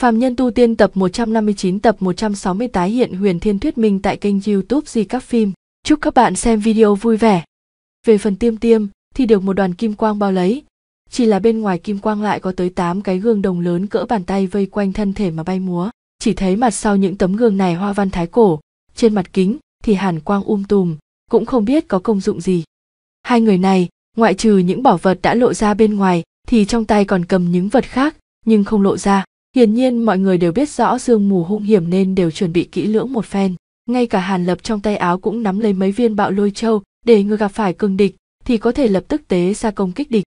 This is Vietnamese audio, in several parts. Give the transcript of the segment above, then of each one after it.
Phạm Nhân Tu Tiên tập 159 tập 160 tái hiện huyền thiên thuyết minh tại kênh youtube Di Các Phim. Chúc các bạn xem video vui vẻ. Về phần tiêm tiêm thì được một đoàn kim quang bao lấy. Chỉ là bên ngoài kim quang lại có tới 8 cái gương đồng lớn cỡ bàn tay vây quanh thân thể mà bay múa. Chỉ thấy mặt sau những tấm gương này hoa văn thái cổ, trên mặt kính thì hàn quang um tùm, cũng không biết có công dụng gì. Hai người này, ngoại trừ những bảo vật đã lộ ra bên ngoài thì trong tay còn cầm những vật khác nhưng không lộ ra. Hiển nhiên mọi người đều biết rõ sương mù hung hiểm nên đều chuẩn bị kỹ lưỡng một phen. Ngay cả Hàn Lập trong tay áo cũng nắm lấy mấy viên bạo lôi châu để người gặp phải cường địch thì có thể lập tức tế ra công kích địch.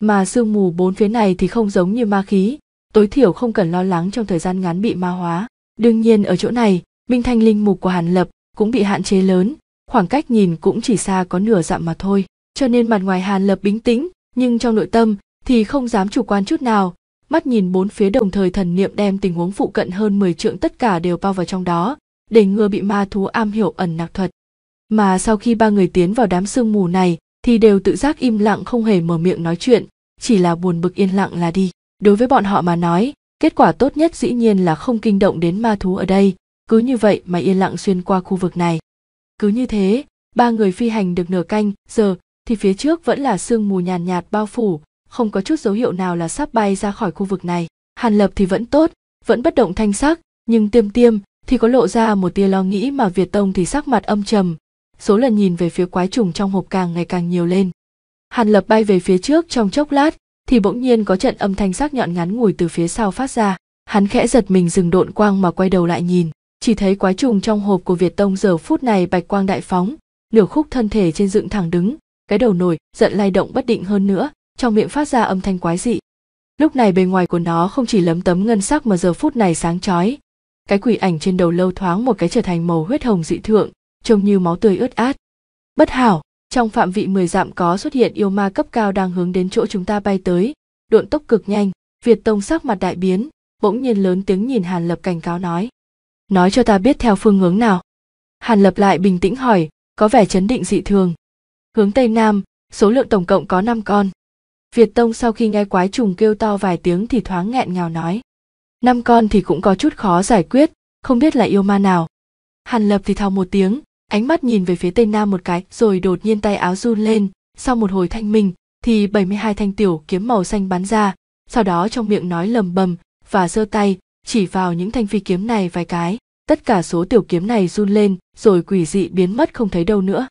Mà sương mù bốn phía này thì không giống như ma khí, tối thiểu không cần lo lắng trong thời gian ngắn bị ma hóa. Đương nhiên ở chỗ này, minh thanh linh mục của Hàn Lập cũng bị hạn chế lớn, khoảng cách nhìn cũng chỉ xa có nửa dặm mà thôi. Cho nên mặt ngoài Hàn Lập bính tĩnh, nhưng trong nội tâm thì không dám chủ quan chút nào, mắt nhìn bốn phía đồng thời thần niệm đem tình huống phụ cận hơn 10 trượng tất cả đều bao vào trong đó, để ngừa bị ma thú am hiểu ẩn nặc thuật. Mà sau khi ba người tiến vào đám sương mù này, thì đều tự giác im lặng không hề mở miệng nói chuyện, chỉ là buồn bực yên lặng là đi. Đối với bọn họ mà nói, kết quả tốt nhất dĩ nhiên là không kinh động đến ma thú ở đây, cứ như vậy mà yên lặng xuyên qua khu vực này. Cứ như thế, ba người phi hành được nửa canh giờ thì phía trước vẫn là sương mù nhàn nhạt, nhạt bao phủ, không có chút dấu hiệu nào là sắp bay ra khỏi khu vực này hàn lập thì vẫn tốt vẫn bất động thanh sắc nhưng tiêm tiêm thì có lộ ra một tia lo nghĩ mà việt tông thì sắc mặt âm trầm số lần nhìn về phía quái trùng trong hộp càng ngày càng nhiều lên hàn lập bay về phía trước trong chốc lát thì bỗng nhiên có trận âm thanh sắc nhọn ngắn ngủi từ phía sau phát ra hắn khẽ giật mình dừng độn quang mà quay đầu lại nhìn chỉ thấy quái trùng trong hộp của việt tông giờ phút này bạch quang đại phóng nửa khúc thân thể trên dựng thẳng đứng cái đầu nổi giận lay động bất định hơn nữa trong miệng phát ra âm thanh quái dị lúc này bề ngoài của nó không chỉ lấm tấm ngân sắc mà giờ phút này sáng chói cái quỷ ảnh trên đầu lâu thoáng một cái trở thành màu huyết hồng dị thượng trông như máu tươi ướt át bất hảo trong phạm vị 10 dặm có xuất hiện yêu ma cấp cao đang hướng đến chỗ chúng ta bay tới độn tốc cực nhanh việt tông sắc mặt đại biến bỗng nhiên lớn tiếng nhìn hàn lập cảnh cáo nói nói cho ta biết theo phương hướng nào hàn lập lại bình tĩnh hỏi có vẻ chấn định dị thường hướng tây nam số lượng tổng cộng có 5 con Việt Tông sau khi nghe quái trùng kêu to vài tiếng thì thoáng nghẹn ngào nói. Năm con thì cũng có chút khó giải quyết, không biết là yêu ma nào. Hàn Lập thì thào một tiếng, ánh mắt nhìn về phía Tây Nam một cái rồi đột nhiên tay áo run lên, sau một hồi thanh minh thì 72 thanh tiểu kiếm màu xanh bắn ra, sau đó trong miệng nói lầm bầm và giơ tay chỉ vào những thanh phi kiếm này vài cái, tất cả số tiểu kiếm này run lên rồi quỷ dị biến mất không thấy đâu nữa.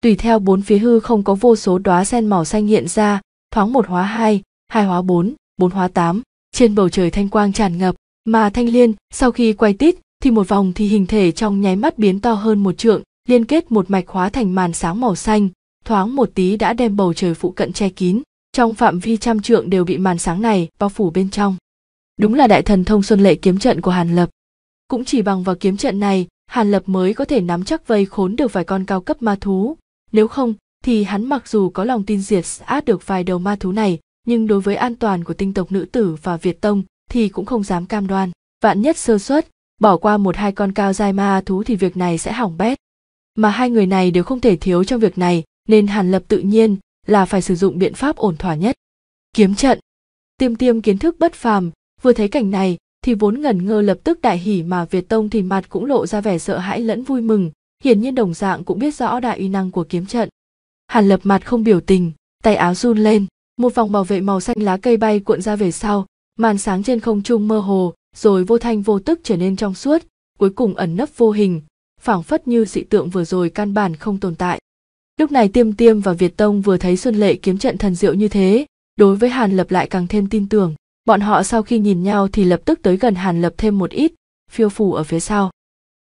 Tùy theo bốn phía hư không có vô số đóa sen màu xanh hiện ra, thoáng một hóa hai hai hóa bốn bốn hóa tám trên bầu trời thanh quang tràn ngập mà thanh liên sau khi quay tít thì một vòng thì hình thể trong nháy mắt biến to hơn một trượng liên kết một mạch hóa thành màn sáng màu xanh thoáng một tí đã đem bầu trời phụ cận che kín trong phạm vi trăm trượng đều bị màn sáng này bao phủ bên trong đúng là đại thần thông xuân lệ kiếm trận của hàn lập cũng chỉ bằng vào kiếm trận này hàn lập mới có thể nắm chắc vây khốn được vài con cao cấp ma thú nếu không thì hắn mặc dù có lòng tin diệt át được vài đầu ma thú này, nhưng đối với an toàn của tinh tộc nữ tử và Việt Tông thì cũng không dám cam đoan. Vạn nhất sơ suất, bỏ qua một hai con cao dai ma thú thì việc này sẽ hỏng bét. Mà hai người này đều không thể thiếu trong việc này, nên Hàn Lập tự nhiên là phải sử dụng biện pháp ổn thỏa nhất. Kiếm trận. Tiêm tiêm kiến thức bất phàm, vừa thấy cảnh này thì vốn ngẩn ngơ lập tức đại hỉ mà Việt Tông thì mặt cũng lộ ra vẻ sợ hãi lẫn vui mừng, hiển nhiên đồng dạng cũng biết rõ đại uy năng của kiếm trận hàn lập mặt không biểu tình tay áo run lên một vòng bảo vệ màu xanh lá cây bay cuộn ra về sau màn sáng trên không trung mơ hồ rồi vô thanh vô tức trở nên trong suốt cuối cùng ẩn nấp vô hình phảng phất như dị tượng vừa rồi căn bản không tồn tại lúc này tiêm tiêm và việt tông vừa thấy xuân lệ kiếm trận thần diệu như thế đối với hàn lập lại càng thêm tin tưởng bọn họ sau khi nhìn nhau thì lập tức tới gần hàn lập thêm một ít phiêu phù ở phía sau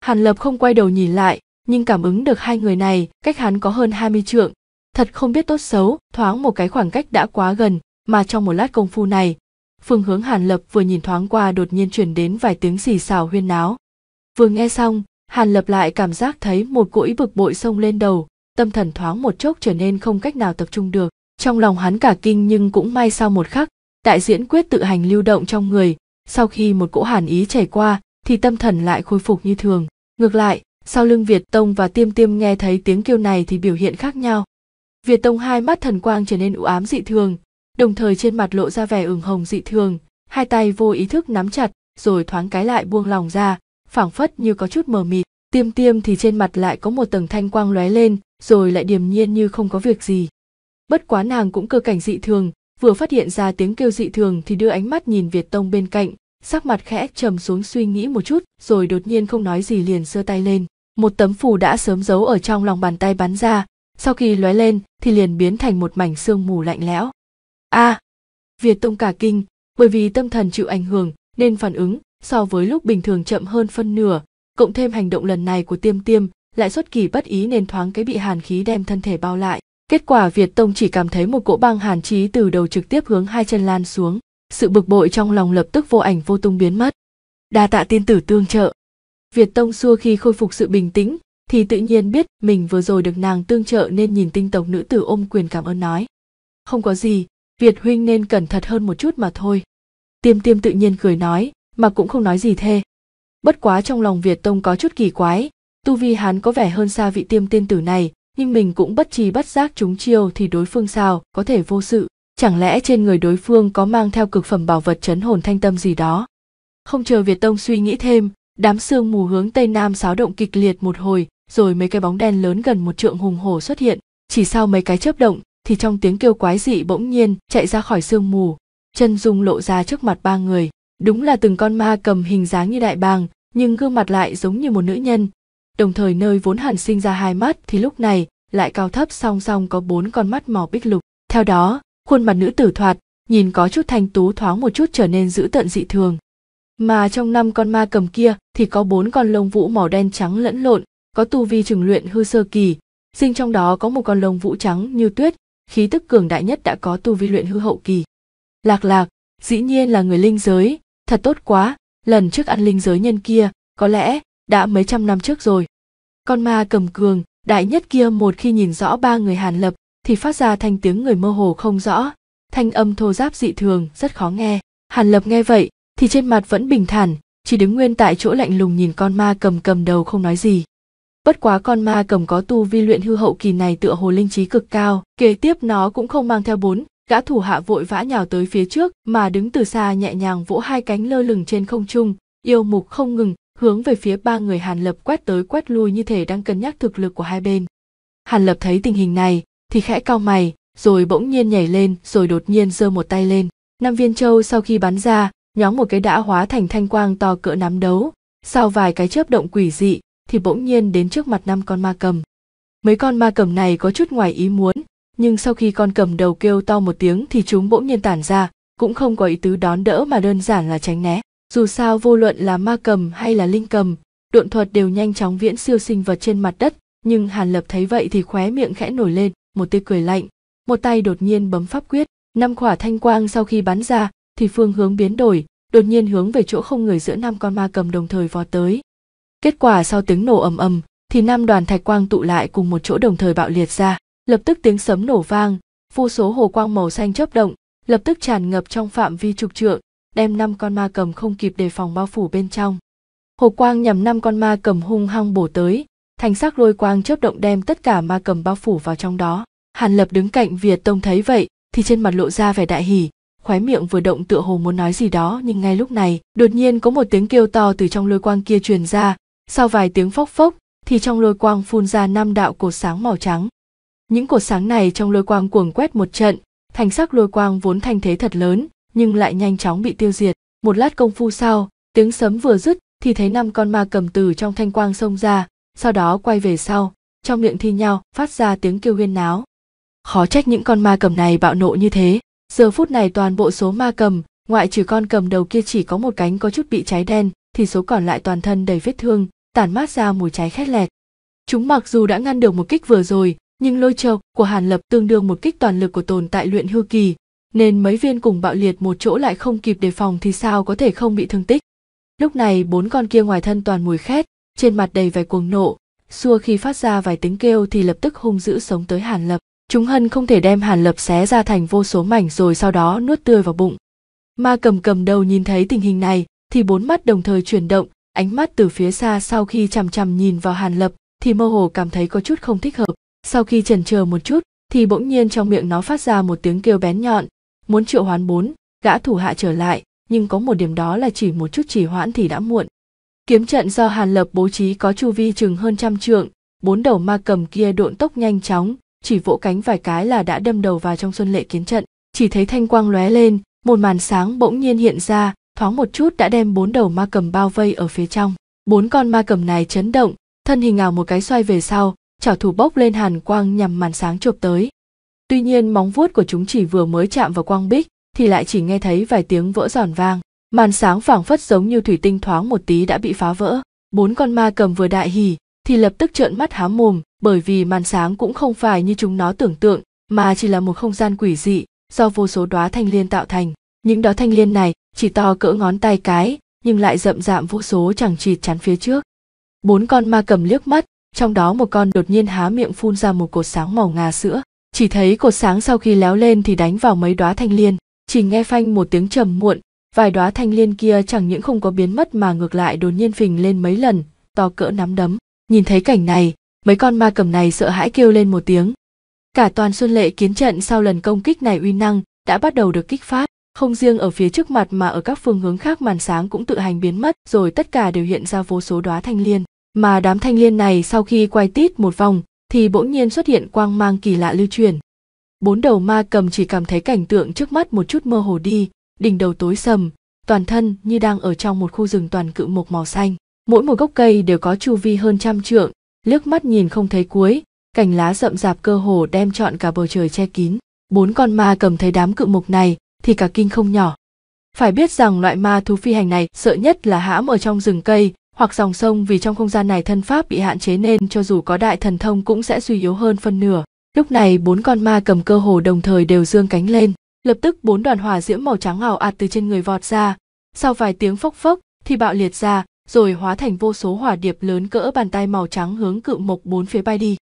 hàn lập không quay đầu nhìn lại nhưng cảm ứng được hai người này cách hắn có hơn 20 trượng thật không biết tốt xấu thoáng một cái khoảng cách đã quá gần mà trong một lát công phu này phương hướng hàn lập vừa nhìn thoáng qua đột nhiên chuyển đến vài tiếng xì xào huyên náo vừa nghe xong hàn lập lại cảm giác thấy một cỗi bực bội xông lên đầu tâm thần thoáng một chốc trở nên không cách nào tập trung được trong lòng hắn cả kinh nhưng cũng may sau một khắc đại diễn quyết tự hành lưu động trong người sau khi một cỗ hàn ý chảy qua thì tâm thần lại khôi phục như thường ngược lại sau lưng việt tông và tiêm tiêm nghe thấy tiếng kêu này thì biểu hiện khác nhau Việt Tông hai mắt thần quang trở nên u ám dị thường, đồng thời trên mặt lộ ra vẻ ửng hồng dị thường, hai tay vô ý thức nắm chặt, rồi thoáng cái lại buông lòng ra, phảng phất như có chút mờ mịt. Tiêm tiêm thì trên mặt lại có một tầng thanh quang lóe lên, rồi lại điềm nhiên như không có việc gì. Bất quá nàng cũng cơ cảnh dị thường, vừa phát hiện ra tiếng kêu dị thường thì đưa ánh mắt nhìn Việt Tông bên cạnh, sắc mặt khẽ trầm xuống suy nghĩ một chút, rồi đột nhiên không nói gì liền giơ tay lên. Một tấm phù đã sớm giấu ở trong lòng bàn tay bắn ra, sau khi lóe lên thì liền biến thành một mảnh sương mù lạnh lẽo a à, việt tông cả kinh bởi vì tâm thần chịu ảnh hưởng nên phản ứng so với lúc bình thường chậm hơn phân nửa cộng thêm hành động lần này của tiêm tiêm lại xuất kỳ bất ý nên thoáng cái bị hàn khí đem thân thể bao lại kết quả việt tông chỉ cảm thấy một cỗ băng hàn trí từ đầu trực tiếp hướng hai chân lan xuống sự bực bội trong lòng lập tức vô ảnh vô tung biến mất đa tạ tiên tử tương trợ việt tông xua khi khôi phục sự bình tĩnh thì tự nhiên biết mình vừa rồi được nàng tương trợ nên nhìn tinh tộc nữ tử ôm quyền cảm ơn nói. Không có gì, Việt huynh nên cẩn thận hơn một chút mà thôi. Tiêm tiêm tự nhiên cười nói, mà cũng không nói gì thê. Bất quá trong lòng Việt Tông có chút kỳ quái, tu vi hắn có vẻ hơn xa vị tiêm tiên tử này, nhưng mình cũng bất trì bất giác chúng chiêu thì đối phương sao, có thể vô sự. Chẳng lẽ trên người đối phương có mang theo cực phẩm bảo vật chấn hồn thanh tâm gì đó? Không chờ Việt Tông suy nghĩ thêm, đám sương mù hướng tây nam xáo động kịch liệt một hồi, rồi mấy cái bóng đen lớn gần một trượng hùng hổ xuất hiện chỉ sau mấy cái chớp động thì trong tiếng kêu quái dị bỗng nhiên chạy ra khỏi sương mù chân dung lộ ra trước mặt ba người đúng là từng con ma cầm hình dáng như đại bàng nhưng gương mặt lại giống như một nữ nhân đồng thời nơi vốn hẳn sinh ra hai mắt thì lúc này lại cao thấp song song có bốn con mắt màu bích lục theo đó khuôn mặt nữ tử thoạt nhìn có chút thanh tú thoáng một chút trở nên dữ tợn dị thường mà trong năm con ma cầm kia thì có bốn con lông vũ màu đen trắng lẫn lộn có tu vi trừng luyện hư sơ kỳ, sinh trong đó có một con lông vũ trắng như tuyết, khí tức cường đại nhất đã có tu vi luyện hư hậu kỳ. Lạc lạc, dĩ nhiên là người linh giới, thật tốt quá, lần trước ăn linh giới nhân kia, có lẽ đã mấy trăm năm trước rồi. Con ma cầm cường, đại nhất kia một khi nhìn rõ ba người Hàn Lập thì phát ra thanh tiếng người mơ hồ không rõ, thanh âm thô giáp dị thường rất khó nghe. Hàn Lập nghe vậy thì trên mặt vẫn bình thản, chỉ đứng nguyên tại chỗ lạnh lùng nhìn con ma cầm cầm đầu không nói gì bất quá con ma cầm có tu vi luyện hư hậu kỳ này tựa hồ linh trí cực cao kế tiếp nó cũng không mang theo bốn gã thủ hạ vội vã nhào tới phía trước mà đứng từ xa nhẹ nhàng vỗ hai cánh lơ lửng trên không trung yêu mục không ngừng hướng về phía ba người hàn lập quét tới quét lui như thể đang cân nhắc thực lực của hai bên hàn lập thấy tình hình này thì khẽ cau mày rồi bỗng nhiên nhảy lên rồi đột nhiên giơ một tay lên năm viên châu sau khi bắn ra nhóm một cái đã hóa thành thanh quang to cỡ nắm đấu sau vài cái chớp động quỷ dị thì bỗng nhiên đến trước mặt năm con ma cầm. Mấy con ma cầm này có chút ngoài ý muốn, nhưng sau khi con cầm đầu kêu to một tiếng thì chúng bỗng nhiên tản ra, cũng không có ý tứ đón đỡ mà đơn giản là tránh né. Dù sao vô luận là ma cầm hay là linh cầm, độn thuật đều nhanh chóng viễn siêu sinh vật trên mặt đất, nhưng Hàn Lập thấy vậy thì khóe miệng khẽ nổi lên, một tia cười lạnh, một tay đột nhiên bấm pháp quyết, năm khỏa thanh quang sau khi bắn ra thì phương hướng biến đổi, đột nhiên hướng về chỗ không người giữa năm con ma cầm đồng thời vò tới. Kết quả sau tiếng nổ ầm ầm thì năm đoàn thạch quang tụ lại cùng một chỗ đồng thời bạo liệt ra, lập tức tiếng sấm nổ vang, vô số hồ quang màu xanh chớp động, lập tức tràn ngập trong phạm vi trục trượng, đem năm con ma cầm không kịp đề phòng bao phủ bên trong. Hồ quang nhằm năm con ma cầm hung hăng bổ tới, thành sắc lôi quang chớp động đem tất cả ma cầm bao phủ vào trong đó. Hàn Lập đứng cạnh Việt Tông thấy vậy, thì trên mặt lộ ra vẻ đại hỉ, khóe miệng vừa động tựa hồ muốn nói gì đó nhưng ngay lúc này, đột nhiên có một tiếng kêu to từ trong lôi quang kia truyền ra, sau vài tiếng phốc phốc thì trong lôi quang phun ra năm đạo cột sáng màu trắng những cột sáng này trong lôi quang cuồng quét một trận thành sắc lôi quang vốn thanh thế thật lớn nhưng lại nhanh chóng bị tiêu diệt một lát công phu sau tiếng sấm vừa dứt thì thấy năm con ma cầm từ trong thanh quang xông ra sau đó quay về sau trong miệng thi nhau phát ra tiếng kêu huyên náo khó trách những con ma cầm này bạo nộ như thế giờ phút này toàn bộ số ma cầm ngoại trừ con cầm đầu kia chỉ có một cánh có chút bị cháy đen thì số còn lại toàn thân đầy vết thương tản mát ra mùi cháy khét lẹt. Chúng mặc dù đã ngăn được một kích vừa rồi, nhưng lôi châu của Hàn Lập tương đương một kích toàn lực của tồn tại luyện hư kỳ, nên mấy viên cùng bạo liệt một chỗ lại không kịp đề phòng thì sao có thể không bị thương tích. Lúc này bốn con kia ngoài thân toàn mùi khét, trên mặt đầy vẻ cuồng nộ, xua khi phát ra vài tiếng kêu thì lập tức hung dữ sống tới Hàn Lập. Chúng hân không thể đem Hàn Lập xé ra thành vô số mảnh rồi sau đó nuốt tươi vào bụng. Ma cầm cầm đầu nhìn thấy tình hình này thì bốn mắt đồng thời chuyển động, ánh mắt từ phía xa sau khi chằm chằm nhìn vào hàn lập thì mơ hồ cảm thấy có chút không thích hợp sau khi chần chờ một chút thì bỗng nhiên trong miệng nó phát ra một tiếng kêu bén nhọn muốn triệu hoán bốn gã thủ hạ trở lại nhưng có một điểm đó là chỉ một chút trì hoãn thì đã muộn kiếm trận do hàn lập bố trí có chu vi chừng hơn trăm trượng bốn đầu ma cầm kia độn tốc nhanh chóng chỉ vỗ cánh vài cái là đã đâm đầu vào trong xuân lệ kiến trận chỉ thấy thanh quang lóe lên một màn sáng bỗng nhiên hiện ra thoáng một chút đã đem bốn đầu ma cầm bao vây ở phía trong bốn con ma cầm này chấn động thân hình ảo một cái xoay về sau chảo thủ bốc lên hàn quang nhằm màn sáng chụp tới tuy nhiên móng vuốt của chúng chỉ vừa mới chạm vào quang bích thì lại chỉ nghe thấy vài tiếng vỡ giòn vang màn sáng phảng phất giống như thủy tinh thoáng một tí đã bị phá vỡ bốn con ma cầm vừa đại hỉ thì lập tức trợn mắt há mồm bởi vì màn sáng cũng không phải như chúng nó tưởng tượng mà chỉ là một không gian quỷ dị do vô số đóa thanh liên tạo thành những đó thanh liên này chỉ to cỡ ngón tay cái nhưng lại rậm rạm vô số chẳng chịt chắn phía trước bốn con ma cầm liếc mắt trong đó một con đột nhiên há miệng phun ra một cột sáng màu ngà sữa chỉ thấy cột sáng sau khi léo lên thì đánh vào mấy đóa thanh liên chỉ nghe phanh một tiếng trầm muộn vài đóa thanh liên kia chẳng những không có biến mất mà ngược lại đột nhiên phình lên mấy lần to cỡ nắm đấm nhìn thấy cảnh này mấy con ma cầm này sợ hãi kêu lên một tiếng cả toàn xuân lệ kiến trận sau lần công kích này uy năng đã bắt đầu được kích phát không riêng ở phía trước mặt mà ở các phương hướng khác màn sáng cũng tự hành biến mất rồi tất cả đều hiện ra vô số đóa thanh liên mà đám thanh liên này sau khi quay tít một vòng thì bỗng nhiên xuất hiện quang mang kỳ lạ lưu truyền bốn đầu ma cầm chỉ cảm thấy cảnh tượng trước mắt một chút mơ hồ đi đỉnh đầu tối sầm toàn thân như đang ở trong một khu rừng toàn cự mộc màu xanh mỗi một gốc cây đều có chu vi hơn trăm trượng liếc mắt nhìn không thấy cuối cành lá rậm rạp cơ hồ đem trọn cả bầu trời che kín bốn con ma cầm thấy đám cự mộc này thì cả kinh không nhỏ. Phải biết rằng loại ma thú phi hành này sợ nhất là hãm ở trong rừng cây hoặc dòng sông vì trong không gian này thân pháp bị hạn chế nên cho dù có đại thần thông cũng sẽ suy yếu hơn phân nửa. Lúc này bốn con ma cầm cơ hồ đồng thời đều dương cánh lên, lập tức bốn đoàn hỏa diễm màu trắng ảo ạt từ trên người vọt ra. Sau vài tiếng phốc phốc thì bạo liệt ra, rồi hóa thành vô số hỏa điệp lớn cỡ bàn tay màu trắng hướng cự mộc bốn phía bay đi.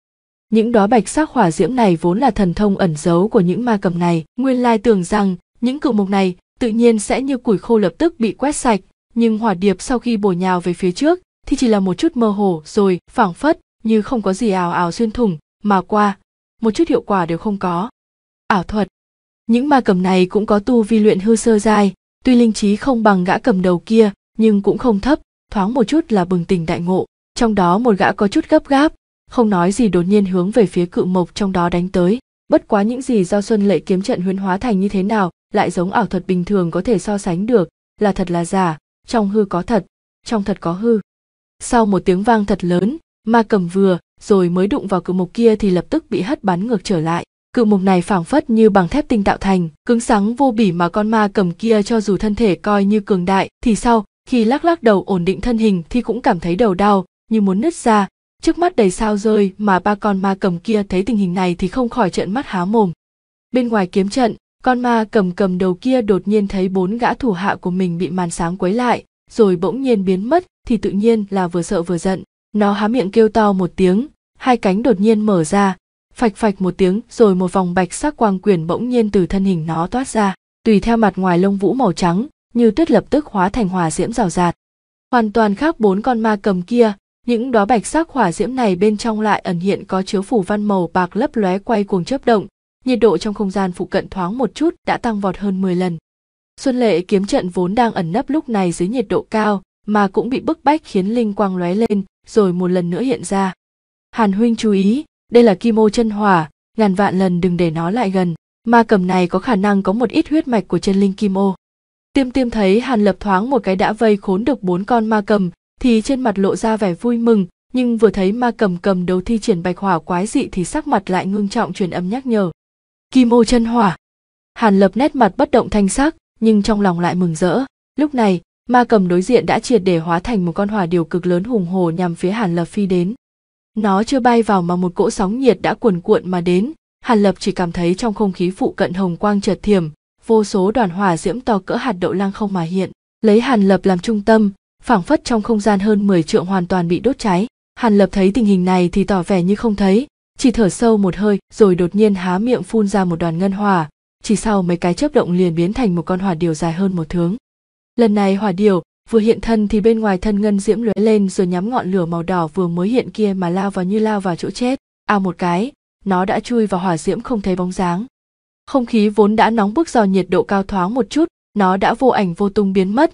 Những đóa bạch sắc hỏa diễm này vốn là thần thông ẩn giấu của những ma cầm này, nguyên lai tưởng rằng những cự mục này tự nhiên sẽ như củi khô lập tức bị quét sạch nhưng hỏa điệp sau khi bổ nhào về phía trước thì chỉ là một chút mơ hồ rồi phảng phất như không có gì ào ào xuyên thủng mà qua một chút hiệu quả đều không có ảo thuật những ma cầm này cũng có tu vi luyện hư sơ dài tuy linh trí không bằng gã cầm đầu kia nhưng cũng không thấp thoáng một chút là bừng tỉnh đại ngộ trong đó một gã có chút gấp gáp không nói gì đột nhiên hướng về phía cự mộc trong đó đánh tới bất quá những gì do xuân lệ kiếm trận huyễn hóa thành như thế nào lại giống ảo thuật bình thường có thể so sánh được là thật là giả trong hư có thật trong thật có hư sau một tiếng vang thật lớn ma cầm vừa rồi mới đụng vào cự mục kia thì lập tức bị hất bắn ngược trở lại cự mục này phảng phất như bằng thép tinh tạo thành cứng sáng vô bỉ mà con ma cầm kia cho dù thân thể coi như cường đại thì sau khi lắc lắc đầu ổn định thân hình thì cũng cảm thấy đầu đau như muốn nứt ra trước mắt đầy sao rơi mà ba con ma cầm kia thấy tình hình này thì không khỏi trợn mắt há mồm bên ngoài kiếm trận con ma cầm cầm đầu kia đột nhiên thấy bốn gã thủ hạ của mình bị màn sáng quấy lại, rồi bỗng nhiên biến mất, thì tự nhiên là vừa sợ vừa giận. Nó há miệng kêu to một tiếng, hai cánh đột nhiên mở ra, phạch phạch một tiếng rồi một vòng bạch sắc quang quyển bỗng nhiên từ thân hình nó toát ra, tùy theo mặt ngoài lông vũ màu trắng, như tuyết lập tức hóa thành hòa diễm rào rạt. Hoàn toàn khác bốn con ma cầm kia, những đóa bạch sắc hỏa diễm này bên trong lại ẩn hiện có chứa phủ văn màu bạc lấp lóe quay cuồng chớp động, nhiệt độ trong không gian phụ cận thoáng một chút đã tăng vọt hơn 10 lần. Xuân Lệ kiếm trận vốn đang ẩn nấp lúc này dưới nhiệt độ cao, mà cũng bị bức bách khiến linh quang lóe lên, rồi một lần nữa hiện ra. Hàn huynh chú ý, đây là kim ô chân hỏa, ngàn vạn lần đừng để nó lại gần, ma cầm này có khả năng có một ít huyết mạch của chân linh kim ô. Tiêm tiêm thấy Hàn lập thoáng một cái đã vây khốn được bốn con ma cầm, thì trên mặt lộ ra vẻ vui mừng, nhưng vừa thấy ma cầm cầm đầu thi triển bạch hỏa quái dị thì sắc mặt lại ngưng trọng truyền âm nhắc nhở kim ô chân hỏa hàn lập nét mặt bất động thanh sắc nhưng trong lòng lại mừng rỡ lúc này ma cầm đối diện đã triệt để hóa thành một con hỏa điều cực lớn hùng hồ nhằm phía hàn lập phi đến nó chưa bay vào mà một cỗ sóng nhiệt đã cuồn cuộn mà đến hàn lập chỉ cảm thấy trong không khí phụ cận hồng quang chợt thiểm vô số đoàn hỏa diễm to cỡ hạt đậu lang không mà hiện lấy hàn lập làm trung tâm phảng phất trong không gian hơn 10 trượng hoàn toàn bị đốt cháy hàn lập thấy tình hình này thì tỏ vẻ như không thấy chỉ thở sâu một hơi rồi đột nhiên há miệng phun ra một đoàn ngân hỏa chỉ sau mấy cái chớp động liền biến thành một con hỏa điều dài hơn một thướng lần này hỏa điều vừa hiện thân thì bên ngoài thân ngân diễm lóe lên rồi nhắm ngọn lửa màu đỏ vừa mới hiện kia mà lao vào như lao vào chỗ chết ao à một cái nó đã chui vào hỏa diễm không thấy bóng dáng không khí vốn đã nóng bức do nhiệt độ cao thoáng một chút nó đã vô ảnh vô tung biến mất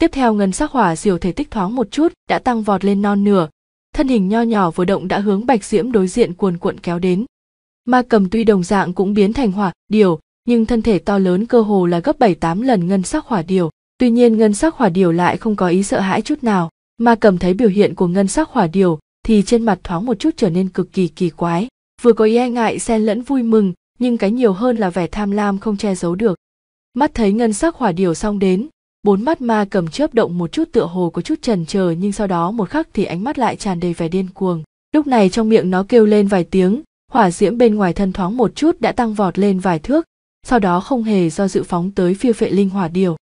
tiếp theo ngân sắc hỏa diều thể tích thoáng một chút đã tăng vọt lên non nửa thân hình nho nhỏ vừa động đã hướng bạch diễm đối diện cuồn cuộn kéo đến ma cầm tuy đồng dạng cũng biến thành hỏa điều nhưng thân thể to lớn cơ hồ là gấp bảy tám lần ngân sắc hỏa điều tuy nhiên ngân sắc hỏa điều lại không có ý sợ hãi chút nào ma cầm thấy biểu hiện của ngân sắc hỏa điều thì trên mặt thoáng một chút trở nên cực kỳ kỳ quái vừa có ý e ngại xen lẫn vui mừng nhưng cái nhiều hơn là vẻ tham lam không che giấu được mắt thấy ngân sắc hỏa điều xong đến bốn mắt ma cầm chớp động một chút tựa hồ có chút trần chờ nhưng sau đó một khắc thì ánh mắt lại tràn đầy vẻ điên cuồng lúc này trong miệng nó kêu lên vài tiếng hỏa diễm bên ngoài thân thoáng một chút đã tăng vọt lên vài thước sau đó không hề do dự phóng tới phiêu phệ linh hỏa điều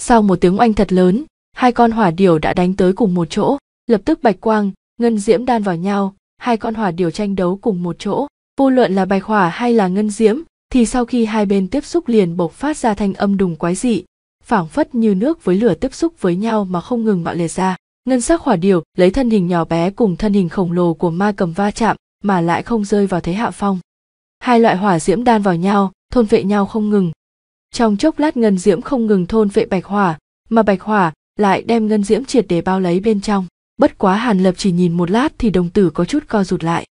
sau một tiếng oanh thật lớn hai con hỏa điều đã đánh tới cùng một chỗ lập tức bạch quang ngân diễm đan vào nhau hai con hỏa điều tranh đấu cùng một chỗ vô luận là bạch hỏa hay là ngân diễm thì sau khi hai bên tiếp xúc liền bộc phát ra thanh âm đùng quái dị phảng phất như nước với lửa tiếp xúc với nhau mà không ngừng bạo liệt ra ngân sắc hỏa điều lấy thân hình nhỏ bé cùng thân hình khổng lồ của ma cầm va chạm mà lại không rơi vào thế hạ phong hai loại hỏa diễm đan vào nhau thôn vệ nhau không ngừng trong chốc lát ngân diễm không ngừng thôn vệ bạch hỏa mà bạch hỏa lại đem ngân diễm triệt để bao lấy bên trong bất quá hàn lập chỉ nhìn một lát thì đồng tử có chút co rụt lại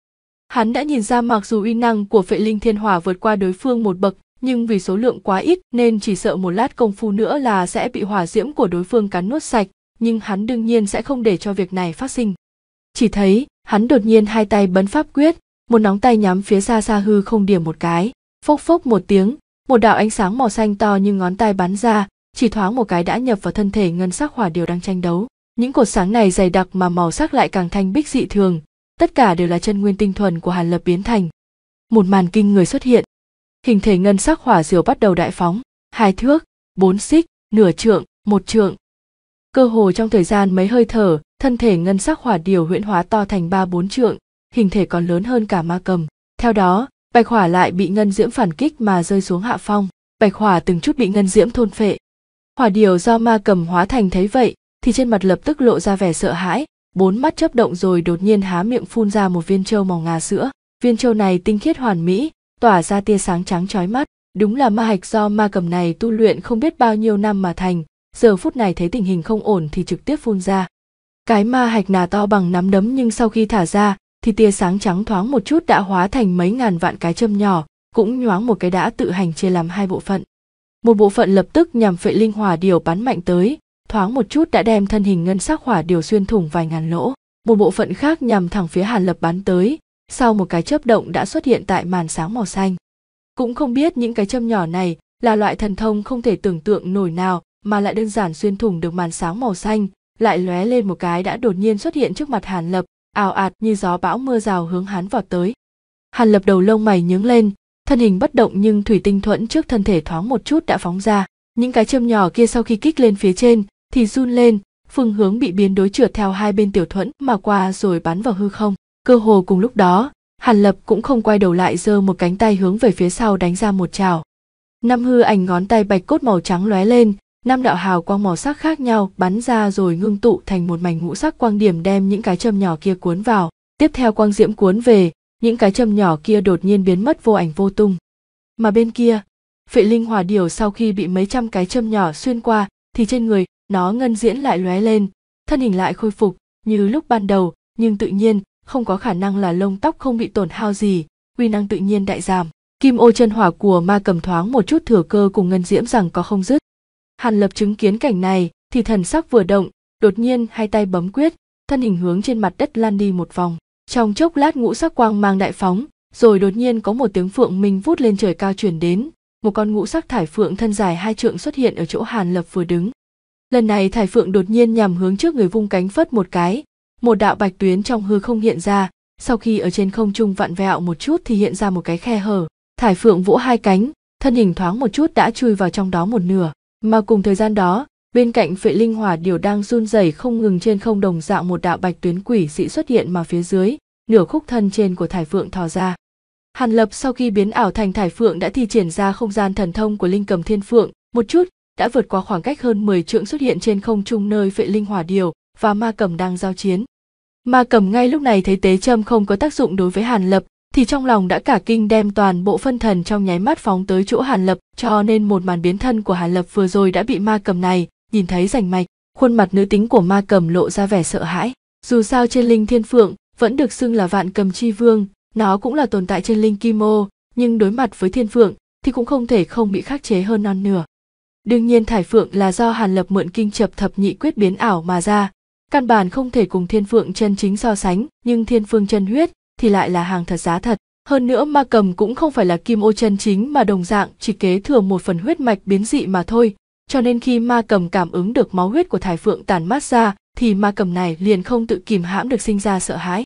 hắn đã nhìn ra mặc dù uy năng của phệ linh thiên hỏa vượt qua đối phương một bậc nhưng vì số lượng quá ít nên chỉ sợ một lát công phu nữa là sẽ bị hỏa diễm của đối phương cắn nuốt sạch, nhưng hắn đương nhiên sẽ không để cho việc này phát sinh. Chỉ thấy, hắn đột nhiên hai tay bấn pháp quyết, một nóng tay nhắm phía xa xa hư không điểm một cái, phốc phốc một tiếng, một đạo ánh sáng màu xanh to như ngón tay bắn ra, chỉ thoáng một cái đã nhập vào thân thể ngân sắc hỏa điều đang tranh đấu. Những cột sáng này dày đặc mà màu sắc lại càng thanh bích dị thường, tất cả đều là chân nguyên tinh thuần của Hàn Lập biến thành. Một màn kinh người xuất hiện, hình thể ngân sắc hỏa diều bắt đầu đại phóng hai thước bốn xích nửa trượng một trượng cơ hồ trong thời gian mấy hơi thở thân thể ngân sắc hỏa điều huyễn hóa to thành ba bốn trượng hình thể còn lớn hơn cả ma cầm theo đó bạch hỏa lại bị ngân diễm phản kích mà rơi xuống hạ phong bạch hỏa từng chút bị ngân diễm thôn phệ hỏa điều do ma cầm hóa thành thấy vậy thì trên mặt lập tức lộ ra vẻ sợ hãi bốn mắt chớp động rồi đột nhiên há miệng phun ra một viên trâu màu ngà sữa viên trâu này tinh khiết hoàn mỹ tỏa ra tia sáng trắng chói mắt đúng là ma hạch do ma cầm này tu luyện không biết bao nhiêu năm mà thành giờ phút này thấy tình hình không ổn thì trực tiếp phun ra cái ma hạch nà to bằng nắm đấm nhưng sau khi thả ra thì tia sáng trắng thoáng một chút đã hóa thành mấy ngàn vạn cái châm nhỏ cũng nhoáng một cái đã tự hành chia làm hai bộ phận một bộ phận lập tức nhằm phệ linh hỏa điều bắn mạnh tới thoáng một chút đã đem thân hình ngân sắc hỏa điều xuyên thủng vài ngàn lỗ một bộ phận khác nhằm thẳng phía hàn lập bắn tới sau một cái chớp động đã xuất hiện tại màn sáng màu xanh. Cũng không biết những cái châm nhỏ này là loại thần thông không thể tưởng tượng nổi nào mà lại đơn giản xuyên thủng được màn sáng màu xanh, lại lóe lên một cái đã đột nhiên xuất hiện trước mặt Hàn Lập, ảo ạt như gió bão mưa rào hướng hắn vọt tới. Hàn Lập đầu lông mày nhướng lên, thân hình bất động nhưng thủy tinh thuẫn trước thân thể thoáng một chút đã phóng ra. Những cái châm nhỏ kia sau khi kích lên phía trên thì run lên, phương hướng bị biến đối trượt theo hai bên tiểu thuẫn mà qua rồi bắn vào hư không cơ hồ cùng lúc đó hàn lập cũng không quay đầu lại giơ một cánh tay hướng về phía sau đánh ra một chảo năm hư ảnh ngón tay bạch cốt màu trắng lóe lên năm đạo hào quang màu sắc khác nhau bắn ra rồi ngưng tụ thành một mảnh ngũ sắc quang điểm đem những cái châm nhỏ kia cuốn vào tiếp theo quang diễm cuốn về những cái châm nhỏ kia đột nhiên biến mất vô ảnh vô tung mà bên kia phệ linh hòa điều sau khi bị mấy trăm cái châm nhỏ xuyên qua thì trên người nó ngân diễn lại lóe lên thân hình lại khôi phục như lúc ban đầu nhưng tự nhiên không có khả năng là lông tóc không bị tổn hao gì uy năng tự nhiên đại giảm kim ô chân hỏa của ma cầm thoáng một chút thừa cơ cùng ngân diễm rằng có không dứt hàn lập chứng kiến cảnh này thì thần sắc vừa động đột nhiên hai tay bấm quyết thân hình hướng trên mặt đất lan đi một vòng trong chốc lát ngũ sắc quang mang đại phóng rồi đột nhiên có một tiếng phượng minh vút lên trời cao chuyển đến một con ngũ sắc thải phượng thân dài hai trượng xuất hiện ở chỗ hàn lập vừa đứng lần này thải phượng đột nhiên nhằm hướng trước người vung cánh phất một cái một đạo bạch tuyến trong hư không hiện ra sau khi ở trên không trung vặn vẹo một chút thì hiện ra một cái khe hở thải phượng vỗ hai cánh thân hình thoáng một chút đã chui vào trong đó một nửa mà cùng thời gian đó bên cạnh phệ linh hỏa điều đang run rẩy không ngừng trên không đồng dạng một đạo bạch tuyến quỷ dị xuất hiện mà phía dưới nửa khúc thân trên của thải phượng thò ra hàn lập sau khi biến ảo thành thải phượng đã thi triển ra không gian thần thông của linh cầm thiên phượng một chút đã vượt qua khoảng cách hơn 10 trượng xuất hiện trên không trung nơi phệ linh hỏa điều và ma cầm đang giao chiến ma cầm ngay lúc này thấy tế châm không có tác dụng đối với hàn lập thì trong lòng đã cả kinh đem toàn bộ phân thần trong nháy mắt phóng tới chỗ hàn lập cho nên một màn biến thân của hàn lập vừa rồi đã bị ma cầm này nhìn thấy rành mạch khuôn mặt nữ tính của ma cầm lộ ra vẻ sợ hãi dù sao trên linh thiên phượng vẫn được xưng là vạn cầm chi vương nó cũng là tồn tại trên linh kim ô nhưng đối mặt với thiên phượng thì cũng không thể không bị khắc chế hơn non nửa đương nhiên thải phượng là do hàn lập mượn kinh chập thập nhị quyết biến ảo mà ra căn bản không thể cùng thiên phượng chân chính so sánh nhưng thiên phương chân huyết thì lại là hàng thật giá thật hơn nữa ma cầm cũng không phải là kim ô chân chính mà đồng dạng chỉ kế thừa một phần huyết mạch biến dị mà thôi cho nên khi ma cầm cảm ứng được máu huyết của Thải phượng tàn mát ra thì ma cầm này liền không tự kìm hãm được sinh ra sợ hãi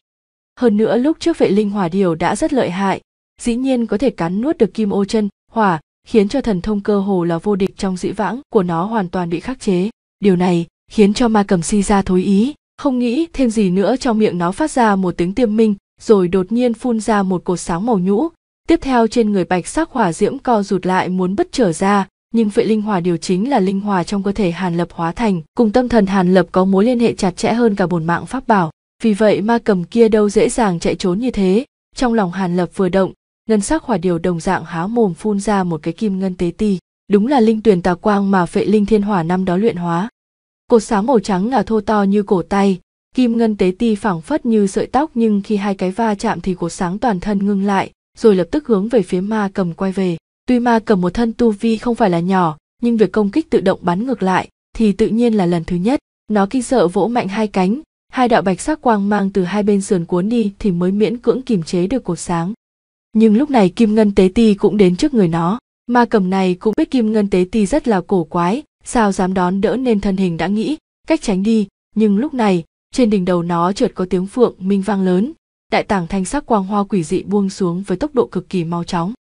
hơn nữa lúc trước vệ linh hỏa điều đã rất lợi hại dĩ nhiên có thể cắn nuốt được kim ô chân hỏa khiến cho thần thông cơ hồ là vô địch trong dĩ vãng của nó hoàn toàn bị khắc chế điều này khiến cho ma cầm si ra thối ý không nghĩ thêm gì nữa trong miệng nó phát ra một tiếng tiêm minh rồi đột nhiên phun ra một cột sáng màu nhũ tiếp theo trên người bạch sắc hỏa diễm co rụt lại muốn bất trở ra nhưng vệ linh hỏa điều chính là linh hỏa trong cơ thể hàn lập hóa thành cùng tâm thần hàn lập có mối liên hệ chặt chẽ hơn cả bổn mạng pháp bảo vì vậy ma cầm kia đâu dễ dàng chạy trốn như thế trong lòng hàn lập vừa động ngân sắc hỏa điều đồng dạng há mồm phun ra một cái kim ngân tế ti đúng là linh tuyển tà quang mà phệ linh thiên hỏa năm đó luyện hóa cột sáng màu trắng là thô to như cổ tay kim ngân tế ti phảng phất như sợi tóc nhưng khi hai cái va chạm thì cột sáng toàn thân ngưng lại rồi lập tức hướng về phía ma cầm quay về tuy ma cầm một thân tu vi không phải là nhỏ nhưng việc công kích tự động bắn ngược lại thì tự nhiên là lần thứ nhất nó kinh sợ vỗ mạnh hai cánh hai đạo bạch sắc quang mang từ hai bên sườn cuốn đi thì mới miễn cưỡng kiềm chế được cột sáng nhưng lúc này kim ngân tế ti cũng đến trước người nó ma cầm này cũng biết kim ngân tế ti rất là cổ quái sao dám đón đỡ nên thân hình đã nghĩ cách tránh đi nhưng lúc này trên đỉnh đầu nó chợt có tiếng phượng minh vang lớn đại tảng thanh sắc quang hoa quỷ dị buông xuống với tốc độ cực kỳ mau chóng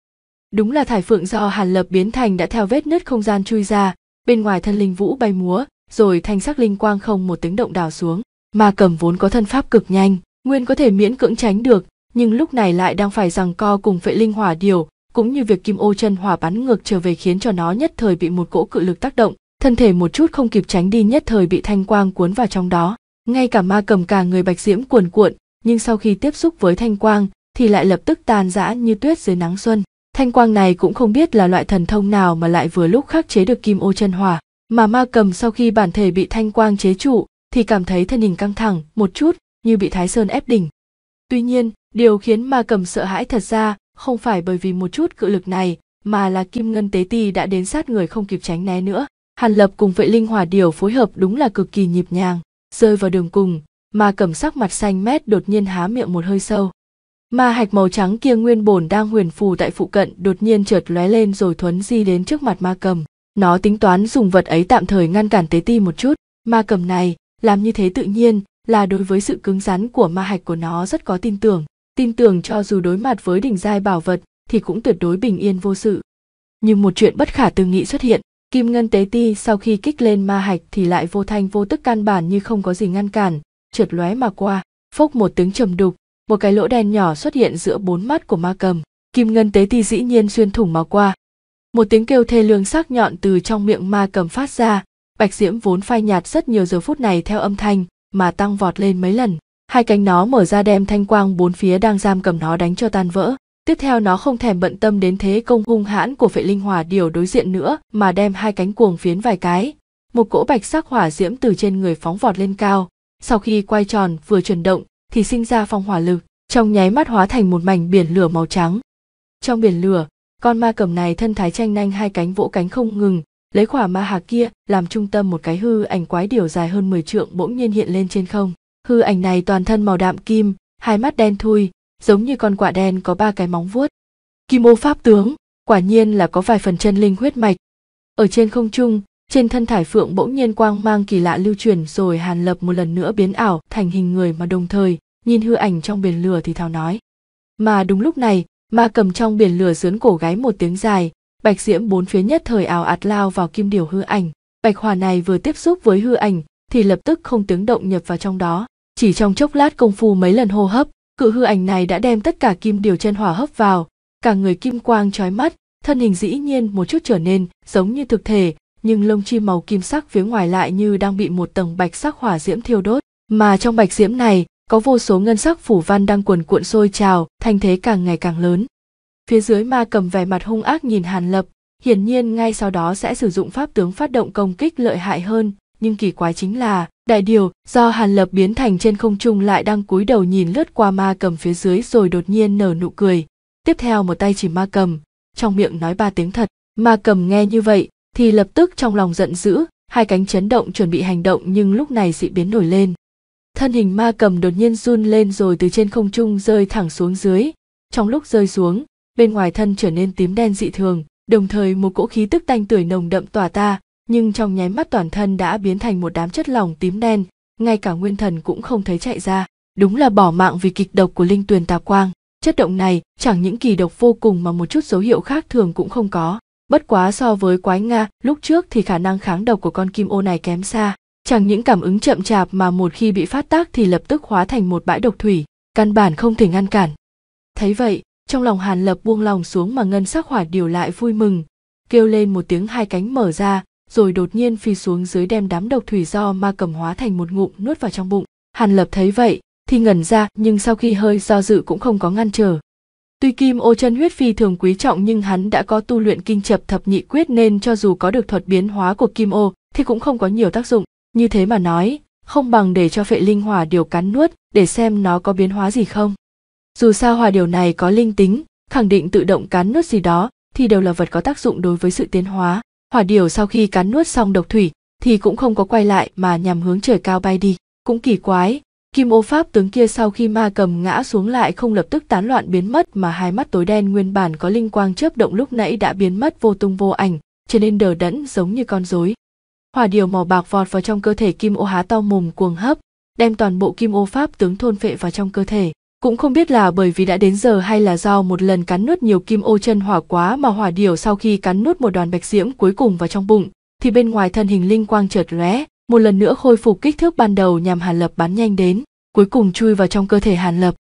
đúng là thải phượng do hàn lập biến thành đã theo vết nứt không gian chui ra bên ngoài thân linh vũ bay múa rồi thanh sắc linh quang không một tiếng động đào xuống mà cầm vốn có thân pháp cực nhanh nguyên có thể miễn cưỡng tránh được nhưng lúc này lại đang phải rằng co cùng vệ linh hỏa điều cũng như việc kim ô chân hỏa bắn ngược trở về khiến cho nó nhất thời bị một cỗ cự lực tác động thân thể một chút không kịp tránh đi nhất thời bị thanh quang cuốn vào trong đó ngay cả ma cầm cả người bạch diễm cuồn cuộn nhưng sau khi tiếp xúc với thanh quang thì lại lập tức tan rã như tuyết dưới nắng xuân thanh quang này cũng không biết là loại thần thông nào mà lại vừa lúc khắc chế được kim ô chân hỏa mà ma cầm sau khi bản thể bị thanh quang chế trụ thì cảm thấy thân hình căng thẳng một chút như bị thái sơn ép đỉnh tuy nhiên điều khiến ma cầm sợ hãi thật ra không phải bởi vì một chút cự lực này mà là kim ngân tế ti đã đến sát người không kịp tránh né nữa Hàn Lập cùng vệ linh hòa điều phối hợp đúng là cực kỳ nhịp nhàng, rơi vào đường cùng, mà cầm sắc mặt xanh mét đột nhiên há miệng một hơi sâu. Ma hạch màu trắng kia nguyên bổn đang huyền phù tại phụ cận đột nhiên trượt lóe lên rồi thuấn di đến trước mặt ma cầm. Nó tính toán dùng vật ấy tạm thời ngăn cản tế ti một chút. Ma cầm này, làm như thế tự nhiên là đối với sự cứng rắn của ma hạch của nó rất có tin tưởng. Tin tưởng cho dù đối mặt với đỉnh giai bảo vật thì cũng tuyệt đối bình yên vô sự. Nhưng một chuyện bất khả tư nghị xuất hiện, Kim ngân tế ti sau khi kích lên ma hạch thì lại vô thanh vô tức căn bản như không có gì ngăn cản, trượt lóe mà qua, phốc một tiếng trầm đục, một cái lỗ đen nhỏ xuất hiện giữa bốn mắt của ma cầm. Kim ngân tế ti dĩ nhiên xuyên thủng mà qua. Một tiếng kêu thê lương sắc nhọn từ trong miệng ma cầm phát ra, bạch diễm vốn phai nhạt rất nhiều giờ phút này theo âm thanh mà tăng vọt lên mấy lần. Hai cánh nó mở ra đem thanh quang bốn phía đang giam cầm nó đánh cho tan vỡ. Tiếp theo nó không thèm bận tâm đến thế công hung hãn của vệ linh hòa điều đối diện nữa mà đem hai cánh cuồng phiến vài cái. Một cỗ bạch sắc hỏa diễm từ trên người phóng vọt lên cao. Sau khi quay tròn vừa chuyển động thì sinh ra phong hỏa lực, trong nháy mắt hóa thành một mảnh biển lửa màu trắng. Trong biển lửa, con ma cầm này thân thái tranh nhanh hai cánh vỗ cánh không ngừng, lấy khỏa ma hà kia làm trung tâm một cái hư ảnh quái điều dài hơn 10 trượng bỗng nhiên hiện lên trên không. Hư ảnh này toàn thân màu đạm kim, hai mắt đen thui, giống như con quạ đen có ba cái móng vuốt. Kim ô pháp tướng, quả nhiên là có vài phần chân linh huyết mạch. Ở trên không trung, trên thân thải phượng bỗng nhiên quang mang kỳ lạ lưu truyền rồi hàn lập một lần nữa biến ảo thành hình người mà đồng thời, nhìn hư ảnh trong biển lửa thì thào nói. Mà đúng lúc này, ma cầm trong biển lửa dướn cổ gáy một tiếng dài, bạch diễm bốn phía nhất thời ảo ạt lao vào kim điểu hư ảnh. Bạch hỏa này vừa tiếp xúc với hư ảnh thì lập tức không tiếng động nhập vào trong đó. Chỉ trong chốc lát công phu mấy lần hô hấp, cự hư ảnh này đã đem tất cả kim điều chân hỏa hấp vào cả người kim quang trói mắt thân hình dĩ nhiên một chút trở nên giống như thực thể nhưng lông chim màu kim sắc phía ngoài lại như đang bị một tầng bạch sắc hỏa diễm thiêu đốt mà trong bạch diễm này có vô số ngân sắc phủ văn đang cuồn cuộn sôi trào thành thế càng ngày càng lớn phía dưới ma cầm vẻ mặt hung ác nhìn hàn lập hiển nhiên ngay sau đó sẽ sử dụng pháp tướng phát động công kích lợi hại hơn nhưng kỳ quái chính là Đại điều do Hàn Lập biến thành trên không trung lại đang cúi đầu nhìn lướt qua ma cầm phía dưới rồi đột nhiên nở nụ cười. Tiếp theo một tay chỉ ma cầm, trong miệng nói ba tiếng thật. Ma cầm nghe như vậy thì lập tức trong lòng giận dữ, hai cánh chấn động chuẩn bị hành động nhưng lúc này dị biến nổi lên. Thân hình ma cầm đột nhiên run lên rồi từ trên không trung rơi thẳng xuống dưới. Trong lúc rơi xuống, bên ngoài thân trở nên tím đen dị thường, đồng thời một cỗ khí tức tanh tuổi nồng đậm tỏa ta, nhưng trong nháy mắt toàn thân đã biến thành một đám chất lỏng tím đen ngay cả nguyên thần cũng không thấy chạy ra đúng là bỏ mạng vì kịch độc của linh tuyền tà quang chất động này chẳng những kỳ độc vô cùng mà một chút dấu hiệu khác thường cũng không có bất quá so với quái nga lúc trước thì khả năng kháng độc của con kim ô này kém xa chẳng những cảm ứng chậm chạp mà một khi bị phát tác thì lập tức hóa thành một bãi độc thủy căn bản không thể ngăn cản thấy vậy trong lòng hàn lập buông lòng xuống mà ngân sắc hỏa điều lại vui mừng kêu lên một tiếng hai cánh mở ra rồi đột nhiên phi xuống dưới đem đám độc thủy do ma cầm hóa thành một ngụm nuốt vào trong bụng hàn lập thấy vậy thì ngẩn ra nhưng sau khi hơi do dự cũng không có ngăn trở tuy kim ô chân huyết phi thường quý trọng nhưng hắn đã có tu luyện kinh chập thập nhị quyết nên cho dù có được thuật biến hóa của kim ô thì cũng không có nhiều tác dụng như thế mà nói không bằng để cho phệ linh hỏa điều cắn nuốt để xem nó có biến hóa gì không dù sao hỏa điều này có linh tính khẳng định tự động cắn nuốt gì đó thì đều là vật có tác dụng đối với sự tiến hóa hỏa điểu sau khi cắn nuốt xong độc thủy thì cũng không có quay lại mà nhằm hướng trời cao bay đi cũng kỳ quái kim ô pháp tướng kia sau khi ma cầm ngã xuống lại không lập tức tán loạn biến mất mà hai mắt tối đen nguyên bản có linh quang chớp động lúc nãy đã biến mất vô tung vô ảnh trở nên đờ đẫn giống như con rối hỏa điều màu bạc vọt vào trong cơ thể kim ô há to mồm cuồng hấp đem toàn bộ kim ô pháp tướng thôn phệ vào trong cơ thể cũng không biết là bởi vì đã đến giờ hay là do một lần cắn nuốt nhiều kim ô chân hỏa quá mà hỏa điểu sau khi cắn nuốt một đoàn bạch diễm cuối cùng vào trong bụng thì bên ngoài thân hình linh quang chợt lóe một lần nữa khôi phục kích thước ban đầu nhằm hàn lập bắn nhanh đến cuối cùng chui vào trong cơ thể hàn lập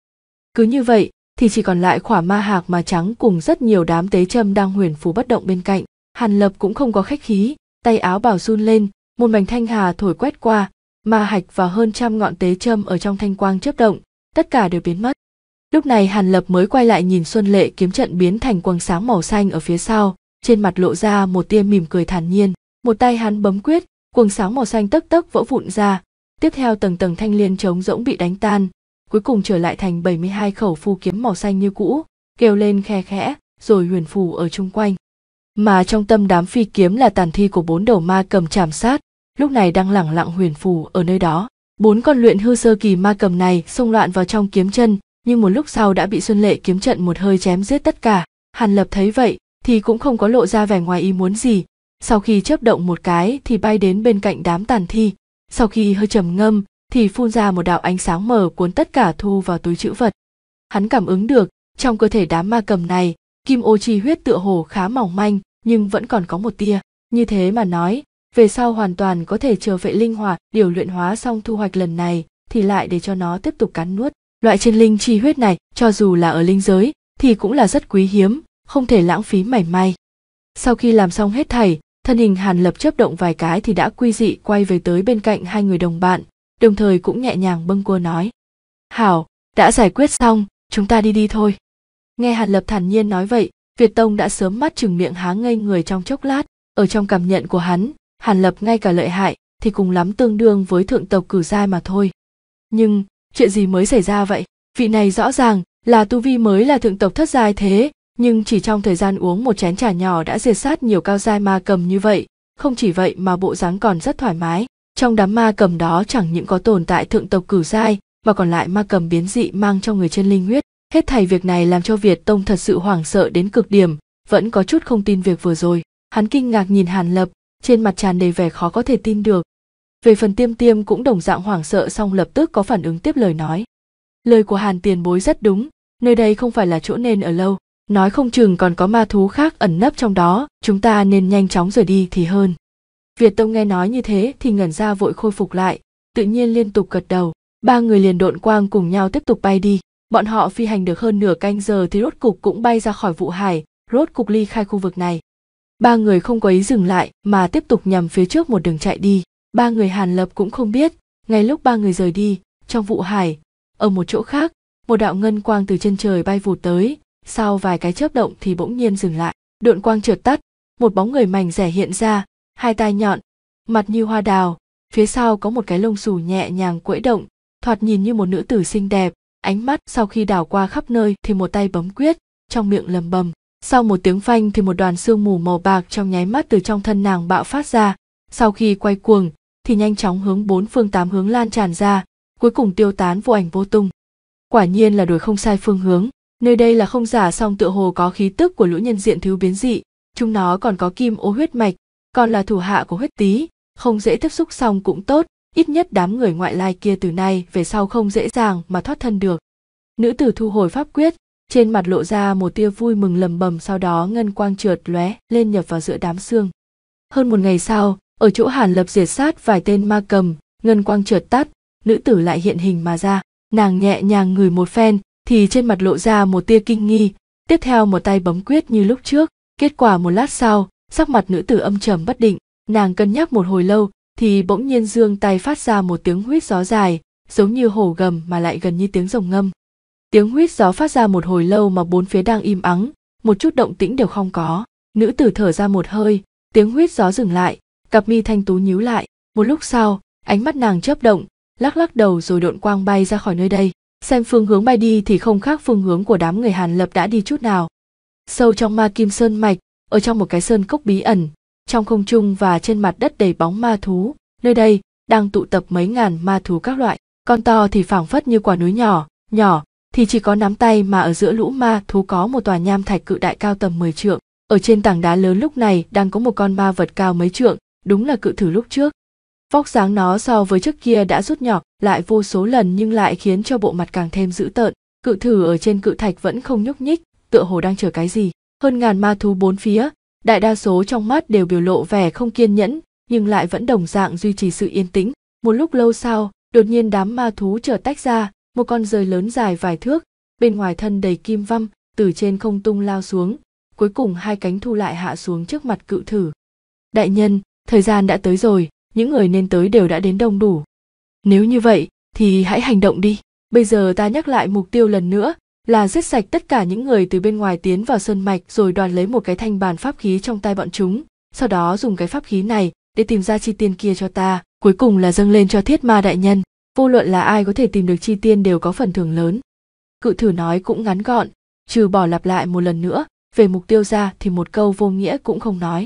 cứ như vậy thì chỉ còn lại khỏa ma hạc mà trắng cùng rất nhiều đám tế châm đang huyền phù bất động bên cạnh hàn lập cũng không có khách khí tay áo bảo run lên một mảnh thanh hà thổi quét qua ma hạch và hơn trăm ngọn tế châm ở trong thanh quang chớp động tất cả đều biến mất lúc này hàn lập mới quay lại nhìn xuân lệ kiếm trận biến thành quầng sáng màu xanh ở phía sau trên mặt lộ ra một tia mỉm cười thản nhiên một tay hắn bấm quyết quầng sáng màu xanh tấp tấp vỡ vụn ra tiếp theo tầng tầng thanh liên trống rỗng bị đánh tan cuối cùng trở lại thành 72 khẩu phu kiếm màu xanh như cũ kêu lên khe khẽ rồi huyền phù ở chung quanh mà trong tâm đám phi kiếm là tàn thi của bốn đầu ma cầm chạm sát lúc này đang lẳng lặng huyền phù ở nơi đó bốn con luyện hư sơ kỳ ma cầm này xông loạn vào trong kiếm chân nhưng một lúc sau đã bị xuân lệ kiếm trận một hơi chém giết tất cả hàn lập thấy vậy thì cũng không có lộ ra vẻ ngoài ý muốn gì sau khi chớp động một cái thì bay đến bên cạnh đám tàn thi sau khi hơi trầm ngâm thì phun ra một đạo ánh sáng mờ cuốn tất cả thu vào túi chữ vật hắn cảm ứng được trong cơ thể đám ma cầm này kim ô chi huyết tựa hồ khá mỏng manh nhưng vẫn còn có một tia như thế mà nói về sau hoàn toàn có thể chờ vệ linh hỏa điều luyện hóa xong thu hoạch lần này thì lại để cho nó tiếp tục cắn nuốt loại chân linh chi huyết này cho dù là ở linh giới thì cũng là rất quý hiếm không thể lãng phí mảy may sau khi làm xong hết thảy thân hình hàn lập chấp động vài cái thì đã quy dị quay về tới bên cạnh hai người đồng bạn đồng thời cũng nhẹ nhàng bâng cua nói hảo đã giải quyết xong chúng ta đi đi thôi nghe hàn lập thản nhiên nói vậy việt tông đã sớm mắt chừng miệng há ngây người trong chốc lát ở trong cảm nhận của hắn hàn lập ngay cả lợi hại thì cùng lắm tương đương với thượng tộc cử giai mà thôi nhưng chuyện gì mới xảy ra vậy vị này rõ ràng là tu vi mới là thượng tộc thất giai thế nhưng chỉ trong thời gian uống một chén trà nhỏ đã diệt sát nhiều cao giai ma cầm như vậy không chỉ vậy mà bộ dáng còn rất thoải mái trong đám ma cầm đó chẳng những có tồn tại thượng tộc cử giai mà còn lại ma cầm biến dị mang cho người chân linh huyết hết thảy việc này làm cho việt tông thật sự hoảng sợ đến cực điểm vẫn có chút không tin việc vừa rồi hắn kinh ngạc nhìn hàn lập trên mặt tràn đầy vẻ khó có thể tin được. Về phần tiêm tiêm cũng đồng dạng hoảng sợ xong lập tức có phản ứng tiếp lời nói. Lời của Hàn tiền bối rất đúng, nơi đây không phải là chỗ nên ở lâu, nói không chừng còn có ma thú khác ẩn nấp trong đó, chúng ta nên nhanh chóng rời đi thì hơn. Việt Tông nghe nói như thế thì ngẩn ra vội khôi phục lại, tự nhiên liên tục gật đầu, ba người liền độn quang cùng nhau tiếp tục bay đi. Bọn họ phi hành được hơn nửa canh giờ thì rốt cục cũng bay ra khỏi vụ hải, rốt cục ly khai khu vực này ba người không có ý dừng lại mà tiếp tục nhằm phía trước một đường chạy đi ba người hàn lập cũng không biết ngay lúc ba người rời đi trong vụ hải ở một chỗ khác một đạo ngân quang từ chân trời bay vụt tới sau vài cái chớp động thì bỗng nhiên dừng lại độn quang trượt tắt một bóng người mảnh rẻ hiện ra hai tai nhọn mặt như hoa đào phía sau có một cái lông xù nhẹ nhàng quẫy động thoạt nhìn như một nữ tử xinh đẹp ánh mắt sau khi đảo qua khắp nơi thì một tay bấm quyết trong miệng lầm bầm sau một tiếng phanh thì một đoàn sương mù màu bạc trong nháy mắt từ trong thân nàng bạo phát ra sau khi quay cuồng thì nhanh chóng hướng bốn phương tám hướng lan tràn ra cuối cùng tiêu tán vô ảnh vô tung quả nhiên là đuổi không sai phương hướng nơi đây là không giả song tựa hồ có khí tức của lũ nhân diện thiếu biến dị chúng nó còn có kim ô huyết mạch còn là thủ hạ của huyết tý không dễ tiếp xúc xong cũng tốt ít nhất đám người ngoại lai kia từ nay về sau không dễ dàng mà thoát thân được nữ tử thu hồi pháp quyết trên mặt lộ ra một tia vui mừng lầm bầm sau đó ngân quang trượt lóe lên nhập vào giữa đám xương hơn một ngày sau ở chỗ hàn lập diệt sát vài tên ma cầm ngân quang trượt tắt nữ tử lại hiện hình mà ra nàng nhẹ nhàng ngửi một phen thì trên mặt lộ ra một tia kinh nghi tiếp theo một tay bấm quyết như lúc trước kết quả một lát sau sắc mặt nữ tử âm trầm bất định nàng cân nhắc một hồi lâu thì bỗng nhiên dương tay phát ra một tiếng huýt gió dài giống như hổ gầm mà lại gần như tiếng rồng ngâm tiếng huýt gió phát ra một hồi lâu mà bốn phía đang im ắng một chút động tĩnh đều không có nữ tử thở ra một hơi tiếng huýt gió dừng lại cặp mi thanh tú nhíu lại một lúc sau ánh mắt nàng chớp động lắc lắc đầu rồi độn quang bay ra khỏi nơi đây xem phương hướng bay đi thì không khác phương hướng của đám người hàn lập đã đi chút nào sâu trong ma kim sơn mạch ở trong một cái sơn cốc bí ẩn trong không trung và trên mặt đất đầy bóng ma thú nơi đây đang tụ tập mấy ngàn ma thú các loại con to thì phảng phất như quả núi nhỏ nhỏ thì chỉ có nắm tay mà ở giữa lũ ma thú có một tòa nham thạch cự đại cao tầm 10 trượng. Ở trên tảng đá lớn lúc này đang có một con ma vật cao mấy trượng, đúng là cự thử lúc trước. Vóc dáng nó so với trước kia đã rút nhỏ lại vô số lần nhưng lại khiến cho bộ mặt càng thêm dữ tợn. Cự thử ở trên cự thạch vẫn không nhúc nhích, tựa hồ đang chờ cái gì. Hơn ngàn ma thú bốn phía, đại đa số trong mắt đều biểu lộ vẻ không kiên nhẫn, nhưng lại vẫn đồng dạng duy trì sự yên tĩnh. Một lúc lâu sau, đột nhiên đám ma thú trở tách ra, một con rơi lớn dài vài thước bên ngoài thân đầy kim văm từ trên không tung lao xuống cuối cùng hai cánh thu lại hạ xuống trước mặt cự thử đại nhân thời gian đã tới rồi những người nên tới đều đã đến đông đủ nếu như vậy thì hãy hành động đi bây giờ ta nhắc lại mục tiêu lần nữa là giết sạch tất cả những người từ bên ngoài tiến vào sơn mạch rồi đoàn lấy một cái thanh bàn pháp khí trong tay bọn chúng sau đó dùng cái pháp khí này để tìm ra chi tiên kia cho ta cuối cùng là dâng lên cho thiết ma đại nhân vô luận là ai có thể tìm được chi tiên đều có phần thưởng lớn cự thử nói cũng ngắn gọn trừ bỏ lặp lại một lần nữa về mục tiêu ra thì một câu vô nghĩa cũng không nói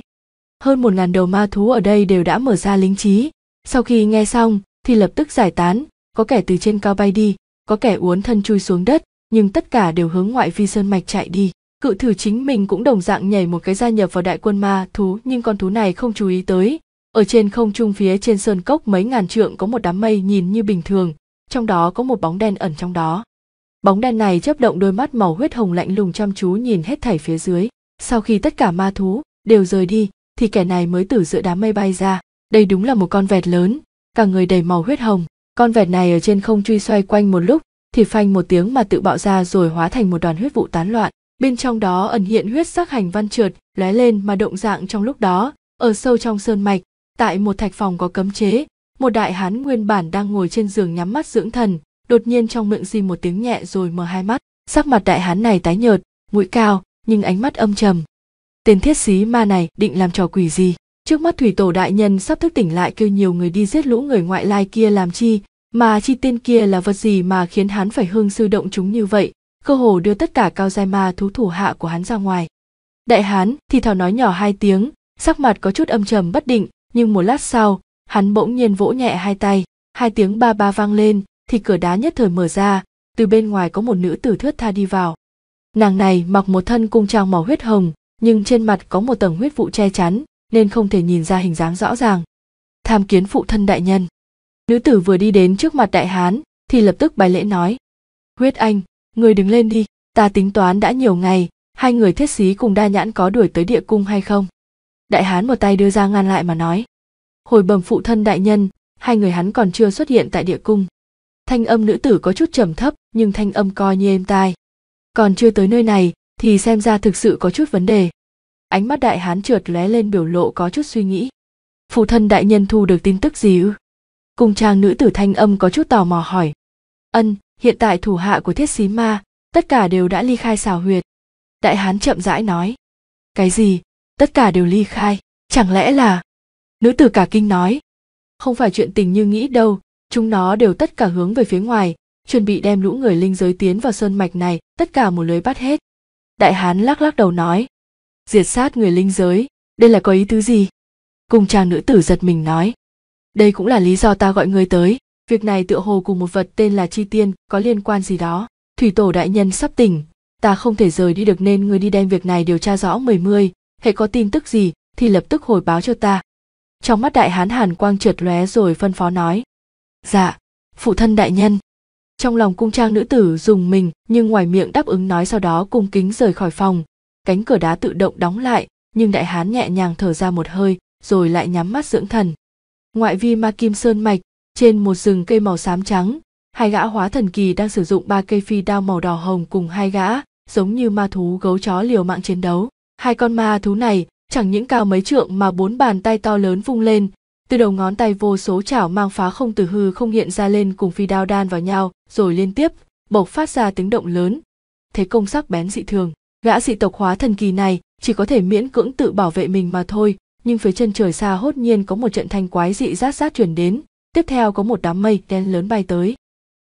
hơn một ngàn đầu ma thú ở đây đều đã mở ra lính trí sau khi nghe xong thì lập tức giải tán có kẻ từ trên cao bay đi có kẻ uốn thân chui xuống đất nhưng tất cả đều hướng ngoại vi sơn mạch chạy đi cự thử chính mình cũng đồng dạng nhảy một cái gia nhập vào đại quân ma thú nhưng con thú này không chú ý tới ở trên không trung phía trên sơn cốc mấy ngàn trượng có một đám mây nhìn như bình thường trong đó có một bóng đen ẩn trong đó bóng đen này chớp động đôi mắt màu huyết hồng lạnh lùng chăm chú nhìn hết thảy phía dưới sau khi tất cả ma thú đều rời đi thì kẻ này mới từ giữa đám mây bay ra đây đúng là một con vẹt lớn cả người đầy màu huyết hồng con vẹt này ở trên không truy xoay quanh một lúc thì phanh một tiếng mà tự bạo ra rồi hóa thành một đoàn huyết vụ tán loạn bên trong đó ẩn hiện huyết sắc hành văn trượt lóe lên mà động dạng trong lúc đó ở sâu trong sơn mạch tại một thạch phòng có cấm chế một đại hán nguyên bản đang ngồi trên giường nhắm mắt dưỡng thần đột nhiên trong miệng di một tiếng nhẹ rồi mở hai mắt sắc mặt đại hán này tái nhợt mũi cao nhưng ánh mắt âm trầm tên thiết xí ma này định làm trò quỷ gì trước mắt thủy tổ đại nhân sắp thức tỉnh lại kêu nhiều người đi giết lũ người ngoại lai kia làm chi mà chi tên kia là vật gì mà khiến hắn phải hương sư động chúng như vậy cơ hồ đưa tất cả cao giai ma thú thủ hạ của hắn ra ngoài đại hán thì thào nói nhỏ hai tiếng sắc mặt có chút âm trầm bất định nhưng một lát sau hắn bỗng nhiên vỗ nhẹ hai tay hai tiếng ba ba vang lên thì cửa đá nhất thời mở ra từ bên ngoài có một nữ tử thướt tha đi vào nàng này mặc một thân cung trang màu huyết hồng nhưng trên mặt có một tầng huyết vụ che chắn nên không thể nhìn ra hình dáng rõ ràng tham kiến phụ thân đại nhân nữ tử vừa đi đến trước mặt đại hán thì lập tức bài lễ nói huyết anh người đứng lên đi ta tính toán đã nhiều ngày hai người thiết sĩ cùng đa nhãn có đuổi tới địa cung hay không đại hán một tay đưa ra ngăn lại mà nói hồi bẩm phụ thân đại nhân hai người hắn còn chưa xuất hiện tại địa cung thanh âm nữ tử có chút trầm thấp nhưng thanh âm coi như êm tai còn chưa tới nơi này thì xem ra thực sự có chút vấn đề ánh mắt đại hán trượt lóe lên biểu lộ có chút suy nghĩ phụ thân đại nhân thu được tin tức gì ư cung trang nữ tử thanh âm có chút tò mò hỏi ân hiện tại thủ hạ của thiết xí ma tất cả đều đã ly khai xào huyệt đại hán chậm rãi nói cái gì tất cả đều ly khai chẳng lẽ là nữ tử cả kinh nói không phải chuyện tình như nghĩ đâu chúng nó đều tất cả hướng về phía ngoài chuẩn bị đem lũ người linh giới tiến vào sơn mạch này tất cả một lưới bắt hết đại hán lắc lắc đầu nói diệt sát người linh giới đây là có ý tứ gì cùng chàng nữ tử giật mình nói đây cũng là lý do ta gọi người tới việc này tựa hồ cùng một vật tên là chi tiên có liên quan gì đó thủy tổ đại nhân sắp tỉnh ta không thể rời đi được nên người đi đem việc này điều tra rõ mười mươi hễ có tin tức gì thì lập tức hồi báo cho ta trong mắt đại hán hàn quang trượt lóe rồi phân phó nói dạ phụ thân đại nhân trong lòng cung trang nữ tử dùng mình nhưng ngoài miệng đáp ứng nói sau đó cung kính rời khỏi phòng cánh cửa đá tự động đóng lại nhưng đại hán nhẹ nhàng thở ra một hơi rồi lại nhắm mắt dưỡng thần ngoại vi ma kim sơn mạch trên một rừng cây màu xám trắng hai gã hóa thần kỳ đang sử dụng ba cây phi đao màu đỏ hồng cùng hai gã giống như ma thú gấu chó liều mạng chiến đấu Hai con ma thú này chẳng những cao mấy trượng mà bốn bàn tay to lớn vung lên, từ đầu ngón tay vô số chảo mang phá không từ hư không hiện ra lên cùng phi đao đan vào nhau, rồi liên tiếp bộc phát ra tiếng động lớn. Thế công sắc bén dị thường, gã dị tộc hóa thần kỳ này chỉ có thể miễn cưỡng tự bảo vệ mình mà thôi, nhưng phía chân trời xa hốt nhiên có một trận thanh quái dị rát rát truyền đến, tiếp theo có một đám mây đen lớn bay tới.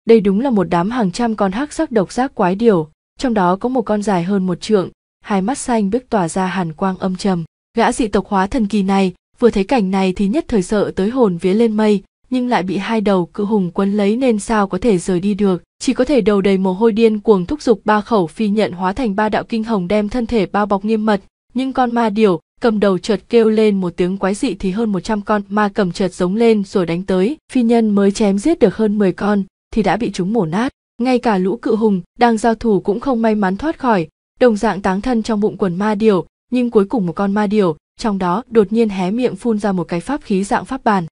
Đây đúng là một đám hàng trăm con hắc sắc độc giác quái điều, trong đó có một con dài hơn một trượng, hai mắt xanh biếc tỏa ra hàn quang âm trầm gã dị tộc hóa thần kỳ này vừa thấy cảnh này thì nhất thời sợ tới hồn vía lên mây nhưng lại bị hai đầu cự hùng quấn lấy nên sao có thể rời đi được chỉ có thể đầu đầy mồ hôi điên cuồng thúc giục ba khẩu phi nhận hóa thành ba đạo kinh hồng đem thân thể bao bọc nghiêm mật nhưng con ma điểu cầm đầu chợt kêu lên một tiếng quái dị thì hơn 100 con ma cầm chợt giống lên rồi đánh tới phi nhân mới chém giết được hơn 10 con thì đã bị chúng mổ nát ngay cả lũ cự hùng đang giao thủ cũng không may mắn thoát khỏi đồng dạng táng thân trong bụng quần ma điểu nhưng cuối cùng một con ma điểu trong đó đột nhiên hé miệng phun ra một cái pháp khí dạng pháp bàn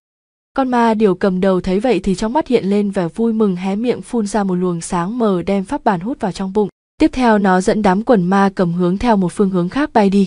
con ma điều cầm đầu thấy vậy thì trong mắt hiện lên vẻ vui mừng hé miệng phun ra một luồng sáng mờ đem pháp bàn hút vào trong bụng tiếp theo nó dẫn đám quần ma cầm hướng theo một phương hướng khác bay đi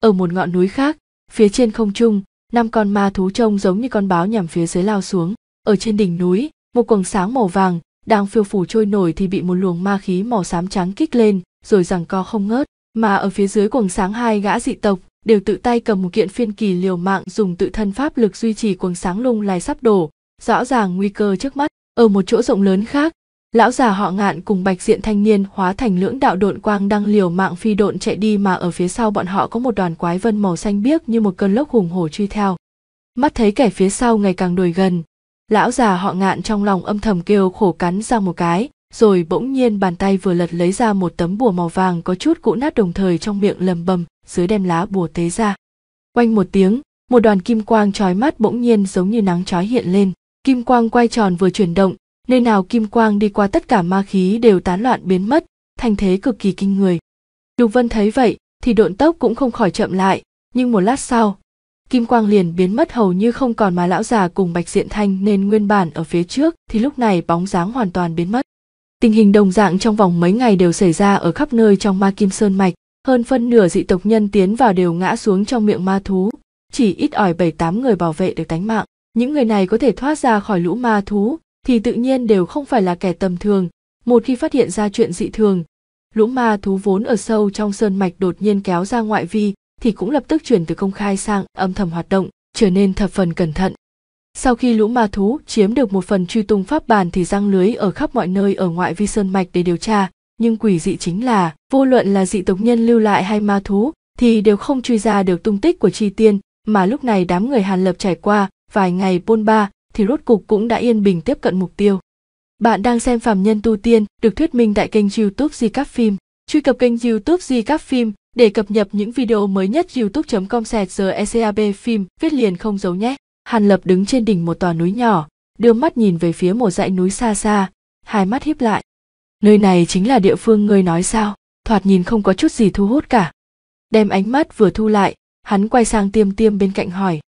ở một ngọn núi khác phía trên không trung năm con ma thú trông giống như con báo nhằm phía dưới lao xuống ở trên đỉnh núi một quầng sáng màu vàng đang phiêu phủ trôi nổi thì bị một luồng ma khí màu xám trắng kích lên rồi rằng co không ngớt mà ở phía dưới quầng sáng hai gã dị tộc đều tự tay cầm một kiện phiên kỳ liều mạng dùng tự thân pháp lực duy trì quầng sáng lung lay sắp đổ rõ ràng nguy cơ trước mắt ở một chỗ rộng lớn khác lão già họ ngạn cùng bạch diện thanh niên hóa thành lưỡng đạo độn quang đang liều mạng phi độn chạy đi mà ở phía sau bọn họ có một đoàn quái vân màu xanh biếc như một cơn lốc hùng hổ truy theo mắt thấy kẻ phía sau ngày càng đuổi gần lão già họ ngạn trong lòng âm thầm kêu khổ cắn ra một cái rồi bỗng nhiên bàn tay vừa lật lấy ra một tấm bùa màu vàng có chút cũ nát đồng thời trong miệng lầm bầm dưới đem lá bùa tế ra quanh một tiếng một đoàn kim quang trói mắt bỗng nhiên giống như nắng trói hiện lên kim quang quay tròn vừa chuyển động nơi nào kim quang đi qua tất cả ma khí đều tán loạn biến mất thành thế cực kỳ kinh người lục vân thấy vậy thì độn tốc cũng không khỏi chậm lại nhưng một lát sau kim quang liền biến mất hầu như không còn mà lão già cùng bạch diện thanh nên nguyên bản ở phía trước thì lúc này bóng dáng hoàn toàn biến mất Tình hình đồng dạng trong vòng mấy ngày đều xảy ra ở khắp nơi trong ma kim sơn mạch, hơn phân nửa dị tộc nhân tiến vào đều ngã xuống trong miệng ma thú, chỉ ít ỏi 7-8 người bảo vệ được tánh mạng. Những người này có thể thoát ra khỏi lũ ma thú thì tự nhiên đều không phải là kẻ tầm thường, một khi phát hiện ra chuyện dị thường, lũ ma thú vốn ở sâu trong sơn mạch đột nhiên kéo ra ngoại vi thì cũng lập tức chuyển từ công khai sang âm thầm hoạt động, trở nên thập phần cẩn thận. Sau khi lũ ma thú chiếm được một phần truy tung pháp bàn thì răng lưới ở khắp mọi nơi ở ngoại vi sơn mạch để điều tra, nhưng quỷ dị chính là, vô luận là dị tộc nhân lưu lại hay ma thú, thì đều không truy ra được tung tích của Tri Tiên, mà lúc này đám người Hàn Lập trải qua vài ngày bôn ba thì rốt cục cũng đã yên bình tiếp cận mục tiêu. Bạn đang xem Phạm Nhân Tu Tiên được thuyết minh tại kênh youtube Di Cáp Phim. Truy cập kênh youtube Di Cáp Phim để cập nhật những video mới nhất youtube.com sẹt giờ phim viết liền không giấu nhé hàn lập đứng trên đỉnh một tòa núi nhỏ đưa mắt nhìn về phía một dãy núi xa xa hai mắt hiếp lại nơi này chính là địa phương ngươi nói sao thoạt nhìn không có chút gì thu hút cả đem ánh mắt vừa thu lại hắn quay sang tiêm tiêm bên cạnh hỏi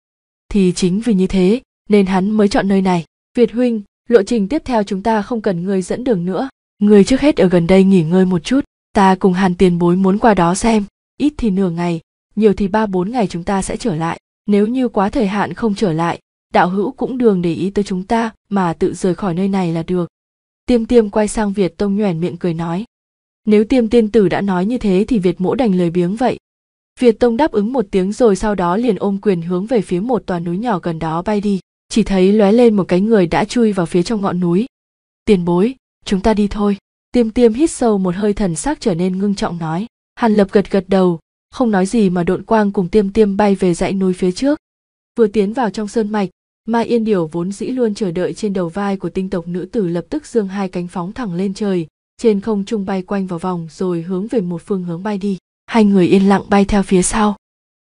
thì chính vì như thế nên hắn mới chọn nơi này việt huynh lộ trình tiếp theo chúng ta không cần ngươi dẫn đường nữa ngươi trước hết ở gần đây nghỉ ngơi một chút ta cùng hàn tiền bối muốn qua đó xem ít thì nửa ngày nhiều thì ba bốn ngày chúng ta sẽ trở lại nếu như quá thời hạn không trở lại đạo hữu cũng đường để ý tới chúng ta mà tự rời khỏi nơi này là được tiêm tiêm quay sang việt tông nhoẻn miệng cười nói nếu tiêm tiên tử đã nói như thế thì việt mỗ đành lời biếng vậy việt tông đáp ứng một tiếng rồi sau đó liền ôm quyền hướng về phía một toàn núi nhỏ gần đó bay đi chỉ thấy lóe lên một cái người đã chui vào phía trong ngọn núi tiền bối chúng ta đi thôi tiêm tiêm hít sâu một hơi thần sắc trở nên ngưng trọng nói hàn lập gật gật đầu không nói gì mà độn quang cùng tiêm tiêm bay về dãy núi phía trước vừa tiến vào trong sơn mạch mai yên điểu vốn dĩ luôn chờ đợi trên đầu vai của tinh tộc nữ tử lập tức dương hai cánh phóng thẳng lên trời trên không trung bay quanh vào vòng rồi hướng về một phương hướng bay đi hai người yên lặng bay theo phía sau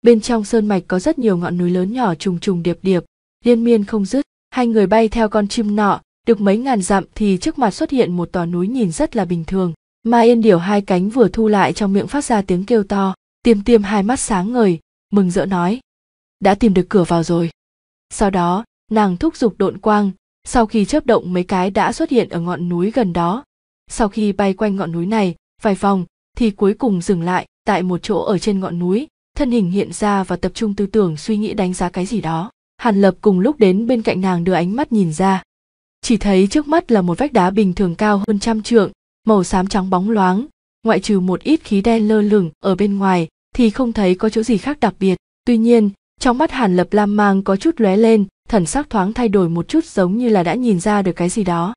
bên trong sơn mạch có rất nhiều ngọn núi lớn nhỏ trùng trùng điệp điệp liên miên không dứt hai người bay theo con chim nọ được mấy ngàn dặm thì trước mặt xuất hiện một tòa núi nhìn rất là bình thường ma yên điểu hai cánh vừa thu lại trong miệng phát ra tiếng kêu to tiêm tiêm hai mắt sáng ngời mừng rỡ nói đã tìm được cửa vào rồi sau đó nàng thúc giục độn quang sau khi chớp động mấy cái đã xuất hiện ở ngọn núi gần đó sau khi bay quanh ngọn núi này vài vòng thì cuối cùng dừng lại tại một chỗ ở trên ngọn núi thân hình hiện ra và tập trung tư tưởng suy nghĩ đánh giá cái gì đó hàn lập cùng lúc đến bên cạnh nàng đưa ánh mắt nhìn ra chỉ thấy trước mắt là một vách đá bình thường cao hơn trăm trượng màu xám trắng bóng loáng ngoại trừ một ít khí đen lơ lửng ở bên ngoài thì không thấy có chỗ gì khác đặc biệt tuy nhiên trong mắt hàn lập lam mang có chút lóe lên thần sắc thoáng thay đổi một chút giống như là đã nhìn ra được cái gì đó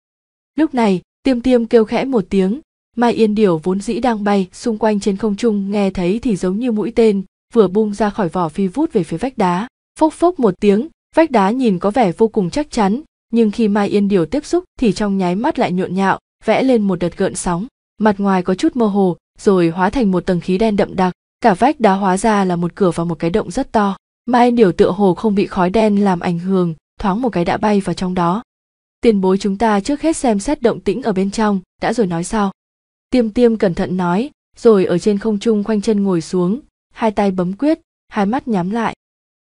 lúc này tiêm tiêm kêu khẽ một tiếng mai yên điểu vốn dĩ đang bay xung quanh trên không trung nghe thấy thì giống như mũi tên vừa bung ra khỏi vỏ phi vút về phía vách đá phốc phốc một tiếng vách đá nhìn có vẻ vô cùng chắc chắn nhưng khi mai yên điều tiếp xúc thì trong nháy mắt lại nhộn nhạo vẽ lên một đợt gợn sóng mặt ngoài có chút mơ hồ rồi hóa thành một tầng khí đen đậm đặc cả vách đá hóa ra là một cửa vào một cái động rất to mai điều tựa hồ không bị khói đen làm ảnh hưởng thoáng một cái đã bay vào trong đó tiền bối chúng ta trước hết xem xét động tĩnh ở bên trong đã rồi nói sau tiêm tiêm cẩn thận nói rồi ở trên không trung khoanh chân ngồi xuống hai tay bấm quyết hai mắt nhắm lại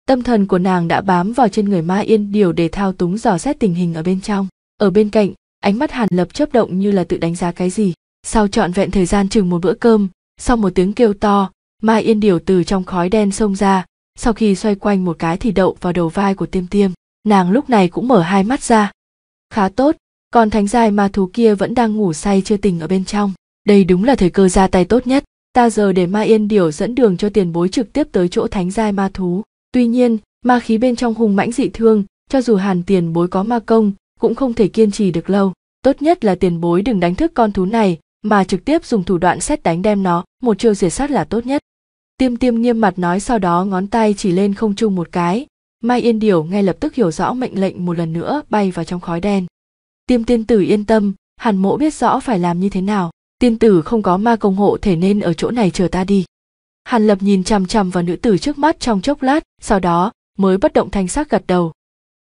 tâm thần của nàng đã bám vào trên người ma yên điều để thao túng dò xét tình hình ở bên trong ở bên cạnh ánh mắt hàn lập chớp động như là tự đánh giá cái gì sau trọn vẹn thời gian chừng một bữa cơm sau một tiếng kêu to mai yên điều từ trong khói đen xông ra sau khi xoay quanh một cái thì đậu vào đầu vai của tiêm tiêm nàng lúc này cũng mở hai mắt ra khá tốt còn thánh giai ma thú kia vẫn đang ngủ say chưa tỉnh ở bên trong đây đúng là thời cơ ra tay tốt nhất ta giờ để ma yên điểu dẫn đường cho tiền bối trực tiếp tới chỗ thánh giai ma thú tuy nhiên ma khí bên trong hùng mãnh dị thương cho dù hàn tiền bối có ma công cũng không thể kiên trì được lâu tốt nhất là tiền bối đừng đánh thức con thú này mà trực tiếp dùng thủ đoạn xét đánh đem nó, một chiêu diệt sát là tốt nhất. Tiêm tiêm nghiêm mặt nói sau đó ngón tay chỉ lên không trung một cái. Mai Yên Điểu ngay lập tức hiểu rõ mệnh lệnh một lần nữa bay vào trong khói đen. Tiêm tiên tử yên tâm, hàn Mỗ biết rõ phải làm như thế nào. Tiên tử không có ma công hộ thể nên ở chỗ này chờ ta đi. Hàn lập nhìn chằm chằm vào nữ tử trước mắt trong chốc lát, sau đó mới bất động thanh sắc gật đầu.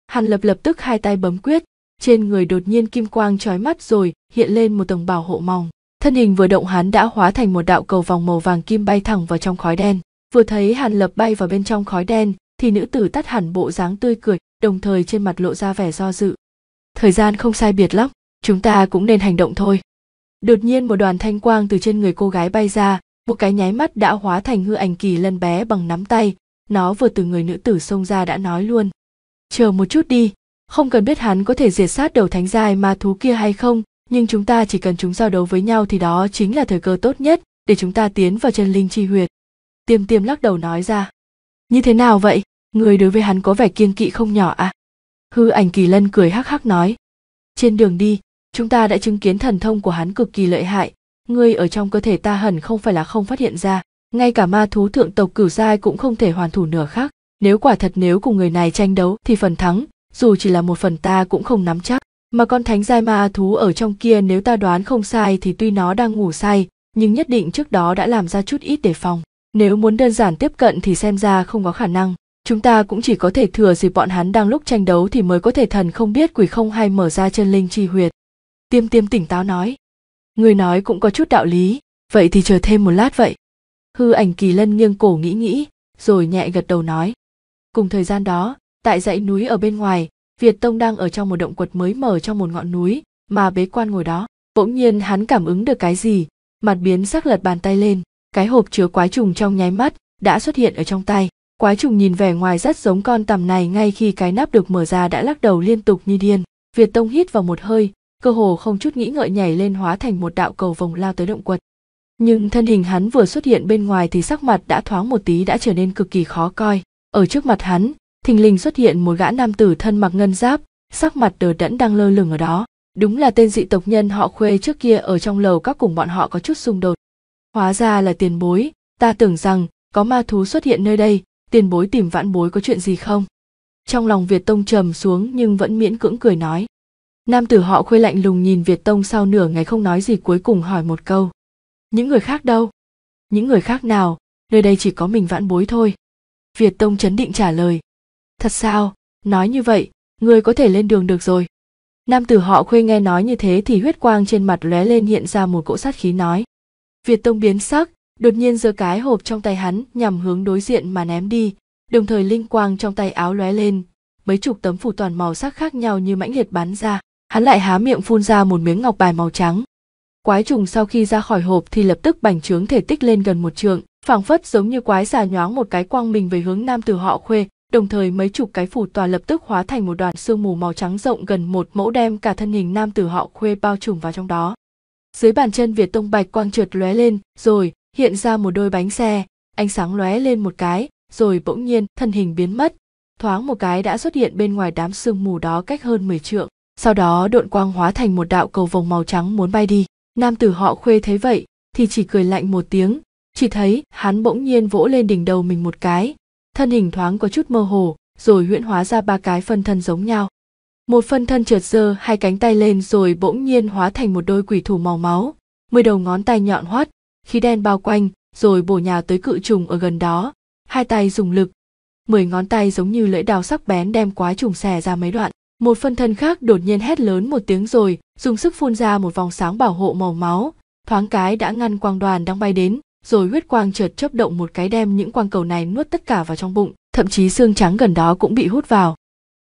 Hàn lập lập tức hai tay bấm quyết, trên người đột nhiên kim quang trói mắt rồi hiện lên một tầng bảo hộ mỏng thân hình vừa động hắn đã hóa thành một đạo cầu vòng màu vàng kim bay thẳng vào trong khói đen vừa thấy hàn lập bay vào bên trong khói đen thì nữ tử tắt hẳn bộ dáng tươi cười đồng thời trên mặt lộ ra vẻ do dự thời gian không sai biệt lắm chúng ta cũng nên hành động thôi đột nhiên một đoàn thanh quang từ trên người cô gái bay ra một cái nháy mắt đã hóa thành hư ảnh kỳ lân bé bằng nắm tay nó vừa từ người nữ tử xông ra đã nói luôn chờ một chút đi không cần biết hắn có thể diệt sát đầu thánh giai ma thú kia hay không nhưng chúng ta chỉ cần chúng giao đấu với nhau thì đó chính là thời cơ tốt nhất để chúng ta tiến vào chân linh chi huyệt tiêm tiêm lắc đầu nói ra như thế nào vậy người đối với hắn có vẻ kiên kỵ không nhỏ à hư ảnh kỳ lân cười hắc hắc nói trên đường đi chúng ta đã chứng kiến thần thông của hắn cực kỳ lợi hại người ở trong cơ thể ta hẳn không phải là không phát hiện ra ngay cả ma thú thượng tộc cửu giai cũng không thể hoàn thủ nửa khác nếu quả thật nếu cùng người này tranh đấu thì phần thắng dù chỉ là một phần ta cũng không nắm chắc mà con thánh giai ma thú ở trong kia nếu ta đoán không sai thì tuy nó đang ngủ say nhưng nhất định trước đó đã làm ra chút ít để phòng nếu muốn đơn giản tiếp cận thì xem ra không có khả năng chúng ta cũng chỉ có thể thừa dịp bọn hắn đang lúc tranh đấu thì mới có thể thần không biết quỷ không hay mở ra chân linh chi huyệt tiêm tiêm tỉnh táo nói người nói cũng có chút đạo lý vậy thì chờ thêm một lát vậy hư ảnh kỳ lân nghiêng cổ nghĩ nghĩ rồi nhẹ gật đầu nói cùng thời gian đó tại dãy núi ở bên ngoài Việt Tông đang ở trong một động quật mới mở trong một ngọn núi, mà bế quan ngồi đó. Bỗng nhiên hắn cảm ứng được cái gì, mặt biến sắc lật bàn tay lên, cái hộp chứa quái trùng trong nháy mắt đã xuất hiện ở trong tay. Quái trùng nhìn vẻ ngoài rất giống con tầm này ngay khi cái nắp được mở ra đã lắc đầu liên tục như điên. Việt Tông hít vào một hơi, cơ hồ không chút nghĩ ngợi nhảy lên hóa thành một đạo cầu vòng lao tới động quật. Nhưng thân hình hắn vừa xuất hiện bên ngoài thì sắc mặt đã thoáng một tí đã trở nên cực kỳ khó coi. Ở trước mặt hắn, thình lình xuất hiện một gã nam tử thân mặc ngân giáp sắc mặt đờ đẫn đang lơ lửng ở đó đúng là tên dị tộc nhân họ khuê trước kia ở trong lầu các cùng bọn họ có chút xung đột hóa ra là tiền bối ta tưởng rằng có ma thú xuất hiện nơi đây tiền bối tìm vãn bối có chuyện gì không trong lòng việt tông trầm xuống nhưng vẫn miễn cưỡng cười nói nam tử họ khuê lạnh lùng nhìn việt tông sau nửa ngày không nói gì cuối cùng hỏi một câu những người khác đâu những người khác nào nơi đây chỉ có mình vãn bối thôi việt tông chấn định trả lời thật sao nói như vậy ngươi có thể lên đường được rồi nam tử họ khuê nghe nói như thế thì huyết quang trên mặt lóe lên hiện ra một cỗ sát khí nói việt tông biến sắc đột nhiên giơ cái hộp trong tay hắn nhằm hướng đối diện mà ném đi đồng thời linh quang trong tay áo lóe lên mấy chục tấm phủ toàn màu sắc khác nhau như mãnh liệt bắn ra hắn lại há miệng phun ra một miếng ngọc bài màu trắng quái trùng sau khi ra khỏi hộp thì lập tức bành trướng thể tích lên gần một trượng phảng phất giống như quái xà nhoáng một cái quang mình về hướng nam tử họ khuê đồng thời mấy chục cái phủ tòa lập tức hóa thành một đoàn sương mù màu trắng rộng gần một mẫu đem cả thân hình nam tử họ khuê bao trùm vào trong đó. Dưới bàn chân Việt Tông Bạch quang trượt lóe lên, rồi hiện ra một đôi bánh xe, ánh sáng lóe lên một cái, rồi bỗng nhiên thân hình biến mất, thoáng một cái đã xuất hiện bên ngoài đám sương mù đó cách hơn 10 trượng. Sau đó độn quang hóa thành một đạo cầu vồng màu trắng muốn bay đi. Nam tử họ khuê thấy vậy thì chỉ cười lạnh một tiếng, chỉ thấy hắn bỗng nhiên vỗ lên đỉnh đầu mình một cái, thân hình thoáng có chút mơ hồ rồi huyễn hóa ra ba cái phân thân giống nhau một phân thân trượt giơ hai cánh tay lên rồi bỗng nhiên hóa thành một đôi quỷ thủ màu máu mười đầu ngón tay nhọn hoắt khí đen bao quanh rồi bổ nhào tới cự trùng ở gần đó hai tay dùng lực mười ngón tay giống như lưỡi đào sắc bén đem quái trùng xẻ ra mấy đoạn một phân thân khác đột nhiên hét lớn một tiếng rồi dùng sức phun ra một vòng sáng bảo hộ màu máu thoáng cái đã ngăn quang đoàn đang bay đến rồi huyết quang chợt chớp động một cái đem những quang cầu này nuốt tất cả vào trong bụng, thậm chí xương trắng gần đó cũng bị hút vào.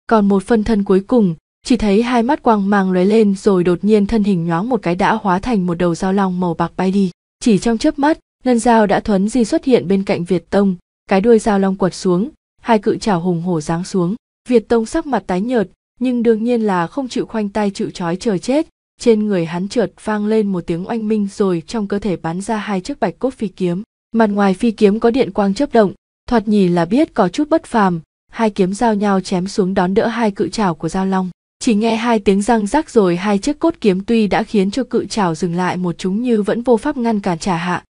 Còn một phân thân cuối cùng, chỉ thấy hai mắt quang mang lóe lên rồi đột nhiên thân hình nhoáng một cái đã hóa thành một đầu dao long màu bạc bay đi. Chỉ trong chớp mắt, ngân dao đã thuấn di xuất hiện bên cạnh Việt Tông, cái đuôi dao long quật xuống, hai cự chảo hùng hổ giáng xuống. Việt Tông sắc mặt tái nhợt, nhưng đương nhiên là không chịu khoanh tay chịu trói chờ chết, trên người hắn trượt vang lên một tiếng oanh minh rồi trong cơ thể bắn ra hai chiếc bạch cốt phi kiếm mặt ngoài phi kiếm có điện quang chớp động thoạt nhìn là biết có chút bất phàm hai kiếm giao nhau chém xuống đón đỡ hai cự trảo của giao long chỉ nghe hai tiếng răng rắc rồi hai chiếc cốt kiếm tuy đã khiến cho cự trảo dừng lại một chúng như vẫn vô pháp ngăn cản trả hạ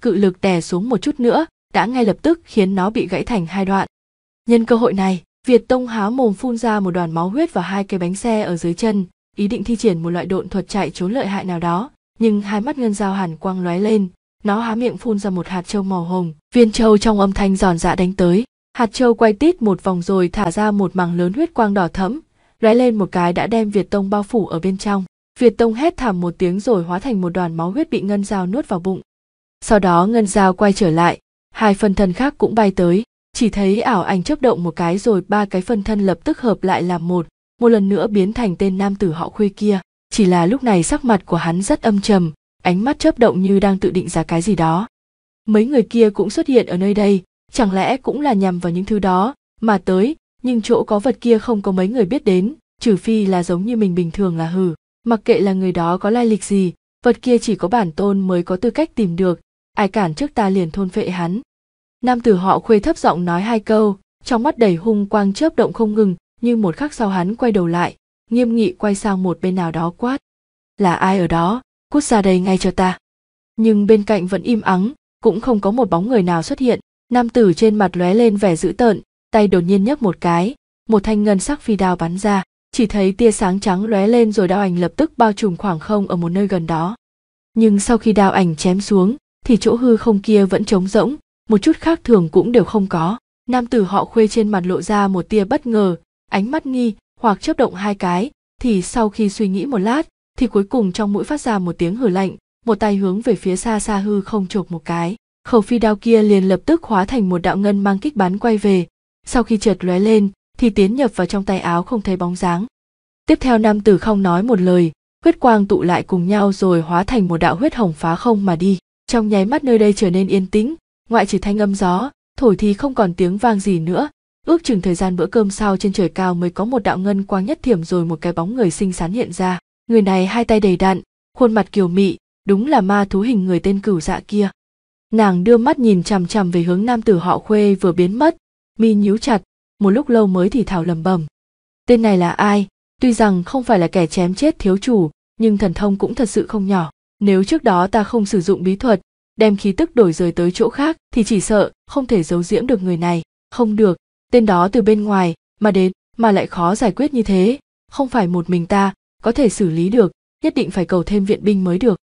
cự lực đè xuống một chút nữa đã ngay lập tức khiến nó bị gãy thành hai đoạn nhân cơ hội này việt tông há mồm phun ra một đoàn máu huyết vào hai cái bánh xe ở dưới chân ý định thi triển một loại độn thuật chạy trốn lợi hại nào đó nhưng hai mắt ngân dao hàn quang lóe lên nó há miệng phun ra một hạt trâu màu hồng viên trâu trong âm thanh giòn dạ đánh tới hạt trâu quay tít một vòng rồi thả ra một mảng lớn huyết quang đỏ thẫm lóe lên một cái đã đem việt tông bao phủ ở bên trong việt tông hét thảm một tiếng rồi hóa thành một đoàn máu huyết bị ngân dao nuốt vào bụng sau đó ngân dao quay trở lại hai phân thân khác cũng bay tới chỉ thấy ảo ảnh chớp động một cái rồi ba cái phân thân lập tức hợp lại làm một một lần nữa biến thành tên nam tử họ khuê kia chỉ là lúc này sắc mặt của hắn rất âm trầm ánh mắt chớp động như đang tự định giá cái gì đó mấy người kia cũng xuất hiện ở nơi đây chẳng lẽ cũng là nhằm vào những thứ đó mà tới nhưng chỗ có vật kia không có mấy người biết đến trừ phi là giống như mình bình thường là hử mặc kệ là người đó có lai lịch gì vật kia chỉ có bản tôn mới có tư cách tìm được ai cản trước ta liền thôn phệ hắn nam tử họ khuê thấp giọng nói hai câu trong mắt đầy hung quang chớp động không ngừng nhưng một khắc sau hắn quay đầu lại nghiêm nghị quay sang một bên nào đó quát là ai ở đó cút ra đây ngay cho ta nhưng bên cạnh vẫn im ắng cũng không có một bóng người nào xuất hiện nam tử trên mặt lóe lên vẻ dữ tợn tay đột nhiên nhấc một cái một thanh ngân sắc phi đao bắn ra chỉ thấy tia sáng trắng lóe lên rồi đao ảnh lập tức bao trùm khoảng không ở một nơi gần đó nhưng sau khi đao ảnh chém xuống thì chỗ hư không kia vẫn trống rỗng một chút khác thường cũng đều không có nam tử họ khuê trên mặt lộ ra một tia bất ngờ ánh mắt nghi hoặc chớp động hai cái thì sau khi suy nghĩ một lát thì cuối cùng trong mũi phát ra một tiếng hử lạnh một tay hướng về phía xa xa hư không chộp một cái khẩu phi đao kia liền lập tức hóa thành một đạo ngân mang kích bắn quay về sau khi chợt lóe lên thì tiến nhập vào trong tay áo không thấy bóng dáng tiếp theo nam tử không nói một lời huyết quang tụ lại cùng nhau rồi hóa thành một đạo huyết hồng phá không mà đi trong nháy mắt nơi đây trở nên yên tĩnh ngoại trừ thanh âm gió thổi thì không còn tiếng vang gì nữa ước chừng thời gian bữa cơm sau trên trời cao mới có một đạo ngân quang nhất thiểm rồi một cái bóng người xinh xắn hiện ra người này hai tay đầy đạn khuôn mặt kiều mị đúng là ma thú hình người tên cửu dạ kia nàng đưa mắt nhìn chằm chằm về hướng nam tử họ khuê vừa biến mất mi nhíu chặt một lúc lâu mới thì thảo lầm bầm tên này là ai tuy rằng không phải là kẻ chém chết thiếu chủ nhưng thần thông cũng thật sự không nhỏ nếu trước đó ta không sử dụng bí thuật đem khí tức đổi rời tới chỗ khác thì chỉ sợ không thể giấu diễm được người này không được tên đó từ bên ngoài mà đến mà lại khó giải quyết như thế không phải một mình ta có thể xử lý được nhất định phải cầu thêm viện binh mới được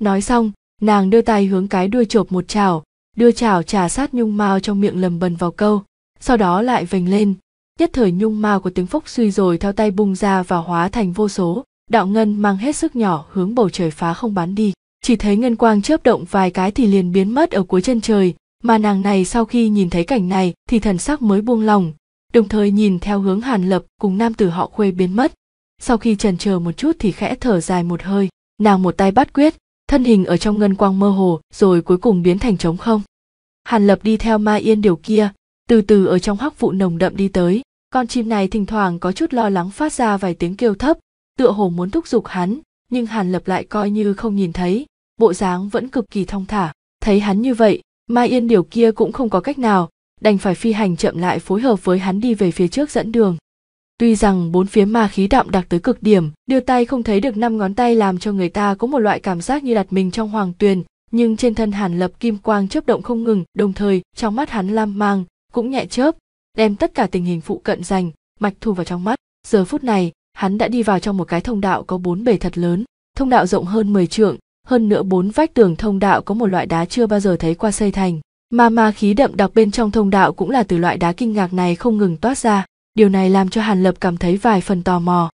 nói xong nàng đưa tay hướng cái đuôi chộp một chảo đưa chảo trà sát nhung mao trong miệng lầm bần vào câu sau đó lại vành lên nhất thời nhung mao của tiếng phúc suy rồi theo tay bung ra và hóa thành vô số đạo ngân mang hết sức nhỏ hướng bầu trời phá không bán đi chỉ thấy ngân quang chớp động vài cái thì liền biến mất ở cuối chân trời mà nàng này sau khi nhìn thấy cảnh này thì thần sắc mới buông lòng đồng thời nhìn theo hướng hàn lập cùng nam tử họ khuê biến mất sau khi trần chờ một chút thì khẽ thở dài một hơi nàng một tay bắt quyết thân hình ở trong ngân quang mơ hồ rồi cuối cùng biến thành trống không hàn lập đi theo Ma yên điều kia từ từ ở trong hắc vụ nồng đậm đi tới con chim này thỉnh thoảng có chút lo lắng phát ra vài tiếng kêu thấp tựa hồ muốn thúc giục hắn nhưng hàn lập lại coi như không nhìn thấy bộ dáng vẫn cực kỳ thong thả thấy hắn như vậy Mai Yên điều kia cũng không có cách nào, đành phải phi hành chậm lại phối hợp với hắn đi về phía trước dẫn đường. Tuy rằng bốn phía ma khí đậm đặc tới cực điểm, đưa tay không thấy được năm ngón tay làm cho người ta có một loại cảm giác như đặt mình trong hoàng tuyền, nhưng trên thân Hàn Lập kim quang chớp động không ngừng, đồng thời trong mắt hắn lam mang cũng nhẹ chớp, đem tất cả tình hình phụ cận dành, mạch thu vào trong mắt. Giờ phút này, hắn đã đi vào trong một cái thông đạo có bốn bể thật lớn, thông đạo rộng hơn 10 trượng, hơn nữa bốn vách tường thông đạo có một loại đá chưa bao giờ thấy qua xây thành mà ma khí đậm đặc bên trong thông đạo cũng là từ loại đá kinh ngạc này không ngừng toát ra điều này làm cho hàn lập cảm thấy vài phần tò mò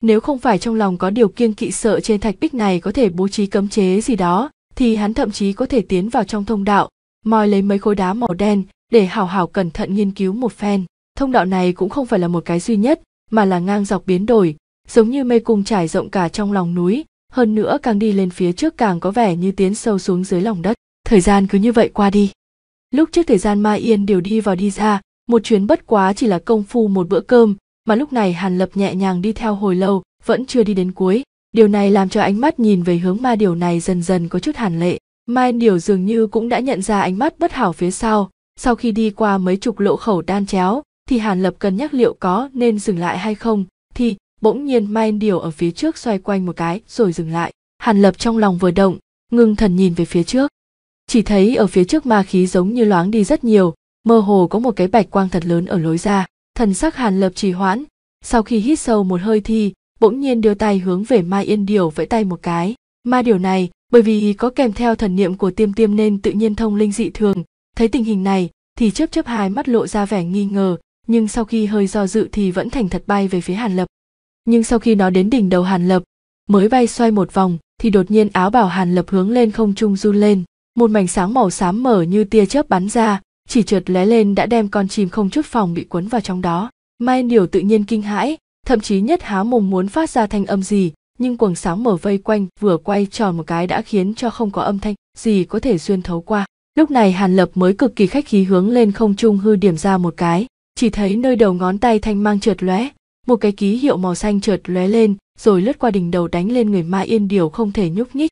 nếu không phải trong lòng có điều kiêng kỵ sợ trên thạch bích này có thể bố trí cấm chế gì đó thì hắn thậm chí có thể tiến vào trong thông đạo moi lấy mấy khối đá màu đen để hào hào cẩn thận nghiên cứu một phen thông đạo này cũng không phải là một cái duy nhất mà là ngang dọc biến đổi giống như mê cung trải rộng cả trong lòng núi hơn nữa càng đi lên phía trước càng có vẻ như tiến sâu xuống dưới lòng đất thời gian cứ như vậy qua đi lúc trước thời gian mai yên đều đi vào đi ra một chuyến bất quá chỉ là công phu một bữa cơm mà lúc này hàn lập nhẹ nhàng đi theo hồi lâu vẫn chưa đi đến cuối điều này làm cho ánh mắt nhìn về hướng ma điều này dần dần có chút hàn lệ mai điều dường như cũng đã nhận ra ánh mắt bất hảo phía sau sau khi đi qua mấy chục lộ khẩu đan chéo thì hàn lập cân nhắc liệu có nên dừng lại hay không thì bỗng nhiên mai điều ở phía trước xoay quanh một cái rồi dừng lại hàn lập trong lòng vừa động ngưng thần nhìn về phía trước chỉ thấy ở phía trước ma khí giống như loáng đi rất nhiều mơ hồ có một cái bạch quang thật lớn ở lối ra thần sắc hàn lập trì hoãn sau khi hít sâu một hơi thì bỗng nhiên đưa tay hướng về mai yên điều vẫy tay một cái ma điều này bởi vì có kèm theo thần niệm của tiêm tiêm nên tự nhiên thông linh dị thường thấy tình hình này thì chớp chớp hai mắt lộ ra vẻ nghi ngờ nhưng sau khi hơi do dự thì vẫn thành thật bay về phía hàn lập nhưng sau khi nó đến đỉnh đầu hàn lập mới bay xoay một vòng thì đột nhiên áo bảo hàn lập hướng lên không trung run lên một mảnh sáng màu xám mở như tia chớp bắn ra chỉ trượt lóe lên đã đem con chim không chút phòng bị cuốn vào trong đó mai điều tự nhiên kinh hãi thậm chí nhất há mồm muốn phát ra thanh âm gì nhưng quầng sáng mở vây quanh vừa quay tròn một cái đã khiến cho không có âm thanh gì có thể xuyên thấu qua lúc này hàn lập mới cực kỳ khách khí hướng lên không trung hư điểm ra một cái chỉ thấy nơi đầu ngón tay thanh mang trượt lóe một cái ký hiệu màu xanh trượt lóe lên rồi lướt qua đỉnh đầu đánh lên người ma yên điều không thể nhúc nhích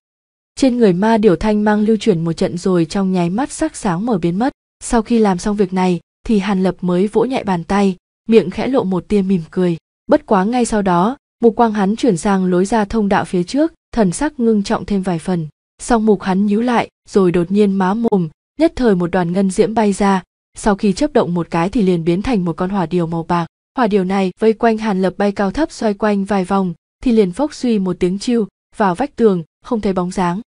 trên người ma điều thanh mang lưu chuyển một trận rồi trong nháy mắt sắc sáng mở biến mất sau khi làm xong việc này thì hàn lập mới vỗ nhẹ bàn tay miệng khẽ lộ một tia mỉm cười bất quá ngay sau đó mục quang hắn chuyển sang lối ra thông đạo phía trước thần sắc ngưng trọng thêm vài phần song mục hắn nhíu lại rồi đột nhiên má mồm nhất thời một đoàn ngân diễm bay ra sau khi chấp động một cái thì liền biến thành một con hỏa điều màu bạc hỏa điều này vây quanh hàn lập bay cao thấp xoay quanh vài vòng thì liền phốc suy một tiếng chiêu vào vách tường không thấy bóng dáng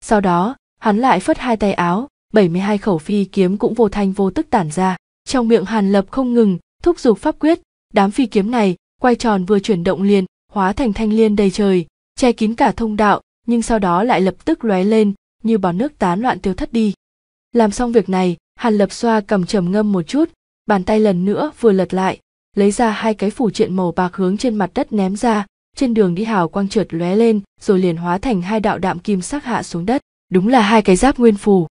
sau đó hắn lại phất hai tay áo 72 khẩu phi kiếm cũng vô thanh vô tức tản ra trong miệng hàn lập không ngừng thúc giục pháp quyết đám phi kiếm này quay tròn vừa chuyển động liền hóa thành thanh liên đầy trời che kín cả thông đạo nhưng sau đó lại lập tức lóe lên như bọt nước tán loạn tiêu thất đi làm xong việc này hàn lập xoa cầm trầm ngâm một chút bàn tay lần nữa vừa lật lại lấy ra hai cái phủ triện màu bạc hướng trên mặt đất ném ra trên đường đi hào quang trượt lóe lên rồi liền hóa thành hai đạo đạm kim sắc hạ xuống đất đúng là hai cái giáp nguyên phù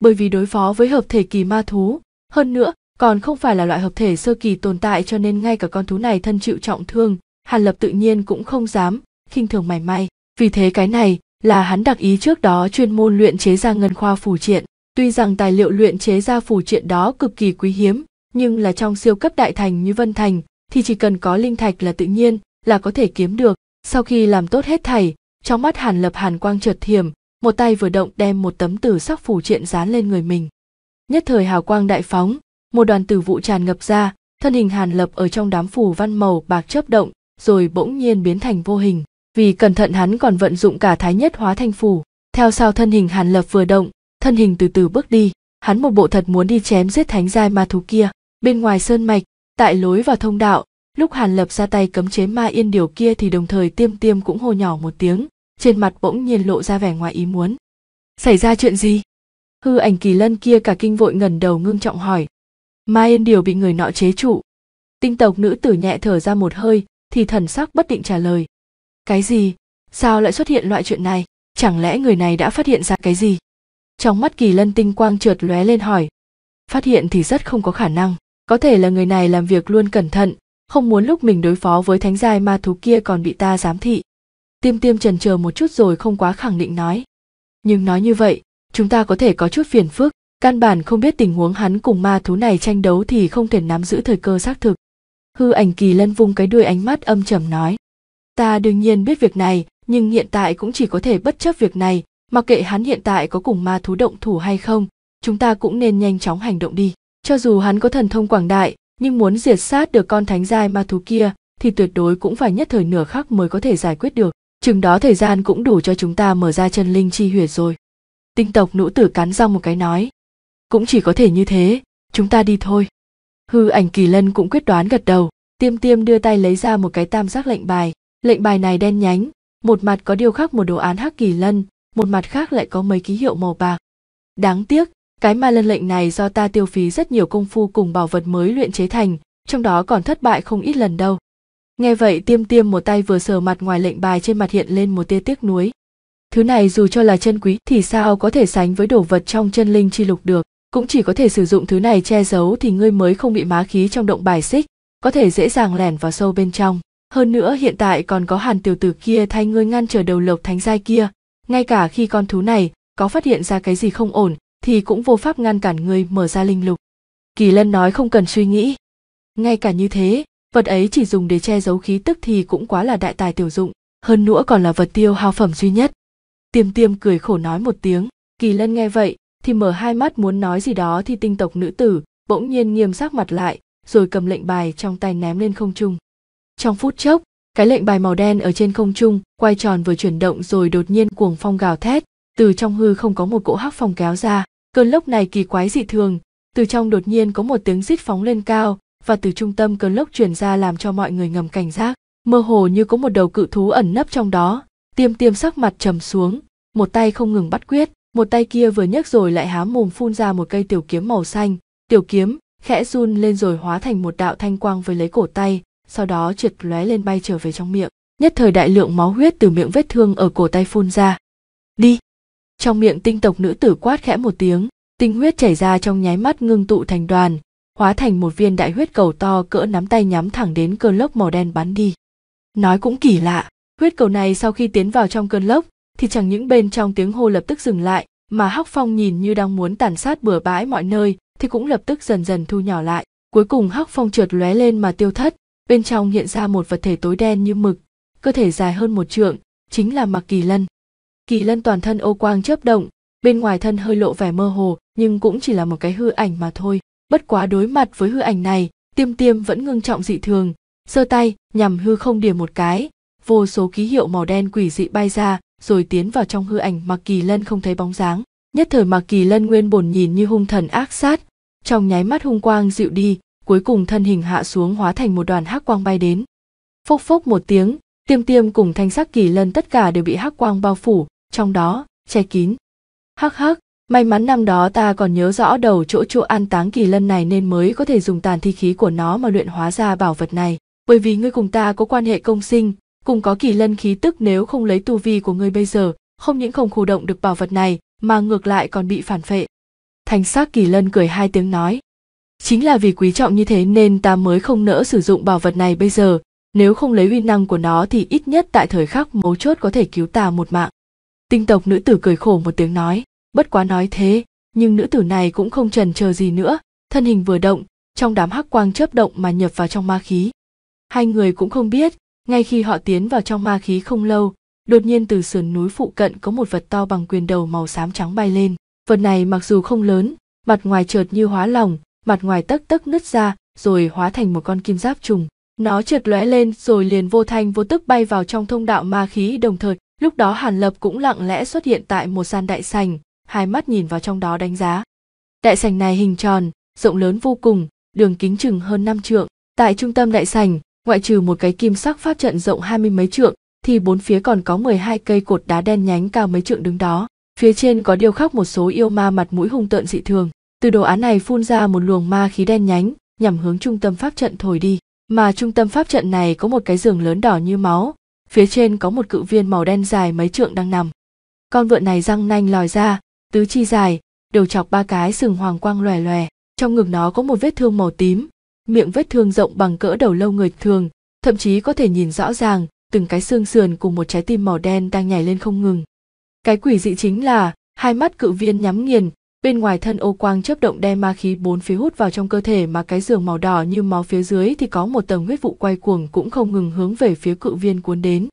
bởi vì đối phó với hợp thể kỳ ma thú hơn nữa còn không phải là loại hợp thể sơ kỳ tồn tại cho nên ngay cả con thú này thân chịu trọng thương hàn lập tự nhiên cũng không dám khinh thường mảy may vì thế cái này là hắn đặc ý trước đó chuyên môn luyện chế ra ngân khoa phủ triện tuy rằng tài liệu luyện chế ra phủ triện đó cực kỳ quý hiếm nhưng là trong siêu cấp đại thành như Vân Thành thì chỉ cần có linh thạch là tự nhiên là có thể kiếm được. Sau khi làm tốt hết thảy, trong mắt Hàn Lập hàn quang chợt thiểm, một tay vừa động đem một tấm tử sắc phủ triện dán lên người mình. Nhất thời hào quang đại phóng, một đoàn tử vụ tràn ngập ra, thân hình Hàn Lập ở trong đám phủ văn màu bạc chớp động, rồi bỗng nhiên biến thành vô hình. Vì cẩn thận hắn còn vận dụng cả thái nhất hóa thanh phủ, theo sau thân hình Hàn Lập vừa động, thân hình từ từ bước đi, hắn một bộ thật muốn đi chém giết thánh giai ma thú kia bên ngoài sơn mạch tại lối vào thông đạo lúc hàn lập ra tay cấm chế ma yên điều kia thì đồng thời tiêm tiêm cũng hô nhỏ một tiếng trên mặt bỗng nhiên lộ ra vẻ ngoài ý muốn xảy ra chuyện gì hư ảnh kỳ lân kia cả kinh vội ngần đầu ngưng trọng hỏi ma yên điều bị người nọ chế trụ tinh tộc nữ tử nhẹ thở ra một hơi thì thần sắc bất định trả lời cái gì sao lại xuất hiện loại chuyện này chẳng lẽ người này đã phát hiện ra cái gì trong mắt kỳ lân tinh quang trượt lóe lên hỏi phát hiện thì rất không có khả năng có thể là người này làm việc luôn cẩn thận không muốn lúc mình đối phó với thánh giai ma thú kia còn bị ta giám thị tiêm tiêm trần chờ một chút rồi không quá khẳng định nói nhưng nói như vậy chúng ta có thể có chút phiền phức căn bản không biết tình huống hắn cùng ma thú này tranh đấu thì không thể nắm giữ thời cơ xác thực hư ảnh kỳ lân vung cái đuôi ánh mắt âm trầm nói ta đương nhiên biết việc này nhưng hiện tại cũng chỉ có thể bất chấp việc này mặc kệ hắn hiện tại có cùng ma thú động thủ hay không chúng ta cũng nên nhanh chóng hành động đi cho dù hắn có thần thông quảng đại nhưng muốn diệt sát được con thánh giai ma thú kia thì tuyệt đối cũng phải nhất thời nửa khắc mới có thể giải quyết được chừng đó thời gian cũng đủ cho chúng ta mở ra chân linh chi huyệt rồi tinh tộc nữ tử cắn răng một cái nói cũng chỉ có thể như thế chúng ta đi thôi hư ảnh kỳ lân cũng quyết đoán gật đầu tiêm tiêm đưa tay lấy ra một cái tam giác lệnh bài lệnh bài này đen nhánh một mặt có điều khắc một đồ án hắc kỳ lân một mặt khác lại có mấy ký hiệu màu bạc đáng tiếc cái ma lân lệnh này do ta tiêu phí rất nhiều công phu cùng bảo vật mới luyện chế thành, trong đó còn thất bại không ít lần đâu. Nghe vậy tiêm tiêm một tay vừa sờ mặt ngoài lệnh bài trên mặt hiện lên một tia tiếc nuối. Thứ này dù cho là chân quý thì sao có thể sánh với đồ vật trong chân linh chi lục được, cũng chỉ có thể sử dụng thứ này che giấu thì ngươi mới không bị má khí trong động bài xích, có thể dễ dàng lẻn vào sâu bên trong. Hơn nữa hiện tại còn có hàn tiểu tử kia thay ngươi ngăn trở đầu lộc thánh giai kia, ngay cả khi con thú này có phát hiện ra cái gì không ổn thì cũng vô pháp ngăn cản người mở ra linh lục kỳ lân nói không cần suy nghĩ ngay cả như thế vật ấy chỉ dùng để che giấu khí tức thì cũng quá là đại tài tiểu dụng hơn nữa còn là vật tiêu hao phẩm duy nhất tiêm tiêm cười khổ nói một tiếng kỳ lân nghe vậy thì mở hai mắt muốn nói gì đó thì tinh tộc nữ tử bỗng nhiên nghiêm sắc mặt lại rồi cầm lệnh bài trong tay ném lên không trung trong phút chốc cái lệnh bài màu đen ở trên không trung quay tròn vừa chuyển động rồi đột nhiên cuồng phong gào thét từ trong hư không có một cỗ hắc phong kéo ra cơn lốc này kỳ quái dị thường từ trong đột nhiên có một tiếng rít phóng lên cao và từ trung tâm cơn lốc truyền ra làm cho mọi người ngầm cảnh giác mơ hồ như có một đầu cự thú ẩn nấp trong đó tiêm tiêm sắc mặt trầm xuống một tay không ngừng bắt quyết một tay kia vừa nhấc rồi lại há mồm phun ra một cây tiểu kiếm màu xanh tiểu kiếm khẽ run lên rồi hóa thành một đạo thanh quang với lấy cổ tay sau đó trượt lóe lên bay trở về trong miệng nhất thời đại lượng máu huyết từ miệng vết thương ở cổ tay phun ra đi trong miệng tinh tộc nữ tử quát khẽ một tiếng tinh huyết chảy ra trong nháy mắt ngưng tụ thành đoàn hóa thành một viên đại huyết cầu to cỡ nắm tay nhắm thẳng đến cơn lốc màu đen bắn đi nói cũng kỳ lạ huyết cầu này sau khi tiến vào trong cơn lốc thì chẳng những bên trong tiếng hô lập tức dừng lại mà hắc phong nhìn như đang muốn tàn sát bừa bãi mọi nơi thì cũng lập tức dần dần thu nhỏ lại cuối cùng hắc phong trượt lóe lên mà tiêu thất bên trong hiện ra một vật thể tối đen như mực cơ thể dài hơn một trượng chính là mặc kỳ lân kỳ lân toàn thân ô quang chớp động bên ngoài thân hơi lộ vẻ mơ hồ nhưng cũng chỉ là một cái hư ảnh mà thôi bất quá đối mặt với hư ảnh này tiêm tiêm vẫn ngưng trọng dị thường sơ tay nhằm hư không điểm một cái vô số ký hiệu màu đen quỷ dị bay ra rồi tiến vào trong hư ảnh mà kỳ lân không thấy bóng dáng nhất thời mà kỳ lân nguyên bổn nhìn như hung thần ác sát trong nháy mắt hung quang dịu đi cuối cùng thân hình hạ xuống hóa thành một đoàn hắc quang bay đến phốc phốc một tiếng tiêm tiêm cùng thanh sắc kỳ lân tất cả đều bị hắc quang bao phủ trong đó che kín hắc hắc may mắn năm đó ta còn nhớ rõ đầu chỗ chỗ an táng kỳ lân này nên mới có thể dùng tàn thi khí của nó mà luyện hóa ra bảo vật này bởi vì ngươi cùng ta có quan hệ công sinh cùng có kỳ lân khí tức nếu không lấy tu vi của ngươi bây giờ không những không khu động được bảo vật này mà ngược lại còn bị phản phệ thành xác kỳ lân cười hai tiếng nói chính là vì quý trọng như thế nên ta mới không nỡ sử dụng bảo vật này bây giờ nếu không lấy uy năng của nó thì ít nhất tại thời khắc mấu chốt có thể cứu ta một mạng tinh tộc nữ tử cười khổ một tiếng nói bất quá nói thế nhưng nữ tử này cũng không trần chờ gì nữa thân hình vừa động trong đám hắc quang chớp động mà nhập vào trong ma khí hai người cũng không biết ngay khi họ tiến vào trong ma khí không lâu đột nhiên từ sườn núi phụ cận có một vật to bằng quyền đầu màu xám trắng bay lên vật này mặc dù không lớn mặt ngoài trượt như hóa lỏng mặt ngoài tấc tấc nứt ra rồi hóa thành một con kim giáp trùng nó trượt lóe lên rồi liền vô thanh vô tức bay vào trong thông đạo ma khí đồng thời Lúc đó Hàn Lập cũng lặng lẽ xuất hiện tại một gian đại sành, hai mắt nhìn vào trong đó đánh giá. Đại sành này hình tròn, rộng lớn vô cùng, đường kính chừng hơn năm trượng. Tại trung tâm đại sành, ngoại trừ một cái kim sắc pháp trận rộng hai mươi mấy trượng, thì bốn phía còn có mười hai cây cột đá đen nhánh cao mấy trượng đứng đó. Phía trên có điêu khắc một số yêu ma mặt mũi hung tợn dị thường. Từ đồ án này phun ra một luồng ma khí đen nhánh, nhằm hướng trung tâm pháp trận thổi đi. Mà trung tâm pháp trận này có một cái giường lớn đỏ như máu, phía trên có một cự viên màu đen dài mấy trượng đang nằm con vượn này răng nanh lòi ra tứ chi dài đầu chọc ba cái sừng hoàng quang lòe lòe trong ngực nó có một vết thương màu tím miệng vết thương rộng bằng cỡ đầu lâu người thường thậm chí có thể nhìn rõ ràng từng cái xương sườn cùng một trái tim màu đen đang nhảy lên không ngừng cái quỷ dị chính là hai mắt cự viên nhắm nghiền Bên ngoài thân ô quang chớp động đem ma khí bốn phía hút vào trong cơ thể mà cái giường màu đỏ như máu phía dưới thì có một tầng huyết vụ quay cuồng cũng không ngừng hướng về phía cự viên cuốn đến.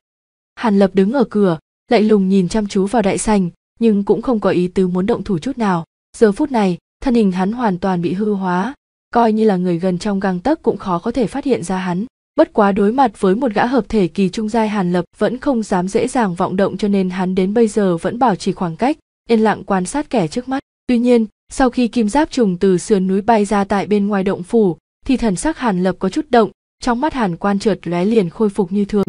Hàn Lập đứng ở cửa, lạnh lùng nhìn chăm chú vào đại sành, nhưng cũng không có ý tứ muốn động thủ chút nào. Giờ phút này, thân hình hắn hoàn toàn bị hư hóa, coi như là người gần trong găng tấc cũng khó có thể phát hiện ra hắn. Bất quá đối mặt với một gã hợp thể kỳ trung giai Hàn Lập vẫn không dám dễ dàng vọng động cho nên hắn đến bây giờ vẫn bảo trì khoảng cách, yên lặng quan sát kẻ trước mắt. Tuy nhiên, sau khi kim giáp trùng từ sườn núi bay ra tại bên ngoài động phủ, thì thần sắc Hàn Lập có chút động, trong mắt Hàn Quan trượt lóe liền khôi phục như thường.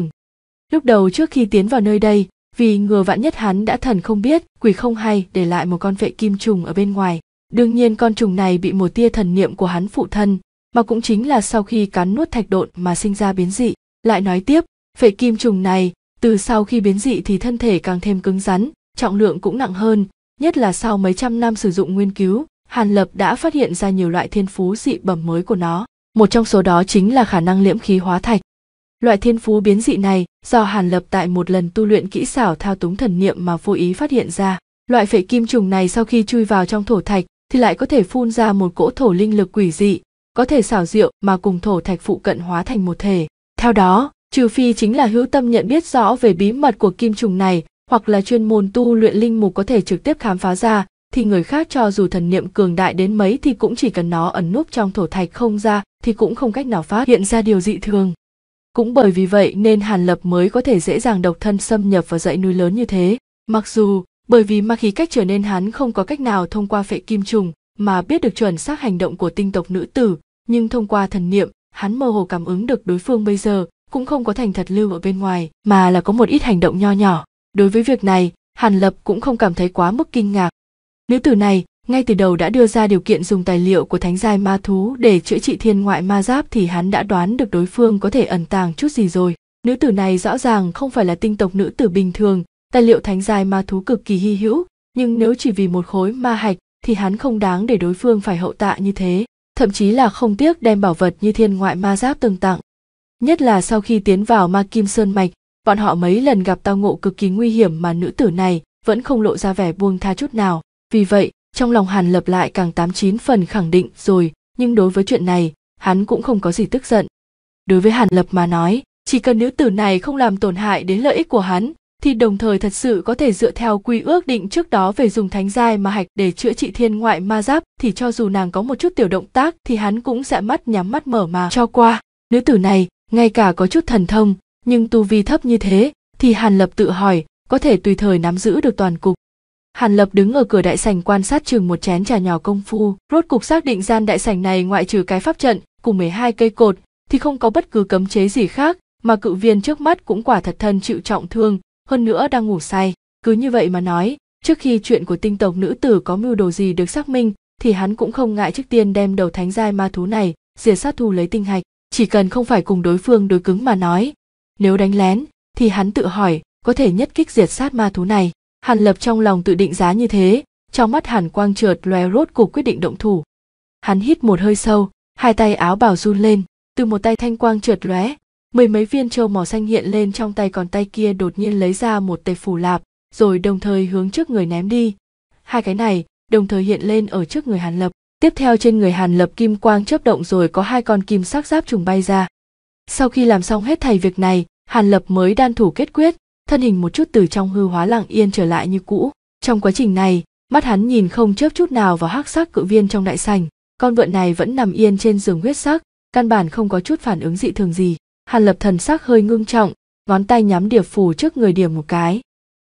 Lúc đầu trước khi tiến vào nơi đây, vì ngừa vạn nhất hắn đã thần không biết, quỷ không hay để lại một con vệ kim trùng ở bên ngoài. Đương nhiên con trùng này bị một tia thần niệm của hắn phụ thân, mà cũng chính là sau khi cắn nuốt thạch độn mà sinh ra biến dị. Lại nói tiếp, vệ kim trùng này, từ sau khi biến dị thì thân thể càng thêm cứng rắn, trọng lượng cũng nặng hơn, nhất là sau mấy trăm năm sử dụng nghiên cứu hàn lập đã phát hiện ra nhiều loại thiên phú dị bẩm mới của nó một trong số đó chính là khả năng liễm khí hóa thạch loại thiên phú biến dị này do hàn lập tại một lần tu luyện kỹ xảo thao túng thần niệm mà vô ý phát hiện ra loại phệ kim trùng này sau khi chui vào trong thổ thạch thì lại có thể phun ra một cỗ thổ linh lực quỷ dị có thể xảo diệu mà cùng thổ thạch phụ cận hóa thành một thể theo đó trừ phi chính là hữu tâm nhận biết rõ về bí mật của kim trùng này hoặc là chuyên môn tu luyện linh mục có thể trực tiếp khám phá ra thì người khác cho dù thần niệm cường đại đến mấy thì cũng chỉ cần nó ẩn núp trong thổ thạch không ra thì cũng không cách nào phát hiện ra điều dị thường cũng bởi vì vậy nên hàn lập mới có thể dễ dàng độc thân xâm nhập vào dãy núi lớn như thế mặc dù bởi vì ma khí cách trở nên hắn không có cách nào thông qua phệ kim trùng mà biết được chuẩn xác hành động của tinh tộc nữ tử nhưng thông qua thần niệm hắn mơ hồ cảm ứng được đối phương bây giờ cũng không có thành thật lưu ở bên ngoài mà là có một ít hành động nho nhỏ đối với việc này hàn lập cũng không cảm thấy quá mức kinh ngạc nữ tử này ngay từ đầu đã đưa ra điều kiện dùng tài liệu của thánh giai ma thú để chữa trị thiên ngoại ma giáp thì hắn đã đoán được đối phương có thể ẩn tàng chút gì rồi nữ tử này rõ ràng không phải là tinh tộc nữ tử bình thường tài liệu thánh giai ma thú cực kỳ hy hữu nhưng nếu chỉ vì một khối ma hạch thì hắn không đáng để đối phương phải hậu tạ như thế thậm chí là không tiếc đem bảo vật như thiên ngoại ma giáp từng tặng nhất là sau khi tiến vào ma kim sơn mạch bọn họ mấy lần gặp tao ngộ cực kỳ nguy hiểm mà nữ tử này vẫn không lộ ra vẻ buông tha chút nào vì vậy trong lòng hàn lập lại càng tám chín phần khẳng định rồi nhưng đối với chuyện này hắn cũng không có gì tức giận đối với hàn lập mà nói chỉ cần nữ tử này không làm tổn hại đến lợi ích của hắn thì đồng thời thật sự có thể dựa theo quy ước định trước đó về dùng thánh giai mà hạch để chữa trị thiên ngoại ma giáp thì cho dù nàng có một chút tiểu động tác thì hắn cũng sẽ mắt nhắm mắt mở mà cho qua nữ tử này ngay cả có chút thần thông nhưng tu vi thấp như thế thì hàn lập tự hỏi có thể tùy thời nắm giữ được toàn cục hàn lập đứng ở cửa đại sảnh quan sát chừng một chén trà nhỏ công phu rốt cục xác định gian đại sảnh này ngoại trừ cái pháp trận cùng 12 cây cột thì không có bất cứ cấm chế gì khác mà cự viên trước mắt cũng quả thật thân chịu trọng thương hơn nữa đang ngủ say cứ như vậy mà nói trước khi chuyện của tinh tộc nữ tử có mưu đồ gì được xác minh thì hắn cũng không ngại trước tiên đem đầu thánh giai ma thú này diệt sát thu lấy tinh hạch chỉ cần không phải cùng đối phương đối cứng mà nói nếu đánh lén thì hắn tự hỏi có thể nhất kích diệt sát ma thú này hàn lập trong lòng tự định giá như thế trong mắt hàn quang trượt lóe rốt cuộc quyết định động thủ hắn hít một hơi sâu hai tay áo bào run lên từ một tay thanh quang trượt lóe mười mấy viên trâu màu xanh hiện lên trong tay còn tay kia đột nhiên lấy ra một tay phủ lạp rồi đồng thời hướng trước người ném đi hai cái này đồng thời hiện lên ở trước người hàn lập tiếp theo trên người hàn lập kim quang chớp động rồi có hai con kim sắc giáp trùng bay ra sau khi làm xong hết thầy việc này hàn lập mới đan thủ kết quyết thân hình một chút từ trong hư hóa lặng yên trở lại như cũ trong quá trình này mắt hắn nhìn không chớp chút nào vào hắc sắc cự viên trong đại sành con vượn này vẫn nằm yên trên giường huyết sắc căn bản không có chút phản ứng dị thường gì hàn lập thần sắc hơi ngưng trọng ngón tay nhắm điệp phủ trước người điểm một cái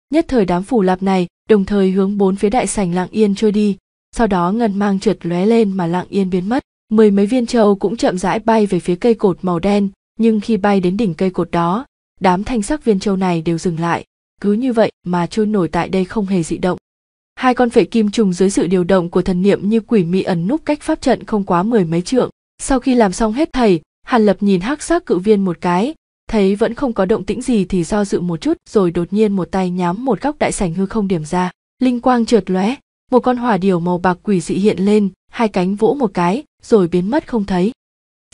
nhất thời đám phủ lạp này đồng thời hướng bốn phía đại sành lặng yên trôi đi sau đó ngân mang trượt lóe lên mà lặng yên biến mất mười mấy viên châu cũng chậm rãi bay về phía cây cột màu đen nhưng khi bay đến đỉnh cây cột đó đám thanh sắc viên châu này đều dừng lại cứ như vậy mà trôi nổi tại đây không hề dị động hai con phệ kim trùng dưới sự điều động của thần niệm như quỷ mị ẩn núp cách pháp trận không quá mười mấy trượng sau khi làm xong hết thầy hàn lập nhìn hắc sắc cự viên một cái thấy vẫn không có động tĩnh gì thì do dự một chút rồi đột nhiên một tay nhắm một góc đại sảnh hư không điểm ra linh quang trượt lóe một con hỏa điều màu bạc quỷ dị hiện lên hai cánh vỗ một cái rồi biến mất không thấy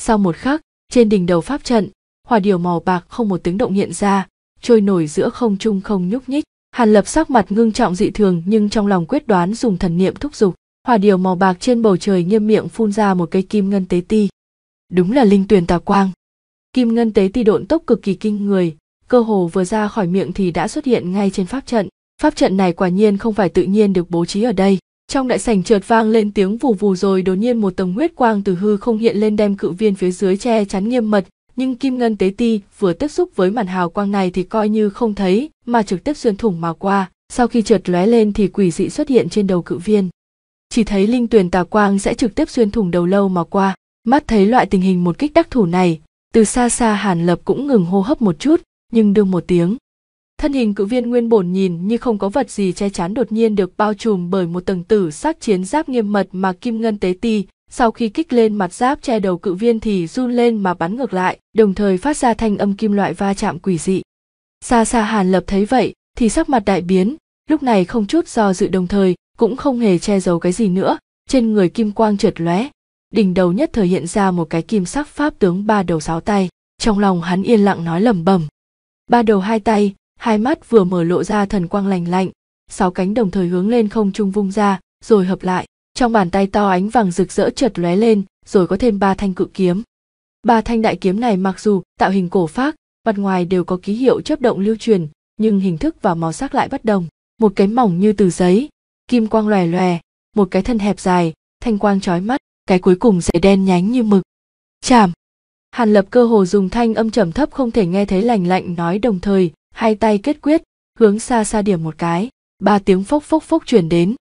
sau một khắc trên đỉnh đầu pháp trận hỏa điều màu bạc không một tiếng động hiện ra trôi nổi giữa không trung không nhúc nhích hàn lập sắc mặt ngưng trọng dị thường nhưng trong lòng quyết đoán dùng thần niệm thúc giục hỏa điều màu bạc trên bầu trời nghiêm miệng phun ra một cây kim ngân tế ti đúng là linh tuyền tà quang kim ngân tế ti độn tốc cực kỳ kinh người cơ hồ vừa ra khỏi miệng thì đã xuất hiện ngay trên pháp trận pháp trận này quả nhiên không phải tự nhiên được bố trí ở đây trong đại sảnh trượt vang lên tiếng vù vù rồi đột nhiên một tầng huyết quang từ hư không hiện lên đem cự viên phía dưới che chắn nghiêm mật nhưng kim ngân tế ti vừa tiếp xúc với màn hào quang này thì coi như không thấy mà trực tiếp xuyên thủng mà qua sau khi trượt lóe lên thì quỷ dị xuất hiện trên đầu cự viên chỉ thấy linh tuyền tà quang sẽ trực tiếp xuyên thủng đầu lâu mà qua mắt thấy loại tình hình một kích đắc thủ này từ xa xa hàn lập cũng ngừng hô hấp một chút nhưng đương một tiếng thân hình cự viên nguyên bổn nhìn như không có vật gì che chắn đột nhiên được bao trùm bởi một tầng tử sắc chiến giáp nghiêm mật mà kim ngân tế ti sau khi kích lên mặt giáp che đầu cự viên thì run lên mà bắn ngược lại, đồng thời phát ra thanh âm kim loại va chạm quỷ dị. Xa xa Hàn Lập thấy vậy thì sắc mặt đại biến, lúc này không chút do dự đồng thời, cũng không hề che giấu cái gì nữa, trên người kim quang trượt lóe, đỉnh đầu nhất thời hiện ra một cái kim sắc pháp tướng ba đầu sáu tay, trong lòng hắn yên lặng nói lẩm bẩm. Ba đầu hai tay, hai mắt vừa mở lộ ra thần quang lành lạnh, sáu cánh đồng thời hướng lên không trung vung ra, rồi hợp lại trong bàn tay to ánh vàng rực rỡ chợt lóe lên rồi có thêm ba thanh cự kiếm ba thanh đại kiếm này mặc dù tạo hình cổ phác mặt ngoài đều có ký hiệu chấp động lưu truyền nhưng hình thức và màu sắc lại bất đồng một cái mỏng như từ giấy kim quang lòe lòe một cái thân hẹp dài thanh quang trói mắt cái cuối cùng dày đen nhánh như mực chạm hàn lập cơ hồ dùng thanh âm trầm thấp không thể nghe thấy lành lạnh nói đồng thời hai tay kết quyết hướng xa xa điểm một cái ba tiếng phốc phốc phốc chuyển đến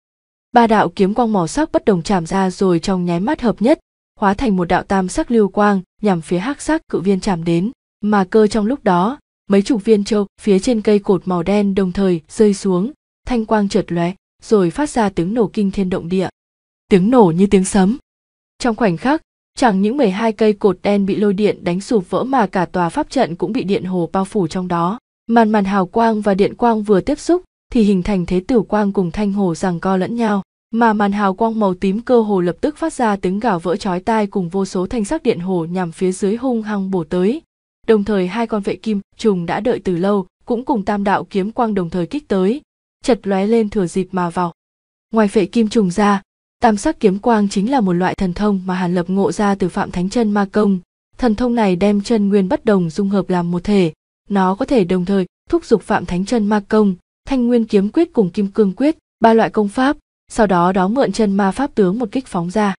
ba đạo kiếm quang màu sắc bất đồng chạm ra rồi trong nháy mắt hợp nhất hóa thành một đạo tam sắc lưu quang nhằm phía hắc sắc cự viên chạm đến mà cơ trong lúc đó mấy chục viên châu phía trên cây cột màu đen đồng thời rơi xuống thanh quang chợt lóe rồi phát ra tiếng nổ kinh thiên động địa tiếng nổ như tiếng sấm trong khoảnh khắc chẳng những 12 cây cột đen bị lôi điện đánh sụp vỡ mà cả tòa pháp trận cũng bị điện hồ bao phủ trong đó màn màn hào quang và điện quang vừa tiếp xúc thì hình thành thế tử quang cùng thanh hồ rằng co lẫn nhau mà màn hào quang màu tím cơ hồ lập tức phát ra tiếng gào vỡ chói tai cùng vô số thanh sắc điện hồ nhằm phía dưới hung hăng bổ tới đồng thời hai con vệ kim trùng đã đợi từ lâu cũng cùng tam đạo kiếm quang đồng thời kích tới chật lóe lên thừa dịp mà vào ngoài vệ kim trùng ra tam sắc kiếm quang chính là một loại thần thông mà hàn lập ngộ ra từ phạm thánh chân ma công thần thông này đem chân nguyên bất đồng dung hợp làm một thể nó có thể đồng thời thúc giục phạm thánh chân ma công thanh nguyên kiếm quyết cùng kim cương quyết ba loại công pháp sau đó đó mượn chân ma pháp tướng một kích phóng ra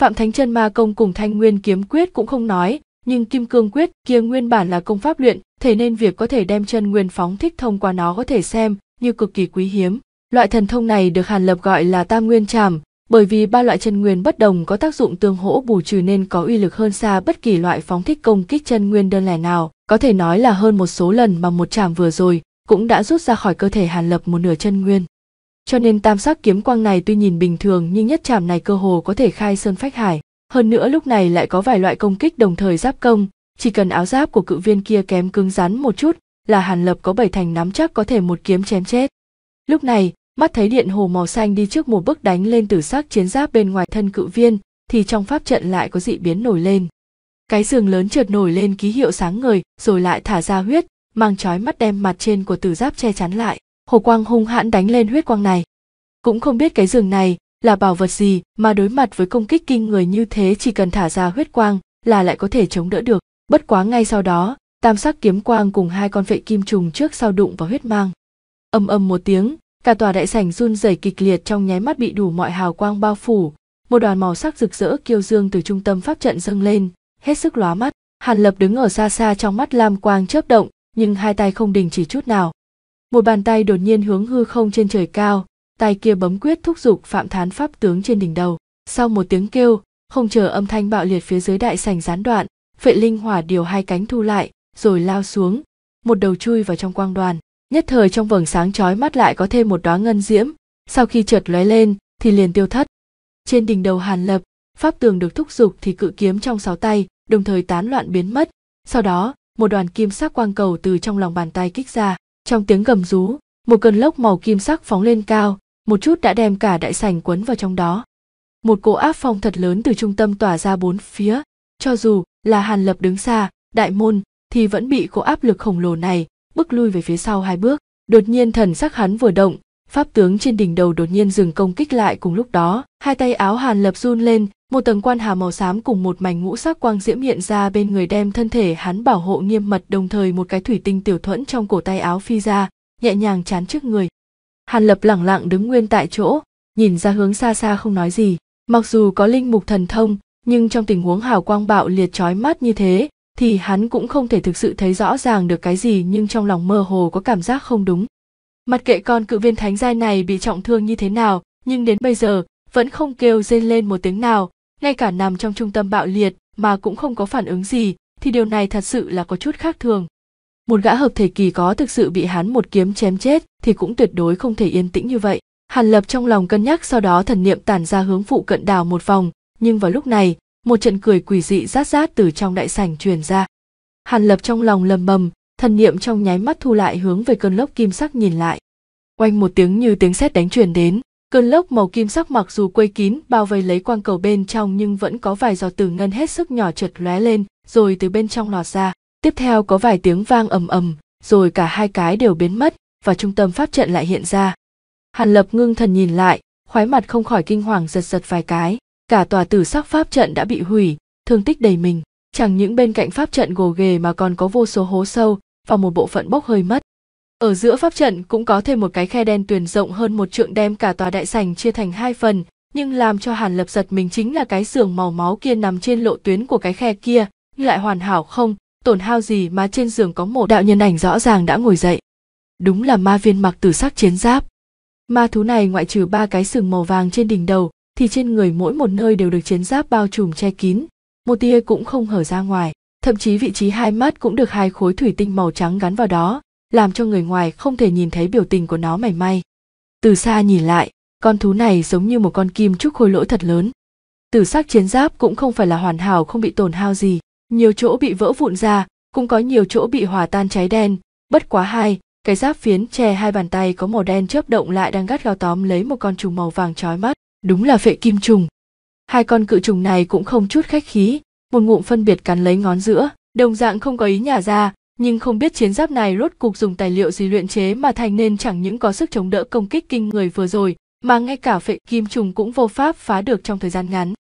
phạm thánh chân ma công cùng thanh nguyên kiếm quyết cũng không nói nhưng kim cương quyết kia nguyên bản là công pháp luyện thể nên việc có thể đem chân nguyên phóng thích thông qua nó có thể xem như cực kỳ quý hiếm loại thần thông này được hàn lập gọi là tam nguyên trảm bởi vì ba loại chân nguyên bất đồng có tác dụng tương hỗ bù trừ nên có uy lực hơn xa bất kỳ loại phóng thích công kích chân nguyên đơn lẻ nào có thể nói là hơn một số lần mà một trảm vừa rồi cũng đã rút ra khỏi cơ thể hàn lập một nửa chân nguyên cho nên tam sắc kiếm quang này tuy nhìn bình thường nhưng nhất chạm này cơ hồ có thể khai sơn phách hải hơn nữa lúc này lại có vài loại công kích đồng thời giáp công chỉ cần áo giáp của cự viên kia kém cứng rắn một chút là hàn lập có bảy thành nắm chắc có thể một kiếm chém chết lúc này mắt thấy điện hồ màu xanh đi trước một bước đánh lên tử sắc chiến giáp bên ngoài thân cự viên thì trong pháp trận lại có dị biến nổi lên cái giường lớn trượt nổi lên ký hiệu sáng ngời rồi lại thả ra huyết mang chói mắt đem mặt trên của tử giáp che chắn lại hồ quang hung hãn đánh lên huyết quang này cũng không biết cái giường này là bảo vật gì mà đối mặt với công kích kinh người như thế chỉ cần thả ra huyết quang là lại có thể chống đỡ được bất quá ngay sau đó tam sắc kiếm quang cùng hai con vệ kim trùng trước sau đụng vào huyết mang âm âm một tiếng cả tòa đại sảnh run rẩy kịch liệt trong nháy mắt bị đủ mọi hào quang bao phủ một đoàn màu sắc rực rỡ kiêu dương từ trung tâm pháp trận dâng lên hết sức lóa mắt hàn lập đứng ở xa xa trong mắt lam quang chớp động nhưng hai tay không đình chỉ chút nào một bàn tay đột nhiên hướng hư không trên trời cao tay kia bấm quyết thúc giục phạm thán pháp tướng trên đỉnh đầu sau một tiếng kêu không chờ âm thanh bạo liệt phía dưới đại sảnh gián đoạn phệ linh hỏa điều hai cánh thu lại rồi lao xuống một đầu chui vào trong quang đoàn nhất thời trong vầng sáng chói mắt lại có thêm một đóa ngân diễm sau khi chợt lóe lên thì liền tiêu thất trên đỉnh đầu hàn lập pháp tường được thúc giục thì cự kiếm trong sáu tay đồng thời tán loạn biến mất sau đó một đoàn kim sắc quang cầu từ trong lòng bàn tay kích ra trong tiếng gầm rú một cơn lốc màu kim sắc phóng lên cao một chút đã đem cả đại sành quấn vào trong đó một cỗ áp phong thật lớn từ trung tâm tỏa ra bốn phía cho dù là hàn lập đứng xa đại môn thì vẫn bị cỗ áp lực khổng lồ này bước lui về phía sau hai bước đột nhiên thần sắc hắn vừa động pháp tướng trên đỉnh đầu đột nhiên dừng công kích lại cùng lúc đó hai tay áo hàn lập run lên một tầng quan hà màu xám cùng một mảnh ngũ sắc quang diễm hiện ra bên người đem thân thể hắn bảo hộ nghiêm mật đồng thời một cái thủy tinh tiểu thuẫn trong cổ tay áo phi ra nhẹ nhàng chán trước người hàn lập lẳng lặng đứng nguyên tại chỗ nhìn ra hướng xa xa không nói gì mặc dù có linh mục thần thông nhưng trong tình huống hào quang bạo liệt trói mắt như thế thì hắn cũng không thể thực sự thấy rõ ràng được cái gì nhưng trong lòng mơ hồ có cảm giác không đúng mặt kệ con cự viên thánh giai này bị trọng thương như thế nào nhưng đến bây giờ vẫn không kêu rên lên một tiếng nào ngay cả nằm trong trung tâm bạo liệt mà cũng không có phản ứng gì thì điều này thật sự là có chút khác thường một gã hợp thể kỳ có thực sự bị hắn một kiếm chém chết thì cũng tuyệt đối không thể yên tĩnh như vậy hàn lập trong lòng cân nhắc sau đó thần niệm tản ra hướng phụ cận đảo một vòng nhưng vào lúc này một trận cười quỷ dị rát rát từ trong đại sảnh truyền ra hàn lập trong lòng lầm bầm thần niệm trong nháy mắt thu lại hướng về cơn lốc kim sắc nhìn lại oanh một tiếng như tiếng sét đánh truyền đến Cơn lốc màu kim sắc mặc dù quây kín bao vây lấy quang cầu bên trong nhưng vẫn có vài giọt tử ngân hết sức nhỏ chợt lóe lên, rồi từ bên trong lọt ra. Tiếp theo có vài tiếng vang ầm ầm, rồi cả hai cái đều biến mất và trung tâm pháp trận lại hiện ra. Hàn Lập ngưng thần nhìn lại, khoái mặt không khỏi kinh hoàng giật giật vài cái. Cả tòa tử sắc pháp trận đã bị hủy, thương tích đầy mình. Chẳng những bên cạnh pháp trận gồ ghề mà còn có vô số hố sâu và một bộ phận bốc hơi mất. Ở giữa pháp trận cũng có thêm một cái khe đen tuyển rộng hơn một trượng đem cả tòa đại sảnh chia thành hai phần, nhưng làm cho Hàn Lập giật mình chính là cái giường màu máu kia nằm trên lộ tuyến của cái khe kia, nhưng lại hoàn hảo không, tổn hao gì mà trên giường có một đạo nhân ảnh rõ ràng đã ngồi dậy. Đúng là ma viên mặc tử sắc chiến giáp. Ma thú này ngoại trừ ba cái sừng màu vàng trên đỉnh đầu, thì trên người mỗi một nơi đều được chiến giáp bao trùm che kín, một tia cũng không hở ra ngoài, thậm chí vị trí hai mắt cũng được hai khối thủy tinh màu trắng gắn vào đó, làm cho người ngoài không thể nhìn thấy biểu tình của nó mảy may từ xa nhìn lại con thú này giống như một con kim trúc khôi lỗi thật lớn tử sắc chiến giáp cũng không phải là hoàn hảo không bị tổn hao gì nhiều chỗ bị vỡ vụn ra cũng có nhiều chỗ bị hòa tan cháy đen bất quá hai cái giáp phiến che hai bàn tay có màu đen chớp động lại đang gắt gao tóm lấy một con trùng màu vàng trói mắt đúng là phệ kim trùng hai con cự trùng này cũng không chút khách khí một ngụm phân biệt cắn lấy ngón giữa đồng dạng không có ý nhả ra nhưng không biết chiến giáp này rốt cục dùng tài liệu gì luyện chế mà thành nên chẳng những có sức chống đỡ công kích kinh người vừa rồi mà ngay cả phệ kim trùng cũng vô pháp phá được trong thời gian ngắn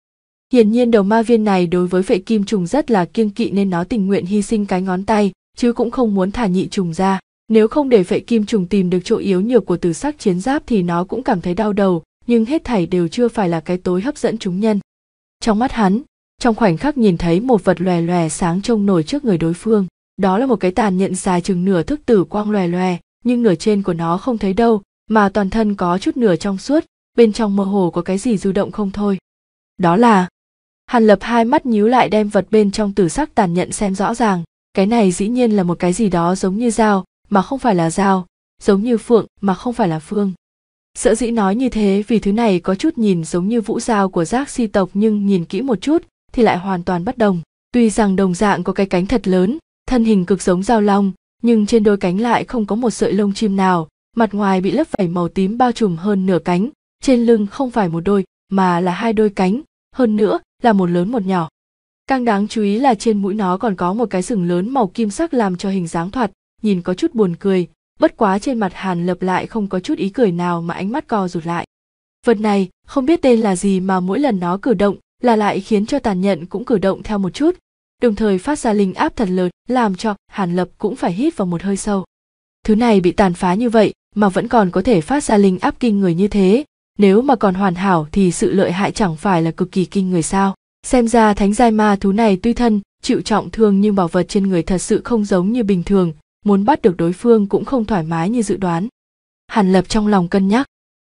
hiển nhiên đầu ma viên này đối với phệ kim trùng rất là kiêng kỵ nên nó tình nguyện hy sinh cái ngón tay chứ cũng không muốn thả nhị trùng ra nếu không để phệ kim trùng tìm được chỗ yếu nhược của tử sắc chiến giáp thì nó cũng cảm thấy đau đầu nhưng hết thảy đều chưa phải là cái tối hấp dẫn chúng nhân trong mắt hắn trong khoảnh khắc nhìn thấy một vật lòe lòe sáng trông nổi trước người đối phương đó là một cái tàn nhận dài chừng nửa thước tử quang lòe lòe nhưng nửa trên của nó không thấy đâu mà toàn thân có chút nửa trong suốt bên trong mơ hồ có cái gì du động không thôi đó là hàn lập hai mắt nhíu lại đem vật bên trong tử sắc tàn nhận xem rõ ràng cái này dĩ nhiên là một cái gì đó giống như dao mà không phải là dao giống như phượng mà không phải là phương sợ dĩ nói như thế vì thứ này có chút nhìn giống như vũ dao của giác si tộc nhưng nhìn kỹ một chút thì lại hoàn toàn bất đồng. Tuy rằng đồng dạng có cái cánh thật lớn, thân hình cực giống dao long nhưng trên đôi cánh lại không có một sợi lông chim nào mặt ngoài bị lớp vảy màu tím bao trùm hơn nửa cánh trên lưng không phải một đôi mà là hai đôi cánh hơn nữa là một lớn một nhỏ càng đáng chú ý là trên mũi nó còn có một cái sừng lớn màu kim sắc làm cho hình dáng thoạt nhìn có chút buồn cười bất quá trên mặt hàn lập lại không có chút ý cười nào mà ánh mắt co rụt lại vật này không biết tên là gì mà mỗi lần nó cử động là lại khiến cho tàn nhẫn cũng cử động theo một chút đồng thời phát ra linh áp thần lớn làm cho hàn lập cũng phải hít vào một hơi sâu thứ này bị tàn phá như vậy mà vẫn còn có thể phát ra linh áp kinh người như thế nếu mà còn hoàn hảo thì sự lợi hại chẳng phải là cực kỳ kinh người sao xem ra thánh giai ma thú này tuy thân chịu trọng thương nhưng bảo vật trên người thật sự không giống như bình thường muốn bắt được đối phương cũng không thoải mái như dự đoán hàn lập trong lòng cân nhắc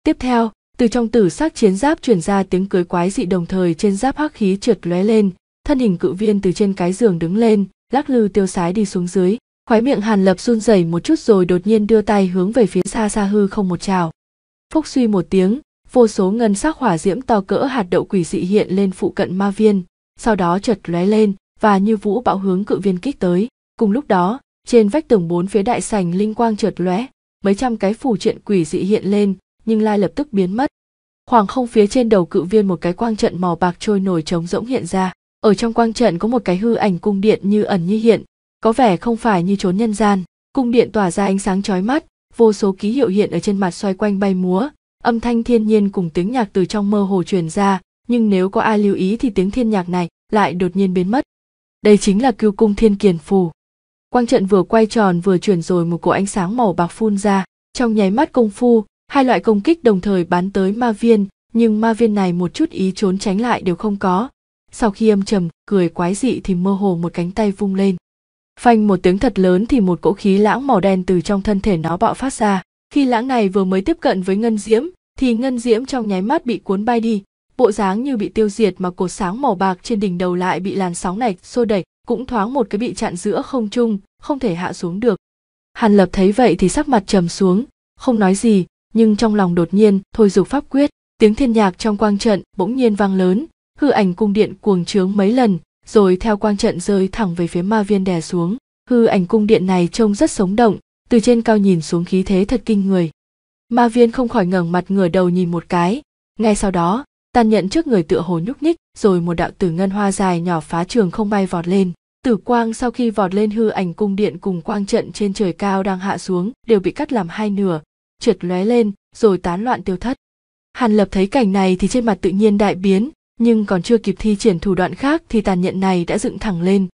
tiếp theo từ trong tử sắc chiến giáp truyền ra tiếng cưới quái dị đồng thời trên giáp hắc khí trượt lóe lên thân hình cự viên từ trên cái giường đứng lên lắc lư tiêu sái đi xuống dưới khóe miệng hàn lập run rẩy một chút rồi đột nhiên đưa tay hướng về phía xa xa hư không một trào phúc suy một tiếng vô số ngân sắc hỏa diễm to cỡ hạt đậu quỷ dị hiện lên phụ cận ma viên sau đó chợt lóe lên và như vũ bão hướng cự viên kích tới cùng lúc đó trên vách tường bốn phía đại sành linh quang chợt lóe mấy trăm cái phù triện quỷ dị hiện lên nhưng lai lập tức biến mất khoảng không phía trên đầu cự viên một cái quang trận màu bạc trôi nổi trống rỗng hiện ra ở trong quang trận có một cái hư ảnh cung điện như ẩn như hiện có vẻ không phải như chốn nhân gian cung điện tỏa ra ánh sáng chói mắt vô số ký hiệu hiện ở trên mặt xoay quanh bay múa âm thanh thiên nhiên cùng tiếng nhạc từ trong mơ hồ truyền ra nhưng nếu có ai lưu ý thì tiếng thiên nhạc này lại đột nhiên biến mất đây chính là cưu cung thiên kiền phù quang trận vừa quay tròn vừa chuyển rồi một cổ ánh sáng màu bạc phun ra trong nháy mắt công phu hai loại công kích đồng thời bắn tới ma viên nhưng ma viên này một chút ý trốn tránh lại đều không có sau khi âm trầm cười quái dị thì mơ hồ một cánh tay vung lên phanh một tiếng thật lớn thì một cỗ khí lãng màu đen từ trong thân thể nó bạo phát ra khi lãng này vừa mới tiếp cận với ngân diễm thì ngân diễm trong nháy mắt bị cuốn bay đi bộ dáng như bị tiêu diệt mà cột sáng màu bạc trên đỉnh đầu lại bị làn sóng này xô đẩy cũng thoáng một cái bị chặn giữa không trung không thể hạ xuống được hàn lập thấy vậy thì sắc mặt trầm xuống không nói gì nhưng trong lòng đột nhiên thôi dục pháp quyết tiếng thiên nhạc trong quang trận bỗng nhiên vang lớn hư ảnh cung điện cuồng trướng mấy lần rồi theo quang trận rơi thẳng về phía ma viên đè xuống hư ảnh cung điện này trông rất sống động từ trên cao nhìn xuống khí thế thật kinh người ma viên không khỏi ngẩng mặt ngửa đầu nhìn một cái ngay sau đó tàn nhận trước người tựa hồ nhúc nhích rồi một đạo tử ngân hoa dài nhỏ phá trường không bay vọt lên tử quang sau khi vọt lên hư ảnh cung điện cùng quang trận trên trời cao đang hạ xuống đều bị cắt làm hai nửa trượt lóe lên rồi tán loạn tiêu thất hàn lập thấy cảnh này thì trên mặt tự nhiên đại biến nhưng còn chưa kịp thi triển thủ đoạn khác thì tàn nhận này đã dựng thẳng lên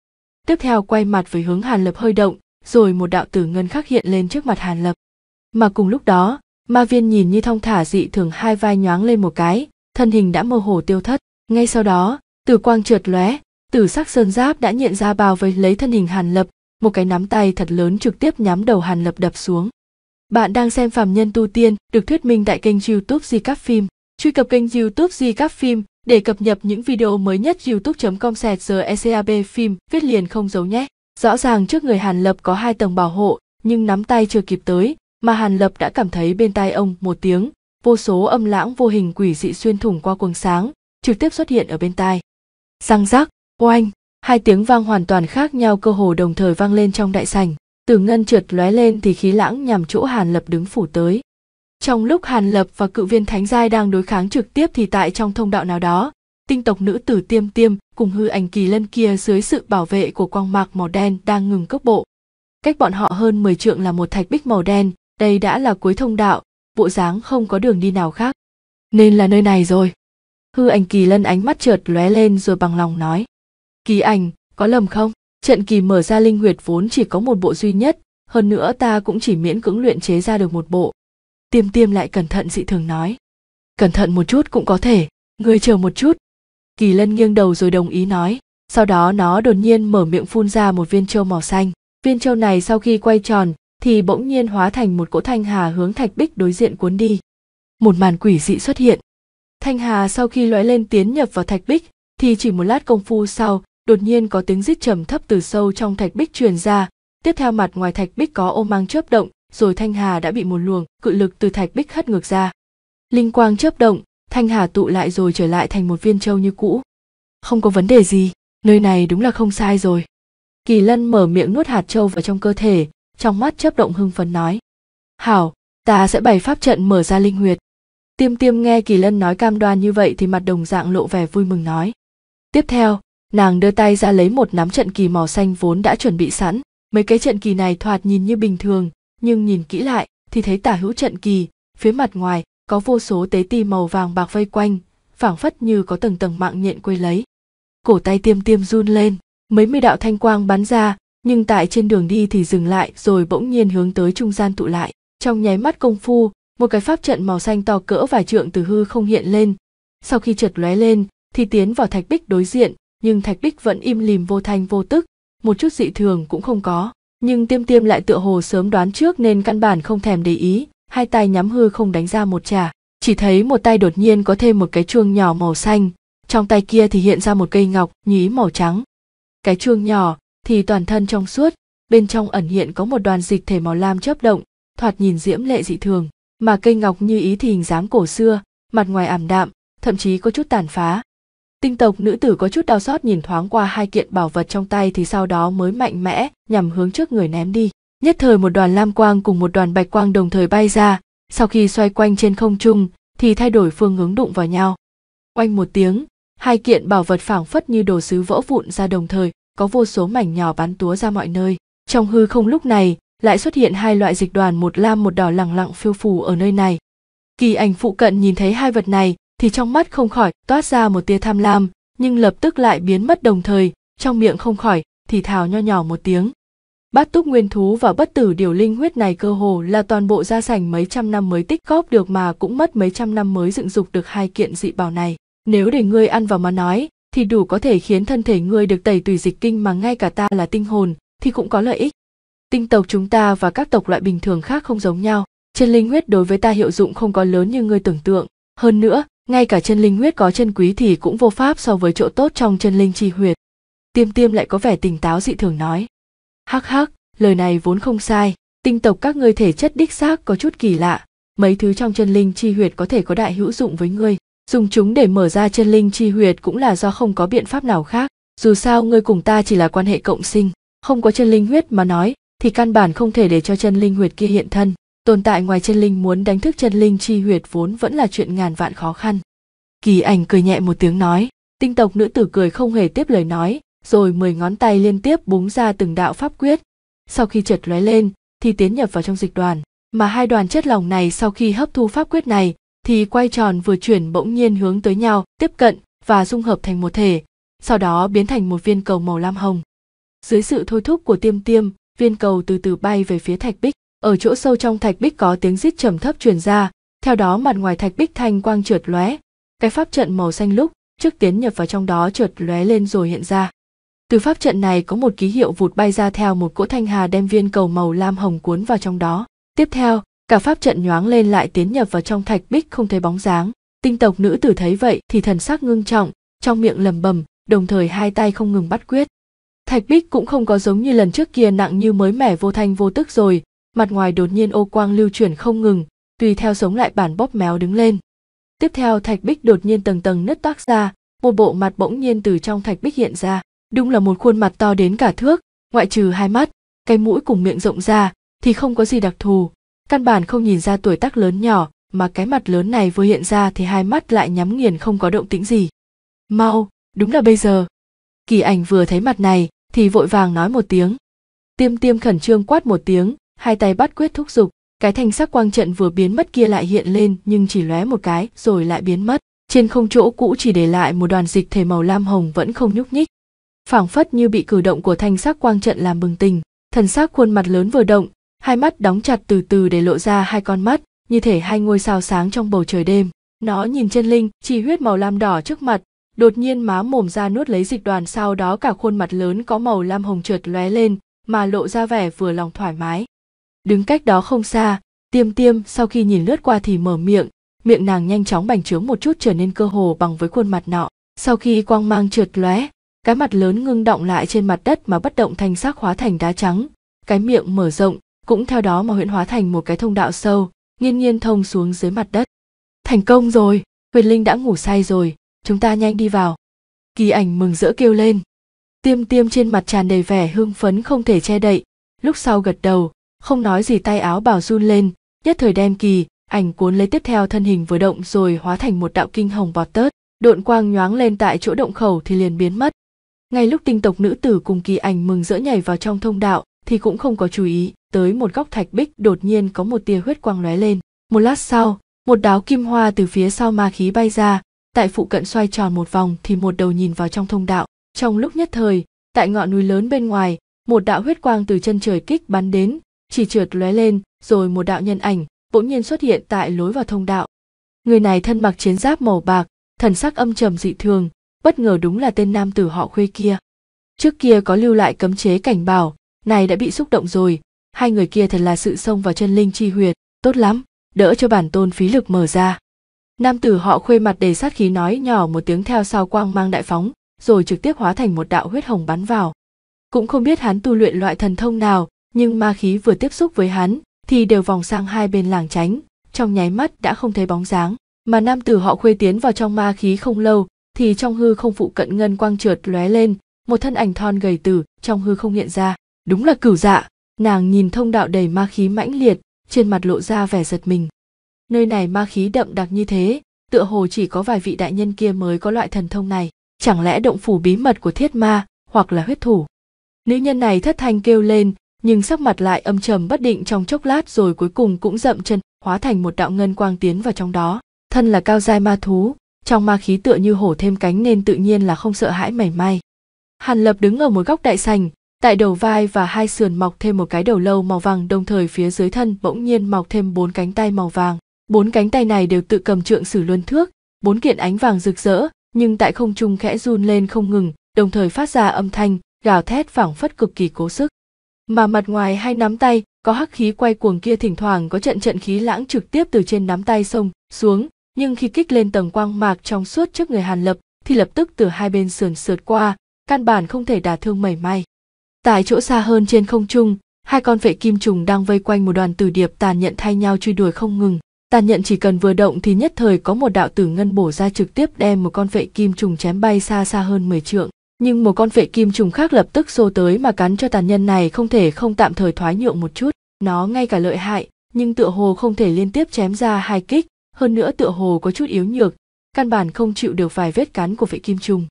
tiếp theo quay mặt với hướng hàn lập hơi động rồi một đạo tử ngân khắc hiện lên trước mặt hàn lập mà cùng lúc đó ma viên nhìn như thong thả dị thường hai vai nhoáng lên một cái thân hình đã mơ hồ tiêu thất ngay sau đó tử quang trượt lóe tử sắc sơn giáp đã nhận ra bao vây lấy thân hình hàn lập một cái nắm tay thật lớn trực tiếp nhắm đầu hàn lập đập xuống bạn đang xem phàm nhân tu tiên được thuyết minh tại kênh youtube di các phim truy cập kênh youtube di các phim để cập nhật những video mới nhất youtube.com sẹt ECAB phim viết liền không giấu nhé. Rõ ràng trước người Hàn Lập có hai tầng bảo hộ, nhưng nắm tay chưa kịp tới, mà Hàn Lập đã cảm thấy bên tai ông một tiếng, vô số âm lãng vô hình quỷ dị xuyên thủng qua quầng sáng, trực tiếp xuất hiện ở bên tai. Răng rắc, oanh, hai tiếng vang hoàn toàn khác nhau cơ hồ đồng thời vang lên trong đại sảnh. Từ ngân trượt lóe lên thì khí lãng nhằm chỗ Hàn Lập đứng phủ tới. Trong lúc Hàn Lập và cự viên Thánh Giai đang đối kháng trực tiếp thì tại trong thông đạo nào đó, tinh tộc nữ tử tiêm tiêm cùng hư ảnh kỳ lân kia dưới sự bảo vệ của quang mạc màu đen đang ngừng cước bộ. Cách bọn họ hơn 10 trượng là một thạch bích màu đen, đây đã là cuối thông đạo, bộ dáng không có đường đi nào khác. Nên là nơi này rồi. Hư ảnh kỳ lân ánh mắt trượt lóe lên rồi bằng lòng nói. Kỳ ảnh, có lầm không? Trận kỳ mở ra linh huyệt vốn chỉ có một bộ duy nhất, hơn nữa ta cũng chỉ miễn cưỡng luyện chế ra được một bộ, tiêm tiêm lại cẩn thận dị thường nói cẩn thận một chút cũng có thể người chờ một chút kỳ lân nghiêng đầu rồi đồng ý nói sau đó nó đột nhiên mở miệng phun ra một viên trâu màu xanh viên trâu này sau khi quay tròn thì bỗng nhiên hóa thành một cỗ thanh hà hướng thạch bích đối diện cuốn đi một màn quỷ dị xuất hiện thanh hà sau khi lóe lên tiến nhập vào thạch bích thì chỉ một lát công phu sau đột nhiên có tiếng rít trầm thấp từ sâu trong thạch bích truyền ra tiếp theo mặt ngoài thạch bích có ô mang chớp động rồi thanh hà đã bị một luồng cự lực từ thạch bích hất ngược ra linh quang chớp động thanh hà tụ lại rồi trở lại thành một viên châu như cũ không có vấn đề gì nơi này đúng là không sai rồi kỳ lân mở miệng nuốt hạt châu vào trong cơ thể trong mắt chớp động hưng phấn nói hảo ta sẽ bày pháp trận mở ra linh huyệt tiêm tiêm nghe kỳ lân nói cam đoan như vậy thì mặt đồng dạng lộ vẻ vui mừng nói tiếp theo nàng đưa tay ra lấy một nắm trận kỳ màu xanh vốn đã chuẩn bị sẵn mấy cái trận kỳ này thoạt nhìn như bình thường nhưng nhìn kỹ lại thì thấy tả hữu trận kỳ phía mặt ngoài có vô số tế ti màu vàng bạc vây quanh phảng phất như có tầng tầng mạng nhện quây lấy cổ tay tiêm tiêm run lên mấy mươi đạo thanh quang bắn ra nhưng tại trên đường đi thì dừng lại rồi bỗng nhiên hướng tới trung gian tụ lại trong nháy mắt công phu một cái pháp trận màu xanh to cỡ vài trượng từ hư không hiện lên sau khi chợt lóe lên thì tiến vào thạch bích đối diện nhưng thạch bích vẫn im lìm vô thanh vô tức một chút dị thường cũng không có nhưng tiêm tiêm lại tựa hồ sớm đoán trước nên căn bản không thèm để ý hai tay nhắm hư không đánh ra một trả chỉ thấy một tay đột nhiên có thêm một cái chuông nhỏ màu xanh trong tay kia thì hiện ra một cây ngọc nhí màu trắng cái chuông nhỏ thì toàn thân trong suốt bên trong ẩn hiện có một đoàn dịch thể màu lam chớp động thoạt nhìn diễm lệ dị thường mà cây ngọc như ý thì hình dáng cổ xưa mặt ngoài ảm đạm thậm chí có chút tàn phá Tinh tộc nữ tử có chút đau xót nhìn thoáng qua hai kiện bảo vật trong tay thì sau đó mới mạnh mẽ nhằm hướng trước người ném đi. Nhất thời một đoàn lam quang cùng một đoàn bạch quang đồng thời bay ra, sau khi xoay quanh trên không trung thì thay đổi phương hướng đụng vào nhau. Oanh một tiếng, hai kiện bảo vật phảng phất như đồ sứ vỡ vụn ra đồng thời, có vô số mảnh nhỏ bắn túa ra mọi nơi. Trong hư không lúc này, lại xuất hiện hai loại dịch đoàn một lam một đỏ lẳng lặng phiêu phù ở nơi này. Kỳ ảnh phụ cận nhìn thấy hai vật này thì trong mắt không khỏi toát ra một tia tham lam nhưng lập tức lại biến mất đồng thời trong miệng không khỏi thì thào nho nhỏ một tiếng bát túc nguyên thú và bất tử điều linh huyết này cơ hồ là toàn bộ gia sành mấy trăm năm mới tích góp được mà cũng mất mấy trăm năm mới dựng dục được hai kiện dị bảo này nếu để ngươi ăn vào mà nói thì đủ có thể khiến thân thể ngươi được tẩy tùy dịch kinh mà ngay cả ta là tinh hồn thì cũng có lợi ích tinh tộc chúng ta và các tộc loại bình thường khác không giống nhau chân linh huyết đối với ta hiệu dụng không có lớn như ngươi tưởng tượng hơn nữa ngay cả chân linh huyết có chân quý thì cũng vô pháp so với chỗ tốt trong chân linh chi huyệt tiêm tiêm lại có vẻ tỉnh táo dị thường nói hắc hắc lời này vốn không sai tinh tộc các ngươi thể chất đích xác có chút kỳ lạ mấy thứ trong chân linh chi huyệt có thể có đại hữu dụng với ngươi dùng chúng để mở ra chân linh chi huyệt cũng là do không có biện pháp nào khác dù sao ngươi cùng ta chỉ là quan hệ cộng sinh không có chân linh huyết mà nói thì căn bản không thể để cho chân linh huyệt kia hiện thân tồn tại ngoài chân linh muốn đánh thức chân linh chi huyệt vốn vẫn là chuyện ngàn vạn khó khăn kỳ ảnh cười nhẹ một tiếng nói tinh tộc nữ tử cười không hề tiếp lời nói rồi mười ngón tay liên tiếp búng ra từng đạo pháp quyết sau khi chợt lóe lên thì tiến nhập vào trong dịch đoàn mà hai đoàn chất lỏng này sau khi hấp thu pháp quyết này thì quay tròn vừa chuyển bỗng nhiên hướng tới nhau tiếp cận và dung hợp thành một thể sau đó biến thành một viên cầu màu lam hồng dưới sự thôi thúc của tiêm tiêm viên cầu từ từ bay về phía thạch bích ở chỗ sâu trong thạch bích có tiếng rít trầm thấp truyền ra theo đó mặt ngoài thạch bích thanh quang trượt lóe cái pháp trận màu xanh lúc trước tiến nhập vào trong đó trượt lóe lên rồi hiện ra từ pháp trận này có một ký hiệu vụt bay ra theo một cỗ thanh hà đem viên cầu màu lam hồng cuốn vào trong đó tiếp theo cả pháp trận nhoáng lên lại tiến nhập vào trong thạch bích không thấy bóng dáng tinh tộc nữ tử thấy vậy thì thần sắc ngưng trọng trong miệng lầm bầm đồng thời hai tay không ngừng bắt quyết thạch bích cũng không có giống như lần trước kia nặng như mới mẻ vô thanh vô tức rồi mặt ngoài đột nhiên ô quang lưu chuyển không ngừng tùy theo sống lại bản bóp méo đứng lên tiếp theo thạch bích đột nhiên tầng tầng nứt toác ra một bộ mặt bỗng nhiên từ trong thạch bích hiện ra đúng là một khuôn mặt to đến cả thước ngoại trừ hai mắt cái mũi cùng miệng rộng ra thì không có gì đặc thù căn bản không nhìn ra tuổi tác lớn nhỏ mà cái mặt lớn này vừa hiện ra thì hai mắt lại nhắm nghiền không có động tĩnh gì mau đúng là bây giờ kỳ ảnh vừa thấy mặt này thì vội vàng nói một tiếng tiêm tiêm khẩn trương quát một tiếng hai tay bắt quyết thúc giục cái thanh sắc quang trận vừa biến mất kia lại hiện lên nhưng chỉ lóe một cái rồi lại biến mất trên không chỗ cũ chỉ để lại một đoàn dịch thể màu lam hồng vẫn không nhúc nhích phảng phất như bị cử động của thanh sắc quang trận làm bừng tình thần sắc khuôn mặt lớn vừa động hai mắt đóng chặt từ từ để lộ ra hai con mắt như thể hai ngôi sao sáng trong bầu trời đêm nó nhìn chân linh chỉ huyết màu lam đỏ trước mặt đột nhiên má mồm ra nuốt lấy dịch đoàn sau đó cả khuôn mặt lớn có màu lam hồng trượt lóe lên mà lộ ra vẻ vừa lòng thoải mái đứng cách đó không xa tiêm tiêm sau khi nhìn lướt qua thì mở miệng miệng nàng nhanh chóng bành trướng một chút trở nên cơ hồ bằng với khuôn mặt nọ sau khi quang mang trượt lóe cái mặt lớn ngưng động lại trên mặt đất mà bất động thanh sắc hóa thành đá trắng cái miệng mở rộng cũng theo đó mà huyễn hóa thành một cái thông đạo sâu nghiên nhiên thông xuống dưới mặt đất thành công rồi huyền linh đã ngủ say rồi chúng ta nhanh đi vào kỳ ảnh mừng rỡ kêu lên tiêm tiêm trên mặt tràn đầy vẻ hưng phấn không thể che đậy lúc sau gật đầu không nói gì tay áo bảo run lên nhất thời đem kỳ ảnh cuốn lấy tiếp theo thân hình vừa động rồi hóa thành một đạo kinh hồng bọt tớt độn quang nhoáng lên tại chỗ động khẩu thì liền biến mất ngay lúc tinh tộc nữ tử cùng kỳ ảnh mừng rỡ nhảy vào trong thông đạo thì cũng không có chú ý tới một góc thạch bích đột nhiên có một tia huyết quang lóe lên một lát sau một đáo kim hoa từ phía sau ma khí bay ra tại phụ cận xoay tròn một vòng thì một đầu nhìn vào trong thông đạo trong lúc nhất thời tại ngọn núi lớn bên ngoài một đạo huyết quang từ chân trời kích bắn đến chỉ trượt lóe lên rồi một đạo nhân ảnh bỗng nhiên xuất hiện tại lối vào thông đạo người này thân mặc chiến giáp màu bạc thần sắc âm trầm dị thường bất ngờ đúng là tên nam tử họ khuê kia trước kia có lưu lại cấm chế cảnh bảo này đã bị xúc động rồi hai người kia thật là sự xông vào chân linh chi huyệt tốt lắm đỡ cho bản tôn phí lực mở ra nam tử họ khuê mặt đầy sát khí nói nhỏ một tiếng theo sau quang mang đại phóng rồi trực tiếp hóa thành một đạo huyết hồng bắn vào cũng không biết hắn tu luyện loại thần thông nào nhưng ma khí vừa tiếp xúc với hắn thì đều vòng sang hai bên làng tránh trong nháy mắt đã không thấy bóng dáng mà nam tử họ khuê tiến vào trong ma khí không lâu thì trong hư không phụ cận ngân quang trượt lóe lên một thân ảnh thon gầy từ trong hư không hiện ra đúng là cửu dạ nàng nhìn thông đạo đầy ma khí mãnh liệt trên mặt lộ ra vẻ giật mình nơi này ma khí đậm đặc như thế tựa hồ chỉ có vài vị đại nhân kia mới có loại thần thông này chẳng lẽ động phủ bí mật của thiết ma hoặc là huyết thủ nữ nhân này thất thanh kêu lên nhưng sắc mặt lại âm trầm bất định trong chốc lát rồi cuối cùng cũng dậm chân hóa thành một đạo ngân quang tiến vào trong đó thân là cao giai ma thú trong ma khí tựa như hổ thêm cánh nên tự nhiên là không sợ hãi mảy may hàn lập đứng ở một góc đại sành tại đầu vai và hai sườn mọc thêm một cái đầu lâu màu vàng đồng thời phía dưới thân bỗng nhiên mọc thêm bốn cánh tay màu vàng bốn cánh tay này đều tự cầm trượng sử luân thước bốn kiện ánh vàng rực rỡ nhưng tại không trung khẽ run lên không ngừng đồng thời phát ra âm thanh gào thét phảng phất cực kỳ cố sức mà mặt ngoài hai nắm tay có hắc khí quay cuồng kia thỉnh thoảng có trận trận khí lãng trực tiếp từ trên nắm tay sông xuống nhưng khi kích lên tầng quang mạc trong suốt trước người hàn lập thì lập tức từ hai bên sườn sượt qua căn bản không thể đả thương mảy may tại chỗ xa hơn trên không trung hai con vệ kim trùng đang vây quanh một đoàn tử điệp tàn nhận thay nhau truy đuổi không ngừng tàn nhận chỉ cần vừa động thì nhất thời có một đạo tử ngân bổ ra trực tiếp đem một con vệ kim trùng chém bay xa xa hơn mười trượng nhưng một con vệ kim trùng khác lập tức xô tới mà cắn cho tàn nhân này không thể không tạm thời thoái nhượng một chút nó ngay cả lợi hại nhưng tựa hồ không thể liên tiếp chém ra hai kích hơn nữa tựa hồ có chút yếu nhược căn bản không chịu được vài vết cắn của vệ kim trùng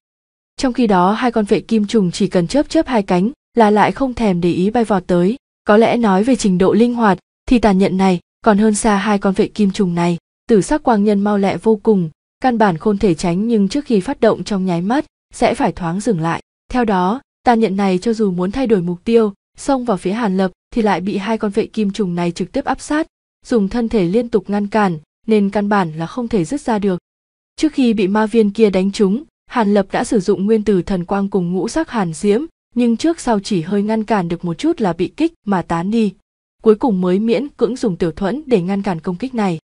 trong khi đó hai con vệ kim trùng chỉ cần chớp chớp hai cánh là lại không thèm để ý bay vọt tới có lẽ nói về trình độ linh hoạt thì tàn nhận này còn hơn xa hai con vệ kim trùng này tử sắc quang nhân mau lẹ vô cùng căn bản không thể tránh nhưng trước khi phát động trong nháy mắt sẽ phải thoáng dừng lại theo đó tà nhận này cho dù muốn thay đổi mục tiêu xông vào phía hàn lập thì lại bị hai con vệ kim trùng này trực tiếp áp sát dùng thân thể liên tục ngăn cản nên căn bản là không thể dứt ra được trước khi bị ma viên kia đánh trúng hàn lập đã sử dụng nguyên tử thần quang cùng ngũ sắc hàn diễm nhưng trước sau chỉ hơi ngăn cản được một chút là bị kích mà tán đi cuối cùng mới miễn cưỡng dùng tiểu thuẫn để ngăn cản công kích này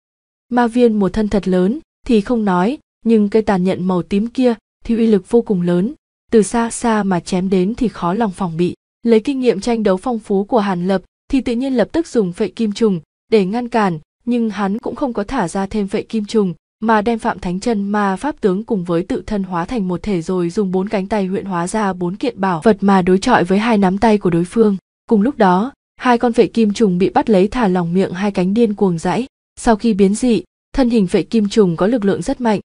ma viên một thân thật lớn thì không nói nhưng cây tàn nhận màu tím kia thì uy lực vô cùng lớn từ xa xa mà chém đến thì khó lòng phòng bị lấy kinh nghiệm tranh đấu phong phú của hàn lập thì tự nhiên lập tức dùng phệ kim trùng để ngăn cản nhưng hắn cũng không có thả ra thêm phệ kim trùng mà đem phạm thánh chân ma pháp tướng cùng với tự thân hóa thành một thể rồi dùng bốn cánh tay huyện hóa ra bốn kiện bảo vật mà đối chọi với hai nắm tay của đối phương cùng lúc đó hai con phệ kim trùng bị bắt lấy thả lòng miệng hai cánh điên cuồng dãy sau khi biến dị thân hình phệ kim trùng có lực lượng rất mạnh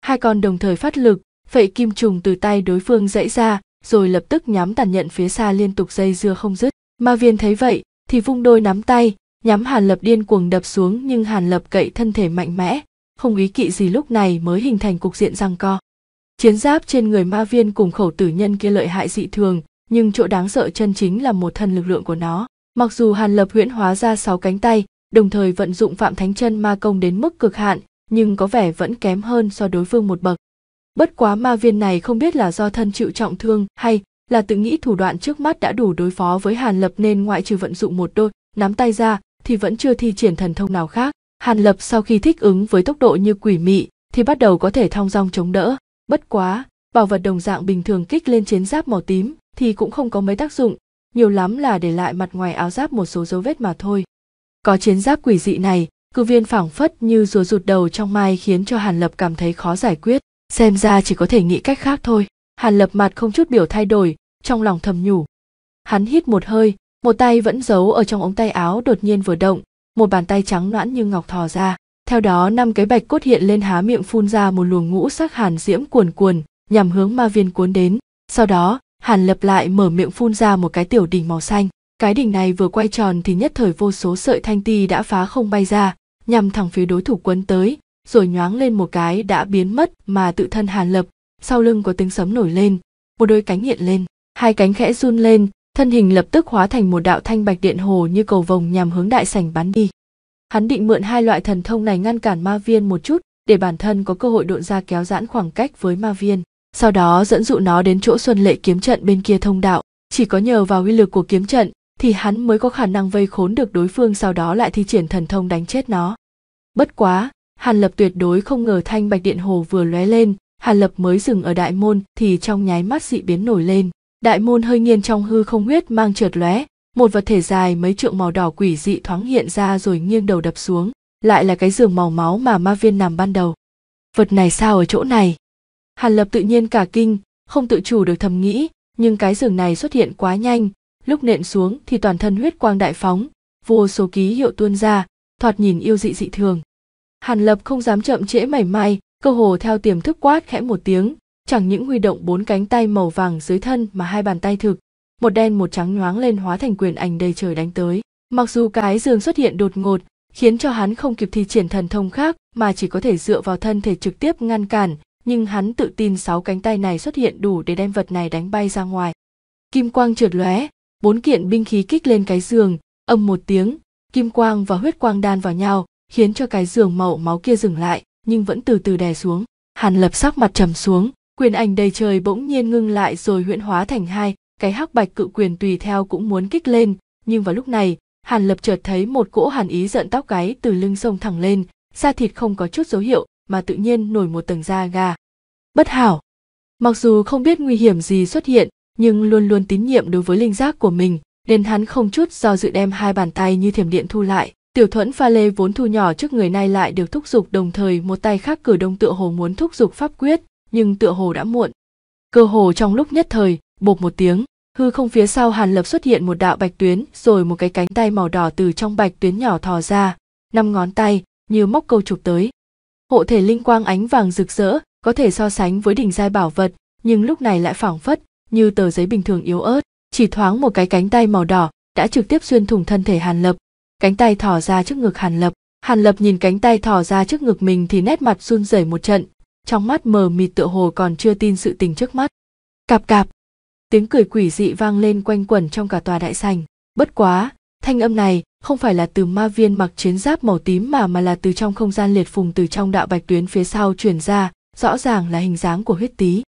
hai con đồng thời phát lực phẩy kim trùng từ tay đối phương dãy ra rồi lập tức nhắm tàn nhận phía xa liên tục dây dưa không dứt ma viên thấy vậy thì vung đôi nắm tay nhắm hàn lập điên cuồng đập xuống nhưng hàn lập cậy thân thể mạnh mẽ không ý kỵ gì lúc này mới hình thành cục diện răng co chiến giáp trên người ma viên cùng khẩu tử nhân kia lợi hại dị thường nhưng chỗ đáng sợ chân chính là một thân lực lượng của nó mặc dù hàn lập huyễn hóa ra sáu cánh tay đồng thời vận dụng phạm thánh chân ma công đến mức cực hạn nhưng có vẻ vẫn kém hơn so đối phương một bậc bất quá ma viên này không biết là do thân chịu trọng thương hay là tự nghĩ thủ đoạn trước mắt đã đủ đối phó với hàn lập nên ngoại trừ vận dụng một đôi nắm tay ra thì vẫn chưa thi triển thần thông nào khác hàn lập sau khi thích ứng với tốc độ như quỷ mị thì bắt đầu có thể thong dong chống đỡ bất quá bảo vật đồng dạng bình thường kích lên chiến giáp màu tím thì cũng không có mấy tác dụng nhiều lắm là để lại mặt ngoài áo giáp một số dấu vết mà thôi có chiến giáp quỷ dị này cư viên phảng phất như rùa rụt đầu trong mai khiến cho hàn lập cảm thấy khó giải quyết xem ra chỉ có thể nghĩ cách khác thôi hàn lập mặt không chút biểu thay đổi trong lòng thầm nhủ hắn hít một hơi một tay vẫn giấu ở trong ống tay áo đột nhiên vừa động một bàn tay trắng loãng như ngọc thò ra theo đó năm cái bạch cốt hiện lên há miệng phun ra một luồng ngũ sắc hàn diễm cuồn cuồn nhằm hướng ma viên cuốn đến sau đó hàn lập lại mở miệng phun ra một cái tiểu đỉnh màu xanh cái đỉnh này vừa quay tròn thì nhất thời vô số sợi thanh ti đã phá không bay ra nhằm thẳng phía đối thủ quấn tới rồi nhoáng lên một cái đã biến mất mà tự thân hàn lập sau lưng có tiếng sấm nổi lên một đôi cánh hiện lên hai cánh khẽ run lên thân hình lập tức hóa thành một đạo thanh bạch điện hồ như cầu vồng nhằm hướng đại sảnh bắn đi hắn định mượn hai loại thần thông này ngăn cản ma viên một chút để bản thân có cơ hội độn ra kéo giãn khoảng cách với ma viên sau đó dẫn dụ nó đến chỗ xuân lệ kiếm trận bên kia thông đạo chỉ có nhờ vào uy lực của kiếm trận thì hắn mới có khả năng vây khốn được đối phương sau đó lại thi triển thần thông đánh chết nó bất quá hàn lập tuyệt đối không ngờ thanh bạch điện hồ vừa lóe lên hàn lập mới dừng ở đại môn thì trong nháy mắt dị biến nổi lên đại môn hơi nghiêng trong hư không huyết mang trượt lóe một vật thể dài mấy trượng màu đỏ quỷ dị thoáng hiện ra rồi nghiêng đầu đập xuống lại là cái giường màu máu mà ma viên nằm ban đầu vật này sao ở chỗ này hàn lập tự nhiên cả kinh không tự chủ được thầm nghĩ nhưng cái giường này xuất hiện quá nhanh lúc nện xuống thì toàn thân huyết quang đại phóng vô số ký hiệu tuôn ra thoạt nhìn yêu dị dị thường hàn lập không dám chậm trễ mảy may cơ hồ theo tiềm thức quát khẽ một tiếng chẳng những huy động bốn cánh tay màu vàng dưới thân mà hai bàn tay thực một đen một trắng nhoáng lên hóa thành quyền ảnh đầy trời đánh tới mặc dù cái giường xuất hiện đột ngột khiến cho hắn không kịp thi triển thần thông khác mà chỉ có thể dựa vào thân thể trực tiếp ngăn cản nhưng hắn tự tin sáu cánh tay này xuất hiện đủ để đem vật này đánh bay ra ngoài kim quang trượt lóe bốn kiện binh khí kích lên cái giường âm một tiếng kim quang và huyết quang đan vào nhau khiến cho cái giường màu máu kia dừng lại nhưng vẫn từ từ đè xuống hàn lập sắc mặt trầm xuống quyền ảnh đầy trời bỗng nhiên ngưng lại rồi huyễn hóa thành hai cái hắc bạch cự quyền tùy theo cũng muốn kích lên nhưng vào lúc này hàn lập chợt thấy một cỗ hàn ý giận tóc gáy từ lưng sông thẳng lên da thịt không có chút dấu hiệu mà tự nhiên nổi một tầng da gà bất hảo mặc dù không biết nguy hiểm gì xuất hiện nhưng luôn luôn tín nhiệm đối với linh giác của mình nên hắn không chút do dự đem hai bàn tay như thiểm điện thu lại Tiểu thuẫn pha lê vốn thu nhỏ trước người nay lại được thúc giục đồng thời một tay khác cử đông tựa hồ muốn thúc giục pháp quyết, nhưng tựa hồ đã muộn. Cơ hồ trong lúc nhất thời, bột một tiếng, hư không phía sau Hàn Lập xuất hiện một đạo bạch tuyến rồi một cái cánh tay màu đỏ từ trong bạch tuyến nhỏ thò ra, năm ngón tay, như móc câu chụp tới. Hộ thể linh quang ánh vàng rực rỡ, có thể so sánh với đỉnh giai bảo vật, nhưng lúc này lại phảng phất, như tờ giấy bình thường yếu ớt, chỉ thoáng một cái cánh tay màu đỏ đã trực tiếp xuyên thủng thân thể Hàn Lập, cánh tay thỏ ra trước ngực hàn lập hàn lập nhìn cánh tay thỏ ra trước ngực mình thì nét mặt run rẩy một trận trong mắt mờ mịt tựa hồ còn chưa tin sự tình trước mắt cạp cạp tiếng cười quỷ dị vang lên quanh quẩn trong cả tòa đại sành bất quá thanh âm này không phải là từ ma viên mặc chiến giáp màu tím mà mà là từ trong không gian liệt phùng từ trong đạo bạch tuyến phía sau truyền ra rõ ràng là hình dáng của huyết tý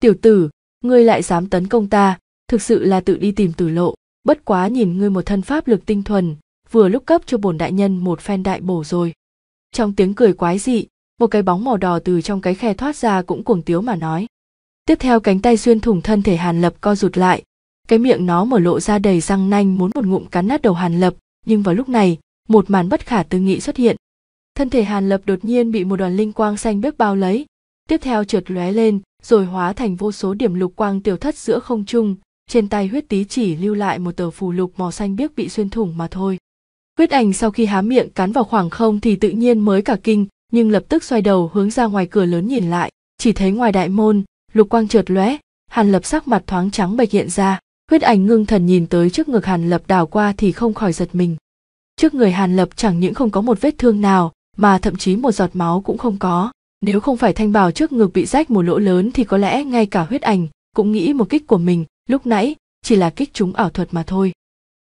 tiểu tử ngươi lại dám tấn công ta thực sự là tự đi tìm tử lộ bất quá nhìn ngươi một thân pháp lực tinh thuần vừa lúc cấp cho bổn đại nhân một phen đại bổ rồi trong tiếng cười quái dị một cái bóng màu đỏ từ trong cái khe thoát ra cũng cuồng tiếu mà nói tiếp theo cánh tay xuyên thủng thân thể hàn lập co rụt lại cái miệng nó mở lộ ra đầy răng nanh muốn một ngụm cắn nát đầu hàn lập nhưng vào lúc này một màn bất khả tư nghị xuất hiện thân thể hàn lập đột nhiên bị một đoàn linh quang xanh bếp bao lấy tiếp theo trượt lóe lên rồi hóa thành vô số điểm lục quang tiểu thất giữa không trung trên tay huyết tí chỉ lưu lại một tờ phù lục màu xanh biếc bị xuyên thủng mà thôi Huyết ảnh sau khi há miệng cắn vào khoảng không thì tự nhiên mới cả kinh, nhưng lập tức xoay đầu hướng ra ngoài cửa lớn nhìn lại, chỉ thấy ngoài đại môn, lục quang chợt lóe, Hàn Lập sắc mặt thoáng trắng bệch hiện ra, huyết ảnh ngưng thần nhìn tới trước ngực Hàn Lập đảo qua thì không khỏi giật mình. Trước người Hàn Lập chẳng những không có một vết thương nào, mà thậm chí một giọt máu cũng không có. Nếu không phải thanh bào trước ngực bị rách một lỗ lớn thì có lẽ ngay cả huyết ảnh cũng nghĩ một kích của mình lúc nãy chỉ là kích trúng ảo thuật mà thôi.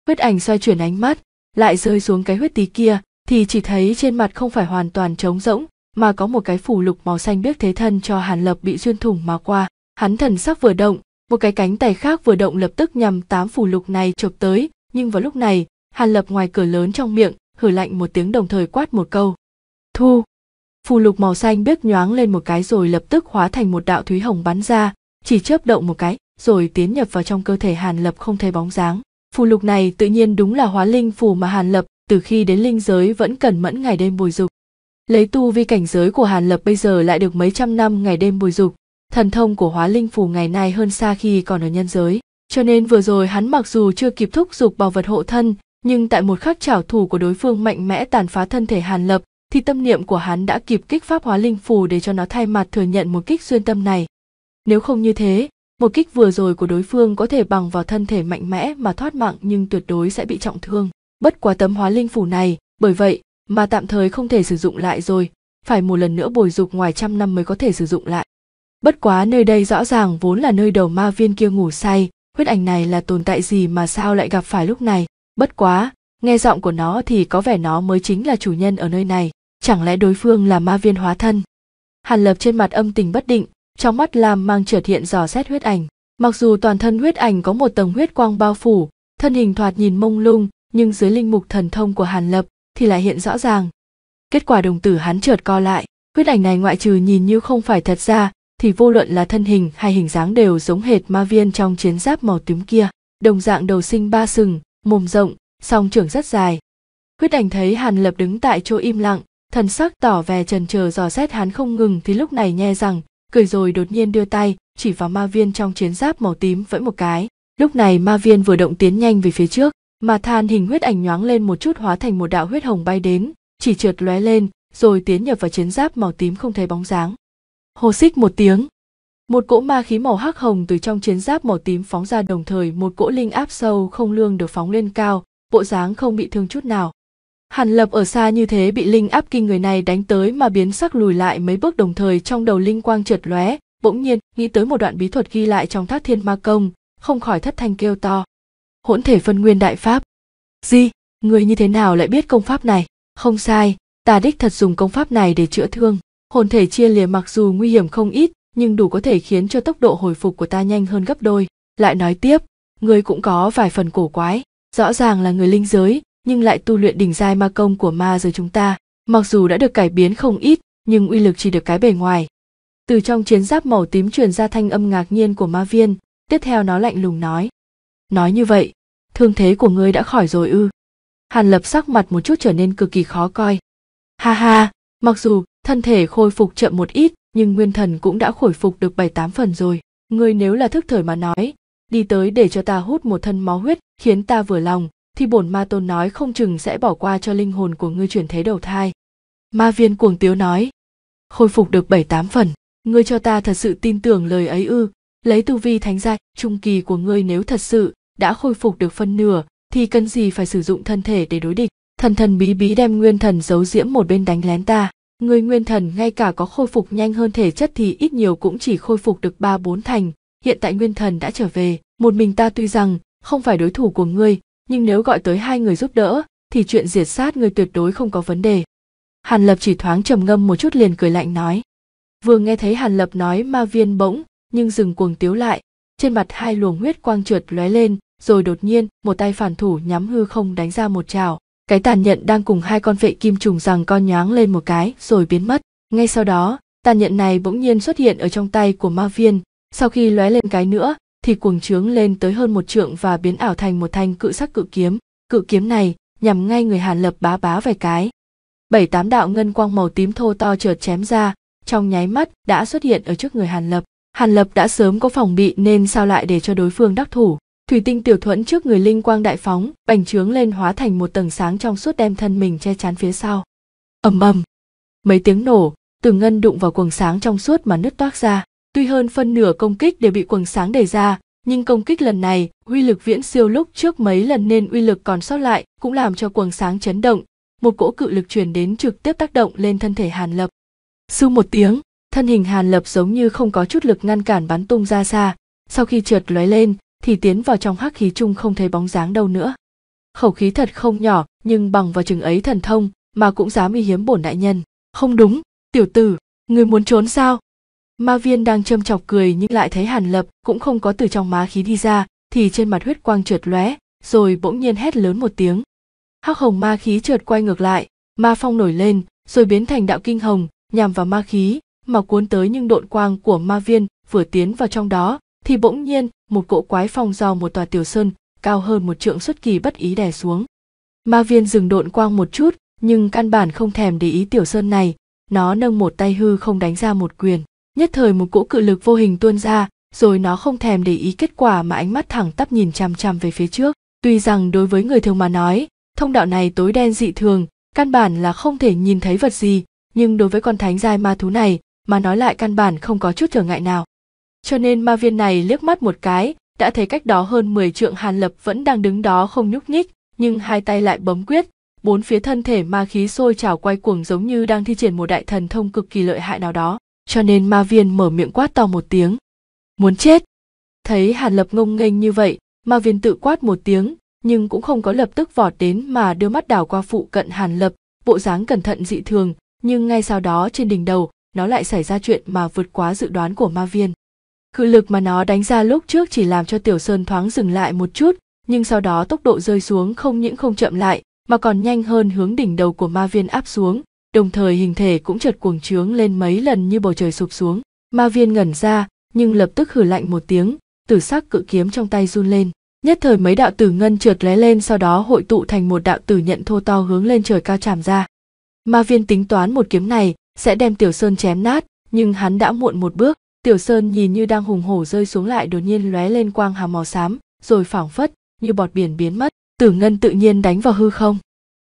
Huyết ảnh xoay chuyển ánh mắt, lại rơi xuống cái huyết tí kia thì chỉ thấy trên mặt không phải hoàn toàn trống rỗng mà có một cái phủ lục màu xanh biếc thế thân cho hàn lập bị xuyên thủng mà qua hắn thần sắc vừa động một cái cánh tay khác vừa động lập tức nhằm tám phủ lục này chộp tới nhưng vào lúc này hàn lập ngoài cửa lớn trong miệng hử lạnh một tiếng đồng thời quát một câu thu phù lục màu xanh biếc nhoáng lên một cái rồi lập tức hóa thành một đạo thúy hồng bắn ra chỉ chớp động một cái rồi tiến nhập vào trong cơ thể hàn lập không thấy bóng dáng phù lục này tự nhiên đúng là hóa linh phù mà hàn lập từ khi đến linh giới vẫn cẩn mẫn ngày đêm bồi dục lấy tu vi cảnh giới của hàn lập bây giờ lại được mấy trăm năm ngày đêm bồi dục thần thông của hóa linh phù ngày nay hơn xa khi còn ở nhân giới cho nên vừa rồi hắn mặc dù chưa kịp thúc giục bảo vật hộ thân nhưng tại một khắc trảo thủ của đối phương mạnh mẽ tàn phá thân thể hàn lập thì tâm niệm của hắn đã kịp kích pháp hóa linh phù để cho nó thay mặt thừa nhận một kích xuyên tâm này nếu không như thế một kích vừa rồi của đối phương có thể bằng vào thân thể mạnh mẽ mà thoát mạng nhưng tuyệt đối sẽ bị trọng thương bất quá tấm hóa linh phủ này bởi vậy mà tạm thời không thể sử dụng lại rồi phải một lần nữa bồi dục ngoài trăm năm mới có thể sử dụng lại bất quá nơi đây rõ ràng vốn là nơi đầu ma viên kia ngủ say huyết ảnh này là tồn tại gì mà sao lại gặp phải lúc này bất quá nghe giọng của nó thì có vẻ nó mới chính là chủ nhân ở nơi này chẳng lẽ đối phương là ma viên hóa thân hàn lập trên mặt âm tình bất định trong mắt lam mang chợt hiện dò xét huyết ảnh mặc dù toàn thân huyết ảnh có một tầng huyết quang bao phủ thân hình thoạt nhìn mông lung nhưng dưới linh mục thần thông của hàn lập thì lại hiện rõ ràng kết quả đồng tử hắn chợt co lại huyết ảnh này ngoại trừ nhìn như không phải thật ra thì vô luận là thân hình hay hình dáng đều giống hệt ma viên trong chiến giáp màu tím kia đồng dạng đầu sinh ba sừng mồm rộng song trưởng rất dài huyết ảnh thấy hàn lập đứng tại chỗ im lặng thần sắc tỏ vẻ trần chờ dò xét hắn không ngừng thì lúc này nhe rằng cười rồi đột nhiên đưa tay chỉ vào ma viên trong chiến giáp màu tím vẫy một cái lúc này ma viên vừa động tiến nhanh về phía trước mà than hình huyết ảnh nhoáng lên một chút hóa thành một đạo huyết hồng bay đến chỉ trượt lóe lên rồi tiến nhập vào chiến giáp màu tím không thấy bóng dáng hô xích một tiếng một cỗ ma khí màu hắc hồng từ trong chiến giáp màu tím phóng ra đồng thời một cỗ linh áp sâu không lương được phóng lên cao bộ dáng không bị thương chút nào Hàn Lập ở xa như thế bị linh áp kinh người này đánh tới mà biến sắc lùi lại mấy bước đồng thời trong đầu linh quang trượt lóe, bỗng nhiên nghĩ tới một đoạn bí thuật ghi lại trong thác thiên ma công, không khỏi thất thanh kêu to. Hỗn thể phân nguyên đại pháp. Gì, người như thế nào lại biết công pháp này? Không sai, ta đích thật dùng công pháp này để chữa thương. Hồn thể chia lìa mặc dù nguy hiểm không ít, nhưng đủ có thể khiến cho tốc độ hồi phục của ta nhanh hơn gấp đôi. Lại nói tiếp, người cũng có vài phần cổ quái, rõ ràng là người linh giới, nhưng lại tu luyện đỉnh giai ma công của ma giới chúng ta mặc dù đã được cải biến không ít nhưng uy lực chỉ được cái bề ngoài từ trong chiến giáp màu tím truyền ra thanh âm ngạc nhiên của ma viên tiếp theo nó lạnh lùng nói nói như vậy thương thế của ngươi đã khỏi rồi ư hàn lập sắc mặt một chút trở nên cực kỳ khó coi ha ha mặc dù thân thể khôi phục chậm một ít nhưng nguyên thần cũng đã khôi phục được bảy tám phần rồi ngươi nếu là thức thời mà nói đi tới để cho ta hút một thân máu huyết khiến ta vừa lòng thì bổn ma tôn nói không chừng sẽ bỏ qua cho linh hồn của ngươi chuyển thế đầu thai. Ma viên cuồng tiếu nói, khôi phục được bảy tám phần, ngươi cho ta thật sự tin tưởng lời ấy ư, lấy tu vi thánh giai trung kỳ của ngươi nếu thật sự đã khôi phục được phân nửa thì cần gì phải sử dụng thân thể để đối địch thần thần bí bí đem nguyên thần giấu diễm một bên đánh lén ta người nguyên thần ngay cả có khôi phục nhanh hơn thể chất thì ít nhiều cũng chỉ khôi phục được ba bốn thành hiện tại nguyên thần đã trở về một mình ta tuy rằng không phải đối thủ của ngươi nhưng nếu gọi tới hai người giúp đỡ thì chuyện diệt sát người tuyệt đối không có vấn đề hàn lập chỉ thoáng trầm ngâm một chút liền cười lạnh nói vừa nghe thấy hàn lập nói ma viên bỗng nhưng dừng cuồng tiếu lại trên mặt hai luồng huyết quang trượt lóe lên rồi đột nhiên một tay phản thủ nhắm hư không đánh ra một trào cái tàn nhận đang cùng hai con vệ kim trùng rằng con nhoáng lên một cái rồi biến mất ngay sau đó tàn nhận này bỗng nhiên xuất hiện ở trong tay của ma viên sau khi lóe lên cái nữa thì cuồng trướng lên tới hơn một trượng và biến ảo thành một thanh cự sắc cự kiếm cự kiếm này nhằm ngay người hàn lập bá bá vài cái bảy tám đạo ngân quang màu tím thô to chợt chém ra trong nháy mắt đã xuất hiện ở trước người hàn lập hàn lập đã sớm có phòng bị nên sao lại để cho đối phương đắc thủ thủy tinh tiểu thuẫn trước người linh quang đại phóng bành trướng lên hóa thành một tầng sáng trong suốt đem thân mình che chắn phía sau ầm ầm mấy tiếng nổ từ ngân đụng vào quần sáng trong suốt mà nứt toác ra Tuy hơn phân nửa công kích đều bị quầng sáng đẩy ra, nhưng công kích lần này, uy lực viễn siêu lúc trước mấy lần nên uy lực còn sót lại cũng làm cho quầng sáng chấn động, một cỗ cự lực truyền đến trực tiếp tác động lên thân thể Hàn Lập. Sư một tiếng, thân hình Hàn Lập giống như không có chút lực ngăn cản bắn tung ra xa, sau khi trượt lóe lên thì tiến vào trong hắc khí chung không thấy bóng dáng đâu nữa. Khẩu khí thật không nhỏ, nhưng bằng vào chừng ấy thần thông mà cũng dám uy hiếm bổn đại nhân. Không đúng, tiểu tử, người muốn trốn sao? Ma viên đang châm chọc cười nhưng lại thấy Hàn Lập cũng không có từ trong má khí đi ra, thì trên mặt huyết quang trượt lóe, rồi bỗng nhiên hét lớn một tiếng. Hắc hồng ma khí trượt quay ngược lại, ma phong nổi lên, rồi biến thành đạo kinh hồng, nhằm vào ma khí, mà cuốn tới nhưng độn quang của ma viên vừa tiến vào trong đó, thì bỗng nhiên một cỗ quái phong do một tòa tiểu sơn cao hơn một trượng xuất kỳ bất ý đè xuống. Ma viên dừng độn quang một chút, nhưng căn bản không thèm để ý tiểu sơn này, nó nâng một tay hư không đánh ra một quyền nhất thời một cỗ cự lực vô hình tuôn ra rồi nó không thèm để ý kết quả mà ánh mắt thẳng tắp nhìn chằm chằm về phía trước tuy rằng đối với người thường mà nói thông đạo này tối đen dị thường căn bản là không thể nhìn thấy vật gì nhưng đối với con thánh giai ma thú này mà nói lại căn bản không có chút trở ngại nào cho nên ma viên này liếc mắt một cái đã thấy cách đó hơn 10 trượng hàn lập vẫn đang đứng đó không nhúc nhích nhưng hai tay lại bấm quyết bốn phía thân thể ma khí sôi trào quay cuồng giống như đang thi triển một đại thần thông cực kỳ lợi hại nào đó cho nên ma viên mở miệng quát to một tiếng muốn chết thấy hàn lập ngông nghênh như vậy ma viên tự quát một tiếng nhưng cũng không có lập tức vọt đến mà đưa mắt đảo qua phụ cận hàn lập bộ dáng cẩn thận dị thường nhưng ngay sau đó trên đỉnh đầu nó lại xảy ra chuyện mà vượt quá dự đoán của ma viên cự lực mà nó đánh ra lúc trước chỉ làm cho tiểu sơn thoáng dừng lại một chút nhưng sau đó tốc độ rơi xuống không những không chậm lại mà còn nhanh hơn hướng đỉnh đầu của ma viên áp xuống đồng thời hình thể cũng chợt cuồng trướng lên mấy lần như bầu trời sụp xuống ma viên ngẩn ra nhưng lập tức hử lạnh một tiếng tử sắc cự kiếm trong tay run lên nhất thời mấy đạo tử ngân trượt lé lên sau đó hội tụ thành một đạo tử nhận thô to hướng lên trời cao chạm ra ma viên tính toán một kiếm này sẽ đem tiểu sơn chém nát nhưng hắn đã muộn một bước tiểu sơn nhìn như đang hùng hổ rơi xuống lại đột nhiên lóe lên quang hào màu xám rồi phảng phất như bọt biển biến mất tử ngân tự nhiên đánh vào hư không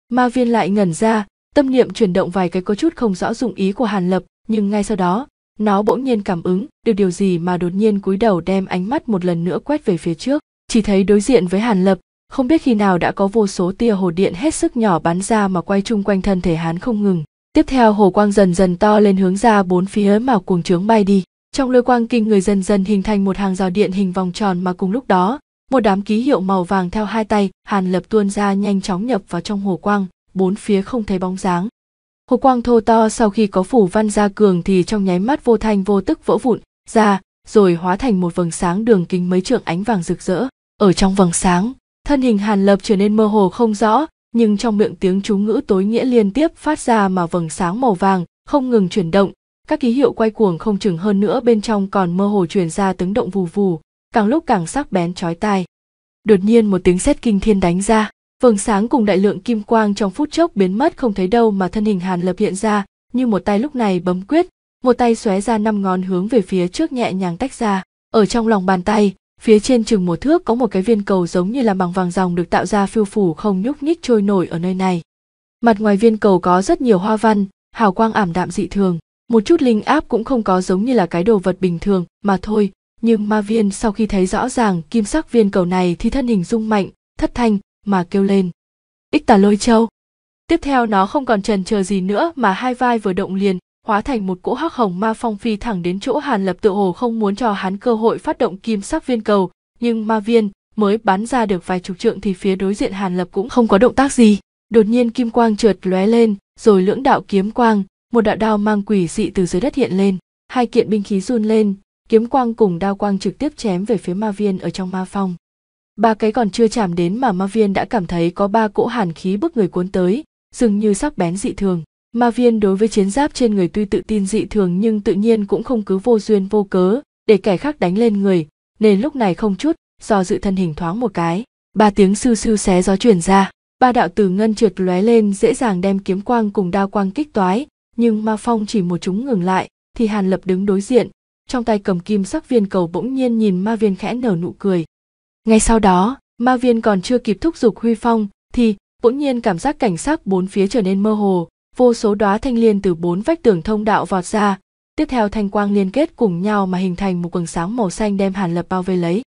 ma viên lại ngẩn ra tâm niệm chuyển động vài cái có chút không rõ dụng ý của hàn lập nhưng ngay sau đó nó bỗng nhiên cảm ứng được điều gì mà đột nhiên cúi đầu đem ánh mắt một lần nữa quét về phía trước chỉ thấy đối diện với hàn lập không biết khi nào đã có vô số tia hồ điện hết sức nhỏ bắn ra mà quay chung quanh thân thể hắn không ngừng tiếp theo hồ quang dần dần to lên hướng ra bốn phía mà cuồng trướng bay đi trong lôi quang kinh người dần dần hình thành một hàng rào điện hình vòng tròn mà cùng lúc đó một đám ký hiệu màu vàng theo hai tay hàn lập tuôn ra nhanh chóng nhập vào trong hồ quang bốn phía không thấy bóng dáng hồ quang thô to sau khi có phủ văn gia cường thì trong nháy mắt vô thanh vô tức vỡ vụn ra rồi hóa thành một vầng sáng đường kính mấy trượng ánh vàng rực rỡ ở trong vầng sáng thân hình hàn lập trở nên mơ hồ không rõ nhưng trong miệng tiếng chú ngữ tối nghĩa liên tiếp phát ra mà vầng sáng màu vàng không ngừng chuyển động các ký hiệu quay cuồng không chừng hơn nữa bên trong còn mơ hồ truyền ra tiếng động vù vù càng lúc càng sắc bén chói tai đột nhiên một tiếng sét kinh thiên đánh ra vầng sáng cùng đại lượng kim quang trong phút chốc biến mất không thấy đâu mà thân hình hàn lập hiện ra như một tay lúc này bấm quyết một tay xóe ra năm ngón hướng về phía trước nhẹ nhàng tách ra ở trong lòng bàn tay phía trên chừng một thước có một cái viên cầu giống như là bằng vàng dòng được tạo ra phiêu phủ không nhúc nhích trôi nổi ở nơi này mặt ngoài viên cầu có rất nhiều hoa văn hào quang ảm đạm dị thường một chút linh áp cũng không có giống như là cái đồ vật bình thường mà thôi nhưng ma viên sau khi thấy rõ ràng kim sắc viên cầu này thì thân hình rung mạnh thất thanh mà kêu lên ích tà lôi châu tiếp theo nó không còn trần chờ gì nữa mà hai vai vừa động liền hóa thành một cỗ hắc hồng ma phong phi thẳng đến chỗ hàn lập tự hồ không muốn cho hắn cơ hội phát động kim sắc viên cầu nhưng ma viên mới bắn ra được vài chục trượng thì phía đối diện hàn lập cũng không có động tác gì đột nhiên kim quang trượt lóe lên rồi lưỡng đạo kiếm quang một đạo đao mang quỷ dị từ dưới đất hiện lên hai kiện binh khí run lên kiếm quang cùng đao quang trực tiếp chém về phía ma viên ở trong ma phong ba cái còn chưa chạm đến mà ma viên đã cảm thấy có ba cỗ hàn khí bức người cuốn tới dường như sắc bén dị thường ma viên đối với chiến giáp trên người tuy tự tin dị thường nhưng tự nhiên cũng không cứ vô duyên vô cớ để kẻ khác đánh lên người nên lúc này không chút do dự thân hình thoáng một cái ba tiếng sưu sưu xé gió truyền ra ba đạo từ ngân trượt lóe lên dễ dàng đem kiếm quang cùng đao quang kích toái nhưng ma phong chỉ một chúng ngừng lại thì hàn lập đứng đối diện trong tay cầm kim sắc viên cầu bỗng nhiên nhìn ma viên khẽ nở nụ cười ngay sau đó ma viên còn chưa kịp thúc giục huy phong thì bỗng nhiên cảm giác cảnh sắc bốn phía trở nên mơ hồ vô số đóa thanh liên từ bốn vách tường thông đạo vọt ra tiếp theo thanh quang liên kết cùng nhau mà hình thành một quầng sáng màu xanh đem hàn lập bao vây lấy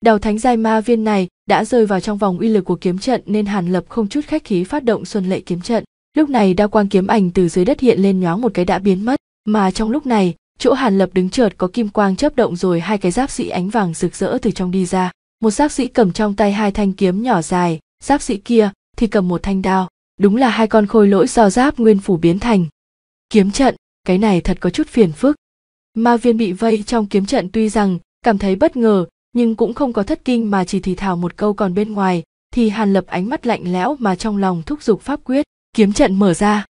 đào thánh giai ma viên này đã rơi vào trong vòng uy lực của kiếm trận nên hàn lập không chút khách khí phát động xuân lệ kiếm trận lúc này đa quang kiếm ảnh từ dưới đất hiện lên nhoáng một cái đã biến mất mà trong lúc này chỗ hàn lập đứng trượt có kim quang chớp động rồi hai cái giáp sĩ ánh vàng rực rỡ từ trong đi ra một giáp sĩ cầm trong tay hai thanh kiếm nhỏ dài giáp sĩ kia thì cầm một thanh đao đúng là hai con khôi lỗi do giáp nguyên phủ biến thành kiếm trận cái này thật có chút phiền phức ma viên bị vây trong kiếm trận tuy rằng cảm thấy bất ngờ nhưng cũng không có thất kinh mà chỉ thì thào một câu còn bên ngoài thì hàn lập ánh mắt lạnh lẽo mà trong lòng thúc giục pháp quyết kiếm trận mở ra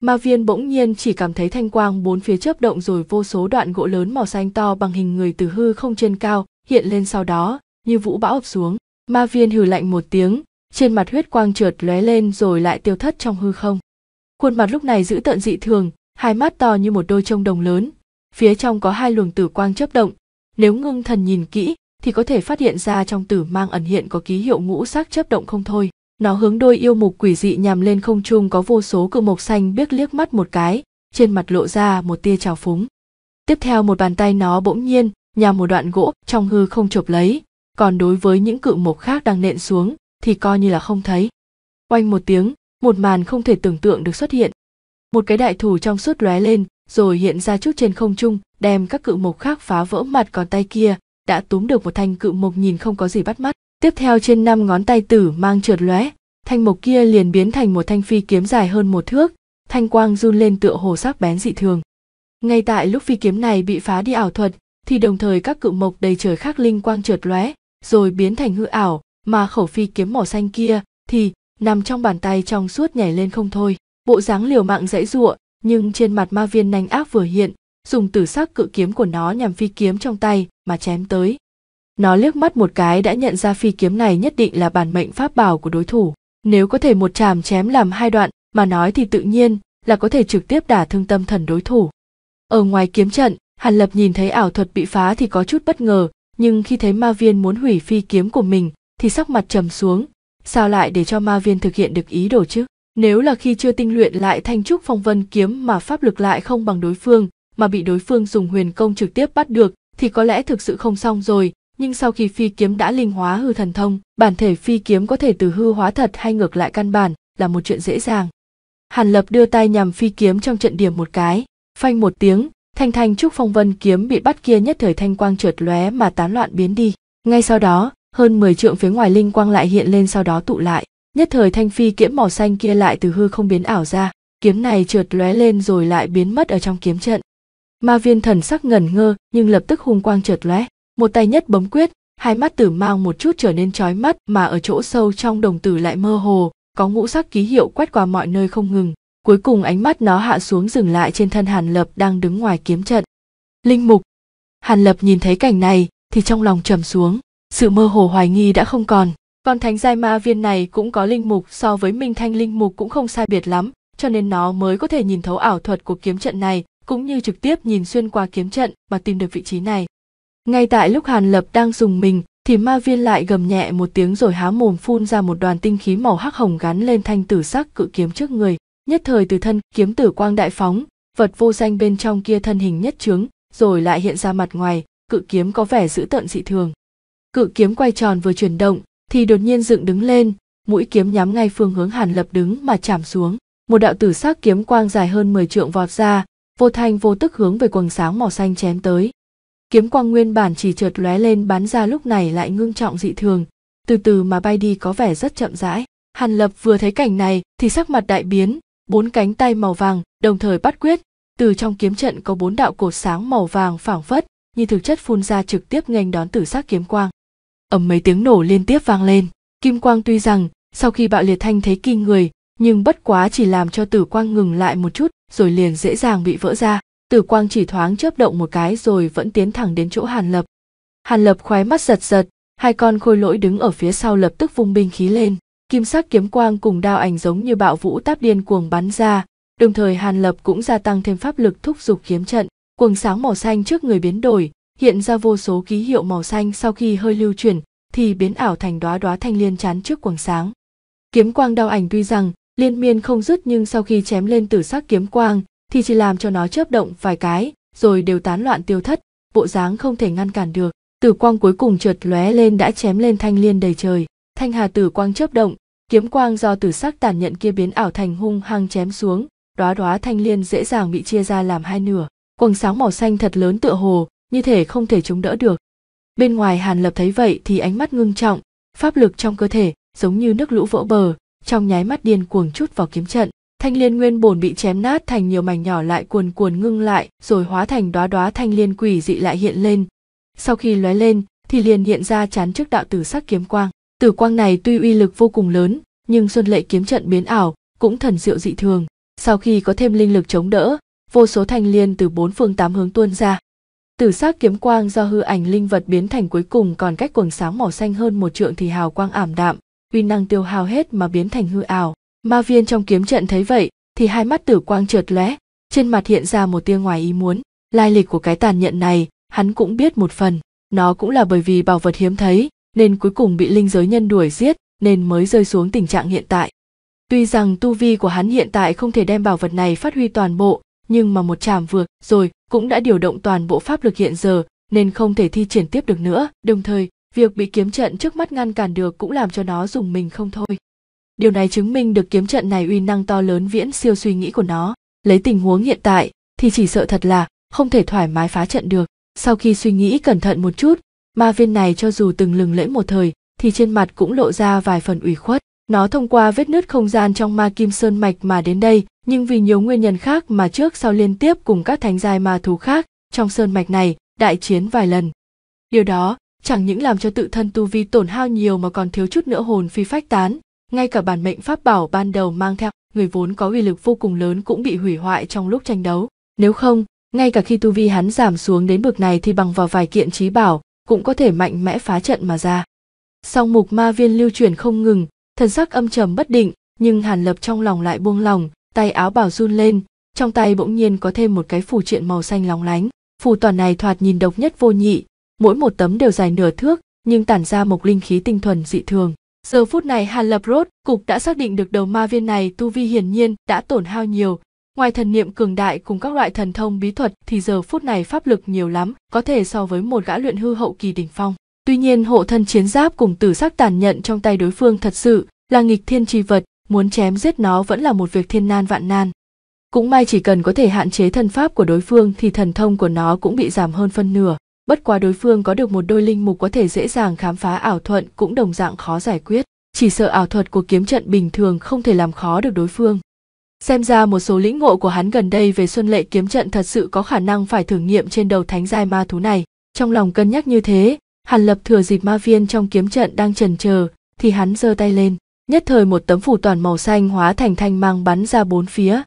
ma viên bỗng nhiên chỉ cảm thấy thanh quang bốn phía chớp động rồi vô số đoạn gỗ lớn màu xanh to bằng hình người từ hư không trên cao hiện lên sau đó như vũ bão ập xuống ma viên hừ lạnh một tiếng trên mặt huyết quang trượt lóe lên rồi lại tiêu thất trong hư không khuôn mặt lúc này giữ tận dị thường hai mắt to như một đôi trông đồng lớn phía trong có hai luồng tử quang chớp động nếu ngưng thần nhìn kỹ thì có thể phát hiện ra trong tử mang ẩn hiện có ký hiệu ngũ sắc chớp động không thôi nó hướng đôi yêu mục quỷ dị nhằm lên không trung có vô số cự mộc xanh biếc liếc mắt một cái trên mặt lộ ra một tia trào phúng tiếp theo một bàn tay nó bỗng nhiên nhằm một đoạn gỗ trong hư không chộp lấy còn đối với những cự mộc khác đang nện xuống thì coi như là không thấy oanh một tiếng một màn không thể tưởng tượng được xuất hiện một cái đại thủ trong suốt lóe lên rồi hiện ra chút trên không trung đem các cự mộc khác phá vỡ mặt còn tay kia đã túm được một thanh cự mộc nhìn không có gì bắt mắt tiếp theo trên năm ngón tay tử mang trượt lóe thanh mộc kia liền biến thành một thanh phi kiếm dài hơn một thước thanh quang run lên tựa hồ sắc bén dị thường ngay tại lúc phi kiếm này bị phá đi ảo thuật thì đồng thời các cự mộc đầy trời khác linh quang trượt lóe rồi biến thành hư ảo mà khẩu phi kiếm màu xanh kia thì nằm trong bàn tay trong suốt nhảy lên không thôi bộ dáng liều mạng dãy giụa nhưng trên mặt ma viên nanh ác vừa hiện dùng tử sắc cự kiếm của nó nhằm phi kiếm trong tay mà chém tới nó liếc mắt một cái đã nhận ra phi kiếm này nhất định là bản mệnh pháp bảo của đối thủ nếu có thể một chàm chém làm hai đoạn mà nói thì tự nhiên là có thể trực tiếp đả thương tâm thần đối thủ ở ngoài kiếm trận hàn lập nhìn thấy ảo thuật bị phá thì có chút bất ngờ nhưng khi thấy ma viên muốn hủy phi kiếm của mình thì sắc mặt trầm xuống sao lại để cho ma viên thực hiện được ý đồ chứ nếu là khi chưa tinh luyện lại thanh trúc phong vân kiếm mà pháp lực lại không bằng đối phương mà bị đối phương dùng huyền công trực tiếp bắt được thì có lẽ thực sự không xong rồi nhưng sau khi phi kiếm đã linh hóa hư thần thông bản thể phi kiếm có thể từ hư hóa thật hay ngược lại căn bản là một chuyện dễ dàng hàn lập đưa tay nhằm phi kiếm trong trận điểm một cái phanh một tiếng thanh thanh trúc phong vân kiếm bị bắt kia nhất thời thanh quang trượt lóe mà tán loạn biến đi ngay sau đó hơn mười trượng phía ngoài linh quang lại hiện lên sau đó tụ lại nhất thời thanh phi kiếm màu xanh kia lại từ hư không biến ảo ra kiếm này trượt lóe lên rồi lại biến mất ở trong kiếm trận ma viên thần sắc ngẩn ngơ nhưng lập tức hung quang trượt lóe một tay nhất bấm quyết hai mắt tử mang một chút trở nên trói mắt mà ở chỗ sâu trong đồng tử lại mơ hồ có ngũ sắc ký hiệu quét qua mọi nơi không ngừng cuối cùng ánh mắt nó hạ xuống dừng lại trên thân hàn lập đang đứng ngoài kiếm trận linh mục hàn lập nhìn thấy cảnh này thì trong lòng trầm xuống sự mơ hồ hoài nghi đã không còn Con thánh giai ma viên này cũng có linh mục so với minh thanh linh mục cũng không sai biệt lắm cho nên nó mới có thể nhìn thấu ảo thuật của kiếm trận này cũng như trực tiếp nhìn xuyên qua kiếm trận mà tìm được vị trí này ngay tại lúc hàn lập đang dùng mình thì ma viên lại gầm nhẹ một tiếng rồi há mồm phun ra một đoàn tinh khí màu hắc hồng gắn lên thanh tử sắc cự kiếm trước người nhất thời từ thân kiếm tử quang đại phóng vật vô danh bên trong kia thân hình nhất trướng rồi lại hiện ra mặt ngoài cự kiếm có vẻ dữ tợn dị thường cự kiếm quay tròn vừa chuyển động thì đột nhiên dựng đứng lên mũi kiếm nhắm ngay phương hướng hàn lập đứng mà chạm xuống một đạo tử sắc kiếm quang dài hơn 10 trượng vọt ra vô thanh vô tức hướng về quần sáng màu xanh chém tới kiếm quang nguyên bản chỉ chợt lóe lên bắn ra lúc này lại ngưng trọng dị thường từ từ mà bay đi có vẻ rất chậm rãi hàn lập vừa thấy cảnh này thì sắc mặt đại biến bốn cánh tay màu vàng đồng thời bắt quyết từ trong kiếm trận có bốn đạo cột sáng màu vàng phảng phất như thực chất phun ra trực tiếp nghênh đón tử sắc kiếm quang ầm mấy tiếng nổ liên tiếp vang lên kim quang tuy rằng sau khi bạo liệt thanh thế kinh người nhưng bất quá chỉ làm cho tử quang ngừng lại một chút rồi liền dễ dàng bị vỡ ra tử quang chỉ thoáng chớp động một cái rồi vẫn tiến thẳng đến chỗ hàn lập hàn lập khoái mắt giật giật hai con khôi lỗi đứng ở phía sau lập tức vung binh khí lên kim sắc kiếm quang cùng đao ảnh giống như bạo vũ táp điên cuồng bắn ra đồng thời hàn lập cũng gia tăng thêm pháp lực thúc giục kiếm trận cuồng sáng màu xanh trước người biến đổi hiện ra vô số ký hiệu màu xanh sau khi hơi lưu chuyển thì biến ảo thành đóa đóa thanh liên chán trước quầng sáng kiếm quang đao ảnh tuy rằng liên miên không dứt nhưng sau khi chém lên tử sắc kiếm quang thì chỉ làm cho nó chớp động vài cái rồi đều tán loạn tiêu thất bộ dáng không thể ngăn cản được tử quang cuối cùng trượt lóe lên đã chém lên thanh liên đầy trời thanh hà tử quang chớp động kiếm quang do tử sắc tàn nhận kia biến ảo thành hung hăng chém xuống đóa đóa thanh liên dễ dàng bị chia ra làm hai nửa quầng sáng màu xanh thật lớn tựa hồ như thể không thể chống đỡ được bên ngoài hàn lập thấy vậy thì ánh mắt ngưng trọng pháp lực trong cơ thể giống như nước lũ vỗ bờ trong nháy mắt điên cuồng chút vào kiếm trận thanh liên nguyên bổn bị chém nát thành nhiều mảnh nhỏ lại cuồn cuồn ngưng lại rồi hóa thành đóa đóa thanh liên quỷ dị lại hiện lên sau khi lóe lên thì liền hiện ra chán trước đạo tử sắc kiếm quang Tử quang này tuy uy lực vô cùng lớn, nhưng Xuân Lệ kiếm trận biến ảo cũng thần diệu dị thường. Sau khi có thêm linh lực chống đỡ, vô số thanh liên từ bốn phương tám hướng tuôn ra. Tử sắc kiếm quang do hư ảnh linh vật biến thành cuối cùng còn cách quần sáng màu xanh hơn một trượng thì hào quang ảm đạm, uy năng tiêu hao hết mà biến thành hư ảo. Ma viên trong kiếm trận thấy vậy thì hai mắt tử quang trượt lóe, trên mặt hiện ra một tia ngoài ý muốn. Lai lịch của cái tàn nhận này, hắn cũng biết một phần, nó cũng là bởi vì bảo vật hiếm thấy, nên cuối cùng bị linh giới nhân đuổi giết nên mới rơi xuống tình trạng hiện tại. Tuy rằng tu vi của hắn hiện tại không thể đem bảo vật này phát huy toàn bộ, nhưng mà một chàm vừa rồi cũng đã điều động toàn bộ pháp lực hiện giờ nên không thể thi triển tiếp được nữa, đồng thời việc bị kiếm trận trước mắt ngăn cản được cũng làm cho nó dùng mình không thôi. Điều này chứng minh được kiếm trận này uy năng to lớn viễn siêu suy nghĩ của nó. Lấy tình huống hiện tại thì chỉ sợ thật là không thể thoải mái phá trận được. Sau khi suy nghĩ cẩn thận một chút, ma viên này cho dù từng lừng lẫy một thời thì trên mặt cũng lộ ra vài phần ủy khuất nó thông qua vết nứt không gian trong ma kim sơn mạch mà đến đây nhưng vì nhiều nguyên nhân khác mà trước sau liên tiếp cùng các thánh giai ma thú khác trong sơn mạch này đại chiến vài lần điều đó chẳng những làm cho tự thân tu vi tổn hao nhiều mà còn thiếu chút nữa hồn phi phách tán ngay cả bản mệnh pháp bảo ban đầu mang theo người vốn có uy lực vô cùng lớn cũng bị hủy hoại trong lúc tranh đấu nếu không ngay cả khi tu vi hắn giảm xuống đến bực này thì bằng vào vài kiện trí bảo cũng có thể mạnh mẽ phá trận mà ra song mục ma viên lưu chuyển không ngừng thần sắc âm trầm bất định nhưng hàn lập trong lòng lại buông lòng tay áo bảo run lên trong tay bỗng nhiên có thêm một cái phù triện màu xanh lóng lánh phù toàn này thoạt nhìn độc nhất vô nhị mỗi một tấm đều dài nửa thước nhưng tản ra một linh khí tinh thuần dị thường giờ phút này hàn lập rốt cục đã xác định được đầu ma viên này tu vi hiển nhiên đã tổn hao nhiều ngoài thần niệm cường đại cùng các loại thần thông bí thuật thì giờ phút này pháp lực nhiều lắm có thể so với một gã luyện hư hậu kỳ đỉnh phong tuy nhiên hộ thân chiến giáp cùng tử sắc tàn nhận trong tay đối phương thật sự là nghịch thiên tri vật muốn chém giết nó vẫn là một việc thiên nan vạn nan cũng may chỉ cần có thể hạn chế thân pháp của đối phương thì thần thông của nó cũng bị giảm hơn phân nửa bất quá đối phương có được một đôi linh mục có thể dễ dàng khám phá ảo thuận cũng đồng dạng khó giải quyết chỉ sợ ảo thuật của kiếm trận bình thường không thể làm khó được đối phương Xem ra một số lĩnh ngộ của hắn gần đây về Xuân Lệ kiếm trận thật sự có khả năng phải thử nghiệm trên đầu thánh giai ma thú này. Trong lòng cân nhắc như thế, Hàn Lập thừa dịp ma viên trong kiếm trận đang chần chờ, thì hắn giơ tay lên, nhất thời một tấm phủ toàn màu xanh hóa thành thanh mang bắn ra bốn phía.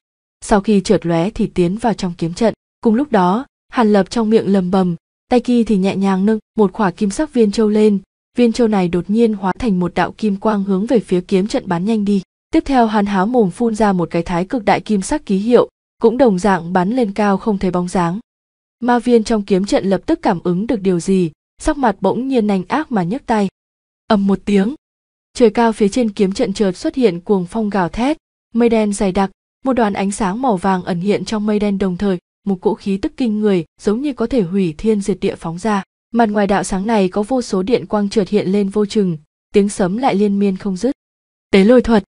Sau khi trượt lóe thì tiến vào trong kiếm trận. Cùng lúc đó, Hàn Lập trong miệng lầm bầm, tay kia thì nhẹ nhàng nâng một quả kim sắc viên châu lên, viên châu này đột nhiên hóa thành một đạo kim quang hướng về phía kiếm trận bắn nhanh đi. Tiếp theo hắn háo mồm phun ra một cái thái cực đại kim sắc ký hiệu, cũng đồng dạng bắn lên cao không thấy bóng dáng. Ma viên trong kiếm trận lập tức cảm ứng được điều gì, sắc mặt bỗng nhiên nành ác mà nhấc tay. ầm một tiếng. Trời cao phía trên kiếm trận chợt xuất hiện cuồng phong gào thét, mây đen dày đặc, một đoàn ánh sáng màu vàng ẩn hiện trong mây đen đồng thời, một cỗ khí tức kinh người giống như có thể hủy thiên diệt địa phóng ra. Mặt ngoài đạo sáng này có vô số điện quang trượt hiện lên vô chừng, tiếng sấm lại liên miên không dứt. Tế lôi thuật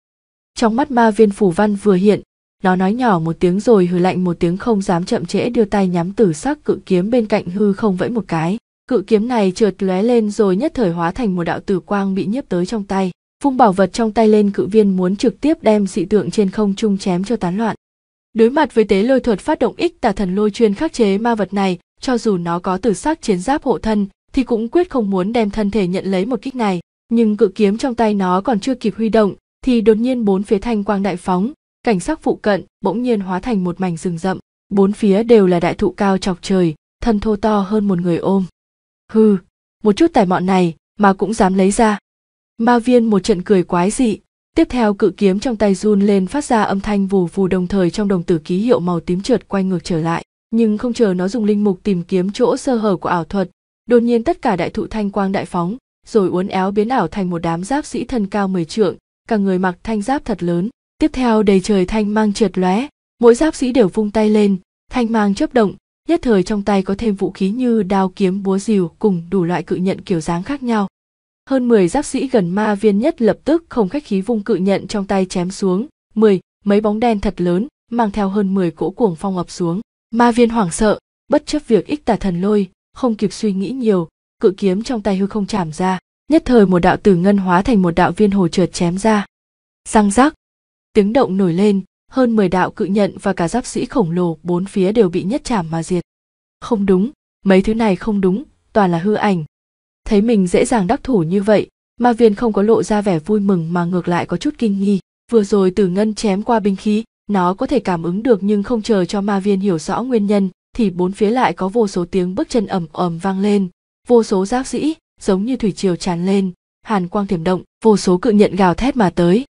trong mắt ma viên phủ văn vừa hiện nó nói nhỏ một tiếng rồi hừ lạnh một tiếng không dám chậm trễ đưa tay nhắm tử sắc cự kiếm bên cạnh hư không vẫy một cái cự kiếm này trượt lóe lên rồi nhất thời hóa thành một đạo tử quang bị nhiếp tới trong tay vung bảo vật trong tay lên cự viên muốn trực tiếp đem dị tượng trên không trung chém cho tán loạn đối mặt với tế lôi thuật phát động ích tà thần lôi chuyên khắc chế ma vật này cho dù nó có tử sắc chiến giáp hộ thân thì cũng quyết không muốn đem thân thể nhận lấy một kích này nhưng cự kiếm trong tay nó còn chưa kịp huy động thì đột nhiên bốn phía thanh quang đại phóng cảnh sắc phụ cận bỗng nhiên hóa thành một mảnh rừng rậm bốn phía đều là đại thụ cao chọc trời thân thô to hơn một người ôm hừ một chút tài mọn này mà cũng dám lấy ra ma viên một trận cười quái dị tiếp theo cự kiếm trong tay run lên phát ra âm thanh vù vù đồng thời trong đồng tử ký hiệu màu tím trượt quay ngược trở lại nhưng không chờ nó dùng linh mục tìm kiếm chỗ sơ hở của ảo thuật đột nhiên tất cả đại thụ thanh quang đại phóng rồi uốn éo biến ảo thành một đám giáp sĩ thân cao mười trượng cả người mặc thanh giáp thật lớn tiếp theo đầy trời thanh mang trượt lóe mỗi giáp sĩ đều vung tay lên thanh mang chớp động nhất thời trong tay có thêm vũ khí như đao kiếm búa rìu cùng đủ loại cự nhận kiểu dáng khác nhau hơn 10 giáp sĩ gần ma viên nhất lập tức không khách khí vung cự nhận trong tay chém xuống, 10, mấy bóng đen thật lớn, mang theo hơn 10 cỗ cuồng phong ập xuống. Ma viên hoảng sợ, bất chấp việc ích tà thần lôi, không kịp suy nghĩ nhiều, cự kiếm trong tay hư không chạm ra, nhất thời một đạo tử ngân hóa thành một đạo viên hồ trượt chém ra răng rắc tiếng động nổi lên hơn 10 đạo cự nhận và cả giáp sĩ khổng lồ bốn phía đều bị nhất chảm mà diệt không đúng mấy thứ này không đúng toàn là hư ảnh thấy mình dễ dàng đắc thủ như vậy ma viên không có lộ ra vẻ vui mừng mà ngược lại có chút kinh nghi vừa rồi tử ngân chém qua binh khí nó có thể cảm ứng được nhưng không chờ cho ma viên hiểu rõ nguyên nhân thì bốn phía lại có vô số tiếng bước chân ầm ầm vang lên vô số giáp sĩ giống như thủy triều tràn lên hàn quang thiểm động vô số cự nhận gào thét mà tới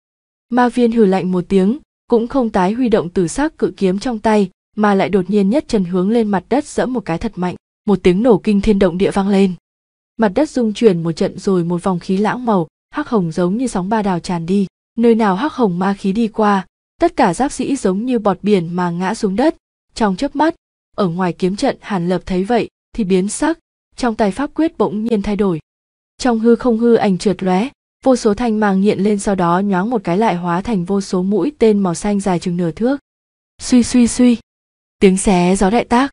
ma viên hừ lạnh một tiếng cũng không tái huy động tử sắc cự kiếm trong tay mà lại đột nhiên nhất chân hướng lên mặt đất dẫm một cái thật mạnh một tiếng nổ kinh thiên động địa vang lên mặt đất rung chuyển một trận rồi một vòng khí lãng màu hắc hồng giống như sóng ba đào tràn đi nơi nào hắc hồng ma khí đi qua tất cả giáp sĩ giống như bọt biển mà ngã xuống đất trong chớp mắt ở ngoài kiếm trận hàn lập thấy vậy thì biến sắc trong tay pháp quyết bỗng nhiên thay đổi trong hư không hư ảnh trượt lóe vô số thanh màng hiện lên sau đó nhoáng một cái lại hóa thành vô số mũi tên màu xanh dài chừng nửa thước suy suy suy tiếng xé gió đại tác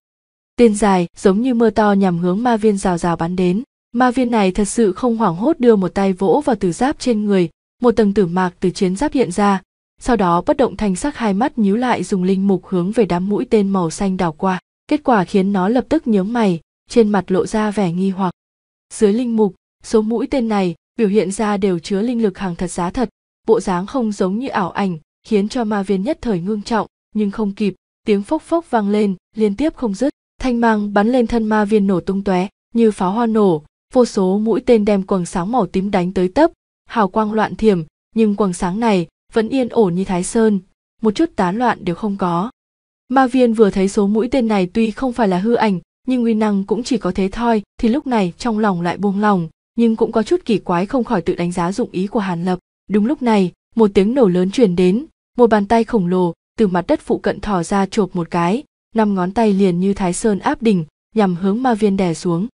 tên dài giống như mưa to nhằm hướng ma viên rào rào bắn đến ma viên này thật sự không hoảng hốt đưa một tay vỗ vào từ giáp trên người một tầng tử mạc từ chiến giáp hiện ra sau đó bất động thành sắc hai mắt nhíu lại dùng linh mục hướng về đám mũi tên màu xanh đảo qua kết quả khiến nó lập tức nhướng mày trên mặt lộ ra vẻ nghi hoặc dưới linh mục số mũi tên này biểu hiện ra đều chứa linh lực hàng thật giá thật bộ dáng không giống như ảo ảnh khiến cho ma viên nhất thời ngưng trọng nhưng không kịp tiếng phốc phốc vang lên liên tiếp không dứt thanh mang bắn lên thân ma viên nổ tung tóe như pháo hoa nổ vô số mũi tên đem quầng sáng màu tím đánh tới tấp hào quang loạn thiểm nhưng quầng sáng này vẫn yên ổn như thái sơn một chút tán loạn đều không có ma viên vừa thấy số mũi tên này tuy không phải là hư ảnh nhưng uy năng cũng chỉ có thế thôi thì lúc này trong lòng lại buông lòng nhưng cũng có chút kỳ quái không khỏi tự đánh giá dụng ý của hàn lập đúng lúc này một tiếng nổ lớn truyền đến một bàn tay khổng lồ từ mặt đất phụ cận thò ra chộp một cái năm ngón tay liền như thái sơn áp đỉnh nhằm hướng ma viên đè xuống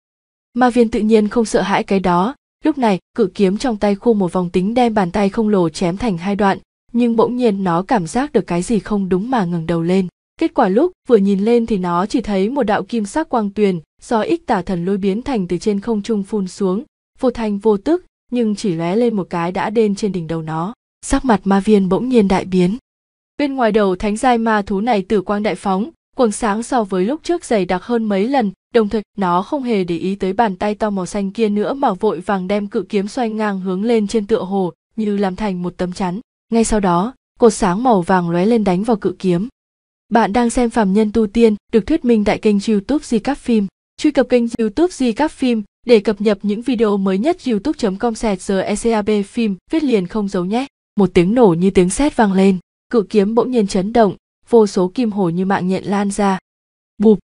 ma viên tự nhiên không sợ hãi cái đó lúc này cự kiếm trong tay khu một vòng tính đem bàn tay khổng lồ chém thành hai đoạn nhưng bỗng nhiên nó cảm giác được cái gì không đúng mà ngừng đầu lên Kết quả lúc vừa nhìn lên thì nó chỉ thấy một đạo kim sắc quang tuyền do ích tả thần lôi biến thành từ trên không trung phun xuống, vô thành vô tức, nhưng chỉ lóe lên một cái đã đen trên đỉnh đầu nó. Sắc mặt ma viên bỗng nhiên đại biến. Bên ngoài đầu thánh giai ma thú này tử quang đại phóng, quầng sáng so với lúc trước dày đặc hơn mấy lần, đồng thời nó không hề để ý tới bàn tay to màu xanh kia nữa mà vội vàng đem cự kiếm xoay ngang hướng lên trên tựa hồ, như làm thành một tấm chắn. Ngay sau đó, cột sáng màu vàng lóe lên đánh vào cự kiếm bạn đang xem Phạm Nhân Tu Tiên được thuyết minh tại kênh youtube Di Cắp Phim. Truy cập kênh youtube Di Cắp Phim để cập nhật những video mới nhất youtube.com sẹt ECAB phim viết liền không giấu nhé. Một tiếng nổ như tiếng sét vang lên, cự kiếm bỗng nhiên chấn động, vô số kim hồ như mạng nhện lan ra. Bụp!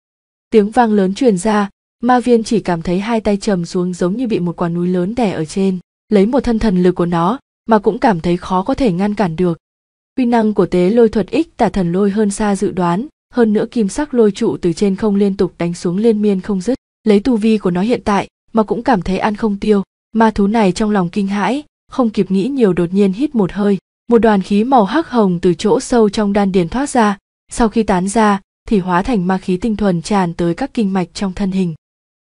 Tiếng vang lớn truyền ra, ma viên chỉ cảm thấy hai tay trầm xuống giống như bị một quả núi lớn đè ở trên. Lấy một thân thần lực của nó mà cũng cảm thấy khó có thể ngăn cản được uy năng của tế lôi thuật ích tả thần lôi hơn xa dự đoán hơn nữa kim sắc lôi trụ từ trên không liên tục đánh xuống liên miên không dứt lấy tu vi của nó hiện tại mà cũng cảm thấy ăn không tiêu ma thú này trong lòng kinh hãi không kịp nghĩ nhiều đột nhiên hít một hơi một đoàn khí màu hắc hồng từ chỗ sâu trong đan điền thoát ra sau khi tán ra thì hóa thành ma khí tinh thuần tràn tới các kinh mạch trong thân hình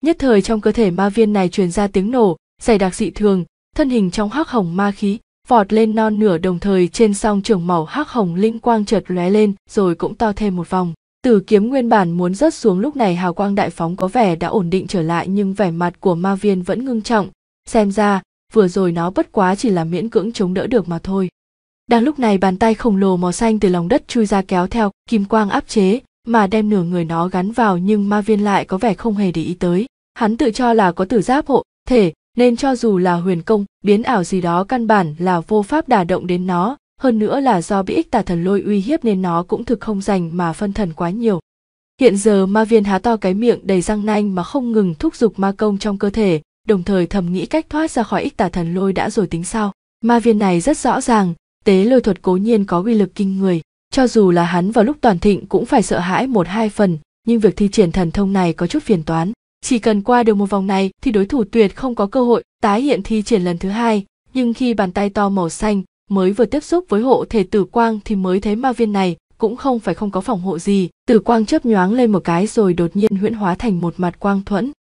nhất thời trong cơ thể ma viên này truyền ra tiếng nổ dày đặc dị thường thân hình trong hắc hồng ma khí vọt lên non nửa đồng thời trên song trường màu hắc hồng linh quang chợt lóe lên rồi cũng to thêm một vòng Tử kiếm nguyên bản muốn rớt xuống lúc này hào quang đại phóng có vẻ đã ổn định trở lại nhưng vẻ mặt của ma viên vẫn ngưng trọng. Xem ra, vừa rồi nó bất quá chỉ là miễn cưỡng chống đỡ được mà thôi. Đang lúc này bàn tay khổng lồ màu xanh từ lòng đất chui ra kéo theo, kim quang áp chế, mà đem nửa người nó gắn vào nhưng ma viên lại có vẻ không hề để ý tới. Hắn tự cho là có tử giáp hộ, thể, nên cho dù là huyền công biến ảo gì đó căn bản là vô pháp đả động đến nó hơn nữa là do bị ích tà thần lôi uy hiếp nên nó cũng thực không dành mà phân thần quá nhiều hiện giờ ma viên há to cái miệng đầy răng nanh mà không ngừng thúc giục ma công trong cơ thể đồng thời thầm nghĩ cách thoát ra khỏi ích tà thần lôi đã rồi tính sao ma viên này rất rõ ràng tế lôi thuật cố nhiên có uy lực kinh người cho dù là hắn vào lúc toàn thịnh cũng phải sợ hãi một hai phần nhưng việc thi triển thần thông này có chút phiền toán chỉ cần qua được một vòng này thì đối thủ tuyệt không có cơ hội tái hiện thi triển lần thứ hai, nhưng khi bàn tay to màu xanh mới vừa tiếp xúc với hộ thể tử quang thì mới thấy ma viên này cũng không phải không có phòng hộ gì, tử quang chớp nhoáng lên một cái rồi đột nhiên huyễn hóa thành một mặt quang thuẫn.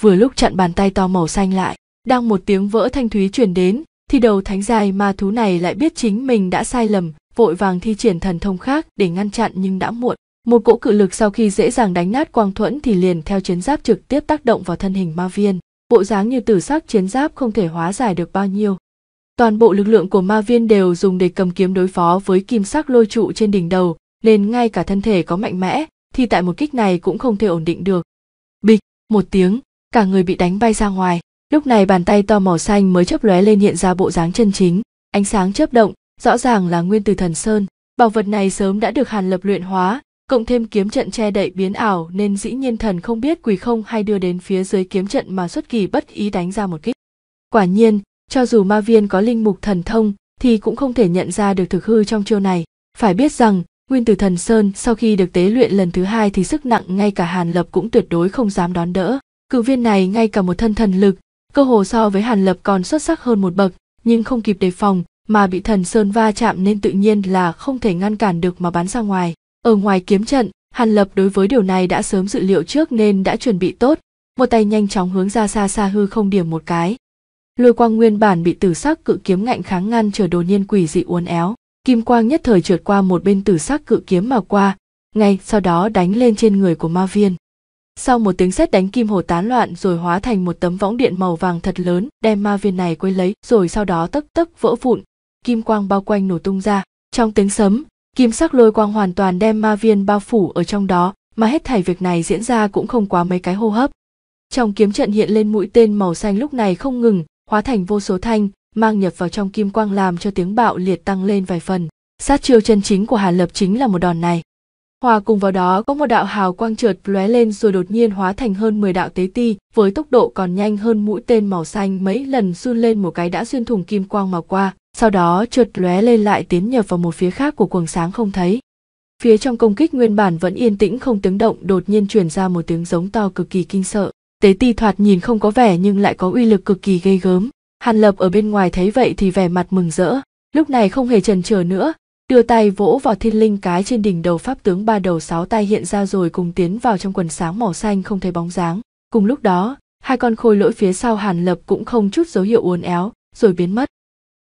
Vừa lúc chặn bàn tay to màu xanh lại, đang một tiếng vỡ thanh thúy truyền đến, thì đầu thánh dài ma thú này lại biết chính mình đã sai lầm, vội vàng thi triển thần thông khác để ngăn chặn nhưng đã muộn, một cỗ cự lực sau khi dễ dàng đánh nát quang thuẫn thì liền theo chiến giáp trực tiếp tác động vào thân hình ma viên bộ dáng như tử sắc chiến giáp không thể hóa giải được bao nhiêu toàn bộ lực lượng của ma viên đều dùng để cầm kiếm đối phó với kim sắc lôi trụ trên đỉnh đầu nên ngay cả thân thể có mạnh mẽ thì tại một kích này cũng không thể ổn định được bịch một tiếng cả người bị đánh bay ra ngoài lúc này bàn tay to màu xanh mới chớp lóe lên hiện ra bộ dáng chân chính ánh sáng chớp động rõ ràng là nguyên từ thần sơn bảo vật này sớm đã được hàn lập luyện hóa cộng thêm kiếm trận che đậy biến ảo nên dĩ nhiên thần không biết quỳ không hay đưa đến phía dưới kiếm trận mà xuất kỳ bất ý đánh ra một kích quả nhiên cho dù ma viên có linh mục thần thông thì cũng không thể nhận ra được thực hư trong chiêu này phải biết rằng nguyên tử thần sơn sau khi được tế luyện lần thứ hai thì sức nặng ngay cả hàn lập cũng tuyệt đối không dám đón đỡ cử viên này ngay cả một thân thần lực cơ hồ so với hàn lập còn xuất sắc hơn một bậc nhưng không kịp đề phòng mà bị thần sơn va chạm nên tự nhiên là không thể ngăn cản được mà bắn ra ngoài ở ngoài kiếm trận, Hàn Lập đối với điều này đã sớm dự liệu trước nên đã chuẩn bị tốt, một tay nhanh chóng hướng ra xa xa hư không điểm một cái. Lôi quang nguyên bản bị tử sắc cự kiếm ngạnh kháng ngăn trở đồ nhiên quỷ dị uốn éo, kim quang nhất thời trượt qua một bên tử sắc cự kiếm mà qua, ngay sau đó đánh lên trên người của ma viên. Sau một tiếng sét đánh kim hồ tán loạn rồi hóa thành một tấm võng điện màu vàng thật lớn, đem ma viên này quấy lấy, rồi sau đó tấp tấp vỡ vụn, kim quang bao quanh nổ tung ra. Trong tiếng sấm, kim sắc lôi quang hoàn toàn đem ma viên bao phủ ở trong đó mà hết thảy việc này diễn ra cũng không quá mấy cái hô hấp trong kiếm trận hiện lên mũi tên màu xanh lúc này không ngừng hóa thành vô số thanh mang nhập vào trong kim quang làm cho tiếng bạo liệt tăng lên vài phần sát chiêu chân chính của hàn lập chính là một đòn này hòa cùng vào đó có một đạo hào quang trượt lóe lên rồi đột nhiên hóa thành hơn 10 đạo tế ti với tốc độ còn nhanh hơn mũi tên màu xanh mấy lần xun lên một cái đã xuyên thủng kim quang mà qua sau đó trượt lóe lên lại tiến nhập vào một phía khác của quầng sáng không thấy. Phía trong công kích nguyên bản vẫn yên tĩnh không tiếng động đột nhiên truyền ra một tiếng giống to cực kỳ kinh sợ. Tế ti thoạt nhìn không có vẻ nhưng lại có uy lực cực kỳ gây gớm. Hàn lập ở bên ngoài thấy vậy thì vẻ mặt mừng rỡ, lúc này không hề chần chờ nữa, đưa tay vỗ vào thiên linh cái trên đỉnh đầu pháp tướng ba đầu sáu tay hiện ra rồi cùng tiến vào trong quần sáng màu xanh không thấy bóng dáng. Cùng lúc đó, hai con khôi lỗi phía sau Hàn Lập cũng không chút dấu hiệu uốn éo, rồi biến mất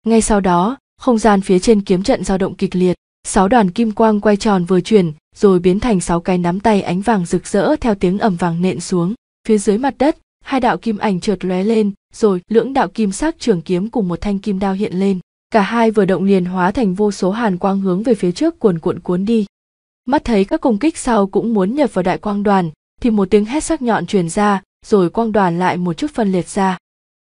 ngay sau đó không gian phía trên kiếm trận dao động kịch liệt sáu đoàn kim quang quay tròn vừa chuyển rồi biến thành sáu cái nắm tay ánh vàng rực rỡ theo tiếng ẩm vàng nện xuống phía dưới mặt đất hai đạo kim ảnh trượt lóe lên rồi lưỡng đạo kim sắc trường kiếm cùng một thanh kim đao hiện lên cả hai vừa động liền hóa thành vô số hàn quang hướng về phía trước cuồn cuộn cuốn đi mắt thấy các công kích sau cũng muốn nhập vào đại quang đoàn thì một tiếng hét sắc nhọn truyền ra rồi quang đoàn lại một chút phân liệt ra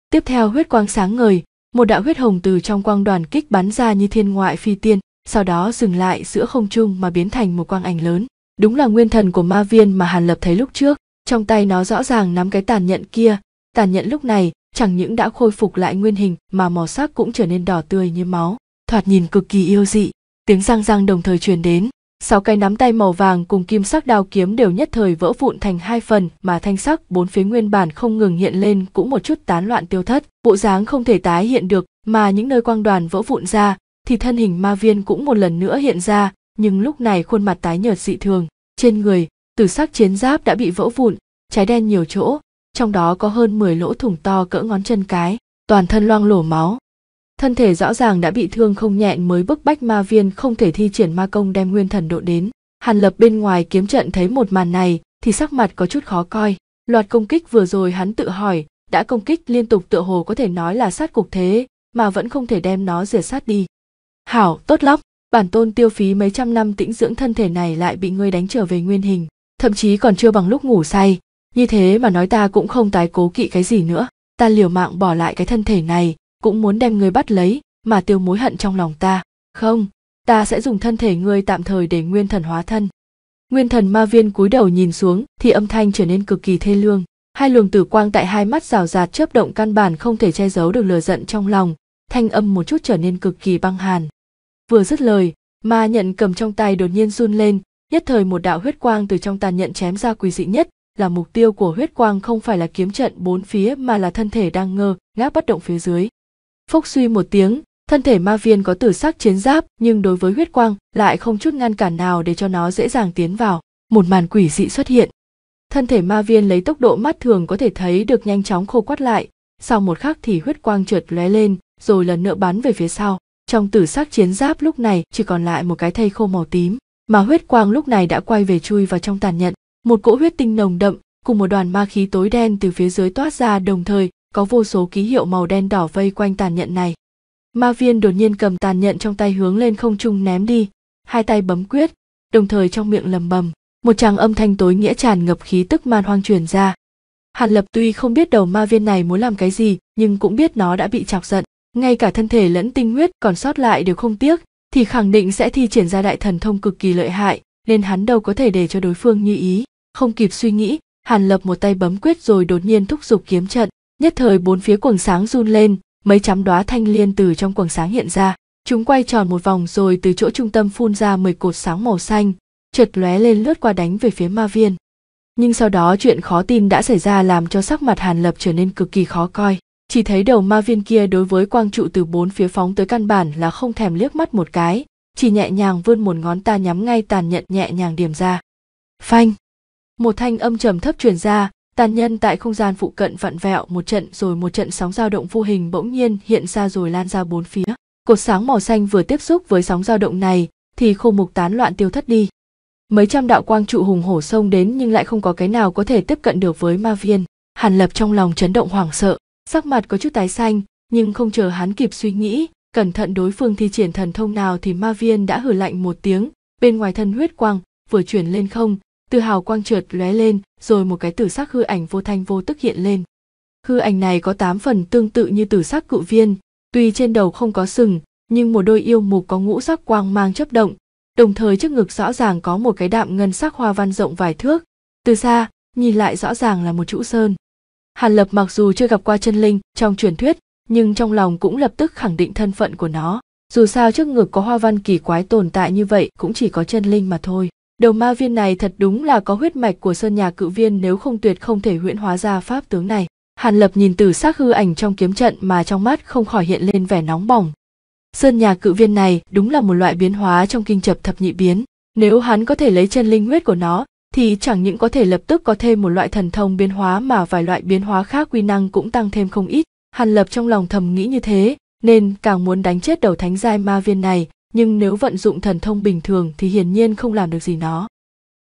tiếp theo huyết quang sáng ngời một đạo huyết hồng từ trong quang đoàn kích bắn ra như thiên ngoại phi tiên sau đó dừng lại giữa không trung mà biến thành một quang ảnh lớn đúng là nguyên thần của ma viên mà hàn lập thấy lúc trước trong tay nó rõ ràng nắm cái tàn nhận kia tàn nhận lúc này chẳng những đã khôi phục lại nguyên hình mà màu sắc cũng trở nên đỏ tươi như máu thoạt nhìn cực kỳ yêu dị tiếng răng răng đồng thời truyền đến sáu cái nắm tay màu vàng cùng kim sắc đao kiếm đều nhất thời vỡ vụn thành hai phần mà thanh sắc bốn phía nguyên bản không ngừng hiện lên cũng một chút tán loạn tiêu thất bộ dáng không thể tái hiện được mà những nơi quang đoàn vỡ vụn ra thì thân hình ma viên cũng một lần nữa hiện ra nhưng lúc này khuôn mặt tái nhợt dị thường trên người tử sắc chiến giáp đã bị vỡ vụn cháy đen nhiều chỗ trong đó có hơn 10 lỗ thủng to cỡ ngón chân cái toàn thân loang lổ máu thân thể rõ ràng đã bị thương không nhẹ mới bức bách ma viên không thể thi triển ma công đem nguyên thần độ đến hàn lập bên ngoài kiếm trận thấy một màn này thì sắc mặt có chút khó coi loạt công kích vừa rồi hắn tự hỏi đã công kích liên tục tựa hồ có thể nói là sát cục thế mà vẫn không thể đem nó diệt sát đi hảo tốt lắm bản tôn tiêu phí mấy trăm năm tĩnh dưỡng thân thể này lại bị ngươi đánh trở về nguyên hình thậm chí còn chưa bằng lúc ngủ say như thế mà nói ta cũng không tái cố kỵ cái gì nữa ta liều mạng bỏ lại cái thân thể này cũng muốn đem ngươi bắt lấy mà tiêu mối hận trong lòng ta không ta sẽ dùng thân thể ngươi tạm thời để nguyên thần hóa thân nguyên thần ma viên cúi đầu nhìn xuống thì âm thanh trở nên cực kỳ thê lương hai luồng tử quang tại hai mắt rào rạt chớp động căn bản không thể che giấu được lừa giận trong lòng thanh âm một chút trở nên cực kỳ băng hàn vừa dứt lời ma nhận cầm trong tay đột nhiên run lên nhất thời một đạo huyết quang từ trong tàn nhận chém ra quỳ dị nhất là mục tiêu của huyết quang không phải là kiếm trận bốn phía mà là thân thể đang ngơ ngác bất động phía dưới phốc suy một tiếng thân thể ma viên có tử sắc chiến giáp nhưng đối với huyết quang lại không chút ngăn cản nào để cho nó dễ dàng tiến vào một màn quỷ dị xuất hiện thân thể ma viên lấy tốc độ mắt thường có thể thấy được nhanh chóng khô quắt lại sau một khắc thì huyết quang trượt lóe lên rồi lần nữa bắn về phía sau trong tử sắc chiến giáp lúc này chỉ còn lại một cái thây khô màu tím mà huyết quang lúc này đã quay về chui vào trong tàn nhận một cỗ huyết tinh nồng đậm cùng một đoàn ma khí tối đen từ phía dưới toát ra đồng thời có vô số ký hiệu màu đen đỏ vây quanh tàn nhận này ma viên đột nhiên cầm tàn nhận trong tay hướng lên không trung ném đi hai tay bấm quyết đồng thời trong miệng lầm bầm một tràng âm thanh tối nghĩa tràn ngập khí tức man hoang truyền ra hàn lập tuy không biết đầu ma viên này muốn làm cái gì nhưng cũng biết nó đã bị chọc giận ngay cả thân thể lẫn tinh huyết còn sót lại đều không tiếc thì khẳng định sẽ thi triển ra đại thần thông cực kỳ lợi hại nên hắn đâu có thể để cho đối phương như ý không kịp suy nghĩ hàn lập một tay bấm quyết rồi đột nhiên thúc giục kiếm trận nhất thời bốn phía quầng sáng run lên mấy chấm đóa thanh liên từ trong quầng sáng hiện ra chúng quay tròn một vòng rồi từ chỗ trung tâm phun ra mười cột sáng màu xanh chợt lóe lên lướt qua đánh về phía ma viên nhưng sau đó chuyện khó tin đã xảy ra làm cho sắc mặt hàn lập trở nên cực kỳ khó coi chỉ thấy đầu ma viên kia đối với quang trụ từ bốn phía phóng tới căn bản là không thèm liếc mắt một cái chỉ nhẹ nhàng vươn một ngón ta nhắm ngay tàn nhận nhẹ nhàng điểm ra phanh một thanh âm trầm thấp truyền ra tàn nhân tại không gian phụ cận vặn vẹo một trận rồi một trận sóng dao động vô hình bỗng nhiên hiện ra rồi lan ra bốn phía cột sáng màu xanh vừa tiếp xúc với sóng dao động này thì khô mục tán loạn tiêu thất đi mấy trăm đạo quang trụ hùng hổ sông đến nhưng lại không có cái nào có thể tiếp cận được với ma viên hàn lập trong lòng chấn động hoảng sợ sắc mặt có chút tái xanh nhưng không chờ hắn kịp suy nghĩ cẩn thận đối phương thi triển thần thông nào thì ma viên đã hử lạnh một tiếng bên ngoài thân huyết quang vừa chuyển lên không từ hào quang trượt lóe lên rồi một cái tử sắc hư ảnh vô thanh vô tức hiện lên hư ảnh này có tám phần tương tự như tử sắc cự viên tuy trên đầu không có sừng nhưng một đôi yêu mục có ngũ sắc quang mang chấp động đồng thời trước ngực rõ ràng có một cái đạm ngân sắc hoa văn rộng vài thước từ xa nhìn lại rõ ràng là một trụ sơn hàn lập mặc dù chưa gặp qua chân linh trong truyền thuyết nhưng trong lòng cũng lập tức khẳng định thân phận của nó dù sao trước ngực có hoa văn kỳ quái tồn tại như vậy cũng chỉ có chân linh mà thôi Đầu ma viên này thật đúng là có huyết mạch của sơn nhà cự viên nếu không tuyệt không thể huyễn hóa ra pháp tướng này. Hàn Lập nhìn từ xác hư ảnh trong kiếm trận mà trong mắt không khỏi hiện lên vẻ nóng bỏng. Sơn nhà cự viên này đúng là một loại biến hóa trong kinh chập thập nhị biến. Nếu hắn có thể lấy chân linh huyết của nó, thì chẳng những có thể lập tức có thêm một loại thần thông biến hóa mà vài loại biến hóa khác quy năng cũng tăng thêm không ít. Hàn Lập trong lòng thầm nghĩ như thế, nên càng muốn đánh chết đầu thánh giai ma viên này, nhưng nếu vận dụng thần thông bình thường thì hiển nhiên không làm được gì nó.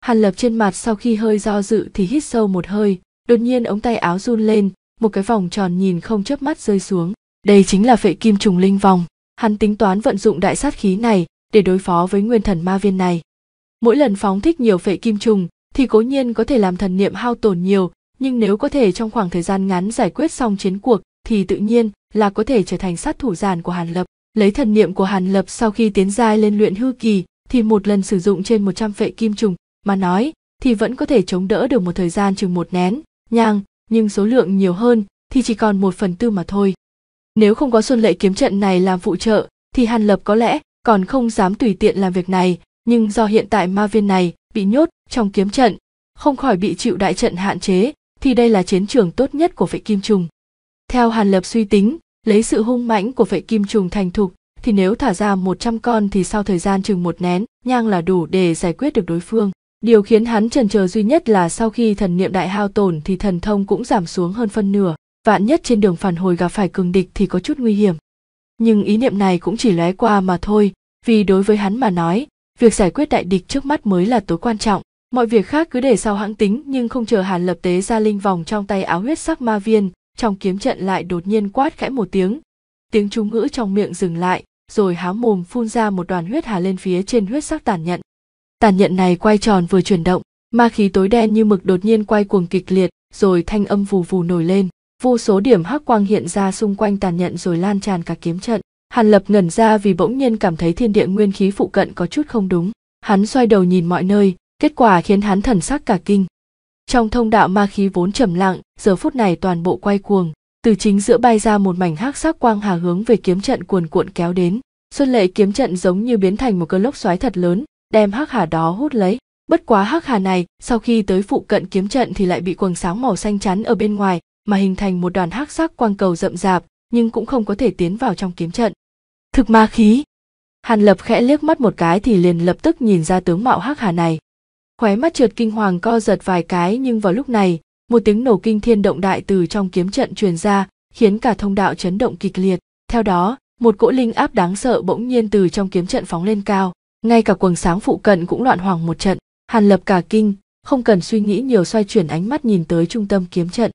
Hàn Lập trên mặt sau khi hơi do dự thì hít sâu một hơi, đột nhiên ống tay áo run lên, một cái vòng tròn nhìn không chớp mắt rơi xuống. Đây chính là phệ kim trùng linh vòng. Hắn tính toán vận dụng đại sát khí này để đối phó với nguyên thần ma viên này. Mỗi lần phóng thích nhiều phệ kim trùng thì cố nhiên có thể làm thần niệm hao tổn nhiều, nhưng nếu có thể trong khoảng thời gian ngắn giải quyết xong chiến cuộc thì tự nhiên là có thể trở thành sát thủ giàn của Hàn Lập lấy thần niệm của hàn lập sau khi tiến giai lên luyện hư kỳ thì một lần sử dụng trên một trăm vệ kim trùng mà nói thì vẫn có thể chống đỡ được một thời gian chừng một nén nhang nhưng số lượng nhiều hơn thì chỉ còn một phần tư mà thôi nếu không có xuân lệ kiếm trận này làm phụ trợ thì hàn lập có lẽ còn không dám tùy tiện làm việc này nhưng do hiện tại ma viên này bị nhốt trong kiếm trận không khỏi bị chịu đại trận hạn chế thì đây là chiến trường tốt nhất của vệ kim trùng theo hàn lập suy tính lấy sự hung mãnh của phệ kim trùng thành thục thì nếu thả ra 100 con thì sau thời gian chừng một nén, nhang là đủ để giải quyết được đối phương. Điều khiến hắn trần chờ duy nhất là sau khi thần niệm đại hao tổn thì thần thông cũng giảm xuống hơn phân nửa, vạn nhất trên đường phản hồi gặp phải cường địch thì có chút nguy hiểm. Nhưng ý niệm này cũng chỉ lóe qua mà thôi, vì đối với hắn mà nói, việc giải quyết đại địch trước mắt mới là tối quan trọng. Mọi việc khác cứ để sau hãng tính nhưng không chờ Hàn lập tế ra linh vòng trong tay áo huyết sắc ma viên, trong kiếm trận lại đột nhiên quát khẽ một tiếng tiếng trung ngữ trong miệng dừng lại rồi há mồm phun ra một đoàn huyết hà lên phía trên huyết sắc tàn nhận tàn nhận này quay tròn vừa chuyển động ma khí tối đen như mực đột nhiên quay cuồng kịch liệt rồi thanh âm vù vù nổi lên vô số điểm hắc quang hiện ra xung quanh tàn nhận rồi lan tràn cả kiếm trận hàn lập ngẩn ra vì bỗng nhiên cảm thấy thiên địa nguyên khí phụ cận có chút không đúng hắn xoay đầu nhìn mọi nơi kết quả khiến hắn thần sắc cả kinh trong thông đạo ma khí vốn trầm lặng giờ phút này toàn bộ quay cuồng từ chính giữa bay ra một mảnh hắc sắc quang hà hướng về kiếm trận cuồn cuộn kéo đến xuân lệ kiếm trận giống như biến thành một cơn lốc xoáy thật lớn đem hắc hà đó hút lấy bất quá hắc hà này sau khi tới phụ cận kiếm trận thì lại bị quần sáng màu xanh chắn ở bên ngoài mà hình thành một đoàn hắc sắc quang cầu rậm rạp nhưng cũng không có thể tiến vào trong kiếm trận thực ma khí hàn lập khẽ liếc mắt một cái thì liền lập tức nhìn ra tướng mạo hắc hà này khóe mắt trượt kinh hoàng co giật vài cái nhưng vào lúc này một tiếng nổ kinh thiên động đại từ trong kiếm trận truyền ra khiến cả thông đạo chấn động kịch liệt theo đó một cỗ linh áp đáng sợ bỗng nhiên từ trong kiếm trận phóng lên cao ngay cả quần sáng phụ cận cũng loạn hoàng một trận hàn lập cả kinh không cần suy nghĩ nhiều xoay chuyển ánh mắt nhìn tới trung tâm kiếm trận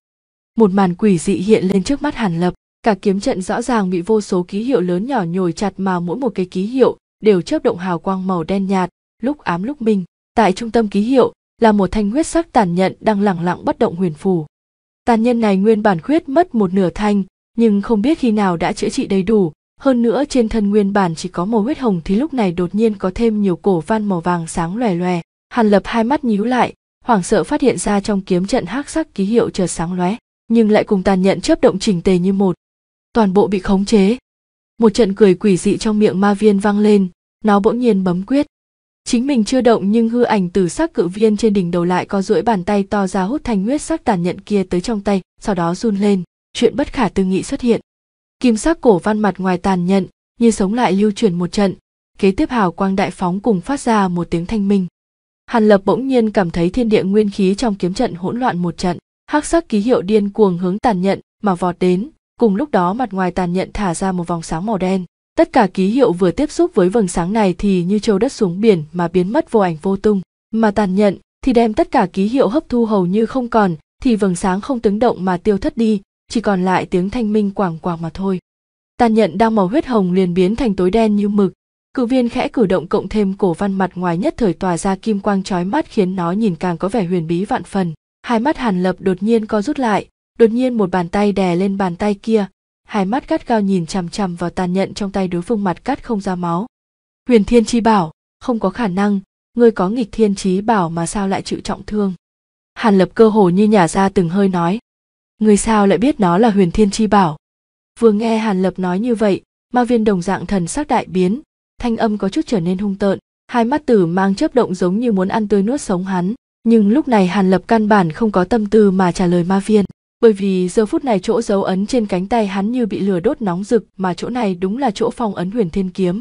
một màn quỷ dị hiện lên trước mắt hàn lập cả kiếm trận rõ ràng bị vô số ký hiệu lớn nhỏ nhồi chặt mà mỗi một cái ký hiệu đều chớp động hào quang màu đen nhạt lúc ám lúc minh tại trung tâm ký hiệu là một thanh huyết sắc tàn nhận đang lẳng lặng bất động huyền phù tàn nhân này nguyên bản khuyết mất một nửa thanh nhưng không biết khi nào đã chữa trị đầy đủ hơn nữa trên thân nguyên bản chỉ có màu huyết hồng thì lúc này đột nhiên có thêm nhiều cổ văn màu vàng sáng loè loè. hàn lập hai mắt nhíu lại hoảng sợ phát hiện ra trong kiếm trận hắc sắc ký hiệu chợt sáng lóe nhưng lại cùng tàn nhận chớp động chỉnh tề như một toàn bộ bị khống chế một trận cười quỷ dị trong miệng ma viên vang lên nó bỗng nhiên bấm quyết chính mình chưa động nhưng hư ảnh từ sắc cự viên trên đỉnh đầu lại co duỗi bàn tay to ra hút thanh huyết sắc tàn nhận kia tới trong tay sau đó run lên chuyện bất khả tư nghị xuất hiện kim sắc cổ văn mặt ngoài tàn nhận như sống lại lưu chuyển một trận kế tiếp hào quang đại phóng cùng phát ra một tiếng thanh minh hàn lập bỗng nhiên cảm thấy thiên địa nguyên khí trong kiếm trận hỗn loạn một trận hắc sắc ký hiệu điên cuồng hướng tàn nhận mà vọt đến cùng lúc đó mặt ngoài tàn nhận thả ra một vòng sáng màu đen Tất cả ký hiệu vừa tiếp xúc với vầng sáng này thì như trâu đất xuống biển mà biến mất vô ảnh vô tung, mà tàn nhận thì đem tất cả ký hiệu hấp thu hầu như không còn, thì vầng sáng không tiếng động mà tiêu thất đi, chỉ còn lại tiếng thanh minh quảng quảng mà thôi. Tàn nhận đang màu huyết hồng liền biến thành tối đen như mực, cử viên khẽ cử động cộng thêm cổ văn mặt ngoài nhất thời tỏa ra kim quang trói mắt khiến nó nhìn càng có vẻ huyền bí vạn phần. Hai mắt Hàn Lập đột nhiên co rút lại, đột nhiên một bàn tay đè lên bàn tay kia, hai mắt gắt cao nhìn chằm chằm vào tàn nhận trong tay đối phương mặt cắt không ra máu huyền thiên chi bảo không có khả năng ngươi có nghịch thiên chí bảo mà sao lại chịu trọng thương hàn lập cơ hồ như nhả ra từng hơi nói ngươi sao lại biết nó là huyền thiên chi bảo vừa nghe hàn lập nói như vậy ma viên đồng dạng thần sắc đại biến thanh âm có chút trở nên hung tợn hai mắt tử mang chớp động giống như muốn ăn tươi nuốt sống hắn nhưng lúc này hàn lập căn bản không có tâm tư mà trả lời ma viên bởi vì giờ phút này chỗ dấu ấn trên cánh tay hắn như bị lửa đốt nóng rực mà chỗ này đúng là chỗ phong ấn huyền thiên kiếm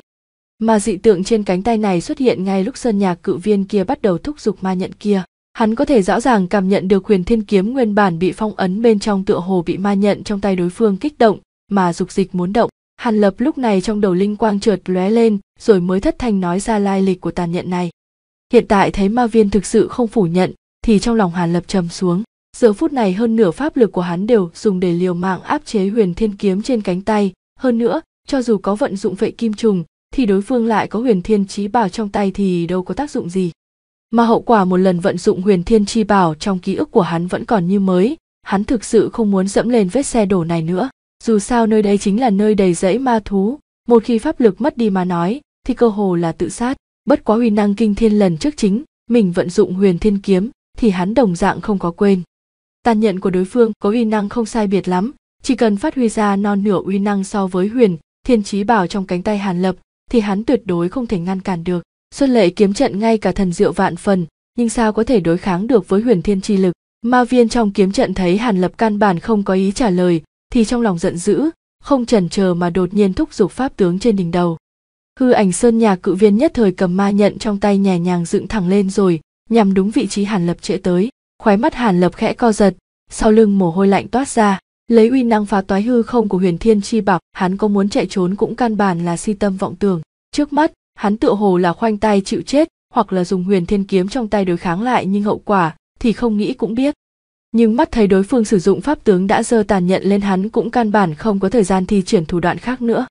mà dị tượng trên cánh tay này xuất hiện ngay lúc sơn nhạc cự viên kia bắt đầu thúc giục ma nhận kia hắn có thể rõ ràng cảm nhận được huyền thiên kiếm nguyên bản bị phong ấn bên trong tựa hồ bị ma nhận trong tay đối phương kích động mà dục dịch muốn động hàn lập lúc này trong đầu linh quang trượt lóe lên rồi mới thất thanh nói ra lai lịch của tàn nhận này hiện tại thấy ma viên thực sự không phủ nhận thì trong lòng hàn lập trầm xuống giờ phút này hơn nửa pháp lực của hắn đều dùng để liều mạng áp chế huyền thiên kiếm trên cánh tay hơn nữa cho dù có vận dụng vệ kim trùng thì đối phương lại có huyền thiên trí bảo trong tay thì đâu có tác dụng gì mà hậu quả một lần vận dụng huyền thiên chi bảo trong ký ức của hắn vẫn còn như mới hắn thực sự không muốn dẫm lên vết xe đổ này nữa dù sao nơi đây chính là nơi đầy rẫy ma thú một khi pháp lực mất đi mà nói thì cơ hồ là tự sát bất quá huy năng kinh thiên lần trước chính mình vận dụng huyền thiên kiếm thì hắn đồng dạng không có quên tàn nhận của đối phương có uy năng không sai biệt lắm chỉ cần phát huy ra non nửa uy năng so với huyền thiên trí bảo trong cánh tay hàn lập thì hắn tuyệt đối không thể ngăn cản được xuân lệ kiếm trận ngay cả thần diệu vạn phần nhưng sao có thể đối kháng được với huyền thiên chi lực ma viên trong kiếm trận thấy hàn lập căn bản không có ý trả lời thì trong lòng giận dữ không chần chờ mà đột nhiên thúc giục pháp tướng trên đỉnh đầu hư ảnh sơn nhà cự viên nhất thời cầm ma nhận trong tay nhẹ nhàng dựng thẳng lên rồi nhằm đúng vị trí hàn lập trễ tới khóe mắt hàn lập khẽ co giật sau lưng mồ hôi lạnh toát ra lấy uy năng phá toái hư không của huyền thiên chi bảo hắn có muốn chạy trốn cũng căn bản là si tâm vọng tưởng trước mắt hắn tựa hồ là khoanh tay chịu chết hoặc là dùng huyền thiên kiếm trong tay đối kháng lại nhưng hậu quả thì không nghĩ cũng biết nhưng mắt thấy đối phương sử dụng pháp tướng đã dơ tàn nhận lên hắn cũng căn bản không có thời gian thi triển thủ đoạn khác nữa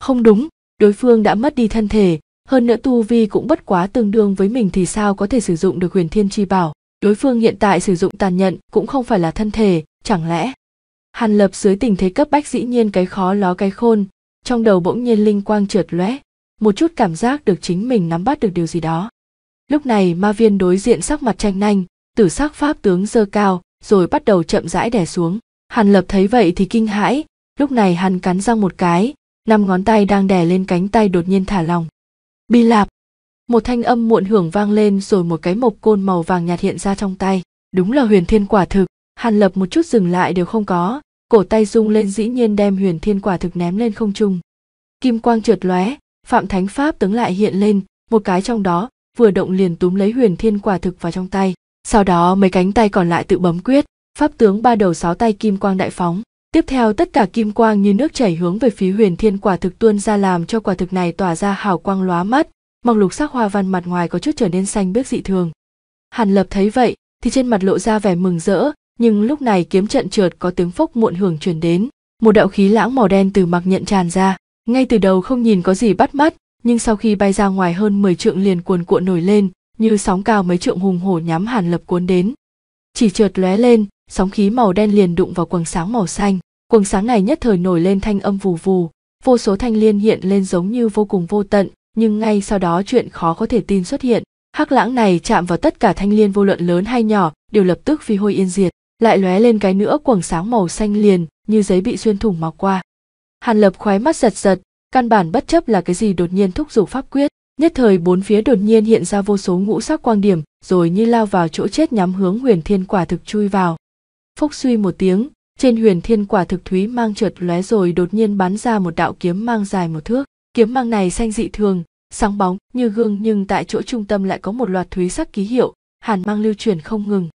không đúng đối phương đã mất đi thân thể hơn nữa tu vi cũng bất quá tương đương với mình thì sao có thể sử dụng được huyền thiên chi bảo đối phương hiện tại sử dụng tàn nhẫn cũng không phải là thân thể chẳng lẽ hàn lập dưới tình thế cấp bách dĩ nhiên cái khó ló cái khôn trong đầu bỗng nhiên linh quang trượt lóe một chút cảm giác được chính mình nắm bắt được điều gì đó lúc này ma viên đối diện sắc mặt tranh nanh tử sắc pháp tướng dơ cao rồi bắt đầu chậm rãi đẻ xuống hàn lập thấy vậy thì kinh hãi lúc này Hàn cắn răng một cái năm ngón tay đang đè lên cánh tay đột nhiên thả lòng bi lạp một thanh âm muộn hưởng vang lên rồi một cái mộc côn màu vàng nhạt hiện ra trong tay đúng là huyền thiên quả thực hàn lập một chút dừng lại đều không có cổ tay rung lên dĩ nhiên đem huyền thiên quả thực ném lên không trung kim quang trượt lóe phạm thánh pháp tướng lại hiện lên một cái trong đó vừa động liền túm lấy huyền thiên quả thực vào trong tay sau đó mấy cánh tay còn lại tự bấm quyết pháp tướng ba đầu sáu tay kim quang đại phóng tiếp theo tất cả kim quang như nước chảy hướng về phía huyền thiên quả thực tuôn ra làm cho quả thực này tỏa ra hào quang lóa mắt màu lục sắc hoa văn mặt ngoài có chút trở nên xanh biếc dị thường. Hàn Lập thấy vậy thì trên mặt lộ ra vẻ mừng rỡ, nhưng lúc này kiếm trận trượt có tiếng phốc muộn hưởng truyền đến, một đạo khí lãng màu đen từ mặc nhận tràn ra, ngay từ đầu không nhìn có gì bắt mắt, nhưng sau khi bay ra ngoài hơn mười trượng liền cuồn cuộn nổi lên, như sóng cao mấy trượng hùng hổ nhắm Hàn Lập cuốn đến. Chỉ trượt lóe lên, sóng khí màu đen liền đụng vào quầng sáng màu xanh, quầng sáng này nhất thời nổi lên thanh âm vù vù, vô số thanh liên hiện lên giống như vô cùng vô tận, nhưng ngay sau đó chuyện khó có thể tin xuất hiện hắc lãng này chạm vào tất cả thanh liên vô luận lớn hay nhỏ đều lập tức phi hôi yên diệt lại lóe lên cái nữa quầng sáng màu xanh liền như giấy bị xuyên thủng mọc qua hàn lập khoái mắt giật giật căn bản bất chấp là cái gì đột nhiên thúc giục pháp quyết nhất thời bốn phía đột nhiên hiện ra vô số ngũ sắc quang điểm rồi như lao vào chỗ chết nhắm hướng huyền thiên quả thực chui vào phúc suy một tiếng trên huyền thiên quả thực thúy mang trượt lóe rồi đột nhiên bắn ra một đạo kiếm mang dài một thước Kiếm mang này xanh dị thường, sáng bóng như gương nhưng tại chỗ trung tâm lại có một loạt thúy sắc ký hiệu, hàn mang lưu chuyển không ngừng.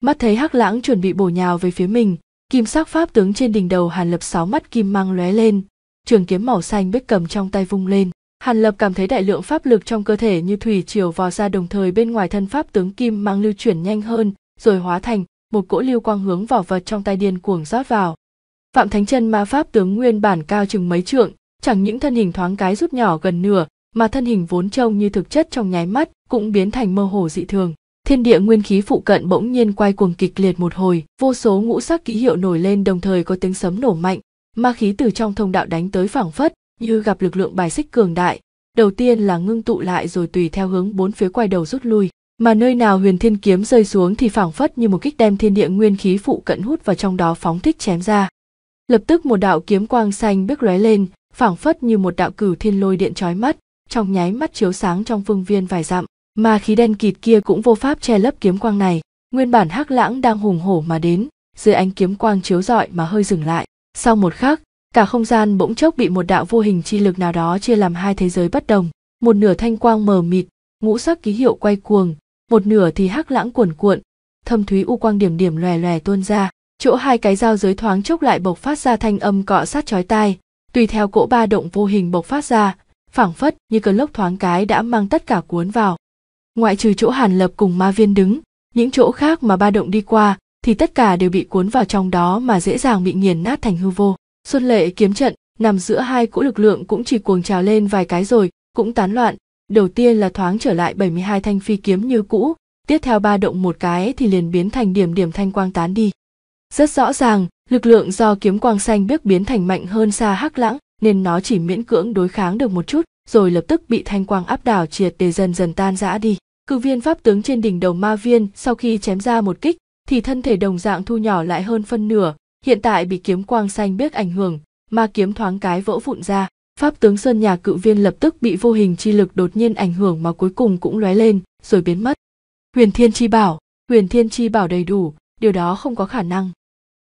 Mắt thấy Hắc Lãng chuẩn bị bổ nhào về phía mình, kim sắc pháp tướng trên đỉnh đầu Hàn Lập sáu mắt kim mang lóe lên, trường kiếm màu xanh biết cầm trong tay vung lên. Hàn Lập cảm thấy đại lượng pháp lực trong cơ thể như thủy triều vò ra đồng thời bên ngoài thân pháp tướng kim mang lưu chuyển nhanh hơn, rồi hóa thành một cỗ lưu quang hướng vào vật trong tay điên cuồng rót vào. Phạm Thánh Chân ma pháp tướng nguyên bản cao chừng mấy trượng, chẳng những thân hình thoáng cái rút nhỏ gần nửa mà thân hình vốn trông như thực chất trong nháy mắt cũng biến thành mơ hồ dị thường thiên địa nguyên khí phụ cận bỗng nhiên quay cuồng kịch liệt một hồi vô số ngũ sắc ký hiệu nổi lên đồng thời có tiếng sấm nổ mạnh ma khí từ trong thông đạo đánh tới phảng phất như gặp lực lượng bài xích cường đại đầu tiên là ngưng tụ lại rồi tùy theo hướng bốn phía quay đầu rút lui mà nơi nào huyền thiên kiếm rơi xuống thì phảng phất như một kích đem thiên địa nguyên khí phụ cận hút vào trong đó phóng thích chém ra lập tức một đạo kiếm quang xanh biếc lóe lên phảng phất như một đạo cử thiên lôi điện trói mắt trong nháy mắt chiếu sáng trong phương viên vài dặm mà khí đen kịt kia cũng vô pháp che lấp kiếm quang này nguyên bản hắc lãng đang hùng hổ mà đến dưới ánh kiếm quang chiếu rọi mà hơi dừng lại sau một khắc cả không gian bỗng chốc bị một đạo vô hình chi lực nào đó chia làm hai thế giới bất đồng một nửa thanh quang mờ mịt ngũ sắc ký hiệu quay cuồng một nửa thì hắc lãng cuồn cuộn thâm thúy u quang điểm điểm lòe lòe tuôn ra chỗ hai cái dao giới thoáng chốc lại bộc phát ra thanh âm cọ sát chói tai tùy theo cỗ ba động vô hình bộc phát ra phảng phất như cơn lốc thoáng cái đã mang tất cả cuốn vào ngoại trừ chỗ hàn lập cùng ma viên đứng những chỗ khác mà ba động đi qua thì tất cả đều bị cuốn vào trong đó mà dễ dàng bị nghiền nát thành hư vô xuân lệ kiếm trận nằm giữa hai cỗ lực lượng cũng chỉ cuồng trào lên vài cái rồi cũng tán loạn đầu tiên là thoáng trở lại 72 thanh phi kiếm như cũ tiếp theo ba động một cái thì liền biến thành điểm điểm thanh quang tán đi rất rõ ràng lực lượng do kiếm quang xanh biết biến thành mạnh hơn xa hắc lãng nên nó chỉ miễn cưỡng đối kháng được một chút rồi lập tức bị thanh quang áp đảo triệt để dần dần tan rã đi cự viên pháp tướng trên đỉnh đầu ma viên sau khi chém ra một kích thì thân thể đồng dạng thu nhỏ lại hơn phân nửa hiện tại bị kiếm quang xanh biết ảnh hưởng ma kiếm thoáng cái vỡ vụn ra pháp tướng sơn nhà cự viên lập tức bị vô hình chi lực đột nhiên ảnh hưởng mà cuối cùng cũng lóe lên rồi biến mất huyền thiên chi bảo huyền thiên chi bảo đầy đủ điều đó không có khả năng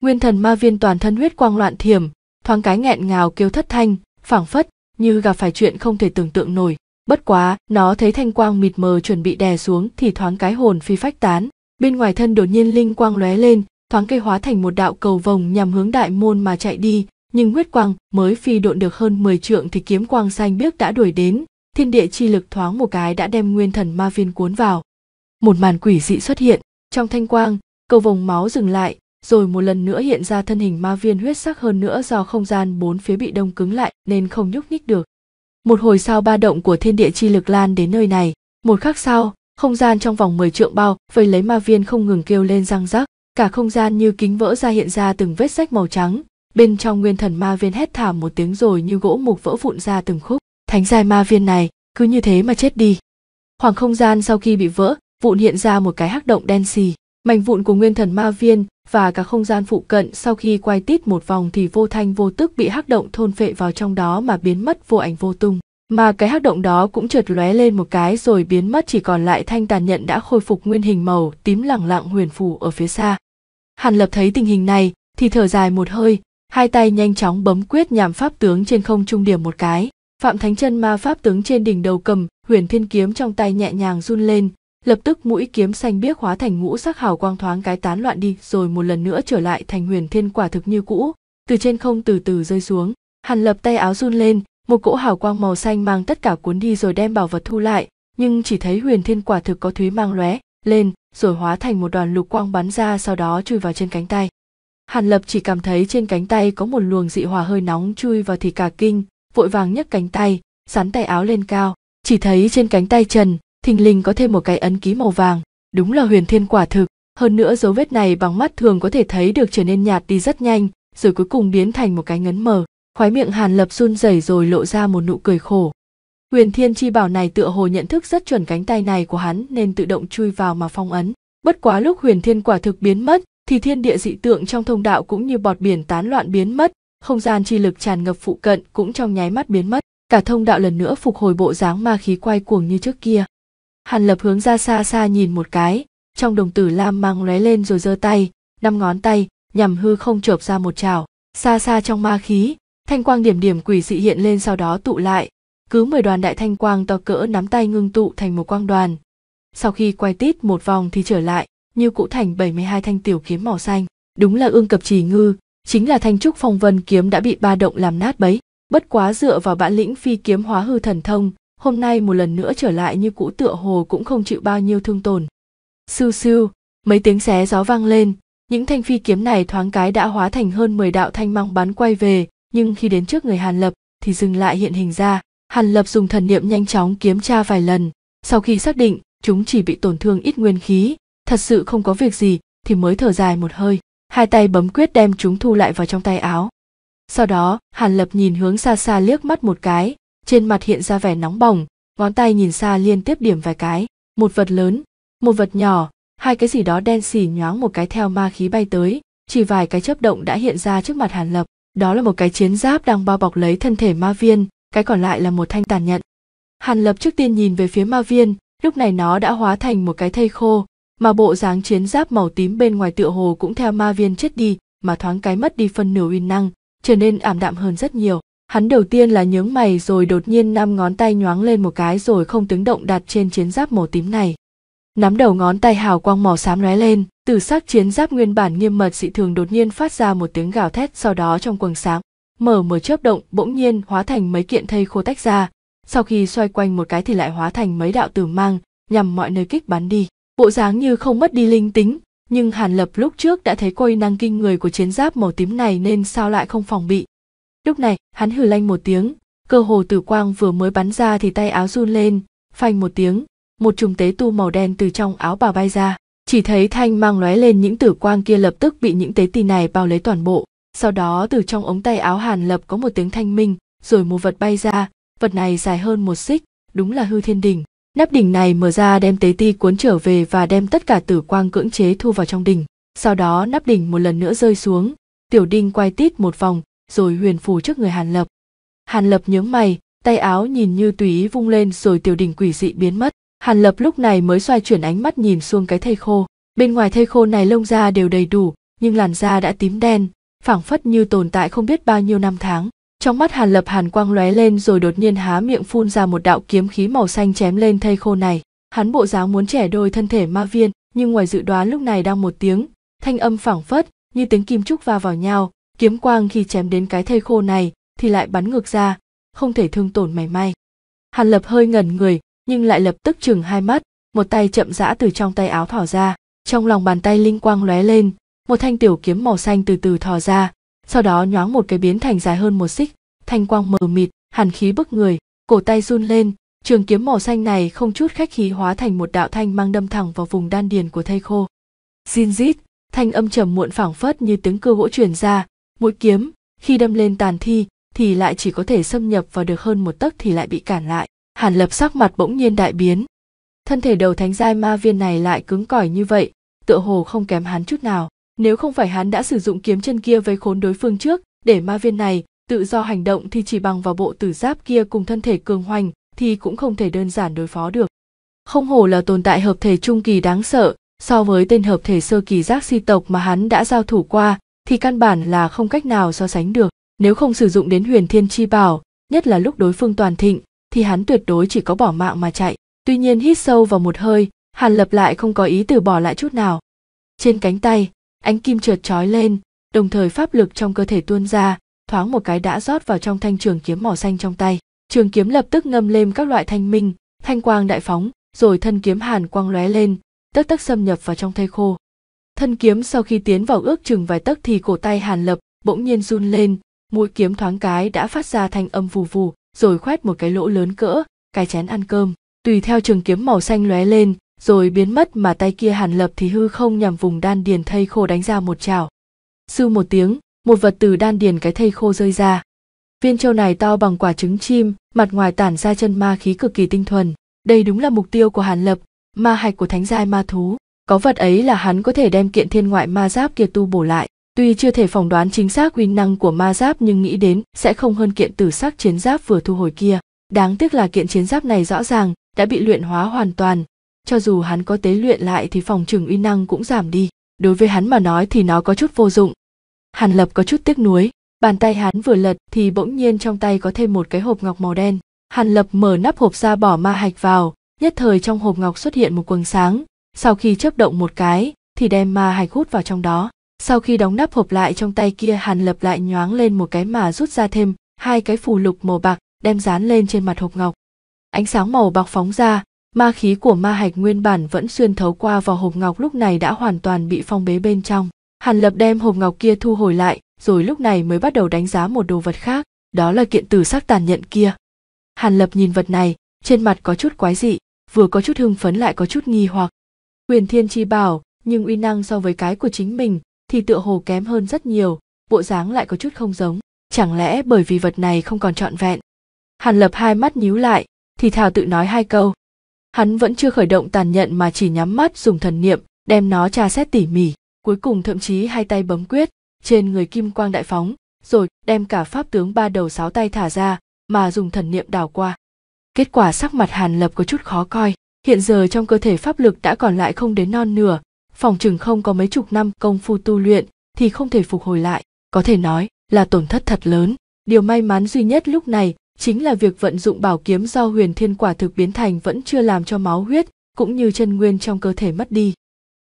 nguyên thần ma viên toàn thân huyết quang loạn thiểm thoáng cái nghẹn ngào kêu thất thanh phảng phất như gặp phải chuyện không thể tưởng tượng nổi bất quá nó thấy thanh quang mịt mờ chuẩn bị đè xuống thì thoáng cái hồn phi phách tán bên ngoài thân đột nhiên linh quang lóe lên thoáng cây hóa thành một đạo cầu vồng nhằm hướng đại môn mà chạy đi nhưng huyết quang mới phi độn được hơn 10 trượng thì kiếm quang xanh biếc đã đuổi đến thiên địa chi lực thoáng một cái đã đem nguyên thần ma viên cuốn vào một màn quỷ dị xuất hiện trong thanh quang cầu vồng máu dừng lại rồi một lần nữa hiện ra thân hình ma viên huyết sắc hơn nữa do không gian bốn phía bị đông cứng lại nên không nhúc nhích được. Một hồi sau ba động của thiên địa chi lực lan đến nơi này, một khắc sau, không gian trong vòng 10 trượng bao vây lấy ma viên không ngừng kêu lên răng rắc, cả không gian như kính vỡ ra hiện ra từng vết rách màu trắng, bên trong nguyên thần ma viên hét thảm một tiếng rồi như gỗ mục vỡ vụn ra từng khúc, thánh giai ma viên này cứ như thế mà chết đi. Khoảng không gian sau khi bị vỡ, vụn hiện ra một cái hắc động đen xì, mảnh vụn của nguyên thần ma viên và cả không gian phụ cận sau khi quay tít một vòng thì vô thanh vô tức bị hắc động thôn phệ vào trong đó mà biến mất vô ảnh vô tung mà cái hắc động đó cũng chợt lóe lên một cái rồi biến mất chỉ còn lại thanh tàn nhận đã khôi phục nguyên hình màu tím lẳng lặng huyền phù ở phía xa hàn lập thấy tình hình này thì thở dài một hơi hai tay nhanh chóng bấm quyết nhằm pháp tướng trên không trung điểm một cái phạm thánh chân ma pháp tướng trên đỉnh đầu cầm huyền thiên kiếm trong tay nhẹ nhàng run lên lập tức mũi kiếm xanh biếc hóa thành ngũ sắc hào quang thoáng cái tán loạn đi rồi một lần nữa trở lại thành huyền thiên quả thực như cũ từ trên không từ từ rơi xuống hàn lập tay áo run lên một cỗ hào quang màu xanh mang tất cả cuốn đi rồi đem bảo vật thu lại nhưng chỉ thấy huyền thiên quả thực có thúy mang lóe lên rồi hóa thành một đoàn lục quang bắn ra sau đó chui vào trên cánh tay hàn lập chỉ cảm thấy trên cánh tay có một luồng dị hòa hơi nóng chui vào thì cả kinh vội vàng nhấc cánh tay sắn tay áo lên cao chỉ thấy trên cánh tay trần thình lình có thêm một cái ấn ký màu vàng đúng là huyền thiên quả thực hơn nữa dấu vết này bằng mắt thường có thể thấy được trở nên nhạt đi rất nhanh rồi cuối cùng biến thành một cái ngấn mờ khoái miệng hàn lập run rẩy rồi lộ ra một nụ cười khổ huyền thiên chi bảo này tựa hồ nhận thức rất chuẩn cánh tay này của hắn nên tự động chui vào mà phong ấn bất quá lúc huyền thiên quả thực biến mất thì thiên địa dị tượng trong thông đạo cũng như bọt biển tán loạn biến mất không gian chi lực tràn ngập phụ cận cũng trong nháy mắt biến mất cả thông đạo lần nữa phục hồi bộ dáng ma khí quay cuồng như trước kia hàn lập hướng ra xa xa nhìn một cái trong đồng tử lam mang lóe lên rồi giơ tay năm ngón tay nhằm hư không chộp ra một chảo xa xa trong ma khí thanh quang điểm điểm quỷ dị hiện lên sau đó tụ lại cứ mười đoàn đại thanh quang to cỡ nắm tay ngưng tụ thành một quang đoàn sau khi quay tít một vòng thì trở lại như cũ thành 72 thanh tiểu kiếm màu xanh đúng là ương cập trì ngư chính là thanh trúc phong vân kiếm đã bị ba động làm nát bấy bất quá dựa vào bản lĩnh phi kiếm hóa hư thần thông hôm nay một lần nữa trở lại như cũ tựa hồ cũng không chịu bao nhiêu thương tổn Sư sư, mấy tiếng xé gió vang lên những thanh phi kiếm này thoáng cái đã hóa thành hơn 10 đạo thanh mang bắn quay về nhưng khi đến trước người hàn lập thì dừng lại hiện hình ra hàn lập dùng thần niệm nhanh chóng kiếm tra vài lần sau khi xác định chúng chỉ bị tổn thương ít nguyên khí thật sự không có việc gì thì mới thở dài một hơi hai tay bấm quyết đem chúng thu lại vào trong tay áo sau đó hàn lập nhìn hướng xa xa liếc mắt một cái trên mặt hiện ra vẻ nóng bỏng ngón tay nhìn xa liên tiếp điểm vài cái một vật lớn một vật nhỏ hai cái gì đó đen xỉ nhoáng một cái theo ma khí bay tới chỉ vài cái chớp động đã hiện ra trước mặt hàn lập đó là một cái chiến giáp đang bao bọc lấy thân thể ma viên cái còn lại là một thanh tàn nhận hàn lập trước tiên nhìn về phía ma viên lúc này nó đã hóa thành một cái thây khô mà bộ dáng chiến giáp màu tím bên ngoài tựa hồ cũng theo ma viên chết đi mà thoáng cái mất đi phân nửa uy năng trở nên ảm đạm hơn rất nhiều Hắn đầu tiên là nhướng mày rồi đột nhiên năm ngón tay nhoáng lên một cái rồi không tiếng động đặt trên chiến giáp màu tím này. Nắm đầu ngón tay hào quang màu xám lóe lên, từ sắc chiến giáp nguyên bản nghiêm mật dị thường đột nhiên phát ra một tiếng gào thét sau đó trong quần sáng, mở mở chớp động bỗng nhiên hóa thành mấy kiện thây khô tách ra, sau khi xoay quanh một cái thì lại hóa thành mấy đạo tử mang, nhằm mọi nơi kích bắn đi. Bộ dáng như không mất đi linh tính, nhưng Hàn Lập lúc trước đã thấy quây năng kinh người của chiến giáp màu tím này nên sao lại không phòng bị, Lúc này, hắn hử lanh một tiếng, cơ hồ tử quang vừa mới bắn ra thì tay áo run lên, phanh một tiếng, một chùm tế tu màu đen từ trong áo bà bay ra. Chỉ thấy thanh mang lóe lên những tử quang kia lập tức bị những tế tì này bao lấy toàn bộ. Sau đó từ trong ống tay áo hàn lập có một tiếng thanh minh, rồi một vật bay ra, vật này dài hơn một xích, đúng là hư thiên đỉnh. Nắp đỉnh này mở ra đem tế ti cuốn trở về và đem tất cả tử quang cưỡng chế thu vào trong đỉnh. Sau đó nắp đỉnh một lần nữa rơi xuống, tiểu đinh quay tít một vòng, rồi huyền phù trước người hàn lập hàn lập nhướng mày tay áo nhìn như tùy ý vung lên rồi tiểu đình quỷ dị biến mất hàn lập lúc này mới xoay chuyển ánh mắt nhìn xuống cái thây khô bên ngoài thây khô này lông da đều đầy đủ nhưng làn da đã tím đen phảng phất như tồn tại không biết bao nhiêu năm tháng trong mắt hàn lập hàn quang lóe lên rồi đột nhiên há miệng phun ra một đạo kiếm khí màu xanh chém lên thây khô này hắn bộ dáng muốn trẻ đôi thân thể ma viên nhưng ngoài dự đoán lúc này đang một tiếng thanh âm phảng phất như tiếng kim trúc va vào nhau kiếm quang khi chém đến cái thây khô này thì lại bắn ngược ra không thể thương tổn mảy may hàn lập hơi ngẩn người nhưng lại lập tức chừng hai mắt một tay chậm rã từ trong tay áo thỏ ra trong lòng bàn tay linh quang lóe lên một thanh tiểu kiếm màu xanh từ từ thò ra sau đó nhoáng một cái biến thành dài hơn một xích thanh quang mờ mịt hàn khí bức người cổ tay run lên trường kiếm màu xanh này không chút khách khí hóa thành một đạo thanh mang đâm thẳng vào vùng đan điền của thây khô zin rít thanh âm trầm muộn phảng phất như tiếng cưa gỗ truyền ra mũi kiếm khi đâm lên tàn thi thì lại chỉ có thể xâm nhập vào được hơn một tấc thì lại bị cản lại hàn lập sắc mặt bỗng nhiên đại biến thân thể đầu thánh giai ma viên này lại cứng cỏi như vậy tựa hồ không kém hắn chút nào nếu không phải hắn đã sử dụng kiếm chân kia với khốn đối phương trước để ma viên này tự do hành động thì chỉ bằng vào bộ tử giáp kia cùng thân thể cường hoành thì cũng không thể đơn giản đối phó được không hổ là tồn tại hợp thể trung kỳ đáng sợ so với tên hợp thể sơ kỳ giác si tộc mà hắn đã giao thủ qua thì căn bản là không cách nào so sánh được nếu không sử dụng đến huyền thiên chi bảo nhất là lúc đối phương toàn thịnh thì hắn tuyệt đối chỉ có bỏ mạng mà chạy tuy nhiên hít sâu vào một hơi hàn lập lại không có ý từ bỏ lại chút nào trên cánh tay ánh kim trượt trói lên đồng thời pháp lực trong cơ thể tuôn ra thoáng một cái đã rót vào trong thanh trường kiếm màu xanh trong tay trường kiếm lập tức ngâm lên các loại thanh minh thanh quang đại phóng rồi thân kiếm hàn quang lóe lên tức tắc xâm nhập vào trong thây khô thân kiếm sau khi tiến vào ước chừng vài tấc thì cổ tay hàn lập bỗng nhiên run lên mũi kiếm thoáng cái đã phát ra thanh âm vù vù rồi khoét một cái lỗ lớn cỡ cái chén ăn cơm tùy theo trường kiếm màu xanh lóe lên rồi biến mất mà tay kia hàn lập thì hư không nhằm vùng đan điền thây khô đánh ra một chảo sư một tiếng một vật từ đan điền cái thây khô rơi ra viên châu này to bằng quả trứng chim mặt ngoài tản ra chân ma khí cực kỳ tinh thuần đây đúng là mục tiêu của hàn lập ma hạch của thánh giai ma thú có vật ấy là hắn có thể đem kiện thiên ngoại ma giáp kia tu bổ lại tuy chưa thể phỏng đoán chính xác uy năng của ma giáp nhưng nghĩ đến sẽ không hơn kiện tử sắc chiến giáp vừa thu hồi kia đáng tiếc là kiện chiến giáp này rõ ràng đã bị luyện hóa hoàn toàn cho dù hắn có tế luyện lại thì phòng trừng uy năng cũng giảm đi đối với hắn mà nói thì nó có chút vô dụng hàn lập có chút tiếc nuối bàn tay hắn vừa lật thì bỗng nhiên trong tay có thêm một cái hộp ngọc màu đen hàn lập mở nắp hộp ra bỏ ma hạch vào nhất thời trong hộp ngọc xuất hiện một quầng sáng sau khi chớp động một cái thì đem ma hạch hút vào trong đó sau khi đóng nắp hộp lại trong tay kia hàn lập lại nhoáng lên một cái mà rút ra thêm hai cái phù lục màu bạc đem dán lên trên mặt hộp ngọc ánh sáng màu bạc phóng ra ma khí của ma hạch nguyên bản vẫn xuyên thấu qua vào hộp ngọc lúc này đã hoàn toàn bị phong bế bên trong hàn lập đem hộp ngọc kia thu hồi lại rồi lúc này mới bắt đầu đánh giá một đồ vật khác đó là kiện tử sắc tàn nhận kia hàn lập nhìn vật này trên mặt có chút quái dị vừa có chút hưng phấn lại có chút nghi hoặc Quyền thiên chi bảo nhưng uy năng so với cái của chính mình thì tựa hồ kém hơn rất nhiều bộ dáng lại có chút không giống chẳng lẽ bởi vì vật này không còn trọn vẹn hàn lập hai mắt nhíu lại thì thào tự nói hai câu hắn vẫn chưa khởi động tàn nhận mà chỉ nhắm mắt dùng thần niệm đem nó tra xét tỉ mỉ cuối cùng thậm chí hai tay bấm quyết trên người kim quang đại phóng rồi đem cả pháp tướng ba đầu sáu tay thả ra mà dùng thần niệm đào qua kết quả sắc mặt hàn lập có chút khó coi hiện giờ trong cơ thể pháp lực đã còn lại không đến non nửa phòng chừng không có mấy chục năm công phu tu luyện thì không thể phục hồi lại có thể nói là tổn thất thật lớn điều may mắn duy nhất lúc này chính là việc vận dụng bảo kiếm do huyền thiên quả thực biến thành vẫn chưa làm cho máu huyết cũng như chân nguyên trong cơ thể mất đi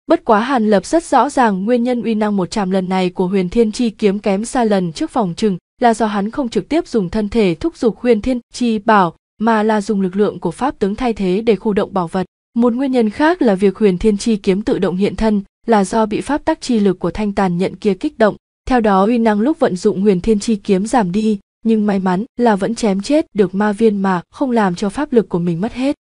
bất quá hàn lập rất rõ ràng nguyên nhân uy năng một trăm lần này của huyền thiên chi kiếm kém xa lần trước phòng chừng là do hắn không trực tiếp dùng thân thể thúc giục huyền thiên chi bảo mà là dùng lực lượng của pháp tướng thay thế để khu động bảo vật. Một nguyên nhân khác là việc huyền thiên chi kiếm tự động hiện thân là do bị pháp tắc chi lực của thanh tàn nhận kia kích động. Theo đó uy năng lúc vận dụng huyền thiên chi kiếm giảm đi, nhưng may mắn là vẫn chém chết được ma viên mà không làm cho pháp lực của mình mất hết.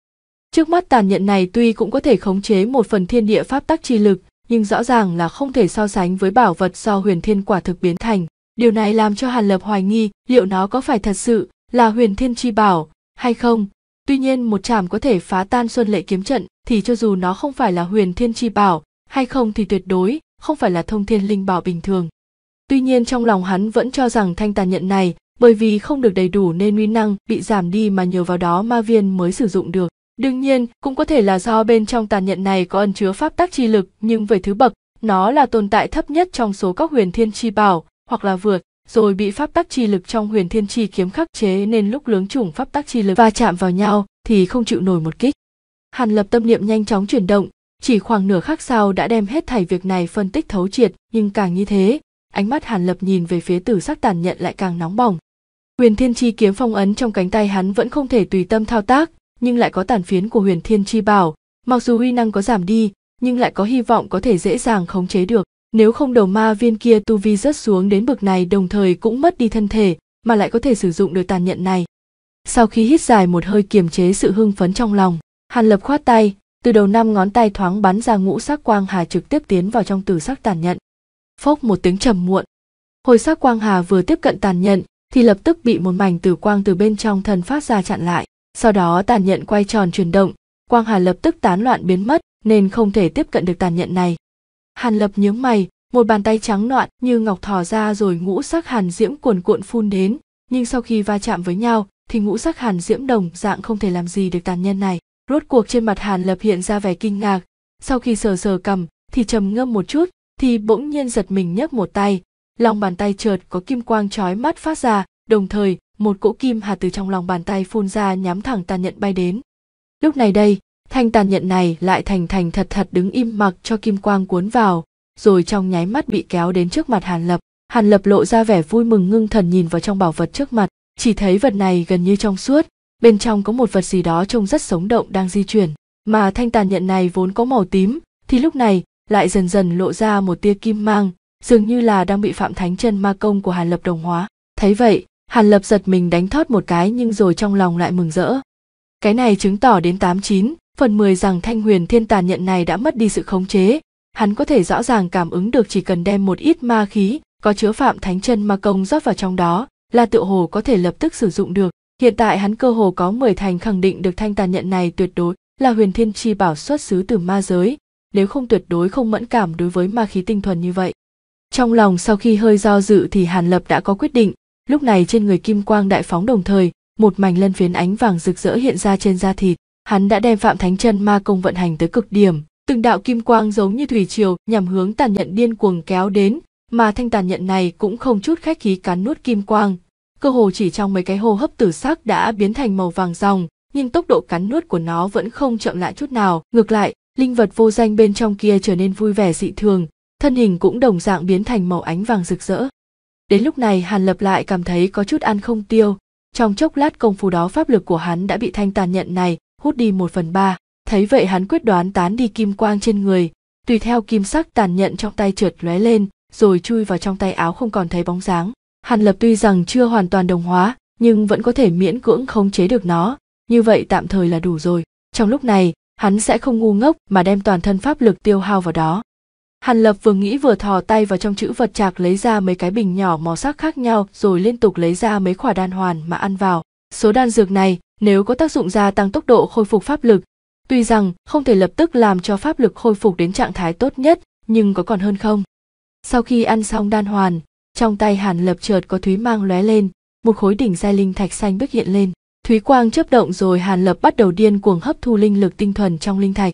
Trước mắt tàn nhận này tuy cũng có thể khống chế một phần thiên địa pháp tắc chi lực, nhưng rõ ràng là không thể so sánh với bảo vật do huyền thiên quả thực biến thành. Điều này làm cho Hàn Lập hoài nghi liệu nó có phải thật sự là huyền thiên chi bảo hay không. Tuy nhiên một chảm có thể phá tan xuân lệ kiếm trận thì cho dù nó không phải là huyền thiên chi bảo hay không thì tuyệt đối không phải là thông thiên linh bảo bình thường. Tuy nhiên trong lòng hắn vẫn cho rằng thanh tàn nhận này bởi vì không được đầy đủ nên uy năng bị giảm đi mà nhờ vào đó ma viên mới sử dụng được. Đương nhiên, cũng có thể là do bên trong tàn nhận này có ẩn chứa pháp tắc chi lực, nhưng về thứ bậc, nó là tồn tại thấp nhất trong số các huyền thiên chi bảo, hoặc là vượt, rồi bị pháp tắc chi lực trong huyền thiên chi kiếm khắc chế nên lúc lướng chủng pháp tắc chi lực va chạm vào nhau thì không chịu nổi một kích. Hàn lập tâm niệm nhanh chóng chuyển động, chỉ khoảng nửa khắc sau đã đem hết thảy việc này phân tích thấu triệt, nhưng càng như thế, ánh mắt Hàn lập nhìn về phía tử sắc tàn nhận lại càng nóng bỏng. Huyền thiên chi kiếm phong ấn trong cánh tay hắn vẫn không thể tùy tâm thao tác, nhưng lại có tàn phiến của huyền thiên chi bảo, mặc dù huy năng có giảm đi, nhưng lại có hy vọng có thể dễ dàng khống chế được nếu không đầu ma viên kia tu vi rớt xuống đến bực này đồng thời cũng mất đi thân thể mà lại có thể sử dụng được tàn nhận này sau khi hít dài một hơi kiềm chế sự hưng phấn trong lòng hàn lập khoát tay từ đầu năm ngón tay thoáng bắn ra ngũ sắc quang hà trực tiếp tiến vào trong tử sắc tàn nhận phốc một tiếng trầm muộn hồi sắc quang hà vừa tiếp cận tàn nhận thì lập tức bị một mảnh tử quang từ bên trong thân phát ra chặn lại sau đó tàn nhận quay tròn chuyển động quang hà lập tức tán loạn biến mất nên không thể tiếp cận được tàn nhận này hàn lập nhướng mày một bàn tay trắng noạn như ngọc thò ra rồi ngũ sắc hàn diễm cuồn cuộn phun đến nhưng sau khi va chạm với nhau thì ngũ sắc hàn diễm đồng dạng không thể làm gì được tàn nhân này rốt cuộc trên mặt hàn lập hiện ra vẻ kinh ngạc sau khi sờ sờ cầm thì trầm ngâm một chút thì bỗng nhiên giật mình nhấc một tay lòng bàn tay chợt có kim quang chói mắt phát ra đồng thời một cỗ kim hà từ trong lòng bàn tay phun ra nhắm thẳng tàn nhận bay đến lúc này đây thanh tàn nhận này lại thành thành thật thật đứng im mặc cho kim quang cuốn vào rồi trong nháy mắt bị kéo đến trước mặt hàn lập hàn lập lộ ra vẻ vui mừng ngưng thần nhìn vào trong bảo vật trước mặt chỉ thấy vật này gần như trong suốt bên trong có một vật gì đó trông rất sống động đang di chuyển mà thanh tàn nhận này vốn có màu tím thì lúc này lại dần dần lộ ra một tia kim mang dường như là đang bị phạm thánh chân ma công của hàn lập đồng hóa thấy vậy hàn lập giật mình đánh thót một cái nhưng rồi trong lòng lại mừng rỡ cái này chứng tỏ đến tám chín Phần 10 rằng thanh huyền thiên tàn nhận này đã mất đi sự khống chế, hắn có thể rõ ràng cảm ứng được chỉ cần đem một ít ma khí có chứa phạm thánh chân ma công rót vào trong đó là tự hồ có thể lập tức sử dụng được. Hiện tại hắn cơ hồ có 10 thành khẳng định được thanh tàn nhận này tuyệt đối là huyền thiên chi bảo xuất xứ từ ma giới, nếu không tuyệt đối không mẫn cảm đối với ma khí tinh thuần như vậy. Trong lòng sau khi hơi do dự thì Hàn Lập đã có quyết định, lúc này trên người kim quang đại phóng đồng thời, một mảnh lân phiến ánh vàng rực rỡ hiện ra trên da thịt, hắn đã đem phạm thánh chân ma công vận hành tới cực điểm từng đạo kim quang giống như thủy triều nhằm hướng tàn nhận điên cuồng kéo đến mà thanh tàn nhận này cũng không chút khách khí cắn nuốt kim quang cơ hồ chỉ trong mấy cái hô hấp tử sắc đã biến thành màu vàng ròng nhưng tốc độ cắn nuốt của nó vẫn không chậm lại chút nào ngược lại linh vật vô danh bên trong kia trở nên vui vẻ dị thường thân hình cũng đồng dạng biến thành màu ánh vàng rực rỡ đến lúc này hàn lập lại cảm thấy có chút ăn không tiêu trong chốc lát công phu đó pháp lực của hắn đã bị thanh tàn nhận này hút đi một phần ba thấy vậy hắn quyết đoán tán đi kim quang trên người tùy theo kim sắc tàn nhận trong tay trượt lóe lên rồi chui vào trong tay áo không còn thấy bóng dáng hàn lập tuy rằng chưa hoàn toàn đồng hóa nhưng vẫn có thể miễn cưỡng khống chế được nó như vậy tạm thời là đủ rồi trong lúc này hắn sẽ không ngu ngốc mà đem toàn thân pháp lực tiêu hao vào đó hàn lập vừa nghĩ vừa thò tay vào trong chữ vật chạc lấy ra mấy cái bình nhỏ màu sắc khác nhau rồi liên tục lấy ra mấy quả đan hoàn mà ăn vào số đan dược này nếu có tác dụng gia tăng tốc độ khôi phục pháp lực. Tuy rằng không thể lập tức làm cho pháp lực khôi phục đến trạng thái tốt nhất, nhưng có còn hơn không? Sau khi ăn xong đan hoàn, trong tay Hàn Lập chợt có thúy mang lóe lên, một khối đỉnh giai linh thạch xanh biếc hiện lên. Thúy quang chớp động rồi Hàn Lập bắt đầu điên cuồng hấp thu linh lực tinh thuần trong linh thạch.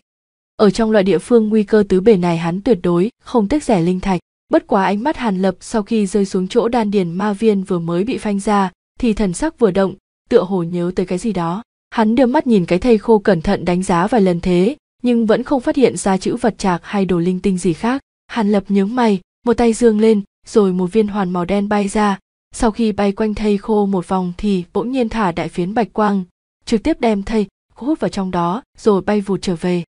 Ở trong loại địa phương nguy cơ tứ bể này hắn tuyệt đối không tiếc rẻ linh thạch. Bất quá ánh mắt Hàn Lập sau khi rơi xuống chỗ đan điền ma viên vừa mới bị phanh ra, thì thần sắc vừa động, tựa hồ nhớ tới cái gì đó hắn đưa mắt nhìn cái thây khô cẩn thận đánh giá vài lần thế nhưng vẫn không phát hiện ra chữ vật trạc hay đồ linh tinh gì khác hàn lập nhướng mày một tay dương lên rồi một viên hoàn màu đen bay ra sau khi bay quanh thây khô một vòng thì bỗng nhiên thả đại phiến bạch quang trực tiếp đem thây hút vào trong đó rồi bay vụt trở về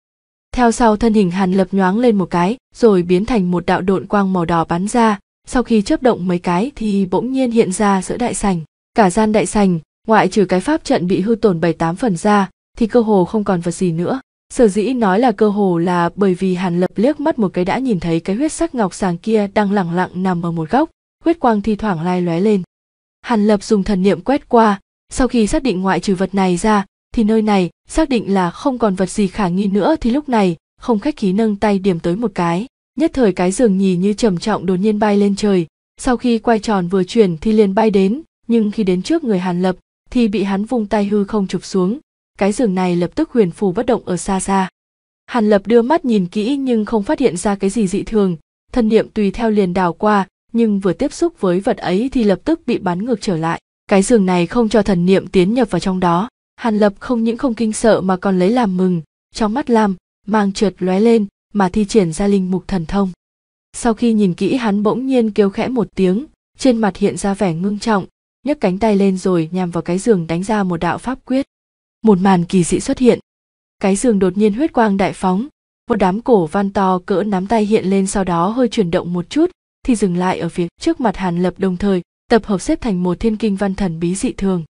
theo sau thân hình hàn lập nhoáng lên một cái rồi biến thành một đạo độn quang màu đỏ bắn ra sau khi chớp động mấy cái thì bỗng nhiên hiện ra giữa đại sảnh cả gian đại sảnh ngoại trừ cái pháp trận bị hư tổn bảy tám phần ra thì cơ hồ không còn vật gì nữa sở dĩ nói là cơ hồ là bởi vì hàn lập liếc mắt một cái đã nhìn thấy cái huyết sắc ngọc sàng kia đang lẳng lặng nằm ở một góc huyết quang thi thoảng lai lóe lên hàn lập dùng thần niệm quét qua sau khi xác định ngoại trừ vật này ra thì nơi này xác định là không còn vật gì khả nghi nữa thì lúc này không khách khí nâng tay điểm tới một cái nhất thời cái giường nhì như trầm trọng đột nhiên bay lên trời sau khi quay tròn vừa chuyển thì liền bay đến nhưng khi đến trước người hàn lập thì bị hắn vung tay hư không chụp xuống cái giường này lập tức huyền phù bất động ở xa xa hàn lập đưa mắt nhìn kỹ nhưng không phát hiện ra cái gì dị thường thân niệm tùy theo liền đào qua nhưng vừa tiếp xúc với vật ấy thì lập tức bị bắn ngược trở lại cái giường này không cho thần niệm tiến nhập vào trong đó hàn lập không những không kinh sợ mà còn lấy làm mừng trong mắt lam mang trượt lóe lên mà thi triển ra linh mục thần thông sau khi nhìn kỹ hắn bỗng nhiên kêu khẽ một tiếng trên mặt hiện ra vẻ ngưng trọng nhấc cánh tay lên rồi nhằm vào cái giường đánh ra một đạo pháp quyết một màn kỳ dị xuất hiện cái giường đột nhiên huyết quang đại phóng một đám cổ văn to cỡ nắm tay hiện lên sau đó hơi chuyển động một chút thì dừng lại ở phía trước mặt hàn lập đồng thời tập hợp xếp thành một thiên kinh văn thần bí dị thường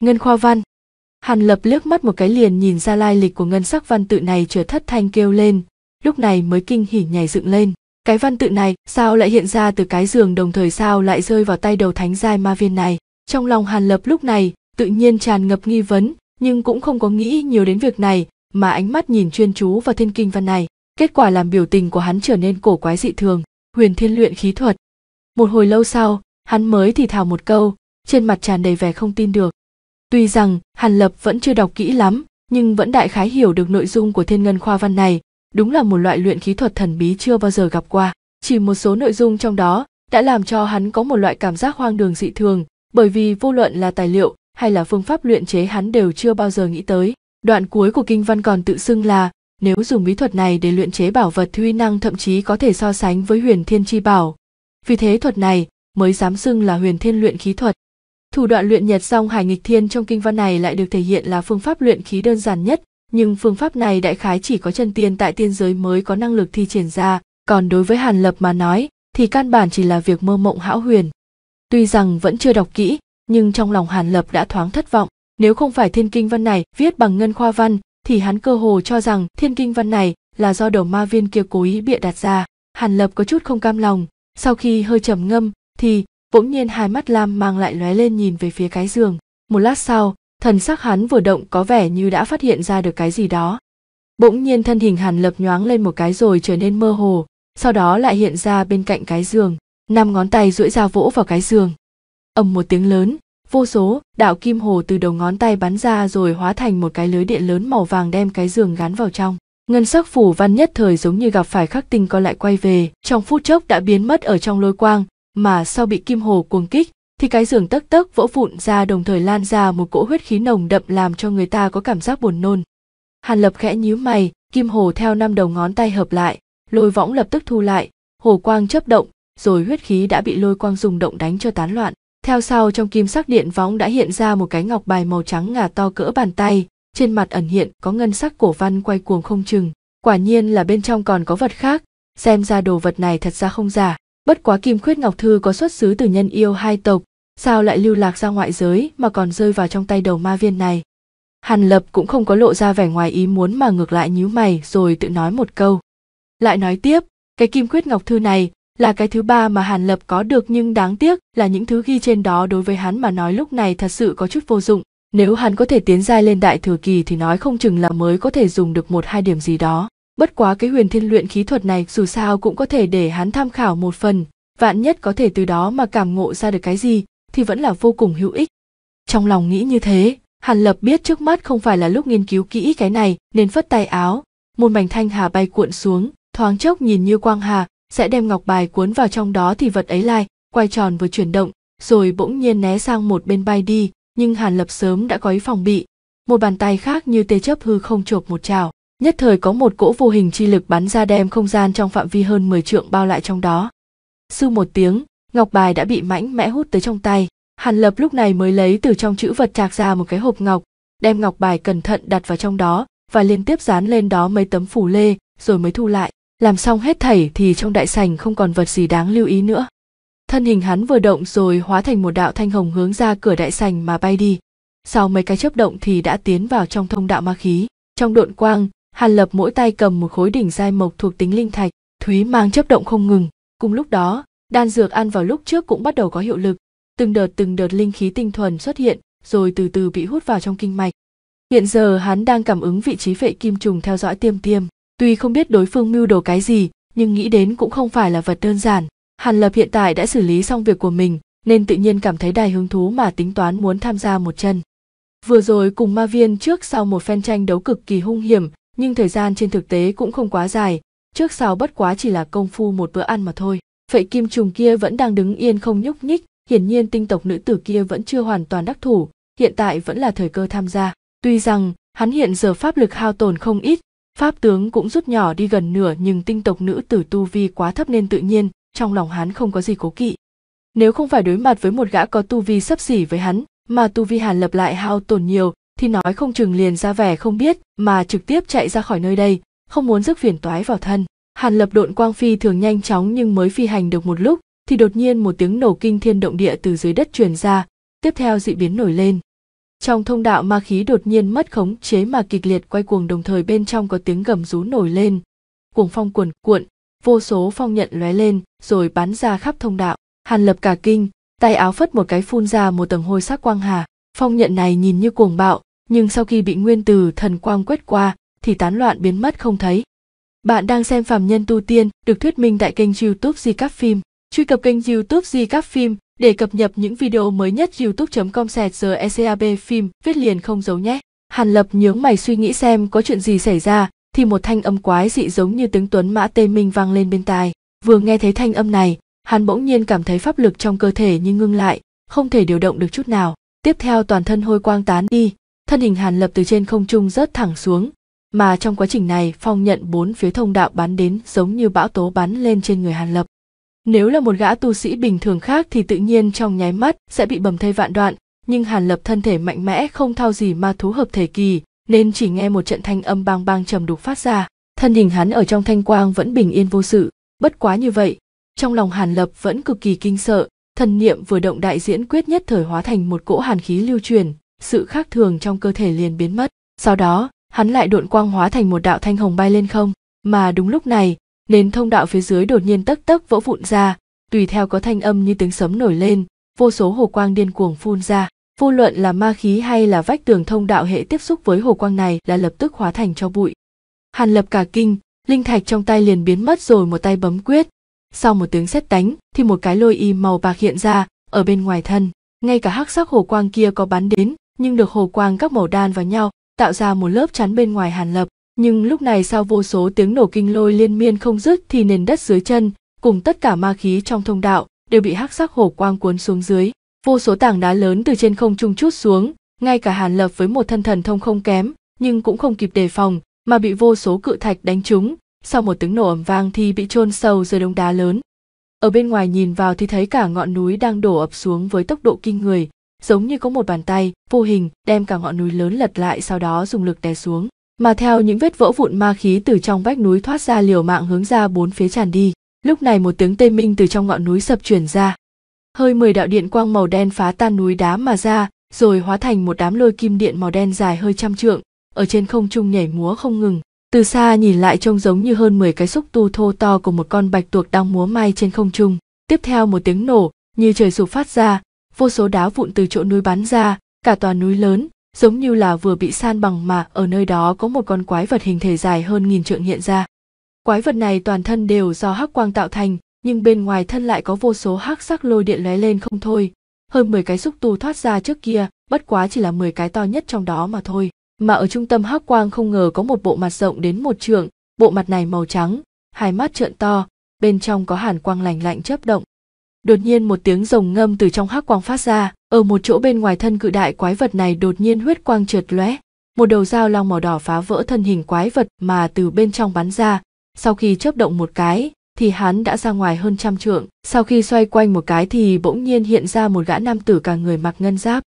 ngân khoa văn hàn lập liếc mắt một cái liền nhìn ra lai lịch của ngân sắc văn tự này chợt thất thanh kêu lên lúc này mới kinh hỉ nhảy dựng lên cái văn tự này sao lại hiện ra từ cái giường đồng thời sao lại rơi vào tay đầu thánh giai ma viên này trong lòng Hàn Lập lúc này, tự nhiên tràn ngập nghi vấn, nhưng cũng không có nghĩ nhiều đến việc này, mà ánh mắt nhìn chuyên chú vào thiên kinh văn này. Kết quả làm biểu tình của hắn trở nên cổ quái dị thường, huyền thiên luyện khí thuật. Một hồi lâu sau, hắn mới thì thào một câu, trên mặt tràn đầy vẻ không tin được. Tuy rằng, Hàn Lập vẫn chưa đọc kỹ lắm, nhưng vẫn đại khái hiểu được nội dung của thiên ngân khoa văn này, đúng là một loại luyện khí thuật thần bí chưa bao giờ gặp qua. Chỉ một số nội dung trong đó đã làm cho hắn có một loại cảm giác hoang đường dị thường, bởi vì vô luận là tài liệu hay là phương pháp luyện chế hắn đều chưa bao giờ nghĩ tới. Đoạn cuối của kinh văn còn tự xưng là nếu dùng bí thuật này để luyện chế bảo vật thì năng thậm chí có thể so sánh với huyền thiên chi bảo. Vì thế thuật này mới dám xưng là huyền thiên luyện khí thuật. Thủ đoạn luyện nhật song hải nghịch thiên trong kinh văn này lại được thể hiện là phương pháp luyện khí đơn giản nhất, nhưng phương pháp này đại khái chỉ có chân tiên tại tiên giới mới có năng lực thi triển ra, còn đối với Hàn Lập mà nói thì căn bản chỉ là việc mơ mộng hão huyền tuy rằng vẫn chưa đọc kỹ nhưng trong lòng hàn lập đã thoáng thất vọng nếu không phải thiên kinh văn này viết bằng ngân khoa văn thì hắn cơ hồ cho rằng thiên kinh văn này là do đầu ma viên kia cố ý bịa đặt ra hàn lập có chút không cam lòng sau khi hơi trầm ngâm thì bỗng nhiên hai mắt lam mang lại lóe lên nhìn về phía cái giường một lát sau thần sắc hắn vừa động có vẻ như đã phát hiện ra được cái gì đó bỗng nhiên thân hình hàn lập nhoáng lên một cái rồi trở nên mơ hồ sau đó lại hiện ra bên cạnh cái giường năm ngón tay duỗi ra vỗ vào cái giường ầm một tiếng lớn vô số đạo kim hồ từ đầu ngón tay bắn ra rồi hóa thành một cái lưới điện lớn màu vàng đem cái giường gắn vào trong ngân sắc phủ văn nhất thời giống như gặp phải khắc tinh co lại quay về trong phút chốc đã biến mất ở trong lôi quang mà sau bị kim hồ cuồng kích thì cái giường tấc tấc vỗ vụn ra đồng thời lan ra một cỗ huyết khí nồng đậm làm cho người ta có cảm giác buồn nôn hàn lập khẽ nhíu mày kim hồ theo năm đầu ngón tay hợp lại lôi võng lập tức thu lại hồ quang chấp động rồi huyết khí đã bị lôi quang rung động đánh cho tán loạn theo sau trong kim sắc điện võng đã hiện ra một cái ngọc bài màu trắng ngà to cỡ bàn tay trên mặt ẩn hiện có ngân sắc cổ văn quay cuồng không chừng quả nhiên là bên trong còn có vật khác xem ra đồ vật này thật ra không giả bất quá kim khuyết ngọc thư có xuất xứ từ nhân yêu hai tộc sao lại lưu lạc ra ngoại giới mà còn rơi vào trong tay đầu ma viên này hàn lập cũng không có lộ ra vẻ ngoài ý muốn mà ngược lại nhíu mày rồi tự nói một câu lại nói tiếp cái kim khuyết ngọc thư này là cái thứ ba mà Hàn Lập có được nhưng đáng tiếc là những thứ ghi trên đó đối với hắn mà nói lúc này thật sự có chút vô dụng. Nếu hắn có thể tiến giai lên đại thừa kỳ thì nói không chừng là mới có thể dùng được một hai điểm gì đó. Bất quá cái huyền thiên luyện khí thuật này dù sao cũng có thể để hắn tham khảo một phần, vạn nhất có thể từ đó mà cảm ngộ ra được cái gì thì vẫn là vô cùng hữu ích. Trong lòng nghĩ như thế, Hàn Lập biết trước mắt không phải là lúc nghiên cứu kỹ cái này nên phất tay áo, một mảnh thanh hà bay cuộn xuống, thoáng chốc nhìn như quang hà, sẽ đem ngọc bài cuốn vào trong đó thì vật ấy lai quay tròn vừa chuyển động rồi bỗng nhiên né sang một bên bay đi nhưng hàn lập sớm đã có ý phòng bị một bàn tay khác như tê chấp hư không chộp một trào nhất thời có một cỗ vô hình chi lực bắn ra đem không gian trong phạm vi hơn 10 trượng bao lại trong đó sư một tiếng ngọc bài đã bị mãnh mẽ hút tới trong tay hàn lập lúc này mới lấy từ trong chữ vật trạc ra một cái hộp ngọc đem ngọc bài cẩn thận đặt vào trong đó và liên tiếp dán lên đó mấy tấm phủ lê rồi mới thu lại làm xong hết thảy thì trong đại sành không còn vật gì đáng lưu ý nữa thân hình hắn vừa động rồi hóa thành một đạo thanh hồng hướng ra cửa đại sành mà bay đi sau mấy cái chớp động thì đã tiến vào trong thông đạo ma khí trong độn quang hàn lập mỗi tay cầm một khối đỉnh giai mộc thuộc tính linh thạch thúy mang chớp động không ngừng cùng lúc đó đan dược ăn vào lúc trước cũng bắt đầu có hiệu lực từng đợt từng đợt linh khí tinh thuần xuất hiện rồi từ từ bị hút vào trong kinh mạch hiện giờ hắn đang cảm ứng vị trí vệ kim trùng theo dõi tiêm tiêm tuy không biết đối phương mưu đồ cái gì nhưng nghĩ đến cũng không phải là vật đơn giản hàn lập hiện tại đã xử lý xong việc của mình nên tự nhiên cảm thấy đài hứng thú mà tính toán muốn tham gia một chân vừa rồi cùng ma viên trước sau một phen tranh đấu cực kỳ hung hiểm nhưng thời gian trên thực tế cũng không quá dài trước sau bất quá chỉ là công phu một bữa ăn mà thôi vậy kim trùng kia vẫn đang đứng yên không nhúc nhích hiển nhiên tinh tộc nữ tử kia vẫn chưa hoàn toàn đắc thủ hiện tại vẫn là thời cơ tham gia tuy rằng hắn hiện giờ pháp lực hao tổn không ít Pháp tướng cũng rút nhỏ đi gần nửa nhưng tinh tộc nữ tử tu vi quá thấp nên tự nhiên, trong lòng hắn không có gì cố kỵ. Nếu không phải đối mặt với một gã có tu vi sấp xỉ với hắn, mà tu vi hàn lập lại hao tổn nhiều, thì nói không chừng liền ra vẻ không biết mà trực tiếp chạy ra khỏi nơi đây, không muốn rước phiền toái vào thân. Hàn lập độn quang phi thường nhanh chóng nhưng mới phi hành được một lúc, thì đột nhiên một tiếng nổ kinh thiên động địa từ dưới đất truyền ra, tiếp theo dị biến nổi lên. Trong thông đạo ma khí đột nhiên mất khống chế mà kịch liệt quay cuồng đồng thời bên trong có tiếng gầm rú nổi lên. Cuồng phong cuồn cuộn, vô số phong nhận lóe lên rồi bắn ra khắp thông đạo. Hàn lập cả kinh, tay áo phất một cái phun ra một tầng hôi sắc quang hà. Phong nhận này nhìn như cuồng bạo, nhưng sau khi bị nguyên từ thần quang quét qua thì tán loạn biến mất không thấy. Bạn đang xem phàm Nhân Tu Tiên được thuyết minh tại kênh youtube Di Các Phim. Truy cập kênh youtube Di Các Phim để cập nhật những video mới nhất youtube.com sẹt giờ ECAB phim viết liền không giấu nhé. Hàn Lập nhướng mày suy nghĩ xem có chuyện gì xảy ra, thì một thanh âm quái dị giống như tiếng tuấn mã tê minh vang lên bên tai. Vừa nghe thấy thanh âm này, hắn bỗng nhiên cảm thấy pháp lực trong cơ thể như ngưng lại, không thể điều động được chút nào. Tiếp theo toàn thân hôi quang tán đi, thân hình Hàn Lập từ trên không trung rớt thẳng xuống, mà trong quá trình này phong nhận bốn phía thông đạo bắn đến giống như bão tố bắn lên trên người Hàn Lập. Nếu là một gã tu sĩ bình thường khác thì tự nhiên trong nháy mắt sẽ bị bầm thây vạn đoạn, nhưng Hàn Lập thân thể mạnh mẽ không thao gì ma thú hợp thể kỳ, nên chỉ nghe một trận thanh âm bang bang trầm đục phát ra. Thân hình hắn ở trong thanh quang vẫn bình yên vô sự, bất quá như vậy, trong lòng Hàn Lập vẫn cực kỳ kinh sợ, thần niệm vừa động đại diễn quyết nhất thời hóa thành một cỗ hàn khí lưu truyền, sự khác thường trong cơ thể liền biến mất. Sau đó, hắn lại độn quang hóa thành một đạo thanh hồng bay lên không, mà đúng lúc này, nền thông đạo phía dưới đột nhiên tấc tấc vỗ vụn ra tùy theo có thanh âm như tiếng sấm nổi lên vô số hồ quang điên cuồng phun ra vô luận là ma khí hay là vách tường thông đạo hệ tiếp xúc với hồ quang này là lập tức hóa thành cho bụi hàn lập cả kinh linh thạch trong tay liền biến mất rồi một tay bấm quyết sau một tiếng sét đánh thì một cái lôi y màu bạc hiện ra ở bên ngoài thân ngay cả hắc sắc hồ quang kia có bắn đến nhưng được hồ quang các màu đan vào nhau tạo ra một lớp chắn bên ngoài hàn lập nhưng lúc này sau vô số tiếng nổ kinh lôi liên miên không dứt thì nền đất dưới chân cùng tất cả ma khí trong thông đạo đều bị hắc sắc hổ quang cuốn xuống dưới vô số tảng đá lớn từ trên không trung chút xuống ngay cả hàn lập với một thân thần thông không kém nhưng cũng không kịp đề phòng mà bị vô số cự thạch đánh trúng sau một tiếng nổ ầm vang thì bị chôn sâu dưới đống đá lớn ở bên ngoài nhìn vào thì thấy cả ngọn núi đang đổ ập xuống với tốc độ kinh người giống như có một bàn tay vô hình đem cả ngọn núi lớn lật lại sau đó dùng lực đè xuống mà theo những vết vỡ vụn ma khí từ trong vách núi thoát ra liều mạng hướng ra bốn phía tràn đi lúc này một tiếng tê minh từ trong ngọn núi sập chuyển ra hơi mười đạo điện quang màu đen phá tan núi đá mà ra rồi hóa thành một đám lôi kim điện màu đen dài hơi trăm trượng ở trên không trung nhảy múa không ngừng từ xa nhìn lại trông giống như hơn mười cái xúc tu thô to của một con bạch tuộc đang múa may trên không trung tiếp theo một tiếng nổ như trời sụp phát ra vô số đá vụn từ chỗ núi bắn ra cả tòa núi lớn giống như là vừa bị san bằng mà ở nơi đó có một con quái vật hình thể dài hơn nghìn trượng hiện ra. Quái vật này toàn thân đều do hắc quang tạo thành, nhưng bên ngoài thân lại có vô số hắc sắc lôi điện lóe lên không thôi. Hơn 10 cái xúc tu thoát ra trước kia, bất quá chỉ là 10 cái to nhất trong đó mà thôi. Mà ở trung tâm hắc quang không ngờ có một bộ mặt rộng đến một trượng, bộ mặt này màu trắng, hai mắt trợn to, bên trong có hàn quang lành lạnh chớp động, đột nhiên một tiếng rồng ngâm từ trong hắc quang phát ra ở một chỗ bên ngoài thân cự đại quái vật này đột nhiên huyết quang trượt lóe một đầu dao long màu đỏ phá vỡ thân hình quái vật mà từ bên trong bắn ra sau khi chớp động một cái thì hắn đã ra ngoài hơn trăm trượng sau khi xoay quanh một cái thì bỗng nhiên hiện ra một gã nam tử cả người mặc ngân giáp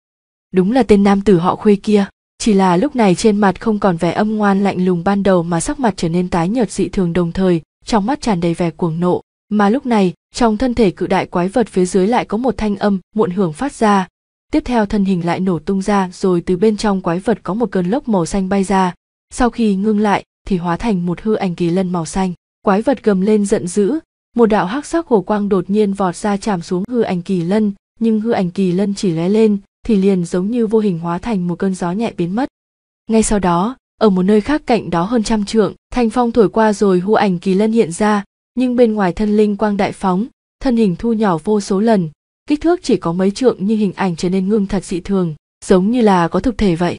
đúng là tên nam tử họ khuê kia chỉ là lúc này trên mặt không còn vẻ âm ngoan lạnh lùng ban đầu mà sắc mặt trở nên tái nhợt dị thường đồng thời trong mắt tràn đầy vẻ cuồng nộ mà lúc này trong thân thể cự đại quái vật phía dưới lại có một thanh âm muộn hưởng phát ra tiếp theo thân hình lại nổ tung ra rồi từ bên trong quái vật có một cơn lốc màu xanh bay ra sau khi ngưng lại thì hóa thành một hư ảnh kỳ lân màu xanh quái vật gầm lên giận dữ một đạo hắc sắc hồ quang đột nhiên vọt ra chạm xuống hư ảnh kỳ lân nhưng hư ảnh kỳ lân chỉ lóe lên thì liền giống như vô hình hóa thành một cơn gió nhẹ biến mất ngay sau đó ở một nơi khác cạnh đó hơn trăm trượng thanh phong thổi qua rồi hư ảnh kỳ lân hiện ra nhưng bên ngoài thân linh quang đại phóng thân hình thu nhỏ vô số lần kích thước chỉ có mấy trượng như hình ảnh trở nên ngưng thật dị thường giống như là có thực thể vậy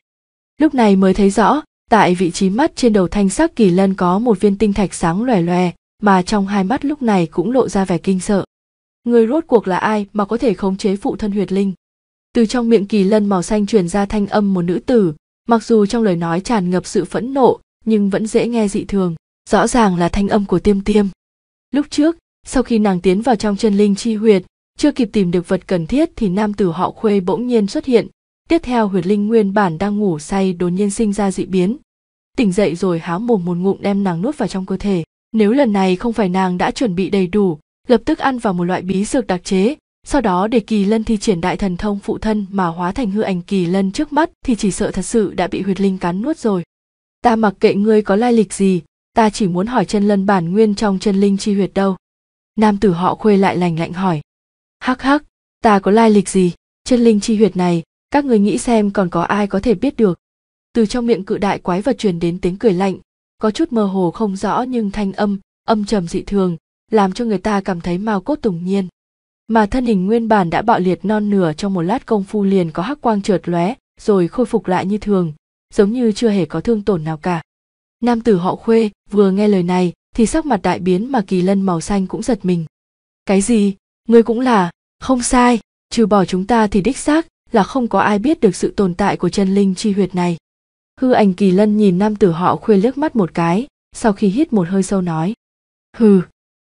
lúc này mới thấy rõ tại vị trí mắt trên đầu thanh sắc kỳ lân có một viên tinh thạch sáng lòe lòe mà trong hai mắt lúc này cũng lộ ra vẻ kinh sợ người rốt cuộc là ai mà có thể khống chế phụ thân huyệt linh từ trong miệng kỳ lân màu xanh truyền ra thanh âm một nữ tử mặc dù trong lời nói tràn ngập sự phẫn nộ nhưng vẫn dễ nghe dị thường rõ ràng là thanh âm của tiêm tiêm lúc trước sau khi nàng tiến vào trong chân linh chi huyệt chưa kịp tìm được vật cần thiết thì nam tử họ khuê bỗng nhiên xuất hiện tiếp theo huyệt linh nguyên bản đang ngủ say đột nhiên sinh ra dị biến tỉnh dậy rồi há mồm một ngụm đem nàng nuốt vào trong cơ thể nếu lần này không phải nàng đã chuẩn bị đầy đủ lập tức ăn vào một loại bí dược đặc chế sau đó để kỳ lân thi triển đại thần thông phụ thân mà hóa thành hư ảnh kỳ lân trước mắt thì chỉ sợ thật sự đã bị huyệt linh cắn nuốt rồi ta mặc kệ ngươi có lai lịch gì ta chỉ muốn hỏi chân lân bản nguyên trong chân linh chi huyệt đâu nam tử họ khuê lại lành lạnh hỏi hắc hắc ta có lai lịch gì chân linh chi huyệt này các người nghĩ xem còn có ai có thể biết được từ trong miệng cự đại quái vật truyền đến tiếng cười lạnh có chút mơ hồ không rõ nhưng thanh âm âm trầm dị thường làm cho người ta cảm thấy mau cốt tùng nhiên mà thân hình nguyên bản đã bạo liệt non nửa trong một lát công phu liền có hắc quang trượt lóe rồi khôi phục lại như thường giống như chưa hề có thương tổn nào cả nam tử họ khuê vừa nghe lời này thì sắc mặt đại biến mà kỳ lân màu xanh cũng giật mình cái gì ngươi cũng là không sai trừ bỏ chúng ta thì đích xác là không có ai biết được sự tồn tại của chân linh chi huyệt này hư ảnh kỳ lân nhìn nam tử họ khuê liếc mắt một cái sau khi hít một hơi sâu nói hừ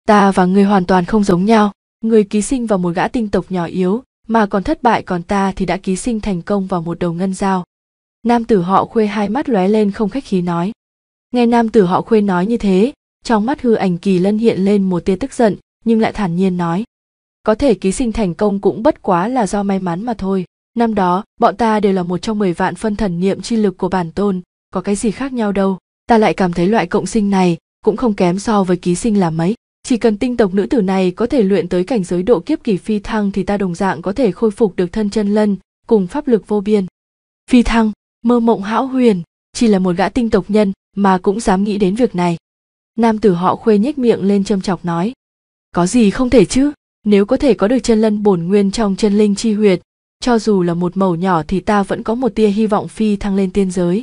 ta và ngươi hoàn toàn không giống nhau ngươi ký sinh vào một gã tinh tộc nhỏ yếu mà còn thất bại còn ta thì đã ký sinh thành công vào một đầu ngân dao nam tử họ khuê hai mắt lóe lên không khách khí nói nghe nam tử họ khuê nói như thế trong mắt hư ảnh kỳ lân hiện lên một tia tức giận nhưng lại thản nhiên nói có thể ký sinh thành công cũng bất quá là do may mắn mà thôi năm đó bọn ta đều là một trong mười vạn phân thần niệm chi lực của bản tôn có cái gì khác nhau đâu ta lại cảm thấy loại cộng sinh này cũng không kém so với ký sinh là mấy chỉ cần tinh tộc nữ tử này có thể luyện tới cảnh giới độ kiếp kỳ phi thăng thì ta đồng dạng có thể khôi phục được thân chân lân cùng pháp lực vô biên phi thăng mơ mộng hão huyền chỉ là một gã tinh tộc nhân mà cũng dám nghĩ đến việc này nam tử họ khuê nhếch miệng lên châm chọc nói có gì không thể chứ nếu có thể có được chân lân bổn nguyên trong chân linh chi huyệt cho dù là một mẩu nhỏ thì ta vẫn có một tia hy vọng phi thăng lên tiên giới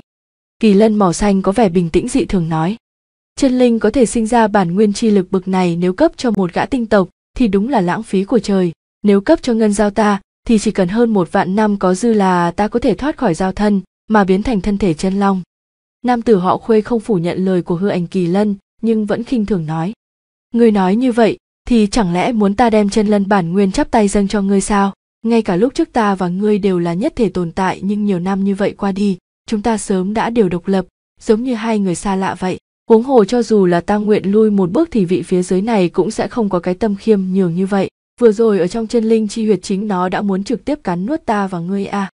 kỳ lân màu xanh có vẻ bình tĩnh dị thường nói chân linh có thể sinh ra bản nguyên chi lực bực này nếu cấp cho một gã tinh tộc thì đúng là lãng phí của trời nếu cấp cho ngân giao ta thì chỉ cần hơn một vạn năm có dư là ta có thể thoát khỏi giao thân mà biến thành thân thể chân long nam tử họ khuê không phủ nhận lời của hư ảnh kỳ lân nhưng vẫn khinh thường nói ngươi nói như vậy thì chẳng lẽ muốn ta đem chân lân bản nguyên chắp tay dâng cho ngươi sao ngay cả lúc trước ta và ngươi đều là nhất thể tồn tại nhưng nhiều năm như vậy qua đi chúng ta sớm đã đều độc lập giống như hai người xa lạ vậy huống hồ cho dù là ta nguyện lui một bước thì vị phía dưới này cũng sẽ không có cái tâm khiêm nhường như vậy vừa rồi ở trong chân linh chi huyệt chính nó đã muốn trực tiếp cắn nuốt ta và ngươi à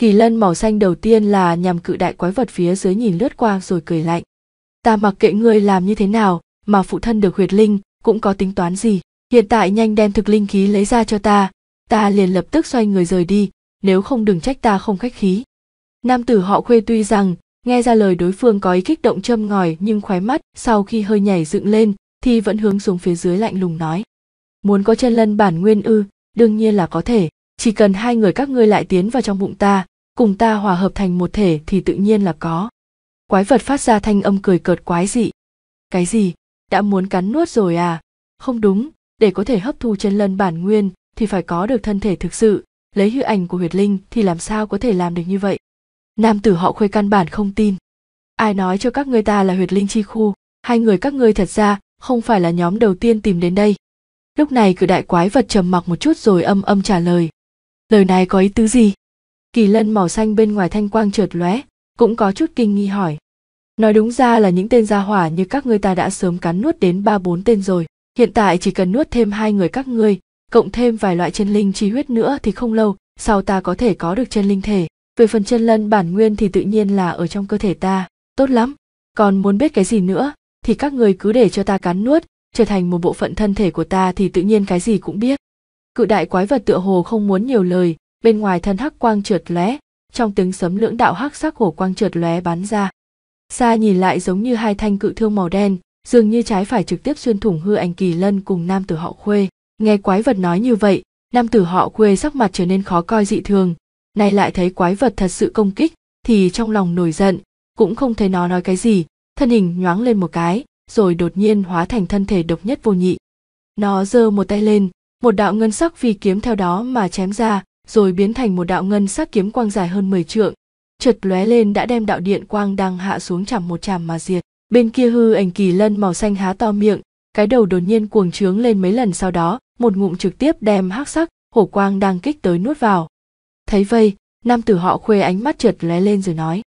Kỳ lân màu xanh đầu tiên là nhằm cự đại quái vật phía dưới nhìn lướt qua rồi cười lạnh. Ta mặc kệ ngươi làm như thế nào, mà phụ thân được huyệt linh, cũng có tính toán gì. Hiện tại nhanh đem thực linh khí lấy ra cho ta, ta liền lập tức xoay người rời đi, nếu không đừng trách ta không khách khí. Nam tử họ khuê tuy rằng, nghe ra lời đối phương có ý kích động châm ngòi nhưng khóe mắt sau khi hơi nhảy dựng lên thì vẫn hướng xuống phía dưới lạnh lùng nói. Muốn có chân lân bản nguyên ư, đương nhiên là có thể, chỉ cần hai người các ngươi lại tiến vào trong bụng ta cùng ta hòa hợp thành một thể thì tự nhiên là có quái vật phát ra thanh âm cười cợt quái dị cái gì đã muốn cắn nuốt rồi à không đúng để có thể hấp thu chân lân bản nguyên thì phải có được thân thể thực sự lấy hư ảnh của huyệt linh thì làm sao có thể làm được như vậy nam tử họ khuê căn bản không tin ai nói cho các ngươi ta là huyệt linh chi khu hai người các ngươi thật ra không phải là nhóm đầu tiên tìm đến đây lúc này cử đại quái vật trầm mặc một chút rồi âm âm trả lời lời này có ý tứ gì kỳ lân màu xanh bên ngoài thanh quang trượt lóe cũng có chút kinh nghi hỏi nói đúng ra là những tên gia hỏa như các ngươi ta đã sớm cắn nuốt đến ba bốn tên rồi hiện tại chỉ cần nuốt thêm hai người các ngươi cộng thêm vài loại chân linh chi huyết nữa thì không lâu sau ta có thể có được chân linh thể về phần chân lân bản nguyên thì tự nhiên là ở trong cơ thể ta tốt lắm còn muốn biết cái gì nữa thì các người cứ để cho ta cắn nuốt trở thành một bộ phận thân thể của ta thì tự nhiên cái gì cũng biết cự đại quái vật tựa hồ không muốn nhiều lời bên ngoài thân hắc quang trượt lóe trong tiếng sấm lưỡng đạo hắc sắc hổ quang trượt lóe bắn ra xa nhìn lại giống như hai thanh cự thương màu đen dường như trái phải trực tiếp xuyên thủng hư ảnh kỳ lân cùng nam tử họ khuê nghe quái vật nói như vậy nam tử họ khuê sắc mặt trở nên khó coi dị thường nay lại thấy quái vật thật sự công kích thì trong lòng nổi giận cũng không thấy nó nói cái gì thân hình nhoáng lên một cái rồi đột nhiên hóa thành thân thể độc nhất vô nhị nó giơ một tay lên một đạo ngân sắc phi kiếm theo đó mà chém ra rồi biến thành một đạo ngân sắc kiếm quang dài hơn 10 trượng chợt lóe lên đã đem đạo điện quang đang hạ xuống chằm một chằm mà diệt bên kia hư ảnh kỳ lân màu xanh há to miệng cái đầu đột nhiên cuồng trướng lên mấy lần sau đó một ngụm trực tiếp đem hắc sắc hổ quang đang kích tới nuốt vào thấy vây nam tử họ khuê ánh mắt trượt lóe lên rồi nói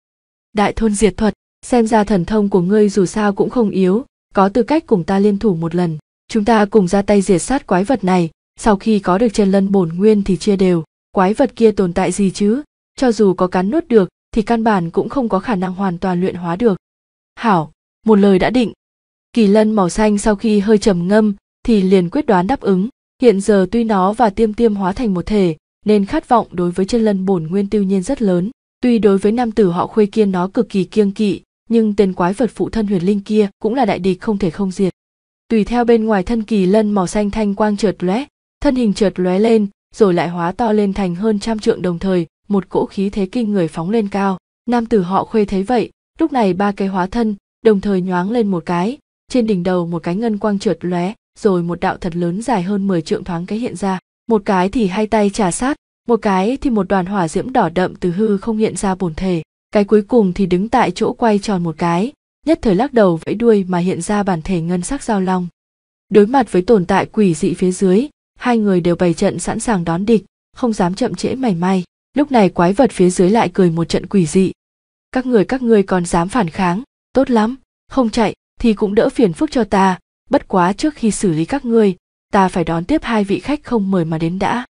đại thôn diệt thuật xem ra thần thông của ngươi dù sao cũng không yếu có tư cách cùng ta liên thủ một lần chúng ta cùng ra tay diệt sát quái vật này sau khi có được chân lân bổn nguyên thì chia đều quái vật kia tồn tại gì chứ cho dù có cắn nuốt được thì căn bản cũng không có khả năng hoàn toàn luyện hóa được hảo một lời đã định kỳ lân màu xanh sau khi hơi trầm ngâm thì liền quyết đoán đáp ứng hiện giờ tuy nó và tiêm tiêm hóa thành một thể nên khát vọng đối với chân lân bổn nguyên tiêu nhiên rất lớn tuy đối với nam tử họ khuê kiên nó cực kỳ kiêng kỵ nhưng tên quái vật phụ thân huyền linh kia cũng là đại địch không thể không diệt tùy theo bên ngoài thân kỳ lân màu xanh thanh quang trượt lóe thân hình trượt lóe lên rồi lại hóa to lên thành hơn trăm trượng đồng thời một cỗ khí thế kinh người phóng lên cao nam tử họ khuê thấy vậy lúc này ba cái hóa thân đồng thời nhoáng lên một cái trên đỉnh đầu một cái ngân quang trượt lóe rồi một đạo thật lớn dài hơn 10 trượng thoáng cái hiện ra một cái thì hai tay trà sát một cái thì một đoàn hỏa diễm đỏ đậm từ hư không hiện ra bổn thể cái cuối cùng thì đứng tại chỗ quay tròn một cái nhất thời lắc đầu vẫy đuôi mà hiện ra bản thể ngân sắc giao long đối mặt với tồn tại quỷ dị phía dưới hai người đều bày trận sẵn sàng đón địch không dám chậm trễ mảy may lúc này quái vật phía dưới lại cười một trận quỷ dị các người các người còn dám phản kháng tốt lắm không chạy thì cũng đỡ phiền phức cho ta bất quá trước khi xử lý các ngươi ta phải đón tiếp hai vị khách không mời mà đến đã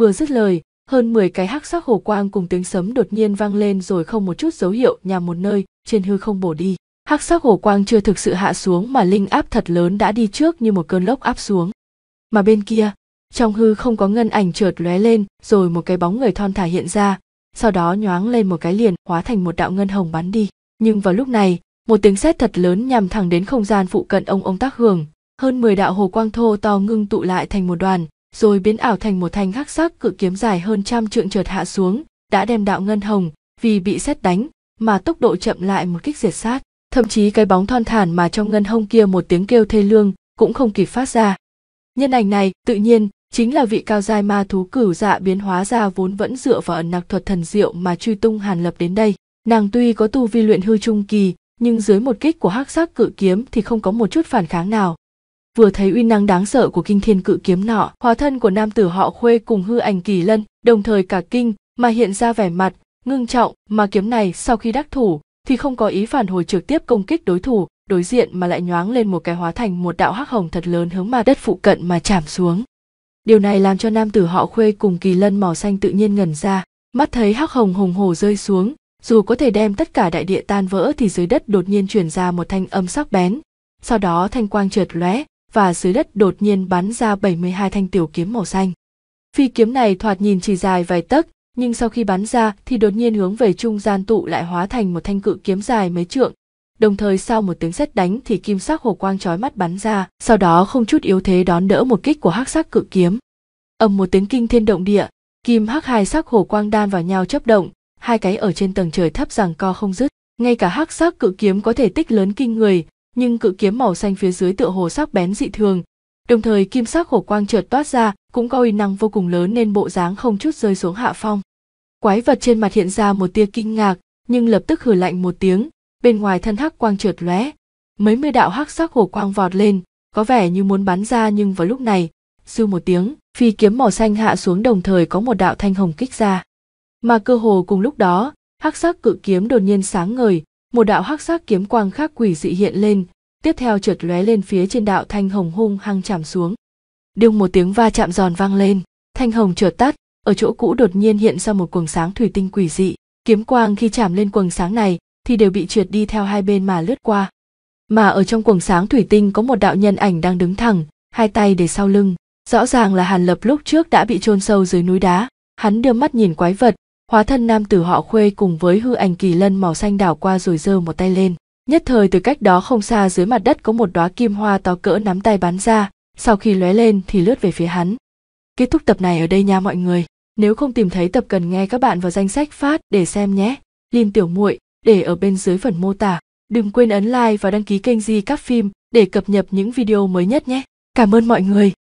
vừa dứt lời hơn 10 cái hắc sắc hồ quang cùng tiếng sấm đột nhiên vang lên rồi không một chút dấu hiệu nhằm một nơi trên hư không bổ đi hắc sắc hồ quang chưa thực sự hạ xuống mà linh áp thật lớn đã đi trước như một cơn lốc áp xuống mà bên kia trong hư không có ngân ảnh trượt lóe lên rồi một cái bóng người thon thả hiện ra sau đó nhoáng lên một cái liền hóa thành một đạo ngân hồng bắn đi nhưng vào lúc này một tiếng sét thật lớn nhằm thẳng đến không gian phụ cận ông ông tác hưởng hơn 10 đạo hồ quang thô to ngưng tụ lại thành một đoàn rồi biến ảo thành một thanh hắc sắc cự kiếm dài hơn trăm trượng trượt hạ xuống đã đem đạo ngân hồng vì bị sét đánh mà tốc độ chậm lại một kích diệt sát thậm chí cái bóng thon thản mà trong ngân hông kia một tiếng kêu thê lương cũng không kịp phát ra nhân ảnh này tự nhiên chính là vị cao giai ma thú cửu dạ biến hóa ra vốn vẫn dựa vào ẩn nặc thuật thần diệu mà truy tung hàn lập đến đây nàng tuy có tu vi luyện hư trung kỳ nhưng dưới một kích của hắc sắc cự kiếm thì không có một chút phản kháng nào vừa thấy uy năng đáng sợ của kinh thiên cự kiếm nọ hóa thân của nam tử họ khuê cùng hư ảnh kỳ lân đồng thời cả kinh mà hiện ra vẻ mặt ngưng trọng mà kiếm này sau khi đắc thủ thì không có ý phản hồi trực tiếp công kích đối thủ đối diện mà lại nhoáng lên một cái hóa thành một đạo hắc hồng thật lớn hướng mà đất phụ cận mà chạm xuống điều này làm cho nam tử họ khuê cùng kỳ lân màu xanh tự nhiên ngẩn ra mắt thấy hắc hồng hùng hồ rơi xuống dù có thể đem tất cả đại địa tan vỡ thì dưới đất đột nhiên truyền ra một thanh âm sắc bén sau đó thanh quang trượt lóe và dưới đất đột nhiên bắn ra 72 thanh tiểu kiếm màu xanh. Phi kiếm này thoạt nhìn chỉ dài vài tấc, nhưng sau khi bắn ra thì đột nhiên hướng về trung gian tụ lại hóa thành một thanh cự kiếm dài mấy trượng, đồng thời sau một tiếng sét đánh thì kim sắc hồ quang chói mắt bắn ra, sau đó không chút yếu thế đón đỡ một kích của hắc sắc cự kiếm. Ầm một tiếng kinh thiên động địa, kim hắc hai sắc hồ quang đan vào nhau chấp động, hai cái ở trên tầng trời thấp rằng co không dứt, ngay cả hắc sắc cự kiếm có thể tích lớn kinh người, nhưng cự kiếm màu xanh phía dưới tựa hồ sắc bén dị thường, đồng thời kim sắc hồ quang chợt toát ra, cũng có uy năng vô cùng lớn nên bộ dáng không chút rơi xuống hạ phong. Quái vật trên mặt hiện ra một tia kinh ngạc, nhưng lập tức hử lạnh một tiếng, bên ngoài thân hắc quang trượt lóe mấy mươi đạo hắc sắc hồ quang vọt lên có vẻ như muốn bắn ra nhưng vào lúc này sư một tiếng phi kiếm màu xanh hạ xuống đồng thời có một đạo thanh hồng kích ra mà cơ hồ cùng lúc đó hắc sắc cự kiếm đột nhiên sáng ngời một đạo hắc sắc kiếm quang khác quỷ dị hiện lên tiếp theo trượt lóe lên phía trên đạo thanh hồng hung hăng chạm xuống đương một tiếng va chạm giòn vang lên thanh hồng trượt tắt ở chỗ cũ đột nhiên hiện ra một quầng sáng thủy tinh quỷ dị kiếm quang khi chạm lên quầng sáng này thì đều bị trượt đi theo hai bên mà lướt qua mà ở trong cuồng sáng thủy tinh có một đạo nhân ảnh đang đứng thẳng hai tay để sau lưng rõ ràng là hàn lập lúc trước đã bị chôn sâu dưới núi đá hắn đưa mắt nhìn quái vật hóa thân nam tử họ khuê cùng với hư ảnh kỳ lân màu xanh đảo qua rồi giơ một tay lên nhất thời từ cách đó không xa dưới mặt đất có một đóa kim hoa to cỡ nắm tay bắn ra sau khi lóe lên thì lướt về phía hắn kết thúc tập này ở đây nha mọi người nếu không tìm thấy tập cần nghe các bạn vào danh sách phát để xem nhé lin tiểu muội để ở bên dưới phần mô tả. Đừng quên ấn like và đăng ký kênh Di Các Phim để cập nhật những video mới nhất nhé. Cảm ơn mọi người.